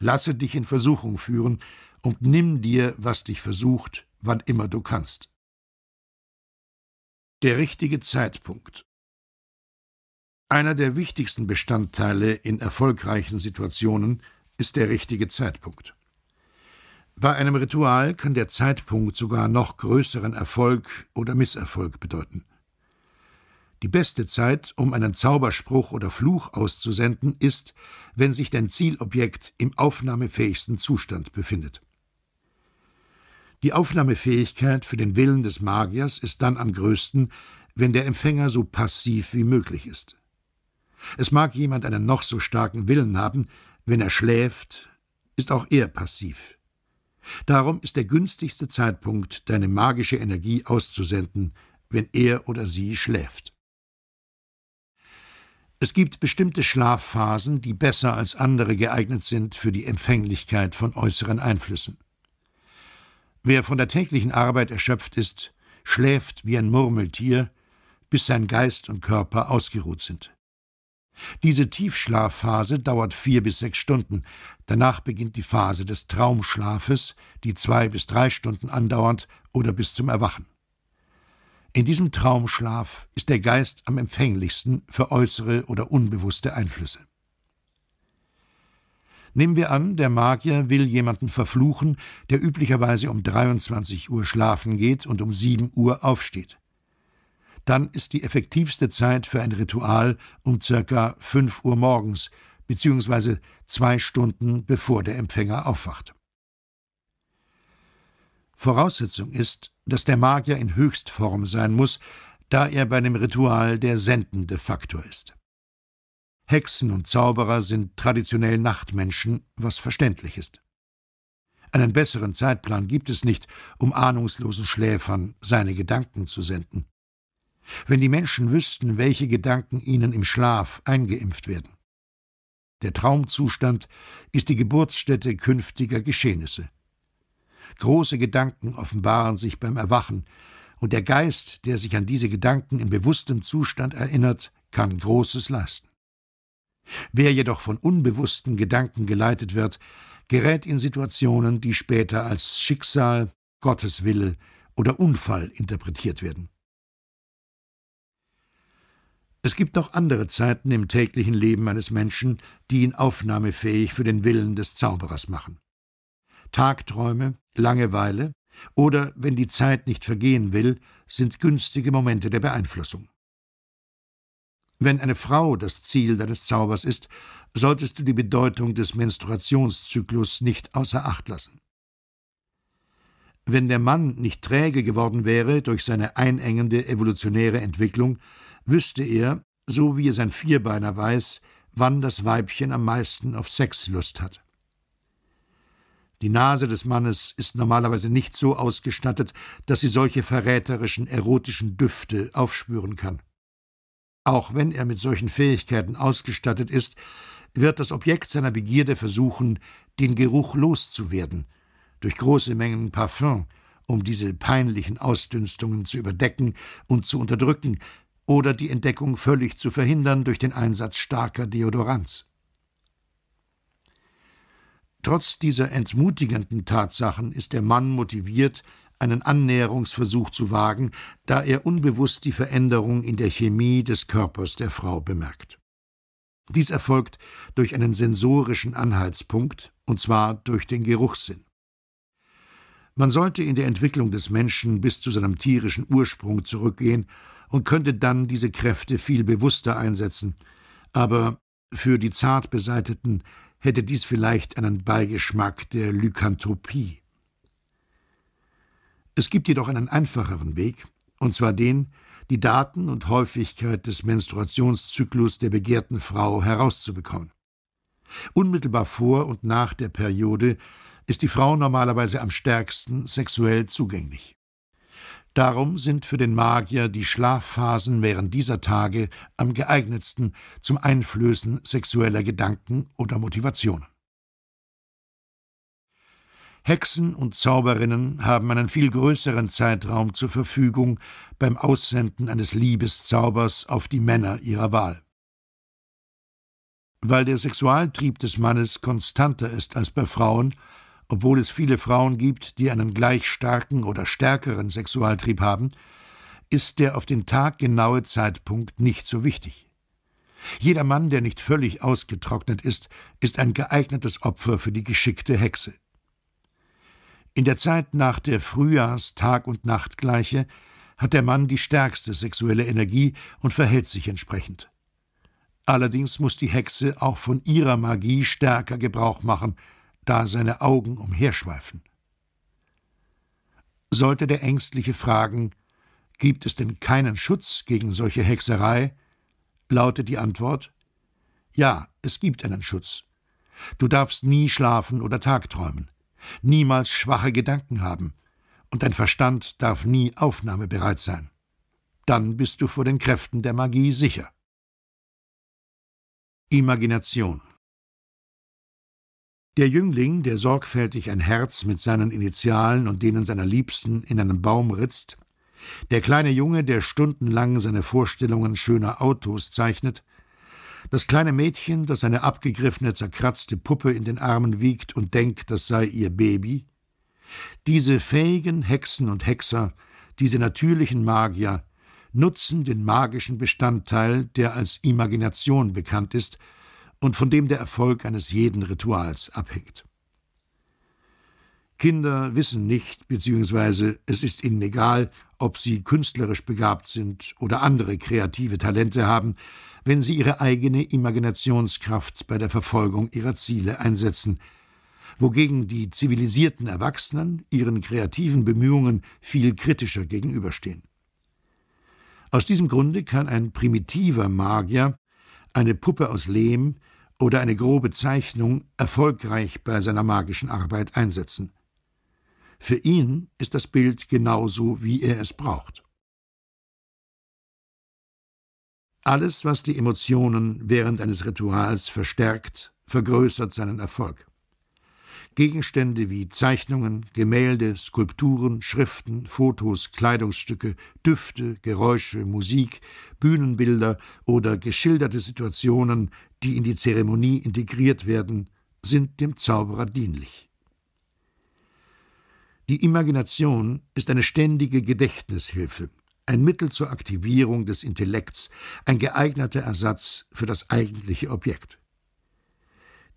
Speaker 2: Lasse dich in Versuchung führen und nimm dir, was dich versucht, wann immer
Speaker 3: du kannst. Der richtige Zeitpunkt Einer der wichtigsten Bestandteile in erfolgreichen Situationen
Speaker 2: ist der richtige Zeitpunkt. Bei einem Ritual kann der Zeitpunkt sogar noch größeren Erfolg oder Misserfolg bedeuten. Die beste Zeit, um einen Zauberspruch oder Fluch auszusenden, ist, wenn sich dein Zielobjekt im aufnahmefähigsten Zustand befindet. Die Aufnahmefähigkeit für den Willen des Magiers ist dann am größten, wenn der Empfänger so passiv wie möglich ist. Es mag jemand einen noch so starken Willen haben, wenn er schläft, ist auch er passiv. Darum ist der günstigste Zeitpunkt, deine magische Energie auszusenden, wenn er oder sie schläft. Es gibt bestimmte Schlafphasen, die besser als andere geeignet sind für die Empfänglichkeit von äußeren Einflüssen. Wer von der täglichen Arbeit erschöpft ist, schläft wie ein Murmeltier, bis sein Geist und Körper ausgeruht sind. Diese Tiefschlafphase dauert vier bis sechs Stunden. Danach beginnt die Phase des Traumschlafes, die zwei bis drei Stunden andauert oder bis zum Erwachen. In diesem Traumschlaf ist der Geist am empfänglichsten für äußere oder unbewusste Einflüsse. Nehmen wir an, der Magier will jemanden verfluchen, der üblicherweise um 23 Uhr schlafen geht und um 7 Uhr aufsteht. Dann ist die effektivste Zeit für ein Ritual um ca. 5 Uhr morgens, beziehungsweise zwei Stunden bevor der Empfänger aufwacht. Voraussetzung ist, dass der Magier in Höchstform sein muss, da er bei dem Ritual der sendende Faktor ist. Hexen und Zauberer sind traditionell Nachtmenschen, was verständlich ist. Einen besseren Zeitplan gibt es nicht, um ahnungslosen Schläfern seine Gedanken zu senden. Wenn die Menschen wüssten, welche Gedanken ihnen im Schlaf eingeimpft werden. Der Traumzustand ist die Geburtsstätte künftiger Geschehnisse. Große Gedanken offenbaren sich beim Erwachen, und der Geist, der sich an diese Gedanken in bewusstem Zustand erinnert, kann Großes leisten. Wer jedoch von unbewussten Gedanken geleitet wird, gerät in Situationen, die später als Schicksal, Gotteswille oder Unfall interpretiert werden. Es gibt noch andere Zeiten im täglichen Leben eines Menschen, die ihn aufnahmefähig für den Willen des Zauberers machen. Tagträume, Langeweile oder, wenn die Zeit nicht vergehen will, sind günstige Momente der Beeinflussung. Wenn eine Frau das Ziel deines Zaubers ist, solltest du die Bedeutung des Menstruationszyklus nicht außer Acht lassen. Wenn der Mann nicht träge geworden wäre durch seine einengende evolutionäre Entwicklung, wüsste er, so wie er sein Vierbeiner weiß, wann das Weibchen am meisten auf Sex Lust hat. Die Nase des Mannes ist normalerweise nicht so ausgestattet, dass sie solche verräterischen, erotischen Düfte aufspüren kann. Auch wenn er mit solchen Fähigkeiten ausgestattet ist, wird das Objekt seiner Begierde versuchen, den Geruch loszuwerden, durch große Mengen Parfüm, um diese peinlichen Ausdünstungen zu überdecken und zu unterdrücken, oder die Entdeckung völlig zu verhindern durch den Einsatz starker Deodorants. Trotz dieser entmutigenden Tatsachen ist der Mann motiviert, einen Annäherungsversuch zu wagen, da er unbewusst die Veränderung in der Chemie des Körpers der Frau bemerkt. Dies erfolgt durch einen sensorischen Anhaltspunkt, und zwar durch den Geruchssinn. Man sollte in der Entwicklung des Menschen bis zu seinem tierischen Ursprung zurückgehen und könnte dann diese Kräfte viel bewusster einsetzen, aber für die zart beseiteten hätte dies vielleicht einen Beigeschmack der Lykanthropie. Es gibt jedoch einen einfacheren Weg, und zwar den, die Daten und Häufigkeit des Menstruationszyklus der begehrten Frau herauszubekommen. Unmittelbar vor und nach der Periode ist die Frau normalerweise am stärksten sexuell zugänglich. Darum sind für den Magier die Schlafphasen während dieser Tage am geeignetsten zum Einflößen sexueller Gedanken oder Motivationen. Hexen und Zauberinnen haben einen viel größeren Zeitraum zur Verfügung beim Aussenden eines Liebeszaubers auf die Männer ihrer Wahl. Weil der Sexualtrieb des Mannes konstanter ist als bei Frauen, obwohl es viele Frauen gibt, die einen gleich starken oder stärkeren Sexualtrieb haben, ist der auf den Tag genaue Zeitpunkt nicht so wichtig. Jeder Mann, der nicht völlig ausgetrocknet ist, ist ein geeignetes Opfer für die geschickte Hexe. In der Zeit nach der Frühjahrs-Tag- und Nachtgleiche hat der Mann die stärkste sexuelle Energie und verhält sich entsprechend. Allerdings muss die Hexe auch von ihrer Magie stärker Gebrauch machen – da seine Augen umherschweifen. Sollte der Ängstliche fragen, gibt es denn keinen Schutz gegen solche Hexerei, lautet die Antwort Ja, es gibt einen Schutz. Du darfst nie schlafen oder tagträumen, niemals schwache Gedanken haben, und dein Verstand
Speaker 3: darf nie aufnahmebereit sein. Dann bist du vor den Kräften der Magie sicher. Imagination der Jüngling, der sorgfältig ein Herz mit seinen Initialen und denen seiner Liebsten in einen
Speaker 2: Baum ritzt, der kleine Junge, der stundenlang seine Vorstellungen schöner Autos zeichnet, das kleine Mädchen, das eine abgegriffene, zerkratzte Puppe in den Armen wiegt und denkt, das sei ihr Baby, diese fähigen Hexen und Hexer, diese natürlichen Magier, nutzen den magischen Bestandteil, der als Imagination bekannt ist, und von dem der Erfolg eines jeden Rituals abhängt. Kinder wissen nicht, beziehungsweise es ist ihnen egal, ob sie künstlerisch begabt sind oder andere kreative Talente haben, wenn sie ihre eigene Imaginationskraft bei der Verfolgung ihrer Ziele einsetzen, wogegen die zivilisierten Erwachsenen ihren kreativen Bemühungen viel kritischer gegenüberstehen. Aus diesem Grunde kann ein primitiver Magier eine Puppe aus Lehm oder eine grobe Zeichnung erfolgreich bei seiner magischen Arbeit einsetzen. Für ihn ist das Bild genauso, wie er es braucht. Alles, was die Emotionen während eines Rituals verstärkt, vergrößert seinen Erfolg. Gegenstände wie Zeichnungen, Gemälde, Skulpturen, Schriften, Fotos, Kleidungsstücke, Düfte, Geräusche, Musik, Bühnenbilder oder geschilderte Situationen die in die Zeremonie integriert werden, sind dem Zauberer dienlich. Die Imagination ist eine ständige Gedächtnishilfe, ein Mittel zur Aktivierung des Intellekts, ein geeigneter Ersatz für das eigentliche Objekt.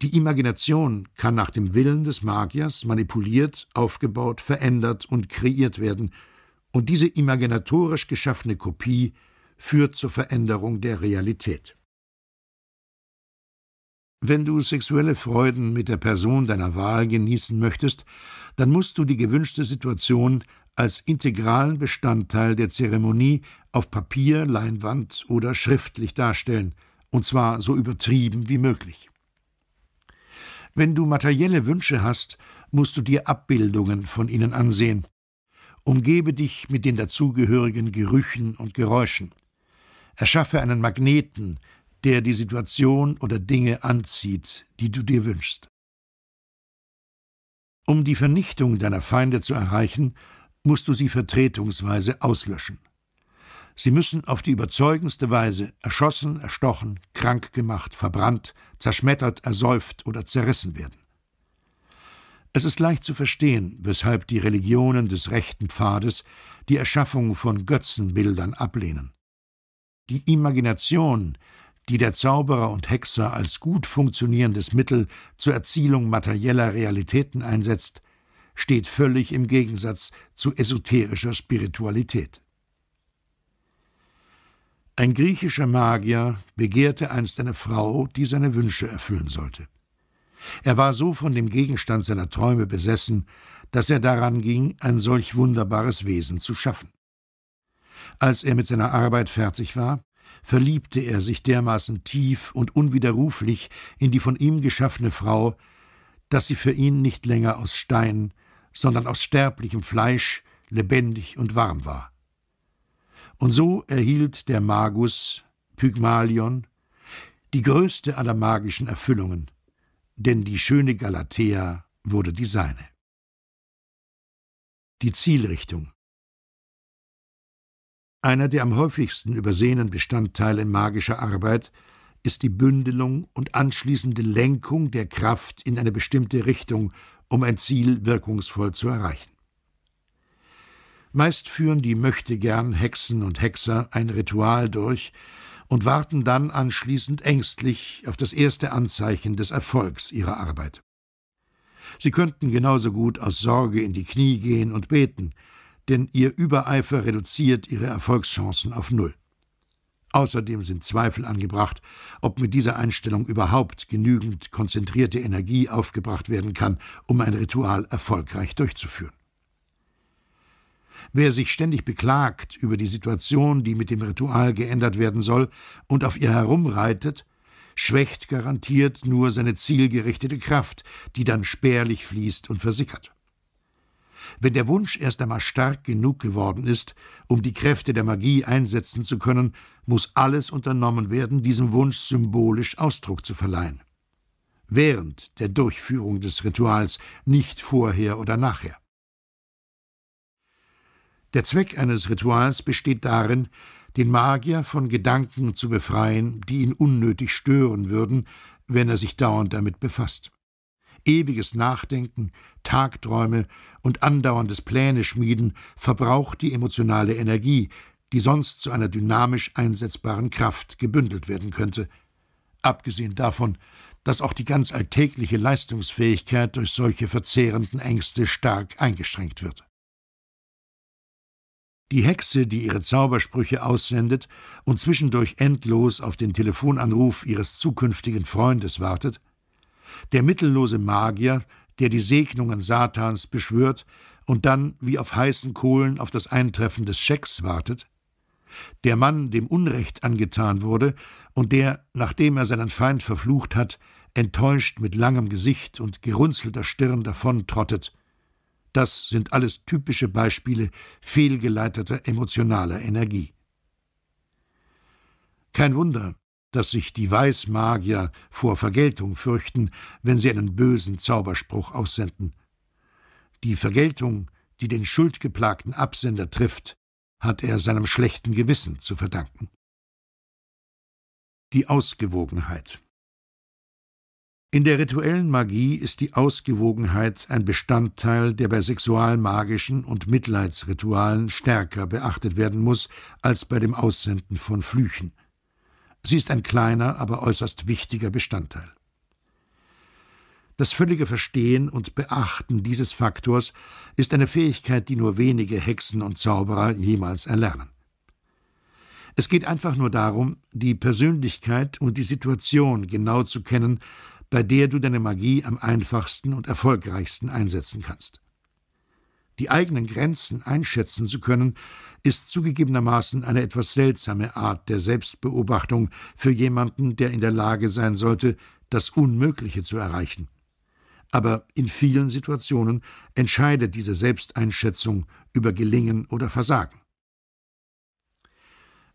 Speaker 2: Die Imagination kann nach dem Willen des Magiers manipuliert, aufgebaut, verändert und kreiert werden, und diese imaginatorisch geschaffene Kopie führt zur Veränderung der Realität. Wenn du sexuelle Freuden mit der Person deiner Wahl genießen möchtest, dann musst du die gewünschte Situation als integralen Bestandteil der Zeremonie auf Papier, Leinwand oder schriftlich darstellen, und zwar so übertrieben wie möglich. Wenn du materielle Wünsche hast, musst du dir Abbildungen von ihnen ansehen. Umgebe dich mit den dazugehörigen Gerüchen und Geräuschen. Erschaffe einen Magneten, der die Situation oder Dinge anzieht, die du dir wünschst. Um die Vernichtung deiner Feinde zu erreichen, musst du sie vertretungsweise auslöschen. Sie müssen auf die überzeugendste Weise erschossen, erstochen, krank gemacht, verbrannt, zerschmettert, ersäuft oder zerrissen werden. Es ist leicht zu verstehen, weshalb die Religionen des rechten Pfades die Erschaffung von Götzenbildern ablehnen. Die Imagination, die der Zauberer und Hexer als gut funktionierendes Mittel zur Erzielung materieller Realitäten einsetzt, steht völlig im Gegensatz zu esoterischer Spiritualität. Ein griechischer Magier begehrte einst eine Frau, die seine Wünsche erfüllen sollte. Er war so von dem Gegenstand seiner Träume besessen, dass er daran ging, ein solch wunderbares Wesen zu schaffen. Als er mit seiner Arbeit fertig war, verliebte er sich dermaßen tief und unwiderruflich in die von ihm geschaffene Frau, dass sie für ihn nicht länger aus Stein, sondern aus sterblichem Fleisch lebendig und warm war. Und so erhielt der Magus, Pygmalion, die größte aller magischen Erfüllungen, denn die schöne Galatea
Speaker 3: wurde die seine. Die Zielrichtung einer der am häufigsten übersehenen Bestandteile magischer
Speaker 2: Arbeit ist die Bündelung und anschließende Lenkung der Kraft in eine bestimmte Richtung, um ein Ziel wirkungsvoll zu erreichen. Meist führen die Möchtegern Hexen und Hexer ein Ritual durch und warten dann anschließend ängstlich auf das erste Anzeichen des Erfolgs ihrer Arbeit. Sie könnten genauso gut aus Sorge in die Knie gehen und beten, denn ihr Übereifer reduziert ihre Erfolgschancen auf Null. Außerdem sind Zweifel angebracht, ob mit dieser Einstellung überhaupt genügend konzentrierte Energie aufgebracht werden kann, um ein Ritual erfolgreich durchzuführen. Wer sich ständig beklagt über die Situation, die mit dem Ritual geändert werden soll, und auf ihr herumreitet, schwächt garantiert nur seine zielgerichtete Kraft, die dann spärlich fließt und versickert wenn der Wunsch erst einmal stark genug geworden ist, um die Kräfte der Magie einsetzen zu können, muss alles unternommen werden, diesem Wunsch symbolisch Ausdruck zu verleihen. Während der Durchführung des Rituals, nicht vorher oder nachher. Der Zweck eines Rituals besteht darin, den Magier von Gedanken zu befreien, die ihn unnötig stören würden, wenn er sich dauernd damit befasst. Ewiges Nachdenken, Tagträume, und andauerndes Pläne schmieden verbraucht die emotionale Energie, die sonst zu einer dynamisch einsetzbaren Kraft gebündelt werden könnte. Abgesehen davon, dass auch die ganz alltägliche Leistungsfähigkeit durch solche verzehrenden Ängste stark eingeschränkt wird. Die Hexe, die ihre Zaubersprüche aussendet und zwischendurch endlos auf den Telefonanruf ihres zukünftigen Freundes wartet, der mittellose Magier, der die Segnungen Satans beschwört und dann wie auf heißen Kohlen auf das Eintreffen des Schecks wartet? Der Mann, dem Unrecht angetan wurde und der, nachdem er seinen Feind verflucht hat, enttäuscht mit langem Gesicht und gerunzelter Stirn davontrottet. Das sind alles typische Beispiele fehlgeleiteter emotionaler Energie. Kein Wunder, dass sich die Weißmagier vor Vergeltung fürchten, wenn sie einen bösen Zauberspruch aussenden. Die Vergeltung, die den schuldgeplagten Absender
Speaker 3: trifft, hat er seinem schlechten Gewissen zu verdanken. Die Ausgewogenheit In der rituellen Magie ist die
Speaker 2: Ausgewogenheit ein Bestandteil, der bei sexualmagischen und Mitleidsritualen stärker beachtet werden muss als bei dem Aussenden von Flüchen. Sie ist ein kleiner, aber äußerst wichtiger Bestandteil. Das völlige Verstehen und Beachten dieses Faktors ist eine Fähigkeit, die nur wenige Hexen und Zauberer jemals erlernen. Es geht einfach nur darum, die Persönlichkeit und die Situation genau zu kennen, bei der du deine Magie am einfachsten und erfolgreichsten einsetzen kannst die eigenen Grenzen einschätzen zu können, ist zugegebenermaßen eine etwas seltsame Art der Selbstbeobachtung für jemanden, der in der Lage sein sollte, das Unmögliche zu erreichen. Aber in vielen Situationen entscheidet diese Selbsteinschätzung über Gelingen oder Versagen.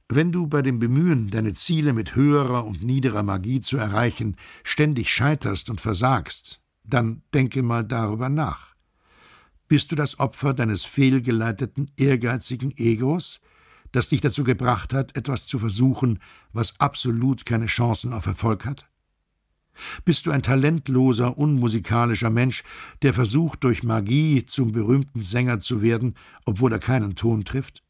Speaker 2: Wenn du bei dem Bemühen, deine Ziele mit höherer und niederer Magie zu erreichen, ständig scheiterst und versagst, dann denke mal darüber nach. Bist du das Opfer deines fehlgeleiteten, ehrgeizigen Egos, das dich dazu gebracht hat, etwas zu versuchen, was absolut keine Chancen auf Erfolg hat? Bist du ein talentloser, unmusikalischer Mensch, der versucht, durch Magie zum berühmten Sänger zu werden, obwohl er keinen Ton trifft?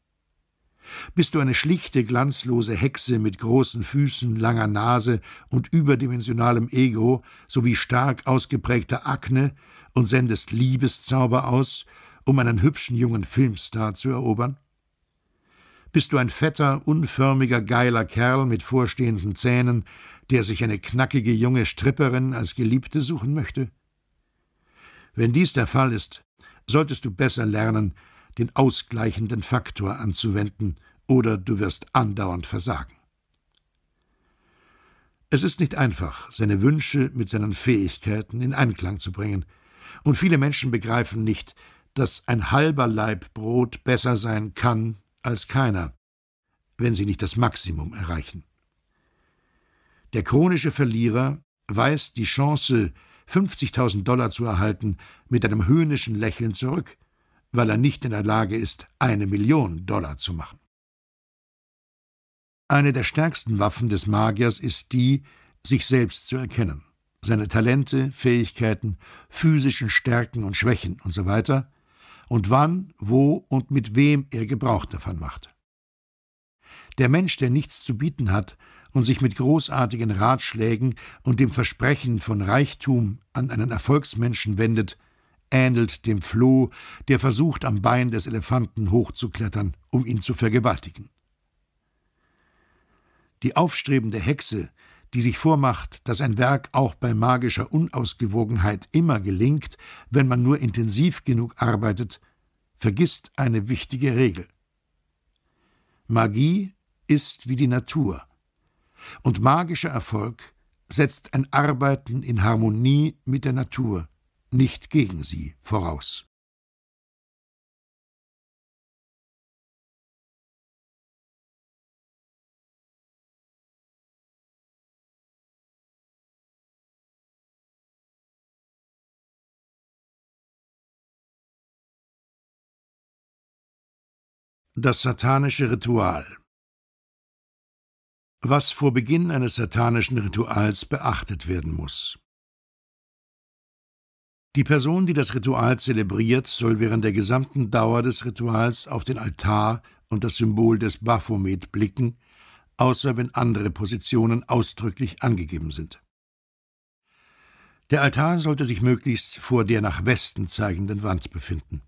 Speaker 2: Bist du eine schlichte, glanzlose Hexe mit großen Füßen, langer Nase und überdimensionalem Ego sowie stark ausgeprägter Akne, und sendest Liebeszauber aus, um einen hübschen jungen Filmstar zu erobern? Bist du ein fetter, unförmiger, geiler Kerl mit vorstehenden Zähnen, der sich eine knackige junge Stripperin als Geliebte suchen möchte? Wenn dies der Fall ist, solltest du besser lernen, den ausgleichenden Faktor anzuwenden, oder du wirst andauernd versagen. Es ist nicht einfach, seine Wünsche mit seinen Fähigkeiten in Einklang zu bringen, und viele Menschen begreifen nicht, dass ein halber Leib Brot besser sein kann als keiner, wenn sie nicht das Maximum erreichen. Der chronische Verlierer weist die Chance, 50.000 Dollar zu erhalten, mit einem höhnischen Lächeln zurück, weil er nicht in der Lage ist, eine Million Dollar zu machen. Eine der stärksten Waffen des Magiers ist die, sich selbst zu erkennen seine Talente, Fähigkeiten, physischen Stärken und Schwächen usw. So und wann, wo und mit wem er Gebrauch davon macht. Der Mensch, der nichts zu bieten hat und sich mit großartigen Ratschlägen und dem Versprechen von Reichtum an einen Erfolgsmenschen wendet, ähnelt dem Floh, der versucht, am Bein des Elefanten hochzuklettern, um ihn zu vergewaltigen. Die aufstrebende Hexe, die sich vormacht, dass ein Werk auch bei magischer Unausgewogenheit immer gelingt, wenn man nur intensiv genug arbeitet, vergisst eine wichtige Regel. Magie ist wie die Natur, und
Speaker 3: magischer Erfolg setzt ein Arbeiten in Harmonie mit der Natur, nicht gegen sie voraus. Das satanische Ritual Was vor Beginn eines satanischen Rituals beachtet werden muss.
Speaker 2: Die Person, die das Ritual zelebriert, soll während der gesamten Dauer des Rituals auf den Altar und das Symbol des Baphomet blicken, außer wenn andere Positionen ausdrücklich angegeben sind. Der Altar sollte sich möglichst vor der nach Westen zeigenden Wand befinden.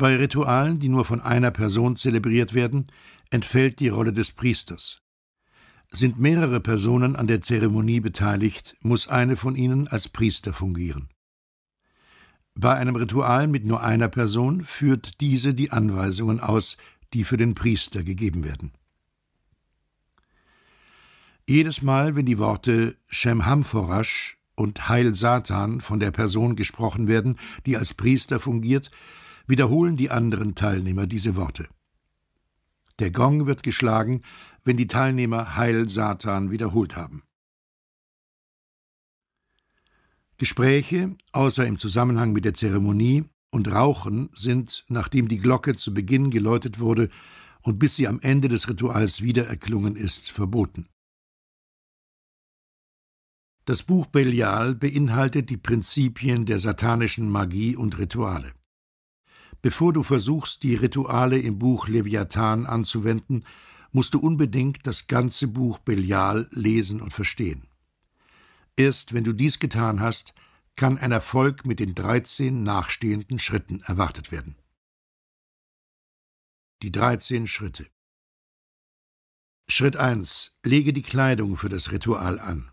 Speaker 2: Bei Ritualen, die nur von einer Person zelebriert werden, entfällt die Rolle des Priesters. Sind mehrere Personen an der Zeremonie beteiligt, muss eine von ihnen als Priester fungieren. Bei einem Ritual mit nur einer Person führt diese die Anweisungen aus, die für den Priester gegeben werden. Jedes Mal, wenn die Worte Shem Hamforash und Heil Satan von der Person gesprochen werden, die als Priester fungiert, wiederholen die anderen Teilnehmer diese Worte. Der Gong wird geschlagen, wenn die Teilnehmer Heil Satan wiederholt haben. Gespräche, außer im Zusammenhang mit der Zeremonie, und Rauchen sind, nachdem die Glocke zu Beginn geläutet wurde und bis sie am Ende des Rituals wieder erklungen ist, verboten.
Speaker 3: Das Buch Belial beinhaltet die Prinzipien der satanischen Magie und Rituale. Bevor du versuchst,
Speaker 2: die Rituale im Buch Leviathan anzuwenden, musst du unbedingt das ganze Buch Belial lesen und verstehen. Erst wenn du dies getan hast,
Speaker 3: kann ein Erfolg mit den 13 nachstehenden Schritten erwartet werden. Die 13 Schritte Schritt 1. Lege die Kleidung für das Ritual an.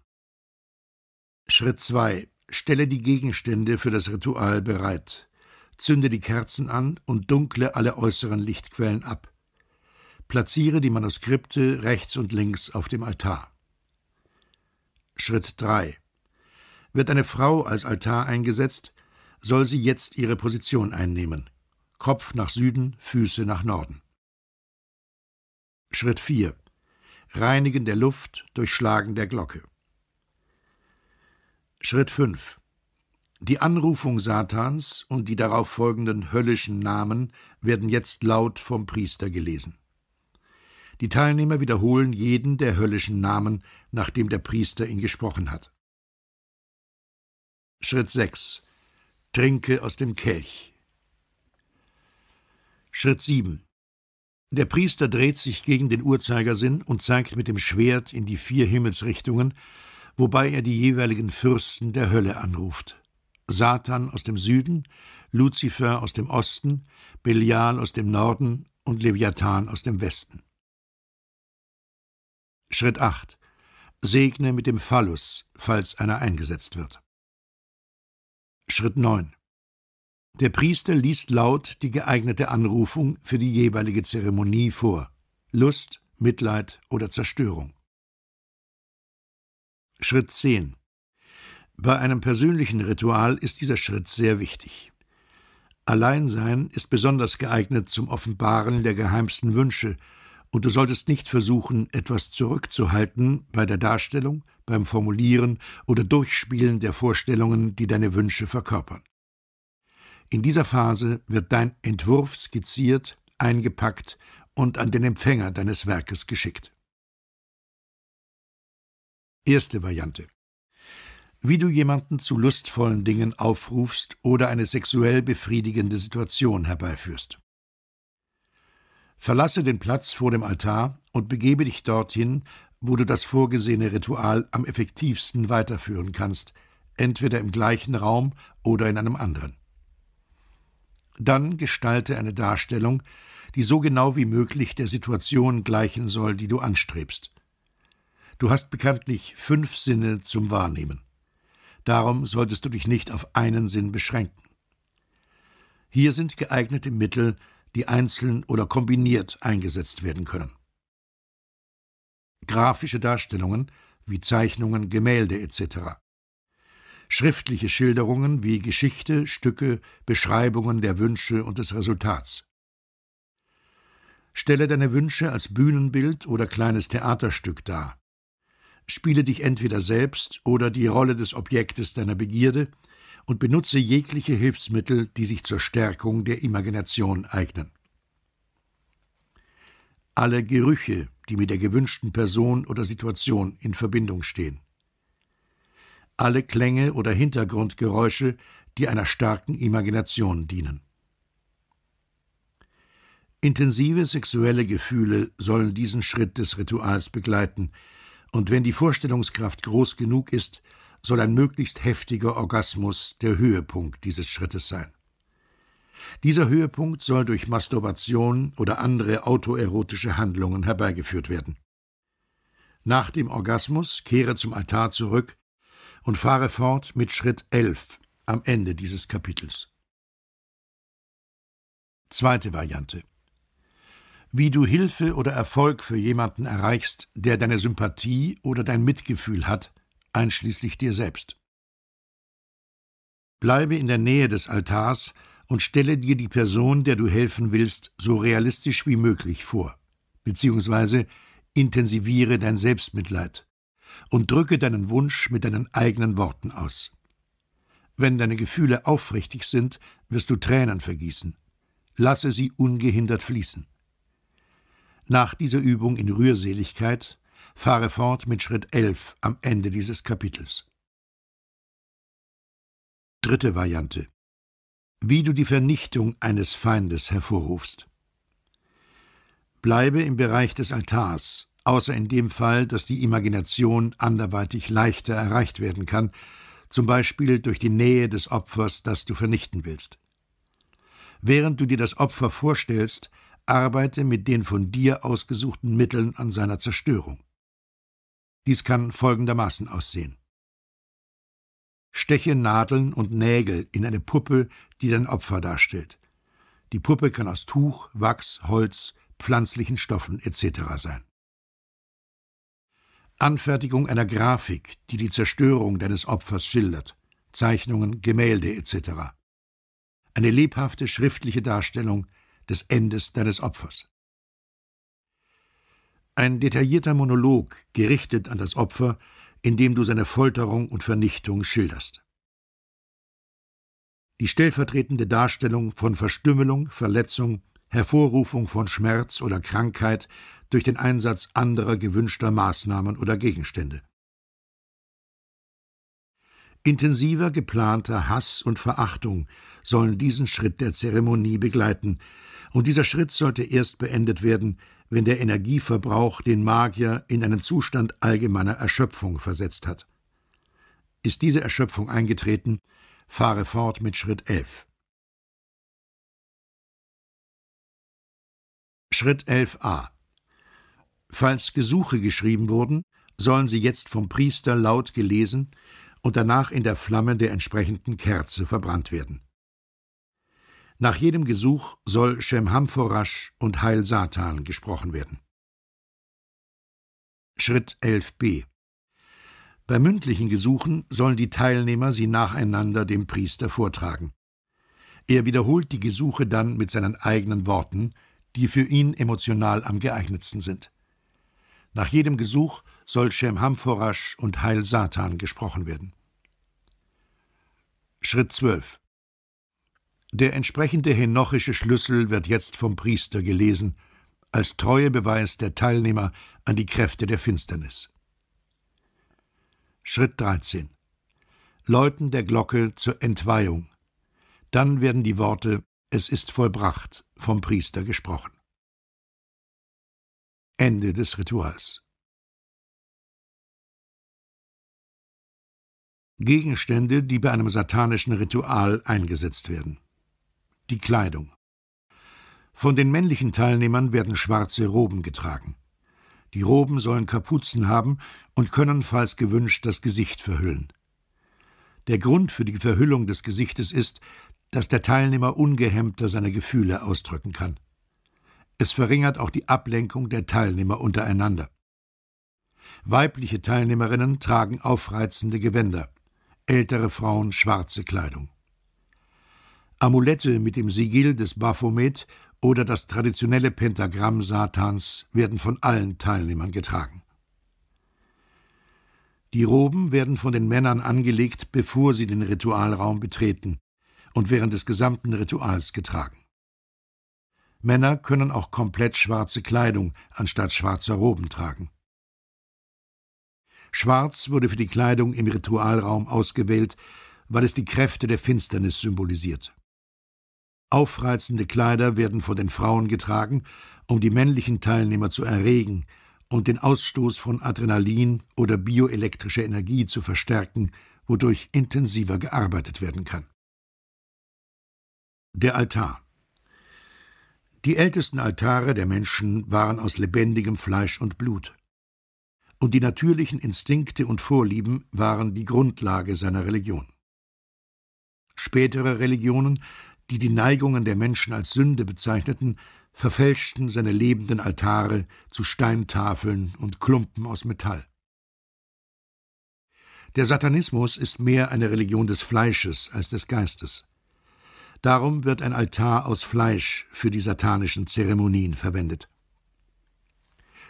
Speaker 3: Schritt 2. Stelle
Speaker 2: die Gegenstände für das Ritual bereit zünde die Kerzen an und dunkle alle äußeren Lichtquellen ab. Platziere die Manuskripte rechts und links auf dem Altar. Schritt 3. Wird eine Frau als Altar eingesetzt, soll sie jetzt ihre Position einnehmen. Kopf nach Süden, Füße nach Norden. Schritt 4. Reinigen der Luft durch Schlagen der Glocke. Schritt 5. Die Anrufung Satans und die darauf folgenden höllischen Namen werden jetzt laut vom Priester gelesen. Die Teilnehmer wiederholen jeden der höllischen Namen, nachdem der Priester ihn gesprochen hat. Schritt 6. Trinke aus dem Kelch. Schritt 7. Der Priester dreht sich gegen den Uhrzeigersinn und zeigt mit dem Schwert in die vier Himmelsrichtungen, wobei er die jeweiligen Fürsten der Hölle anruft. Satan aus dem Süden, Luzifer aus dem Osten, Belial aus
Speaker 3: dem Norden und Leviathan aus dem Westen. Schritt 8. Segne mit dem Phallus, falls einer eingesetzt wird.
Speaker 2: Schritt 9. Der Priester liest laut die geeignete Anrufung für die jeweilige Zeremonie vor. Lust, Mitleid oder Zerstörung. Schritt 10. Bei einem persönlichen Ritual ist dieser Schritt sehr wichtig. Alleinsein ist besonders geeignet zum Offenbaren der geheimsten Wünsche, und du solltest nicht versuchen, etwas zurückzuhalten bei der Darstellung, beim Formulieren oder Durchspielen der Vorstellungen, die deine Wünsche verkörpern. In dieser Phase wird dein Entwurf skizziert,
Speaker 3: eingepackt und an den Empfänger deines Werkes geschickt. Erste Variante wie du jemanden zu lustvollen
Speaker 2: Dingen aufrufst oder eine sexuell befriedigende Situation herbeiführst. Verlasse den Platz vor dem Altar und begebe dich dorthin, wo du das vorgesehene Ritual am effektivsten weiterführen kannst, entweder im gleichen Raum oder in einem anderen. Dann gestalte eine Darstellung, die so genau wie möglich der Situation gleichen soll, die du anstrebst. Du hast bekanntlich fünf Sinne zum Wahrnehmen. Darum solltest du dich nicht auf einen Sinn beschränken. Hier sind geeignete Mittel, die einzeln oder kombiniert eingesetzt werden können. Grafische Darstellungen wie Zeichnungen, Gemälde etc. Schriftliche Schilderungen wie Geschichte, Stücke, Beschreibungen der Wünsche und des Resultats. Stelle deine Wünsche als Bühnenbild oder kleines Theaterstück dar spiele dich entweder selbst oder die Rolle des Objektes deiner Begierde und benutze jegliche Hilfsmittel, die sich zur Stärkung der Imagination eignen. Alle Gerüche, die mit der gewünschten Person oder Situation in Verbindung stehen. Alle Klänge oder Hintergrundgeräusche, die einer starken Imagination dienen. Intensive sexuelle Gefühle sollen diesen Schritt des Rituals begleiten, und wenn die Vorstellungskraft groß genug ist, soll ein möglichst heftiger Orgasmus der Höhepunkt dieses Schrittes sein. Dieser Höhepunkt soll durch Masturbation oder andere autoerotische Handlungen herbeigeführt werden. Nach dem Orgasmus kehre zum Altar zurück und fahre fort mit Schritt 11 am Ende dieses Kapitels. Zweite Variante wie du Hilfe oder Erfolg für jemanden erreichst, der deine Sympathie oder dein Mitgefühl hat, einschließlich dir selbst. Bleibe in der Nähe des Altars und stelle dir die Person, der du helfen willst, so realistisch wie möglich vor, beziehungsweise intensiviere dein Selbstmitleid und drücke deinen Wunsch mit deinen eigenen Worten aus. Wenn deine Gefühle aufrichtig sind, wirst du Tränen vergießen. Lasse sie ungehindert fließen nach dieser Übung in Rührseligkeit, fahre
Speaker 3: fort mit Schritt 11 am Ende dieses Kapitels. Dritte Variante. Wie du die Vernichtung eines Feindes hervorrufst.
Speaker 2: Bleibe im Bereich des Altars, außer in dem Fall, dass die Imagination anderweitig leichter erreicht werden kann, zum Beispiel durch die Nähe des Opfers, das du vernichten willst. Während du dir das Opfer vorstellst, arbeite mit den von dir ausgesuchten Mitteln an seiner Zerstörung. Dies kann folgendermaßen aussehen. Steche Nadeln und Nägel in eine Puppe, die dein Opfer darstellt. Die Puppe kann aus Tuch, Wachs, Holz, pflanzlichen Stoffen etc. sein. Anfertigung einer Grafik, die die Zerstörung deines Opfers schildert, Zeichnungen, Gemälde etc. Eine lebhafte schriftliche Darstellung des Endes deines Opfers. Ein detaillierter Monolog, gerichtet an das Opfer, in dem du seine Folterung und Vernichtung schilderst. Die stellvertretende Darstellung von Verstümmelung, Verletzung, Hervorrufung von Schmerz oder Krankheit durch den Einsatz anderer gewünschter Maßnahmen oder Gegenstände. Intensiver geplanter Hass und Verachtung sollen diesen Schritt der Zeremonie begleiten, und dieser Schritt sollte erst beendet werden, wenn der Energieverbrauch den Magier in einen Zustand allgemeiner Erschöpfung versetzt hat. Ist diese Erschöpfung eingetreten,
Speaker 3: fahre fort mit Schritt 11. Schritt 11a Falls Gesuche geschrieben wurden,
Speaker 2: sollen sie jetzt vom Priester laut gelesen und danach in der Flamme der entsprechenden Kerze verbrannt werden. Nach jedem Gesuch soll Shemhamforasch und Heil Satan gesprochen werden. Schritt 11b Bei mündlichen Gesuchen sollen die Teilnehmer sie nacheinander dem Priester vortragen. Er wiederholt die Gesuche dann mit seinen eigenen Worten, die für ihn emotional am geeignetsten sind. Nach jedem Gesuch soll Shemhamforasch und Heil Satan gesprochen werden. Schritt 12 der entsprechende henochische Schlüssel wird jetzt vom Priester gelesen, als treue Beweis der Teilnehmer an die Kräfte der Finsternis. Schritt 13. Läuten der Glocke zur
Speaker 3: Entweihung. Dann werden die Worte Es ist vollbracht vom Priester gesprochen. Ende des Rituals. Gegenstände, die bei einem satanischen Ritual eingesetzt werden die Kleidung. Von
Speaker 2: den männlichen Teilnehmern werden schwarze Roben getragen. Die Roben sollen Kapuzen haben und können, falls gewünscht, das Gesicht verhüllen. Der Grund für die Verhüllung des Gesichtes ist, dass der Teilnehmer ungehemmter seine Gefühle ausdrücken kann. Es verringert auch die Ablenkung der Teilnehmer untereinander. Weibliche Teilnehmerinnen tragen aufreizende Gewänder, ältere Frauen schwarze Kleidung. Amulette mit dem Sigil des Baphomet oder das traditionelle Pentagramm Satans werden von allen Teilnehmern getragen. Die Roben werden von den Männern angelegt, bevor sie den Ritualraum betreten und während des gesamten Rituals getragen. Männer können auch komplett schwarze Kleidung anstatt schwarzer Roben tragen. Schwarz wurde für die Kleidung im Ritualraum ausgewählt, weil es die Kräfte der Finsternis symbolisiert. Aufreizende Kleider werden von den Frauen getragen, um die männlichen Teilnehmer zu erregen und den Ausstoß von Adrenalin oder bioelektrischer Energie zu verstärken, wodurch intensiver gearbeitet werden kann. Der Altar Die ältesten Altare der Menschen waren aus lebendigem Fleisch und Blut. Und die natürlichen Instinkte und Vorlieben waren die Grundlage seiner Religion. Spätere Religionen die die Neigungen der Menschen als Sünde bezeichneten, verfälschten seine lebenden Altare zu Steintafeln und Klumpen aus Metall. Der Satanismus ist mehr eine Religion des Fleisches als des Geistes. Darum wird ein Altar aus Fleisch für die satanischen Zeremonien verwendet.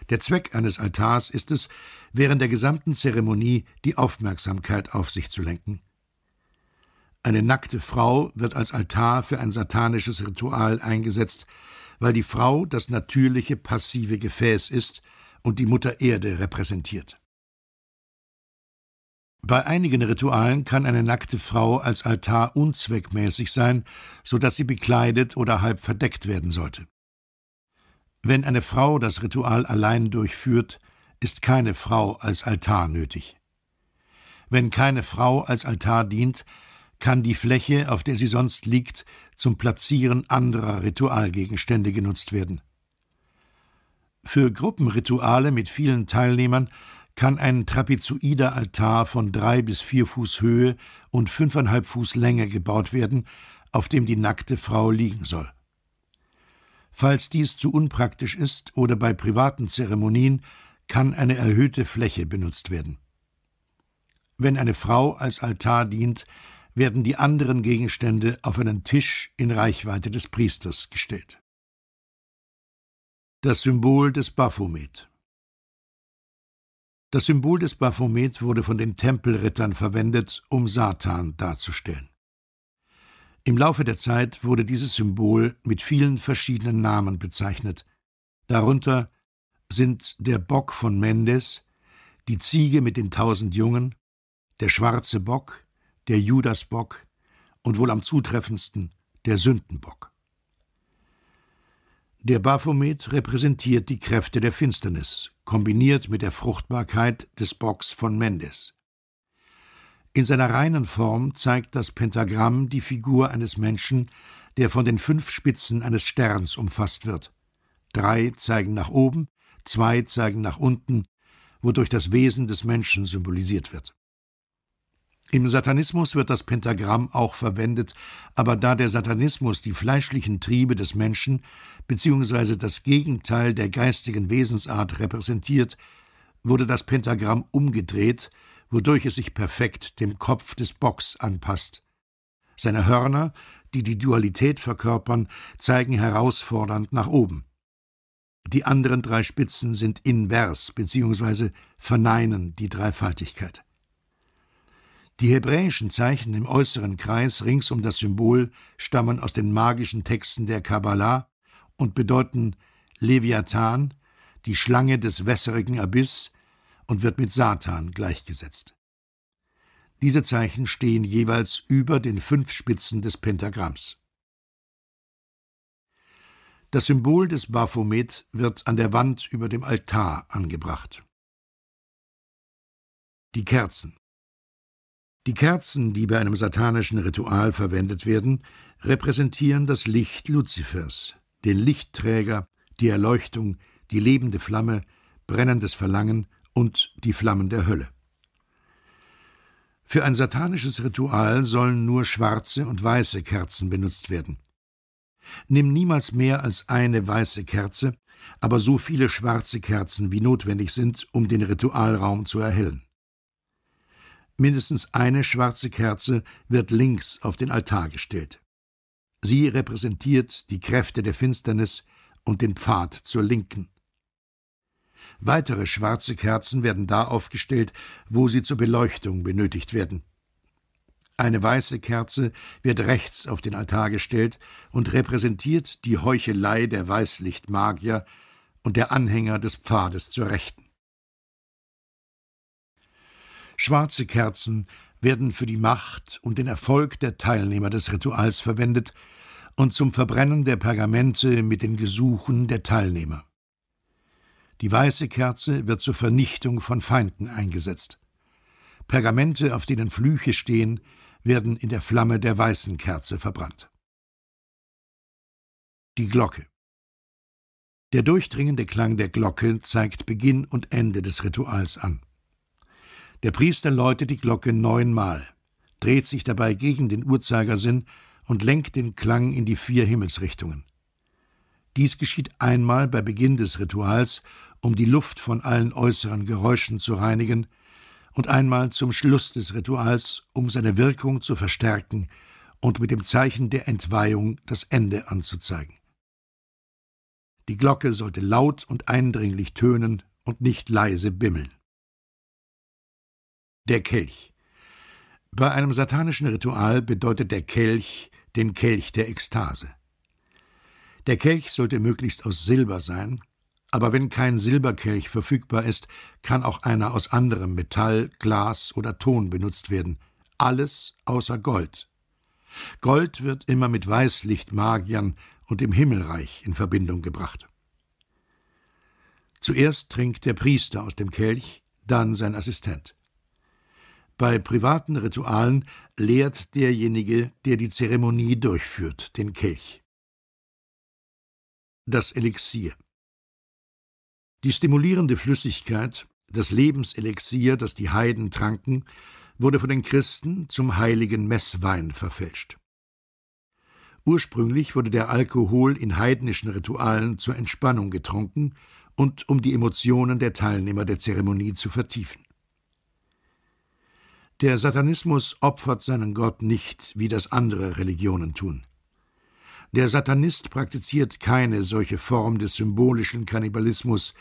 Speaker 2: Der Zweck eines Altars ist es, während der gesamten Zeremonie die Aufmerksamkeit auf sich zu lenken. Eine nackte Frau wird als Altar für ein satanisches Ritual eingesetzt, weil die Frau das natürliche passive Gefäß ist und die Mutter Erde repräsentiert. Bei einigen Ritualen kann eine nackte Frau als Altar unzweckmäßig sein, so dass sie bekleidet oder halb verdeckt werden sollte. Wenn eine Frau das Ritual allein durchführt, ist keine Frau als Altar nötig. Wenn keine Frau als Altar dient, kann die Fläche, auf der sie sonst liegt, zum Platzieren anderer Ritualgegenstände genutzt werden. Für Gruppenrituale mit vielen Teilnehmern kann ein trapezoider Altar von drei bis vier Fuß Höhe und fünfeinhalb Fuß Länge gebaut werden, auf dem die nackte Frau liegen soll. Falls dies zu unpraktisch ist oder bei privaten Zeremonien, kann eine erhöhte Fläche benutzt werden. Wenn eine Frau als Altar dient, werden die
Speaker 3: anderen Gegenstände auf einen Tisch in Reichweite des Priesters gestellt. Das Symbol des Baphomet Das Symbol des Baphomet wurde von den Tempelrittern verwendet, um Satan darzustellen.
Speaker 2: Im Laufe der Zeit wurde dieses Symbol mit vielen verschiedenen Namen bezeichnet, darunter sind der Bock von Mendes, die Ziege mit den tausend Jungen, der schwarze Bock, der Judasbock und wohl am zutreffendsten der Sündenbock. Der Baphomet repräsentiert die Kräfte der Finsternis, kombiniert mit der Fruchtbarkeit des Bocks von Mendes. In seiner reinen Form zeigt das Pentagramm die Figur eines Menschen, der von den fünf Spitzen eines Sterns umfasst wird. Drei zeigen nach oben, zwei zeigen nach unten, wodurch das Wesen des Menschen symbolisiert wird im Satanismus wird das Pentagramm auch verwendet, aber da der Satanismus die fleischlichen Triebe des Menschen bzw. das Gegenteil der geistigen Wesensart repräsentiert, wurde das Pentagramm umgedreht, wodurch es sich perfekt dem Kopf des Bocks anpasst. Seine Hörner, die die Dualität verkörpern, zeigen herausfordernd nach oben. Die anderen drei Spitzen sind invers bzw. verneinen die Dreifaltigkeit. Die hebräischen Zeichen im äußeren Kreis rings um das Symbol stammen aus den magischen Texten der Kabbalah und bedeuten Leviathan, die Schlange des wässerigen Abyss, und wird mit Satan gleichgesetzt. Diese Zeichen stehen jeweils über den fünf Spitzen des Pentagramms. Das Symbol
Speaker 3: des Baphomet wird an der Wand über dem Altar angebracht. Die Kerzen die Kerzen, die bei einem satanischen
Speaker 2: Ritual verwendet werden, repräsentieren das Licht Luzifers, den Lichtträger, die Erleuchtung, die lebende Flamme, brennendes Verlangen und die Flammen der Hölle. Für ein satanisches Ritual sollen nur schwarze und weiße Kerzen benutzt werden. Nimm niemals mehr als eine weiße Kerze, aber so viele schwarze Kerzen wie notwendig sind, um den Ritualraum zu erhellen. Mindestens eine schwarze Kerze wird links auf den Altar gestellt. Sie repräsentiert die Kräfte der Finsternis und den Pfad zur Linken. Weitere schwarze Kerzen werden da aufgestellt, wo sie zur Beleuchtung benötigt werden. Eine weiße Kerze wird rechts auf den Altar gestellt und repräsentiert die Heuchelei der Weißlichtmagier und der Anhänger des Pfades zur Rechten. Schwarze Kerzen werden für die Macht und den Erfolg der Teilnehmer des Rituals verwendet und zum Verbrennen der Pergamente mit den Gesuchen der Teilnehmer. Die weiße Kerze wird zur Vernichtung von Feinden eingesetzt. Pergamente, auf denen Flüche stehen, werden in der Flamme
Speaker 3: der weißen Kerze verbrannt. Die Glocke Der durchdringende Klang der Glocke zeigt Beginn und Ende des Rituals an.
Speaker 2: Der Priester läutet die Glocke neunmal, dreht sich dabei gegen den Uhrzeigersinn und lenkt den Klang in die vier Himmelsrichtungen. Dies geschieht einmal bei Beginn des Rituals, um die Luft von allen äußeren Geräuschen zu reinigen, und einmal zum Schluss des Rituals, um seine Wirkung zu verstärken und mit dem Zeichen der Entweihung das Ende anzuzeigen. Die Glocke sollte laut und eindringlich tönen und nicht leise bimmeln. Der Kelch. Bei einem satanischen Ritual bedeutet der Kelch den Kelch der Ekstase. Der Kelch sollte möglichst aus Silber sein, aber wenn kein Silberkelch verfügbar ist, kann auch einer aus anderem Metall, Glas oder Ton benutzt werden. Alles außer Gold. Gold wird immer mit Weißlichtmagiern und dem Himmelreich in Verbindung gebracht. Zuerst trinkt der Priester aus dem Kelch, dann sein Assistent. Bei privaten Ritualen leert derjenige,
Speaker 3: der die Zeremonie durchführt, den Kelch. Das Elixier Die stimulierende Flüssigkeit, das Lebenselixier,
Speaker 2: das die Heiden tranken, wurde von den Christen zum heiligen Messwein verfälscht. Ursprünglich wurde der Alkohol in heidnischen Ritualen zur Entspannung getrunken und um die Emotionen der Teilnehmer der Zeremonie zu vertiefen. Der Satanismus opfert seinen Gott nicht, wie das andere Religionen tun. Der Satanist praktiziert keine solche Form des symbolischen Kannibalismus,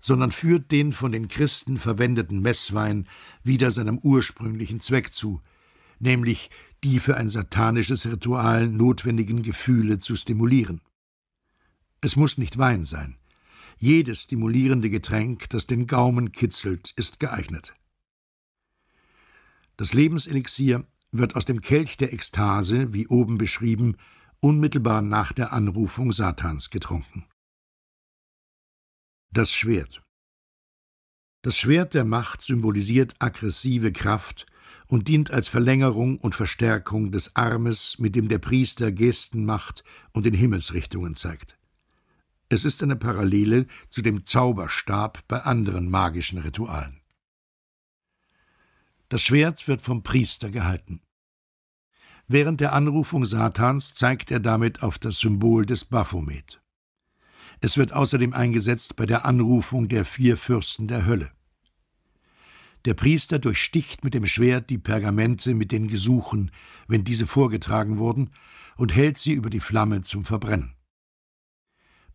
Speaker 2: sondern führt den von den Christen verwendeten Messwein wieder seinem ursprünglichen Zweck zu, nämlich die für ein satanisches Ritual notwendigen Gefühle zu stimulieren. Es muss nicht Wein sein. Jedes stimulierende Getränk, das den Gaumen kitzelt, ist geeignet. Das Lebenselixier wird aus dem Kelch der
Speaker 3: Ekstase, wie oben beschrieben, unmittelbar nach der Anrufung Satans getrunken. Das Schwert Das Schwert der Macht
Speaker 2: symbolisiert aggressive Kraft und dient als Verlängerung und Verstärkung des Armes, mit dem der Priester Gesten macht und in Himmelsrichtungen zeigt. Es ist eine Parallele zu dem Zauberstab bei anderen magischen Ritualen. Das Schwert wird vom Priester gehalten. Während der Anrufung Satans zeigt er damit auf das Symbol des Baphomet. Es wird außerdem eingesetzt bei der Anrufung der vier Fürsten der Hölle. Der Priester durchsticht mit dem Schwert die Pergamente mit den Gesuchen, wenn diese vorgetragen wurden, und hält sie über die Flamme zum Verbrennen.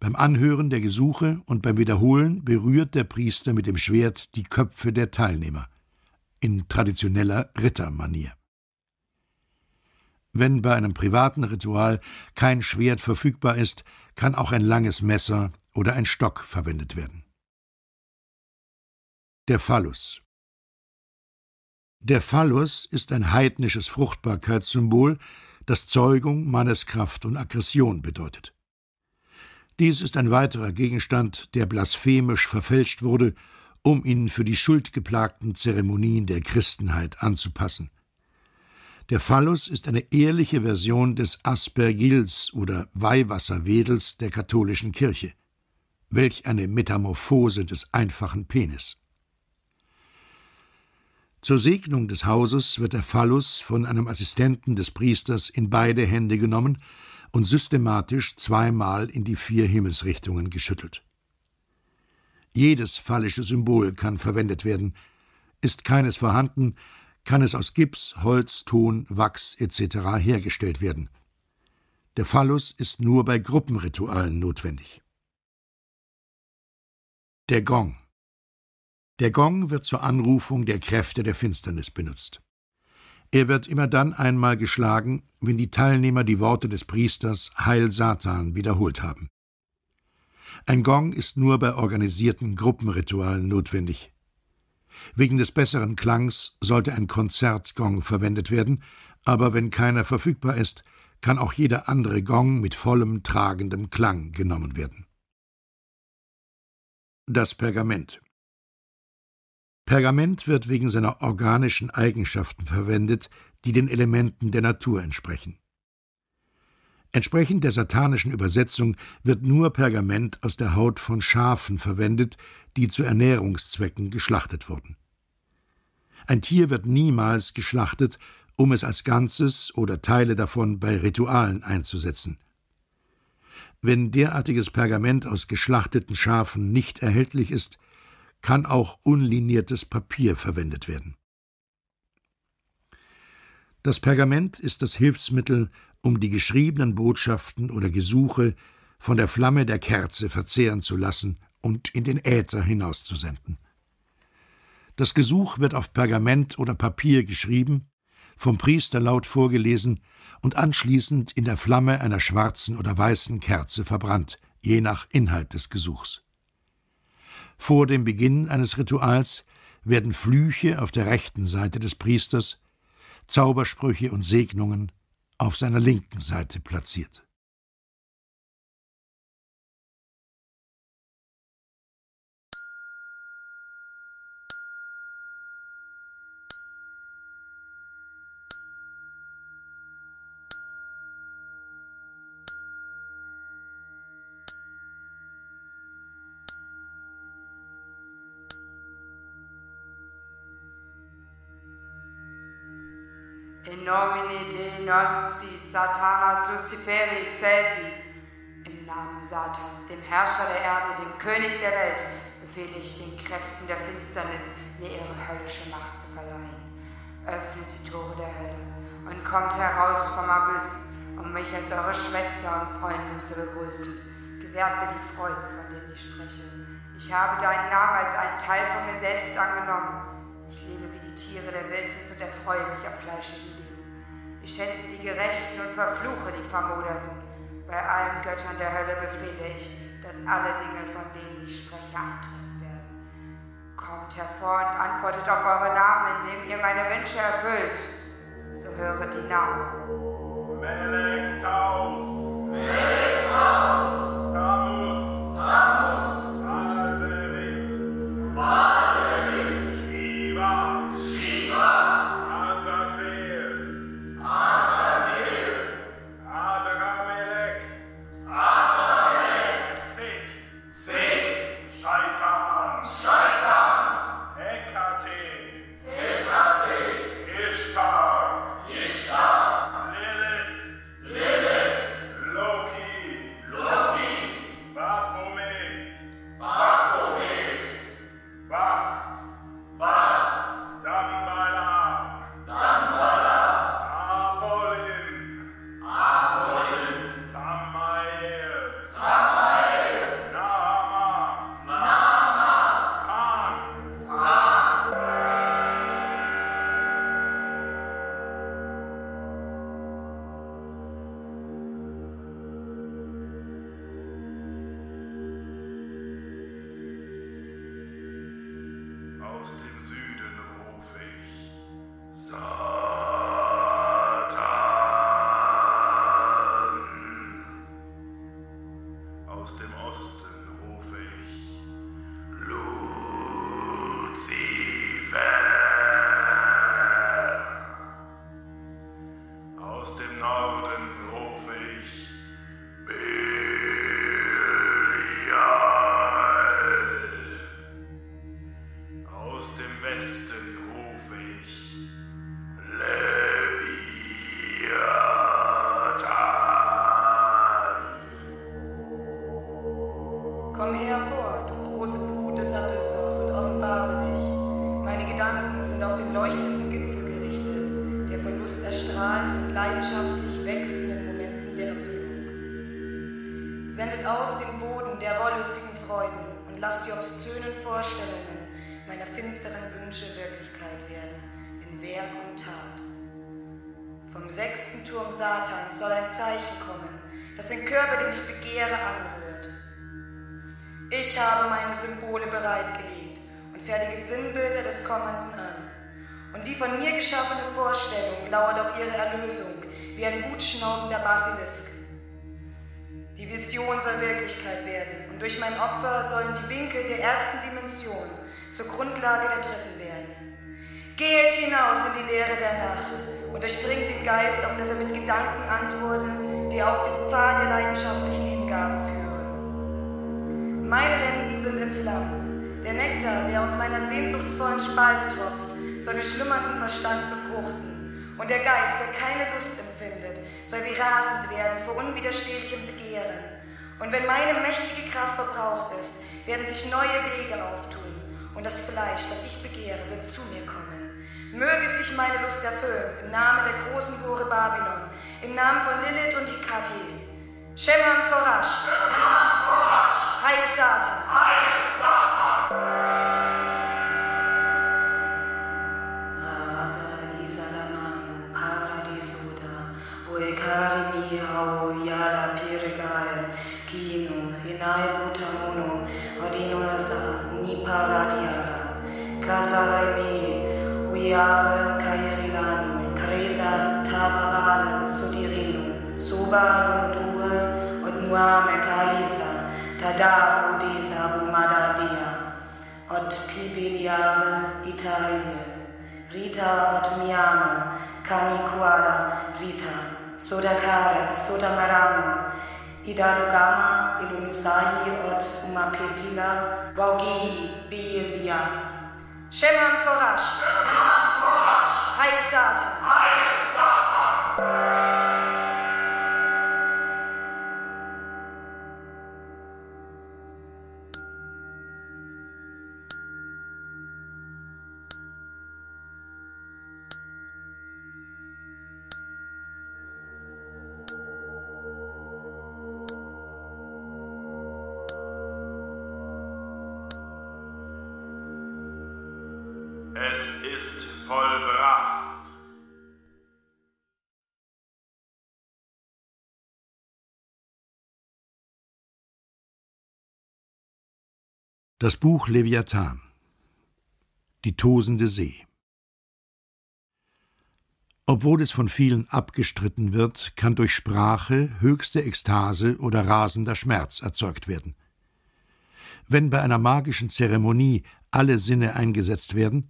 Speaker 2: Beim Anhören der Gesuche und beim Wiederholen berührt der Priester mit dem Schwert die Köpfe der Teilnehmer in traditioneller Rittermanier. Wenn bei einem privaten Ritual kein Schwert verfügbar ist, kann auch ein langes Messer
Speaker 3: oder ein Stock verwendet werden. Der Phallus Der Phallus ist ein heidnisches Fruchtbarkeitssymbol,
Speaker 2: das Zeugung, Manneskraft und Aggression bedeutet. Dies ist ein weiterer Gegenstand, der blasphemisch verfälscht wurde um ihn für die schuldgeplagten Zeremonien der Christenheit anzupassen. Der Phallus ist eine ehrliche Version des Aspergils oder Weihwasserwedels der katholischen Kirche. Welch eine Metamorphose des einfachen Penis. Zur Segnung des Hauses wird der Phallus von einem Assistenten des Priesters in beide Hände genommen und systematisch zweimal in die vier Himmelsrichtungen geschüttelt. Jedes phallische Symbol kann verwendet werden. Ist keines vorhanden, kann es aus Gips, Holz, Ton, Wachs etc.
Speaker 3: hergestellt werden. Der Phallus ist nur bei Gruppenritualen notwendig. Der Gong. Der Gong wird zur Anrufung der Kräfte der Finsternis benutzt. Er wird immer dann einmal geschlagen,
Speaker 2: wenn die Teilnehmer die Worte des Priesters Heil Satan wiederholt haben. Ein Gong ist nur bei organisierten Gruppenritualen notwendig. Wegen des besseren Klangs sollte ein Konzertgong verwendet werden, aber wenn keiner
Speaker 3: verfügbar ist, kann auch jeder andere Gong mit vollem tragendem Klang genommen werden. Das Pergament Pergament wird wegen seiner organischen Eigenschaften verwendet, die den Elementen der Natur
Speaker 2: entsprechen. Entsprechend der satanischen Übersetzung wird nur Pergament aus der Haut von Schafen verwendet, die zu Ernährungszwecken geschlachtet wurden. Ein Tier wird niemals geschlachtet, um es als Ganzes oder Teile davon bei Ritualen einzusetzen. Wenn derartiges Pergament aus geschlachteten Schafen nicht erhältlich ist, kann auch unliniertes Papier verwendet werden. Das Pergament ist das Hilfsmittel um die geschriebenen Botschaften oder Gesuche von der Flamme der Kerze verzehren zu lassen und in den Äther hinauszusenden. Das Gesuch wird auf Pergament oder Papier geschrieben, vom Priester laut vorgelesen und anschließend in der Flamme einer schwarzen oder weißen Kerze verbrannt, je nach Inhalt des Gesuchs. Vor dem Beginn eines Rituals werden
Speaker 3: Flüche auf der rechten Seite des Priesters, Zaubersprüche und Segnungen auf seiner linken Seite platziert.
Speaker 5: Herrscher der Erde, dem König der Welt, befehle ich den Kräften der Finsternis, mir ihre höllische Macht zu verleihen. Öffnet die Tore der Hölle und kommt heraus vom Abyss, um mich als eure Schwester und Freundin zu begrüßen. Gewährt mir die Freude, von denen ich spreche. Ich habe deinen Namen als einen Teil von mir selbst angenommen. Ich lebe wie die Tiere der Wildnis und erfreue mich am fleischigen Leben. Ich schätze die Gerechten und verfluche die Vermoderten. Bei allen Göttern der Hölle befehle ich, dass alle Dinge, von denen ich spreche, eintreffen werden. Kommt hervor und antwortet auf eure Namen, indem ihr meine Wünsche erfüllt. So höret die Namen.
Speaker 7: Melektaus! Melektaus! Tamus! Tamus! Alberit! Alberit!
Speaker 5: meine Lust erfüllen, im Namen der großen Hure Babylon, im Namen von Lilith und Hikati. Shemam Forash. Shemam Forash. Heil Satan. Heil Satan. Karimi hau yala pirigaya kinu hinai butamono adino nasa ni paradiala kasarai
Speaker 1: Vavale
Speaker 5: Sotirilu, Soba Rumudue und Nuame Kaisa, Tada Odesa Rumadadia, Ot Pibeliare Italie, Rita Ot Miame, Kanikuala Rita, Sodakare, Sodamaramu, Idalugama Ilunusahi Ot Umapefila, Baugihi Bieliat. Shemam Forash. Shemam Forash. Heil Satan.
Speaker 3: Das Buch Leviathan Die tosende See Obwohl es von vielen abgestritten wird,
Speaker 2: kann durch Sprache höchste Ekstase oder rasender Schmerz erzeugt werden. Wenn bei einer magischen Zeremonie alle Sinne eingesetzt werden,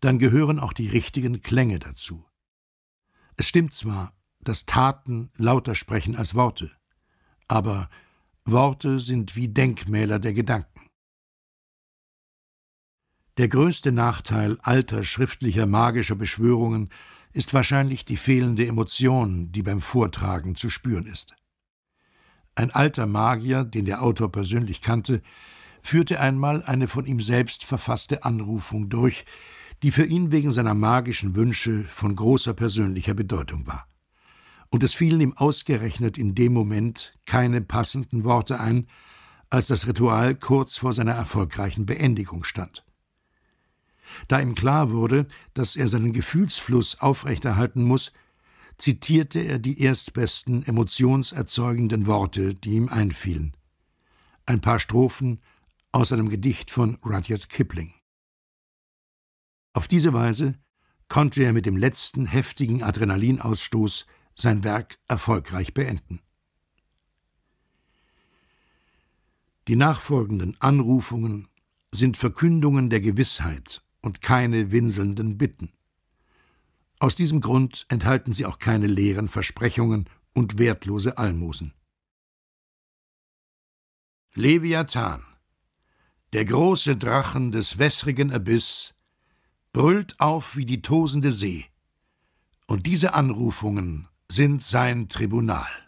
Speaker 2: dann gehören auch die richtigen Klänge dazu. Es stimmt zwar, dass Taten lauter sprechen als Worte, aber Worte sind wie Denkmäler der Gedanken. Der größte Nachteil alter schriftlicher magischer Beschwörungen ist wahrscheinlich die fehlende Emotion, die beim Vortragen zu spüren ist. Ein alter Magier, den der Autor persönlich kannte, führte einmal eine von ihm selbst verfasste Anrufung durch, die für ihn wegen seiner magischen Wünsche von großer persönlicher Bedeutung war. Und es fielen ihm ausgerechnet in dem Moment keine passenden Worte ein, als das Ritual kurz vor seiner erfolgreichen Beendigung stand. Da ihm klar wurde, dass er seinen Gefühlsfluss aufrechterhalten muss, zitierte er die erstbesten emotionserzeugenden Worte, die ihm einfielen. Ein paar Strophen aus einem Gedicht von Rudyard Kipling. Auf diese Weise konnte er mit dem letzten heftigen Adrenalinausstoß sein Werk erfolgreich beenden. Die nachfolgenden Anrufungen sind Verkündungen der Gewissheit und keine winselnden Bitten. Aus diesem Grund enthalten sie auch keine leeren Versprechungen und wertlose Almosen. Leviathan, der große Drachen des wässrigen Abyss, brüllt
Speaker 3: auf wie die tosende See, und diese Anrufungen sind sein Tribunal.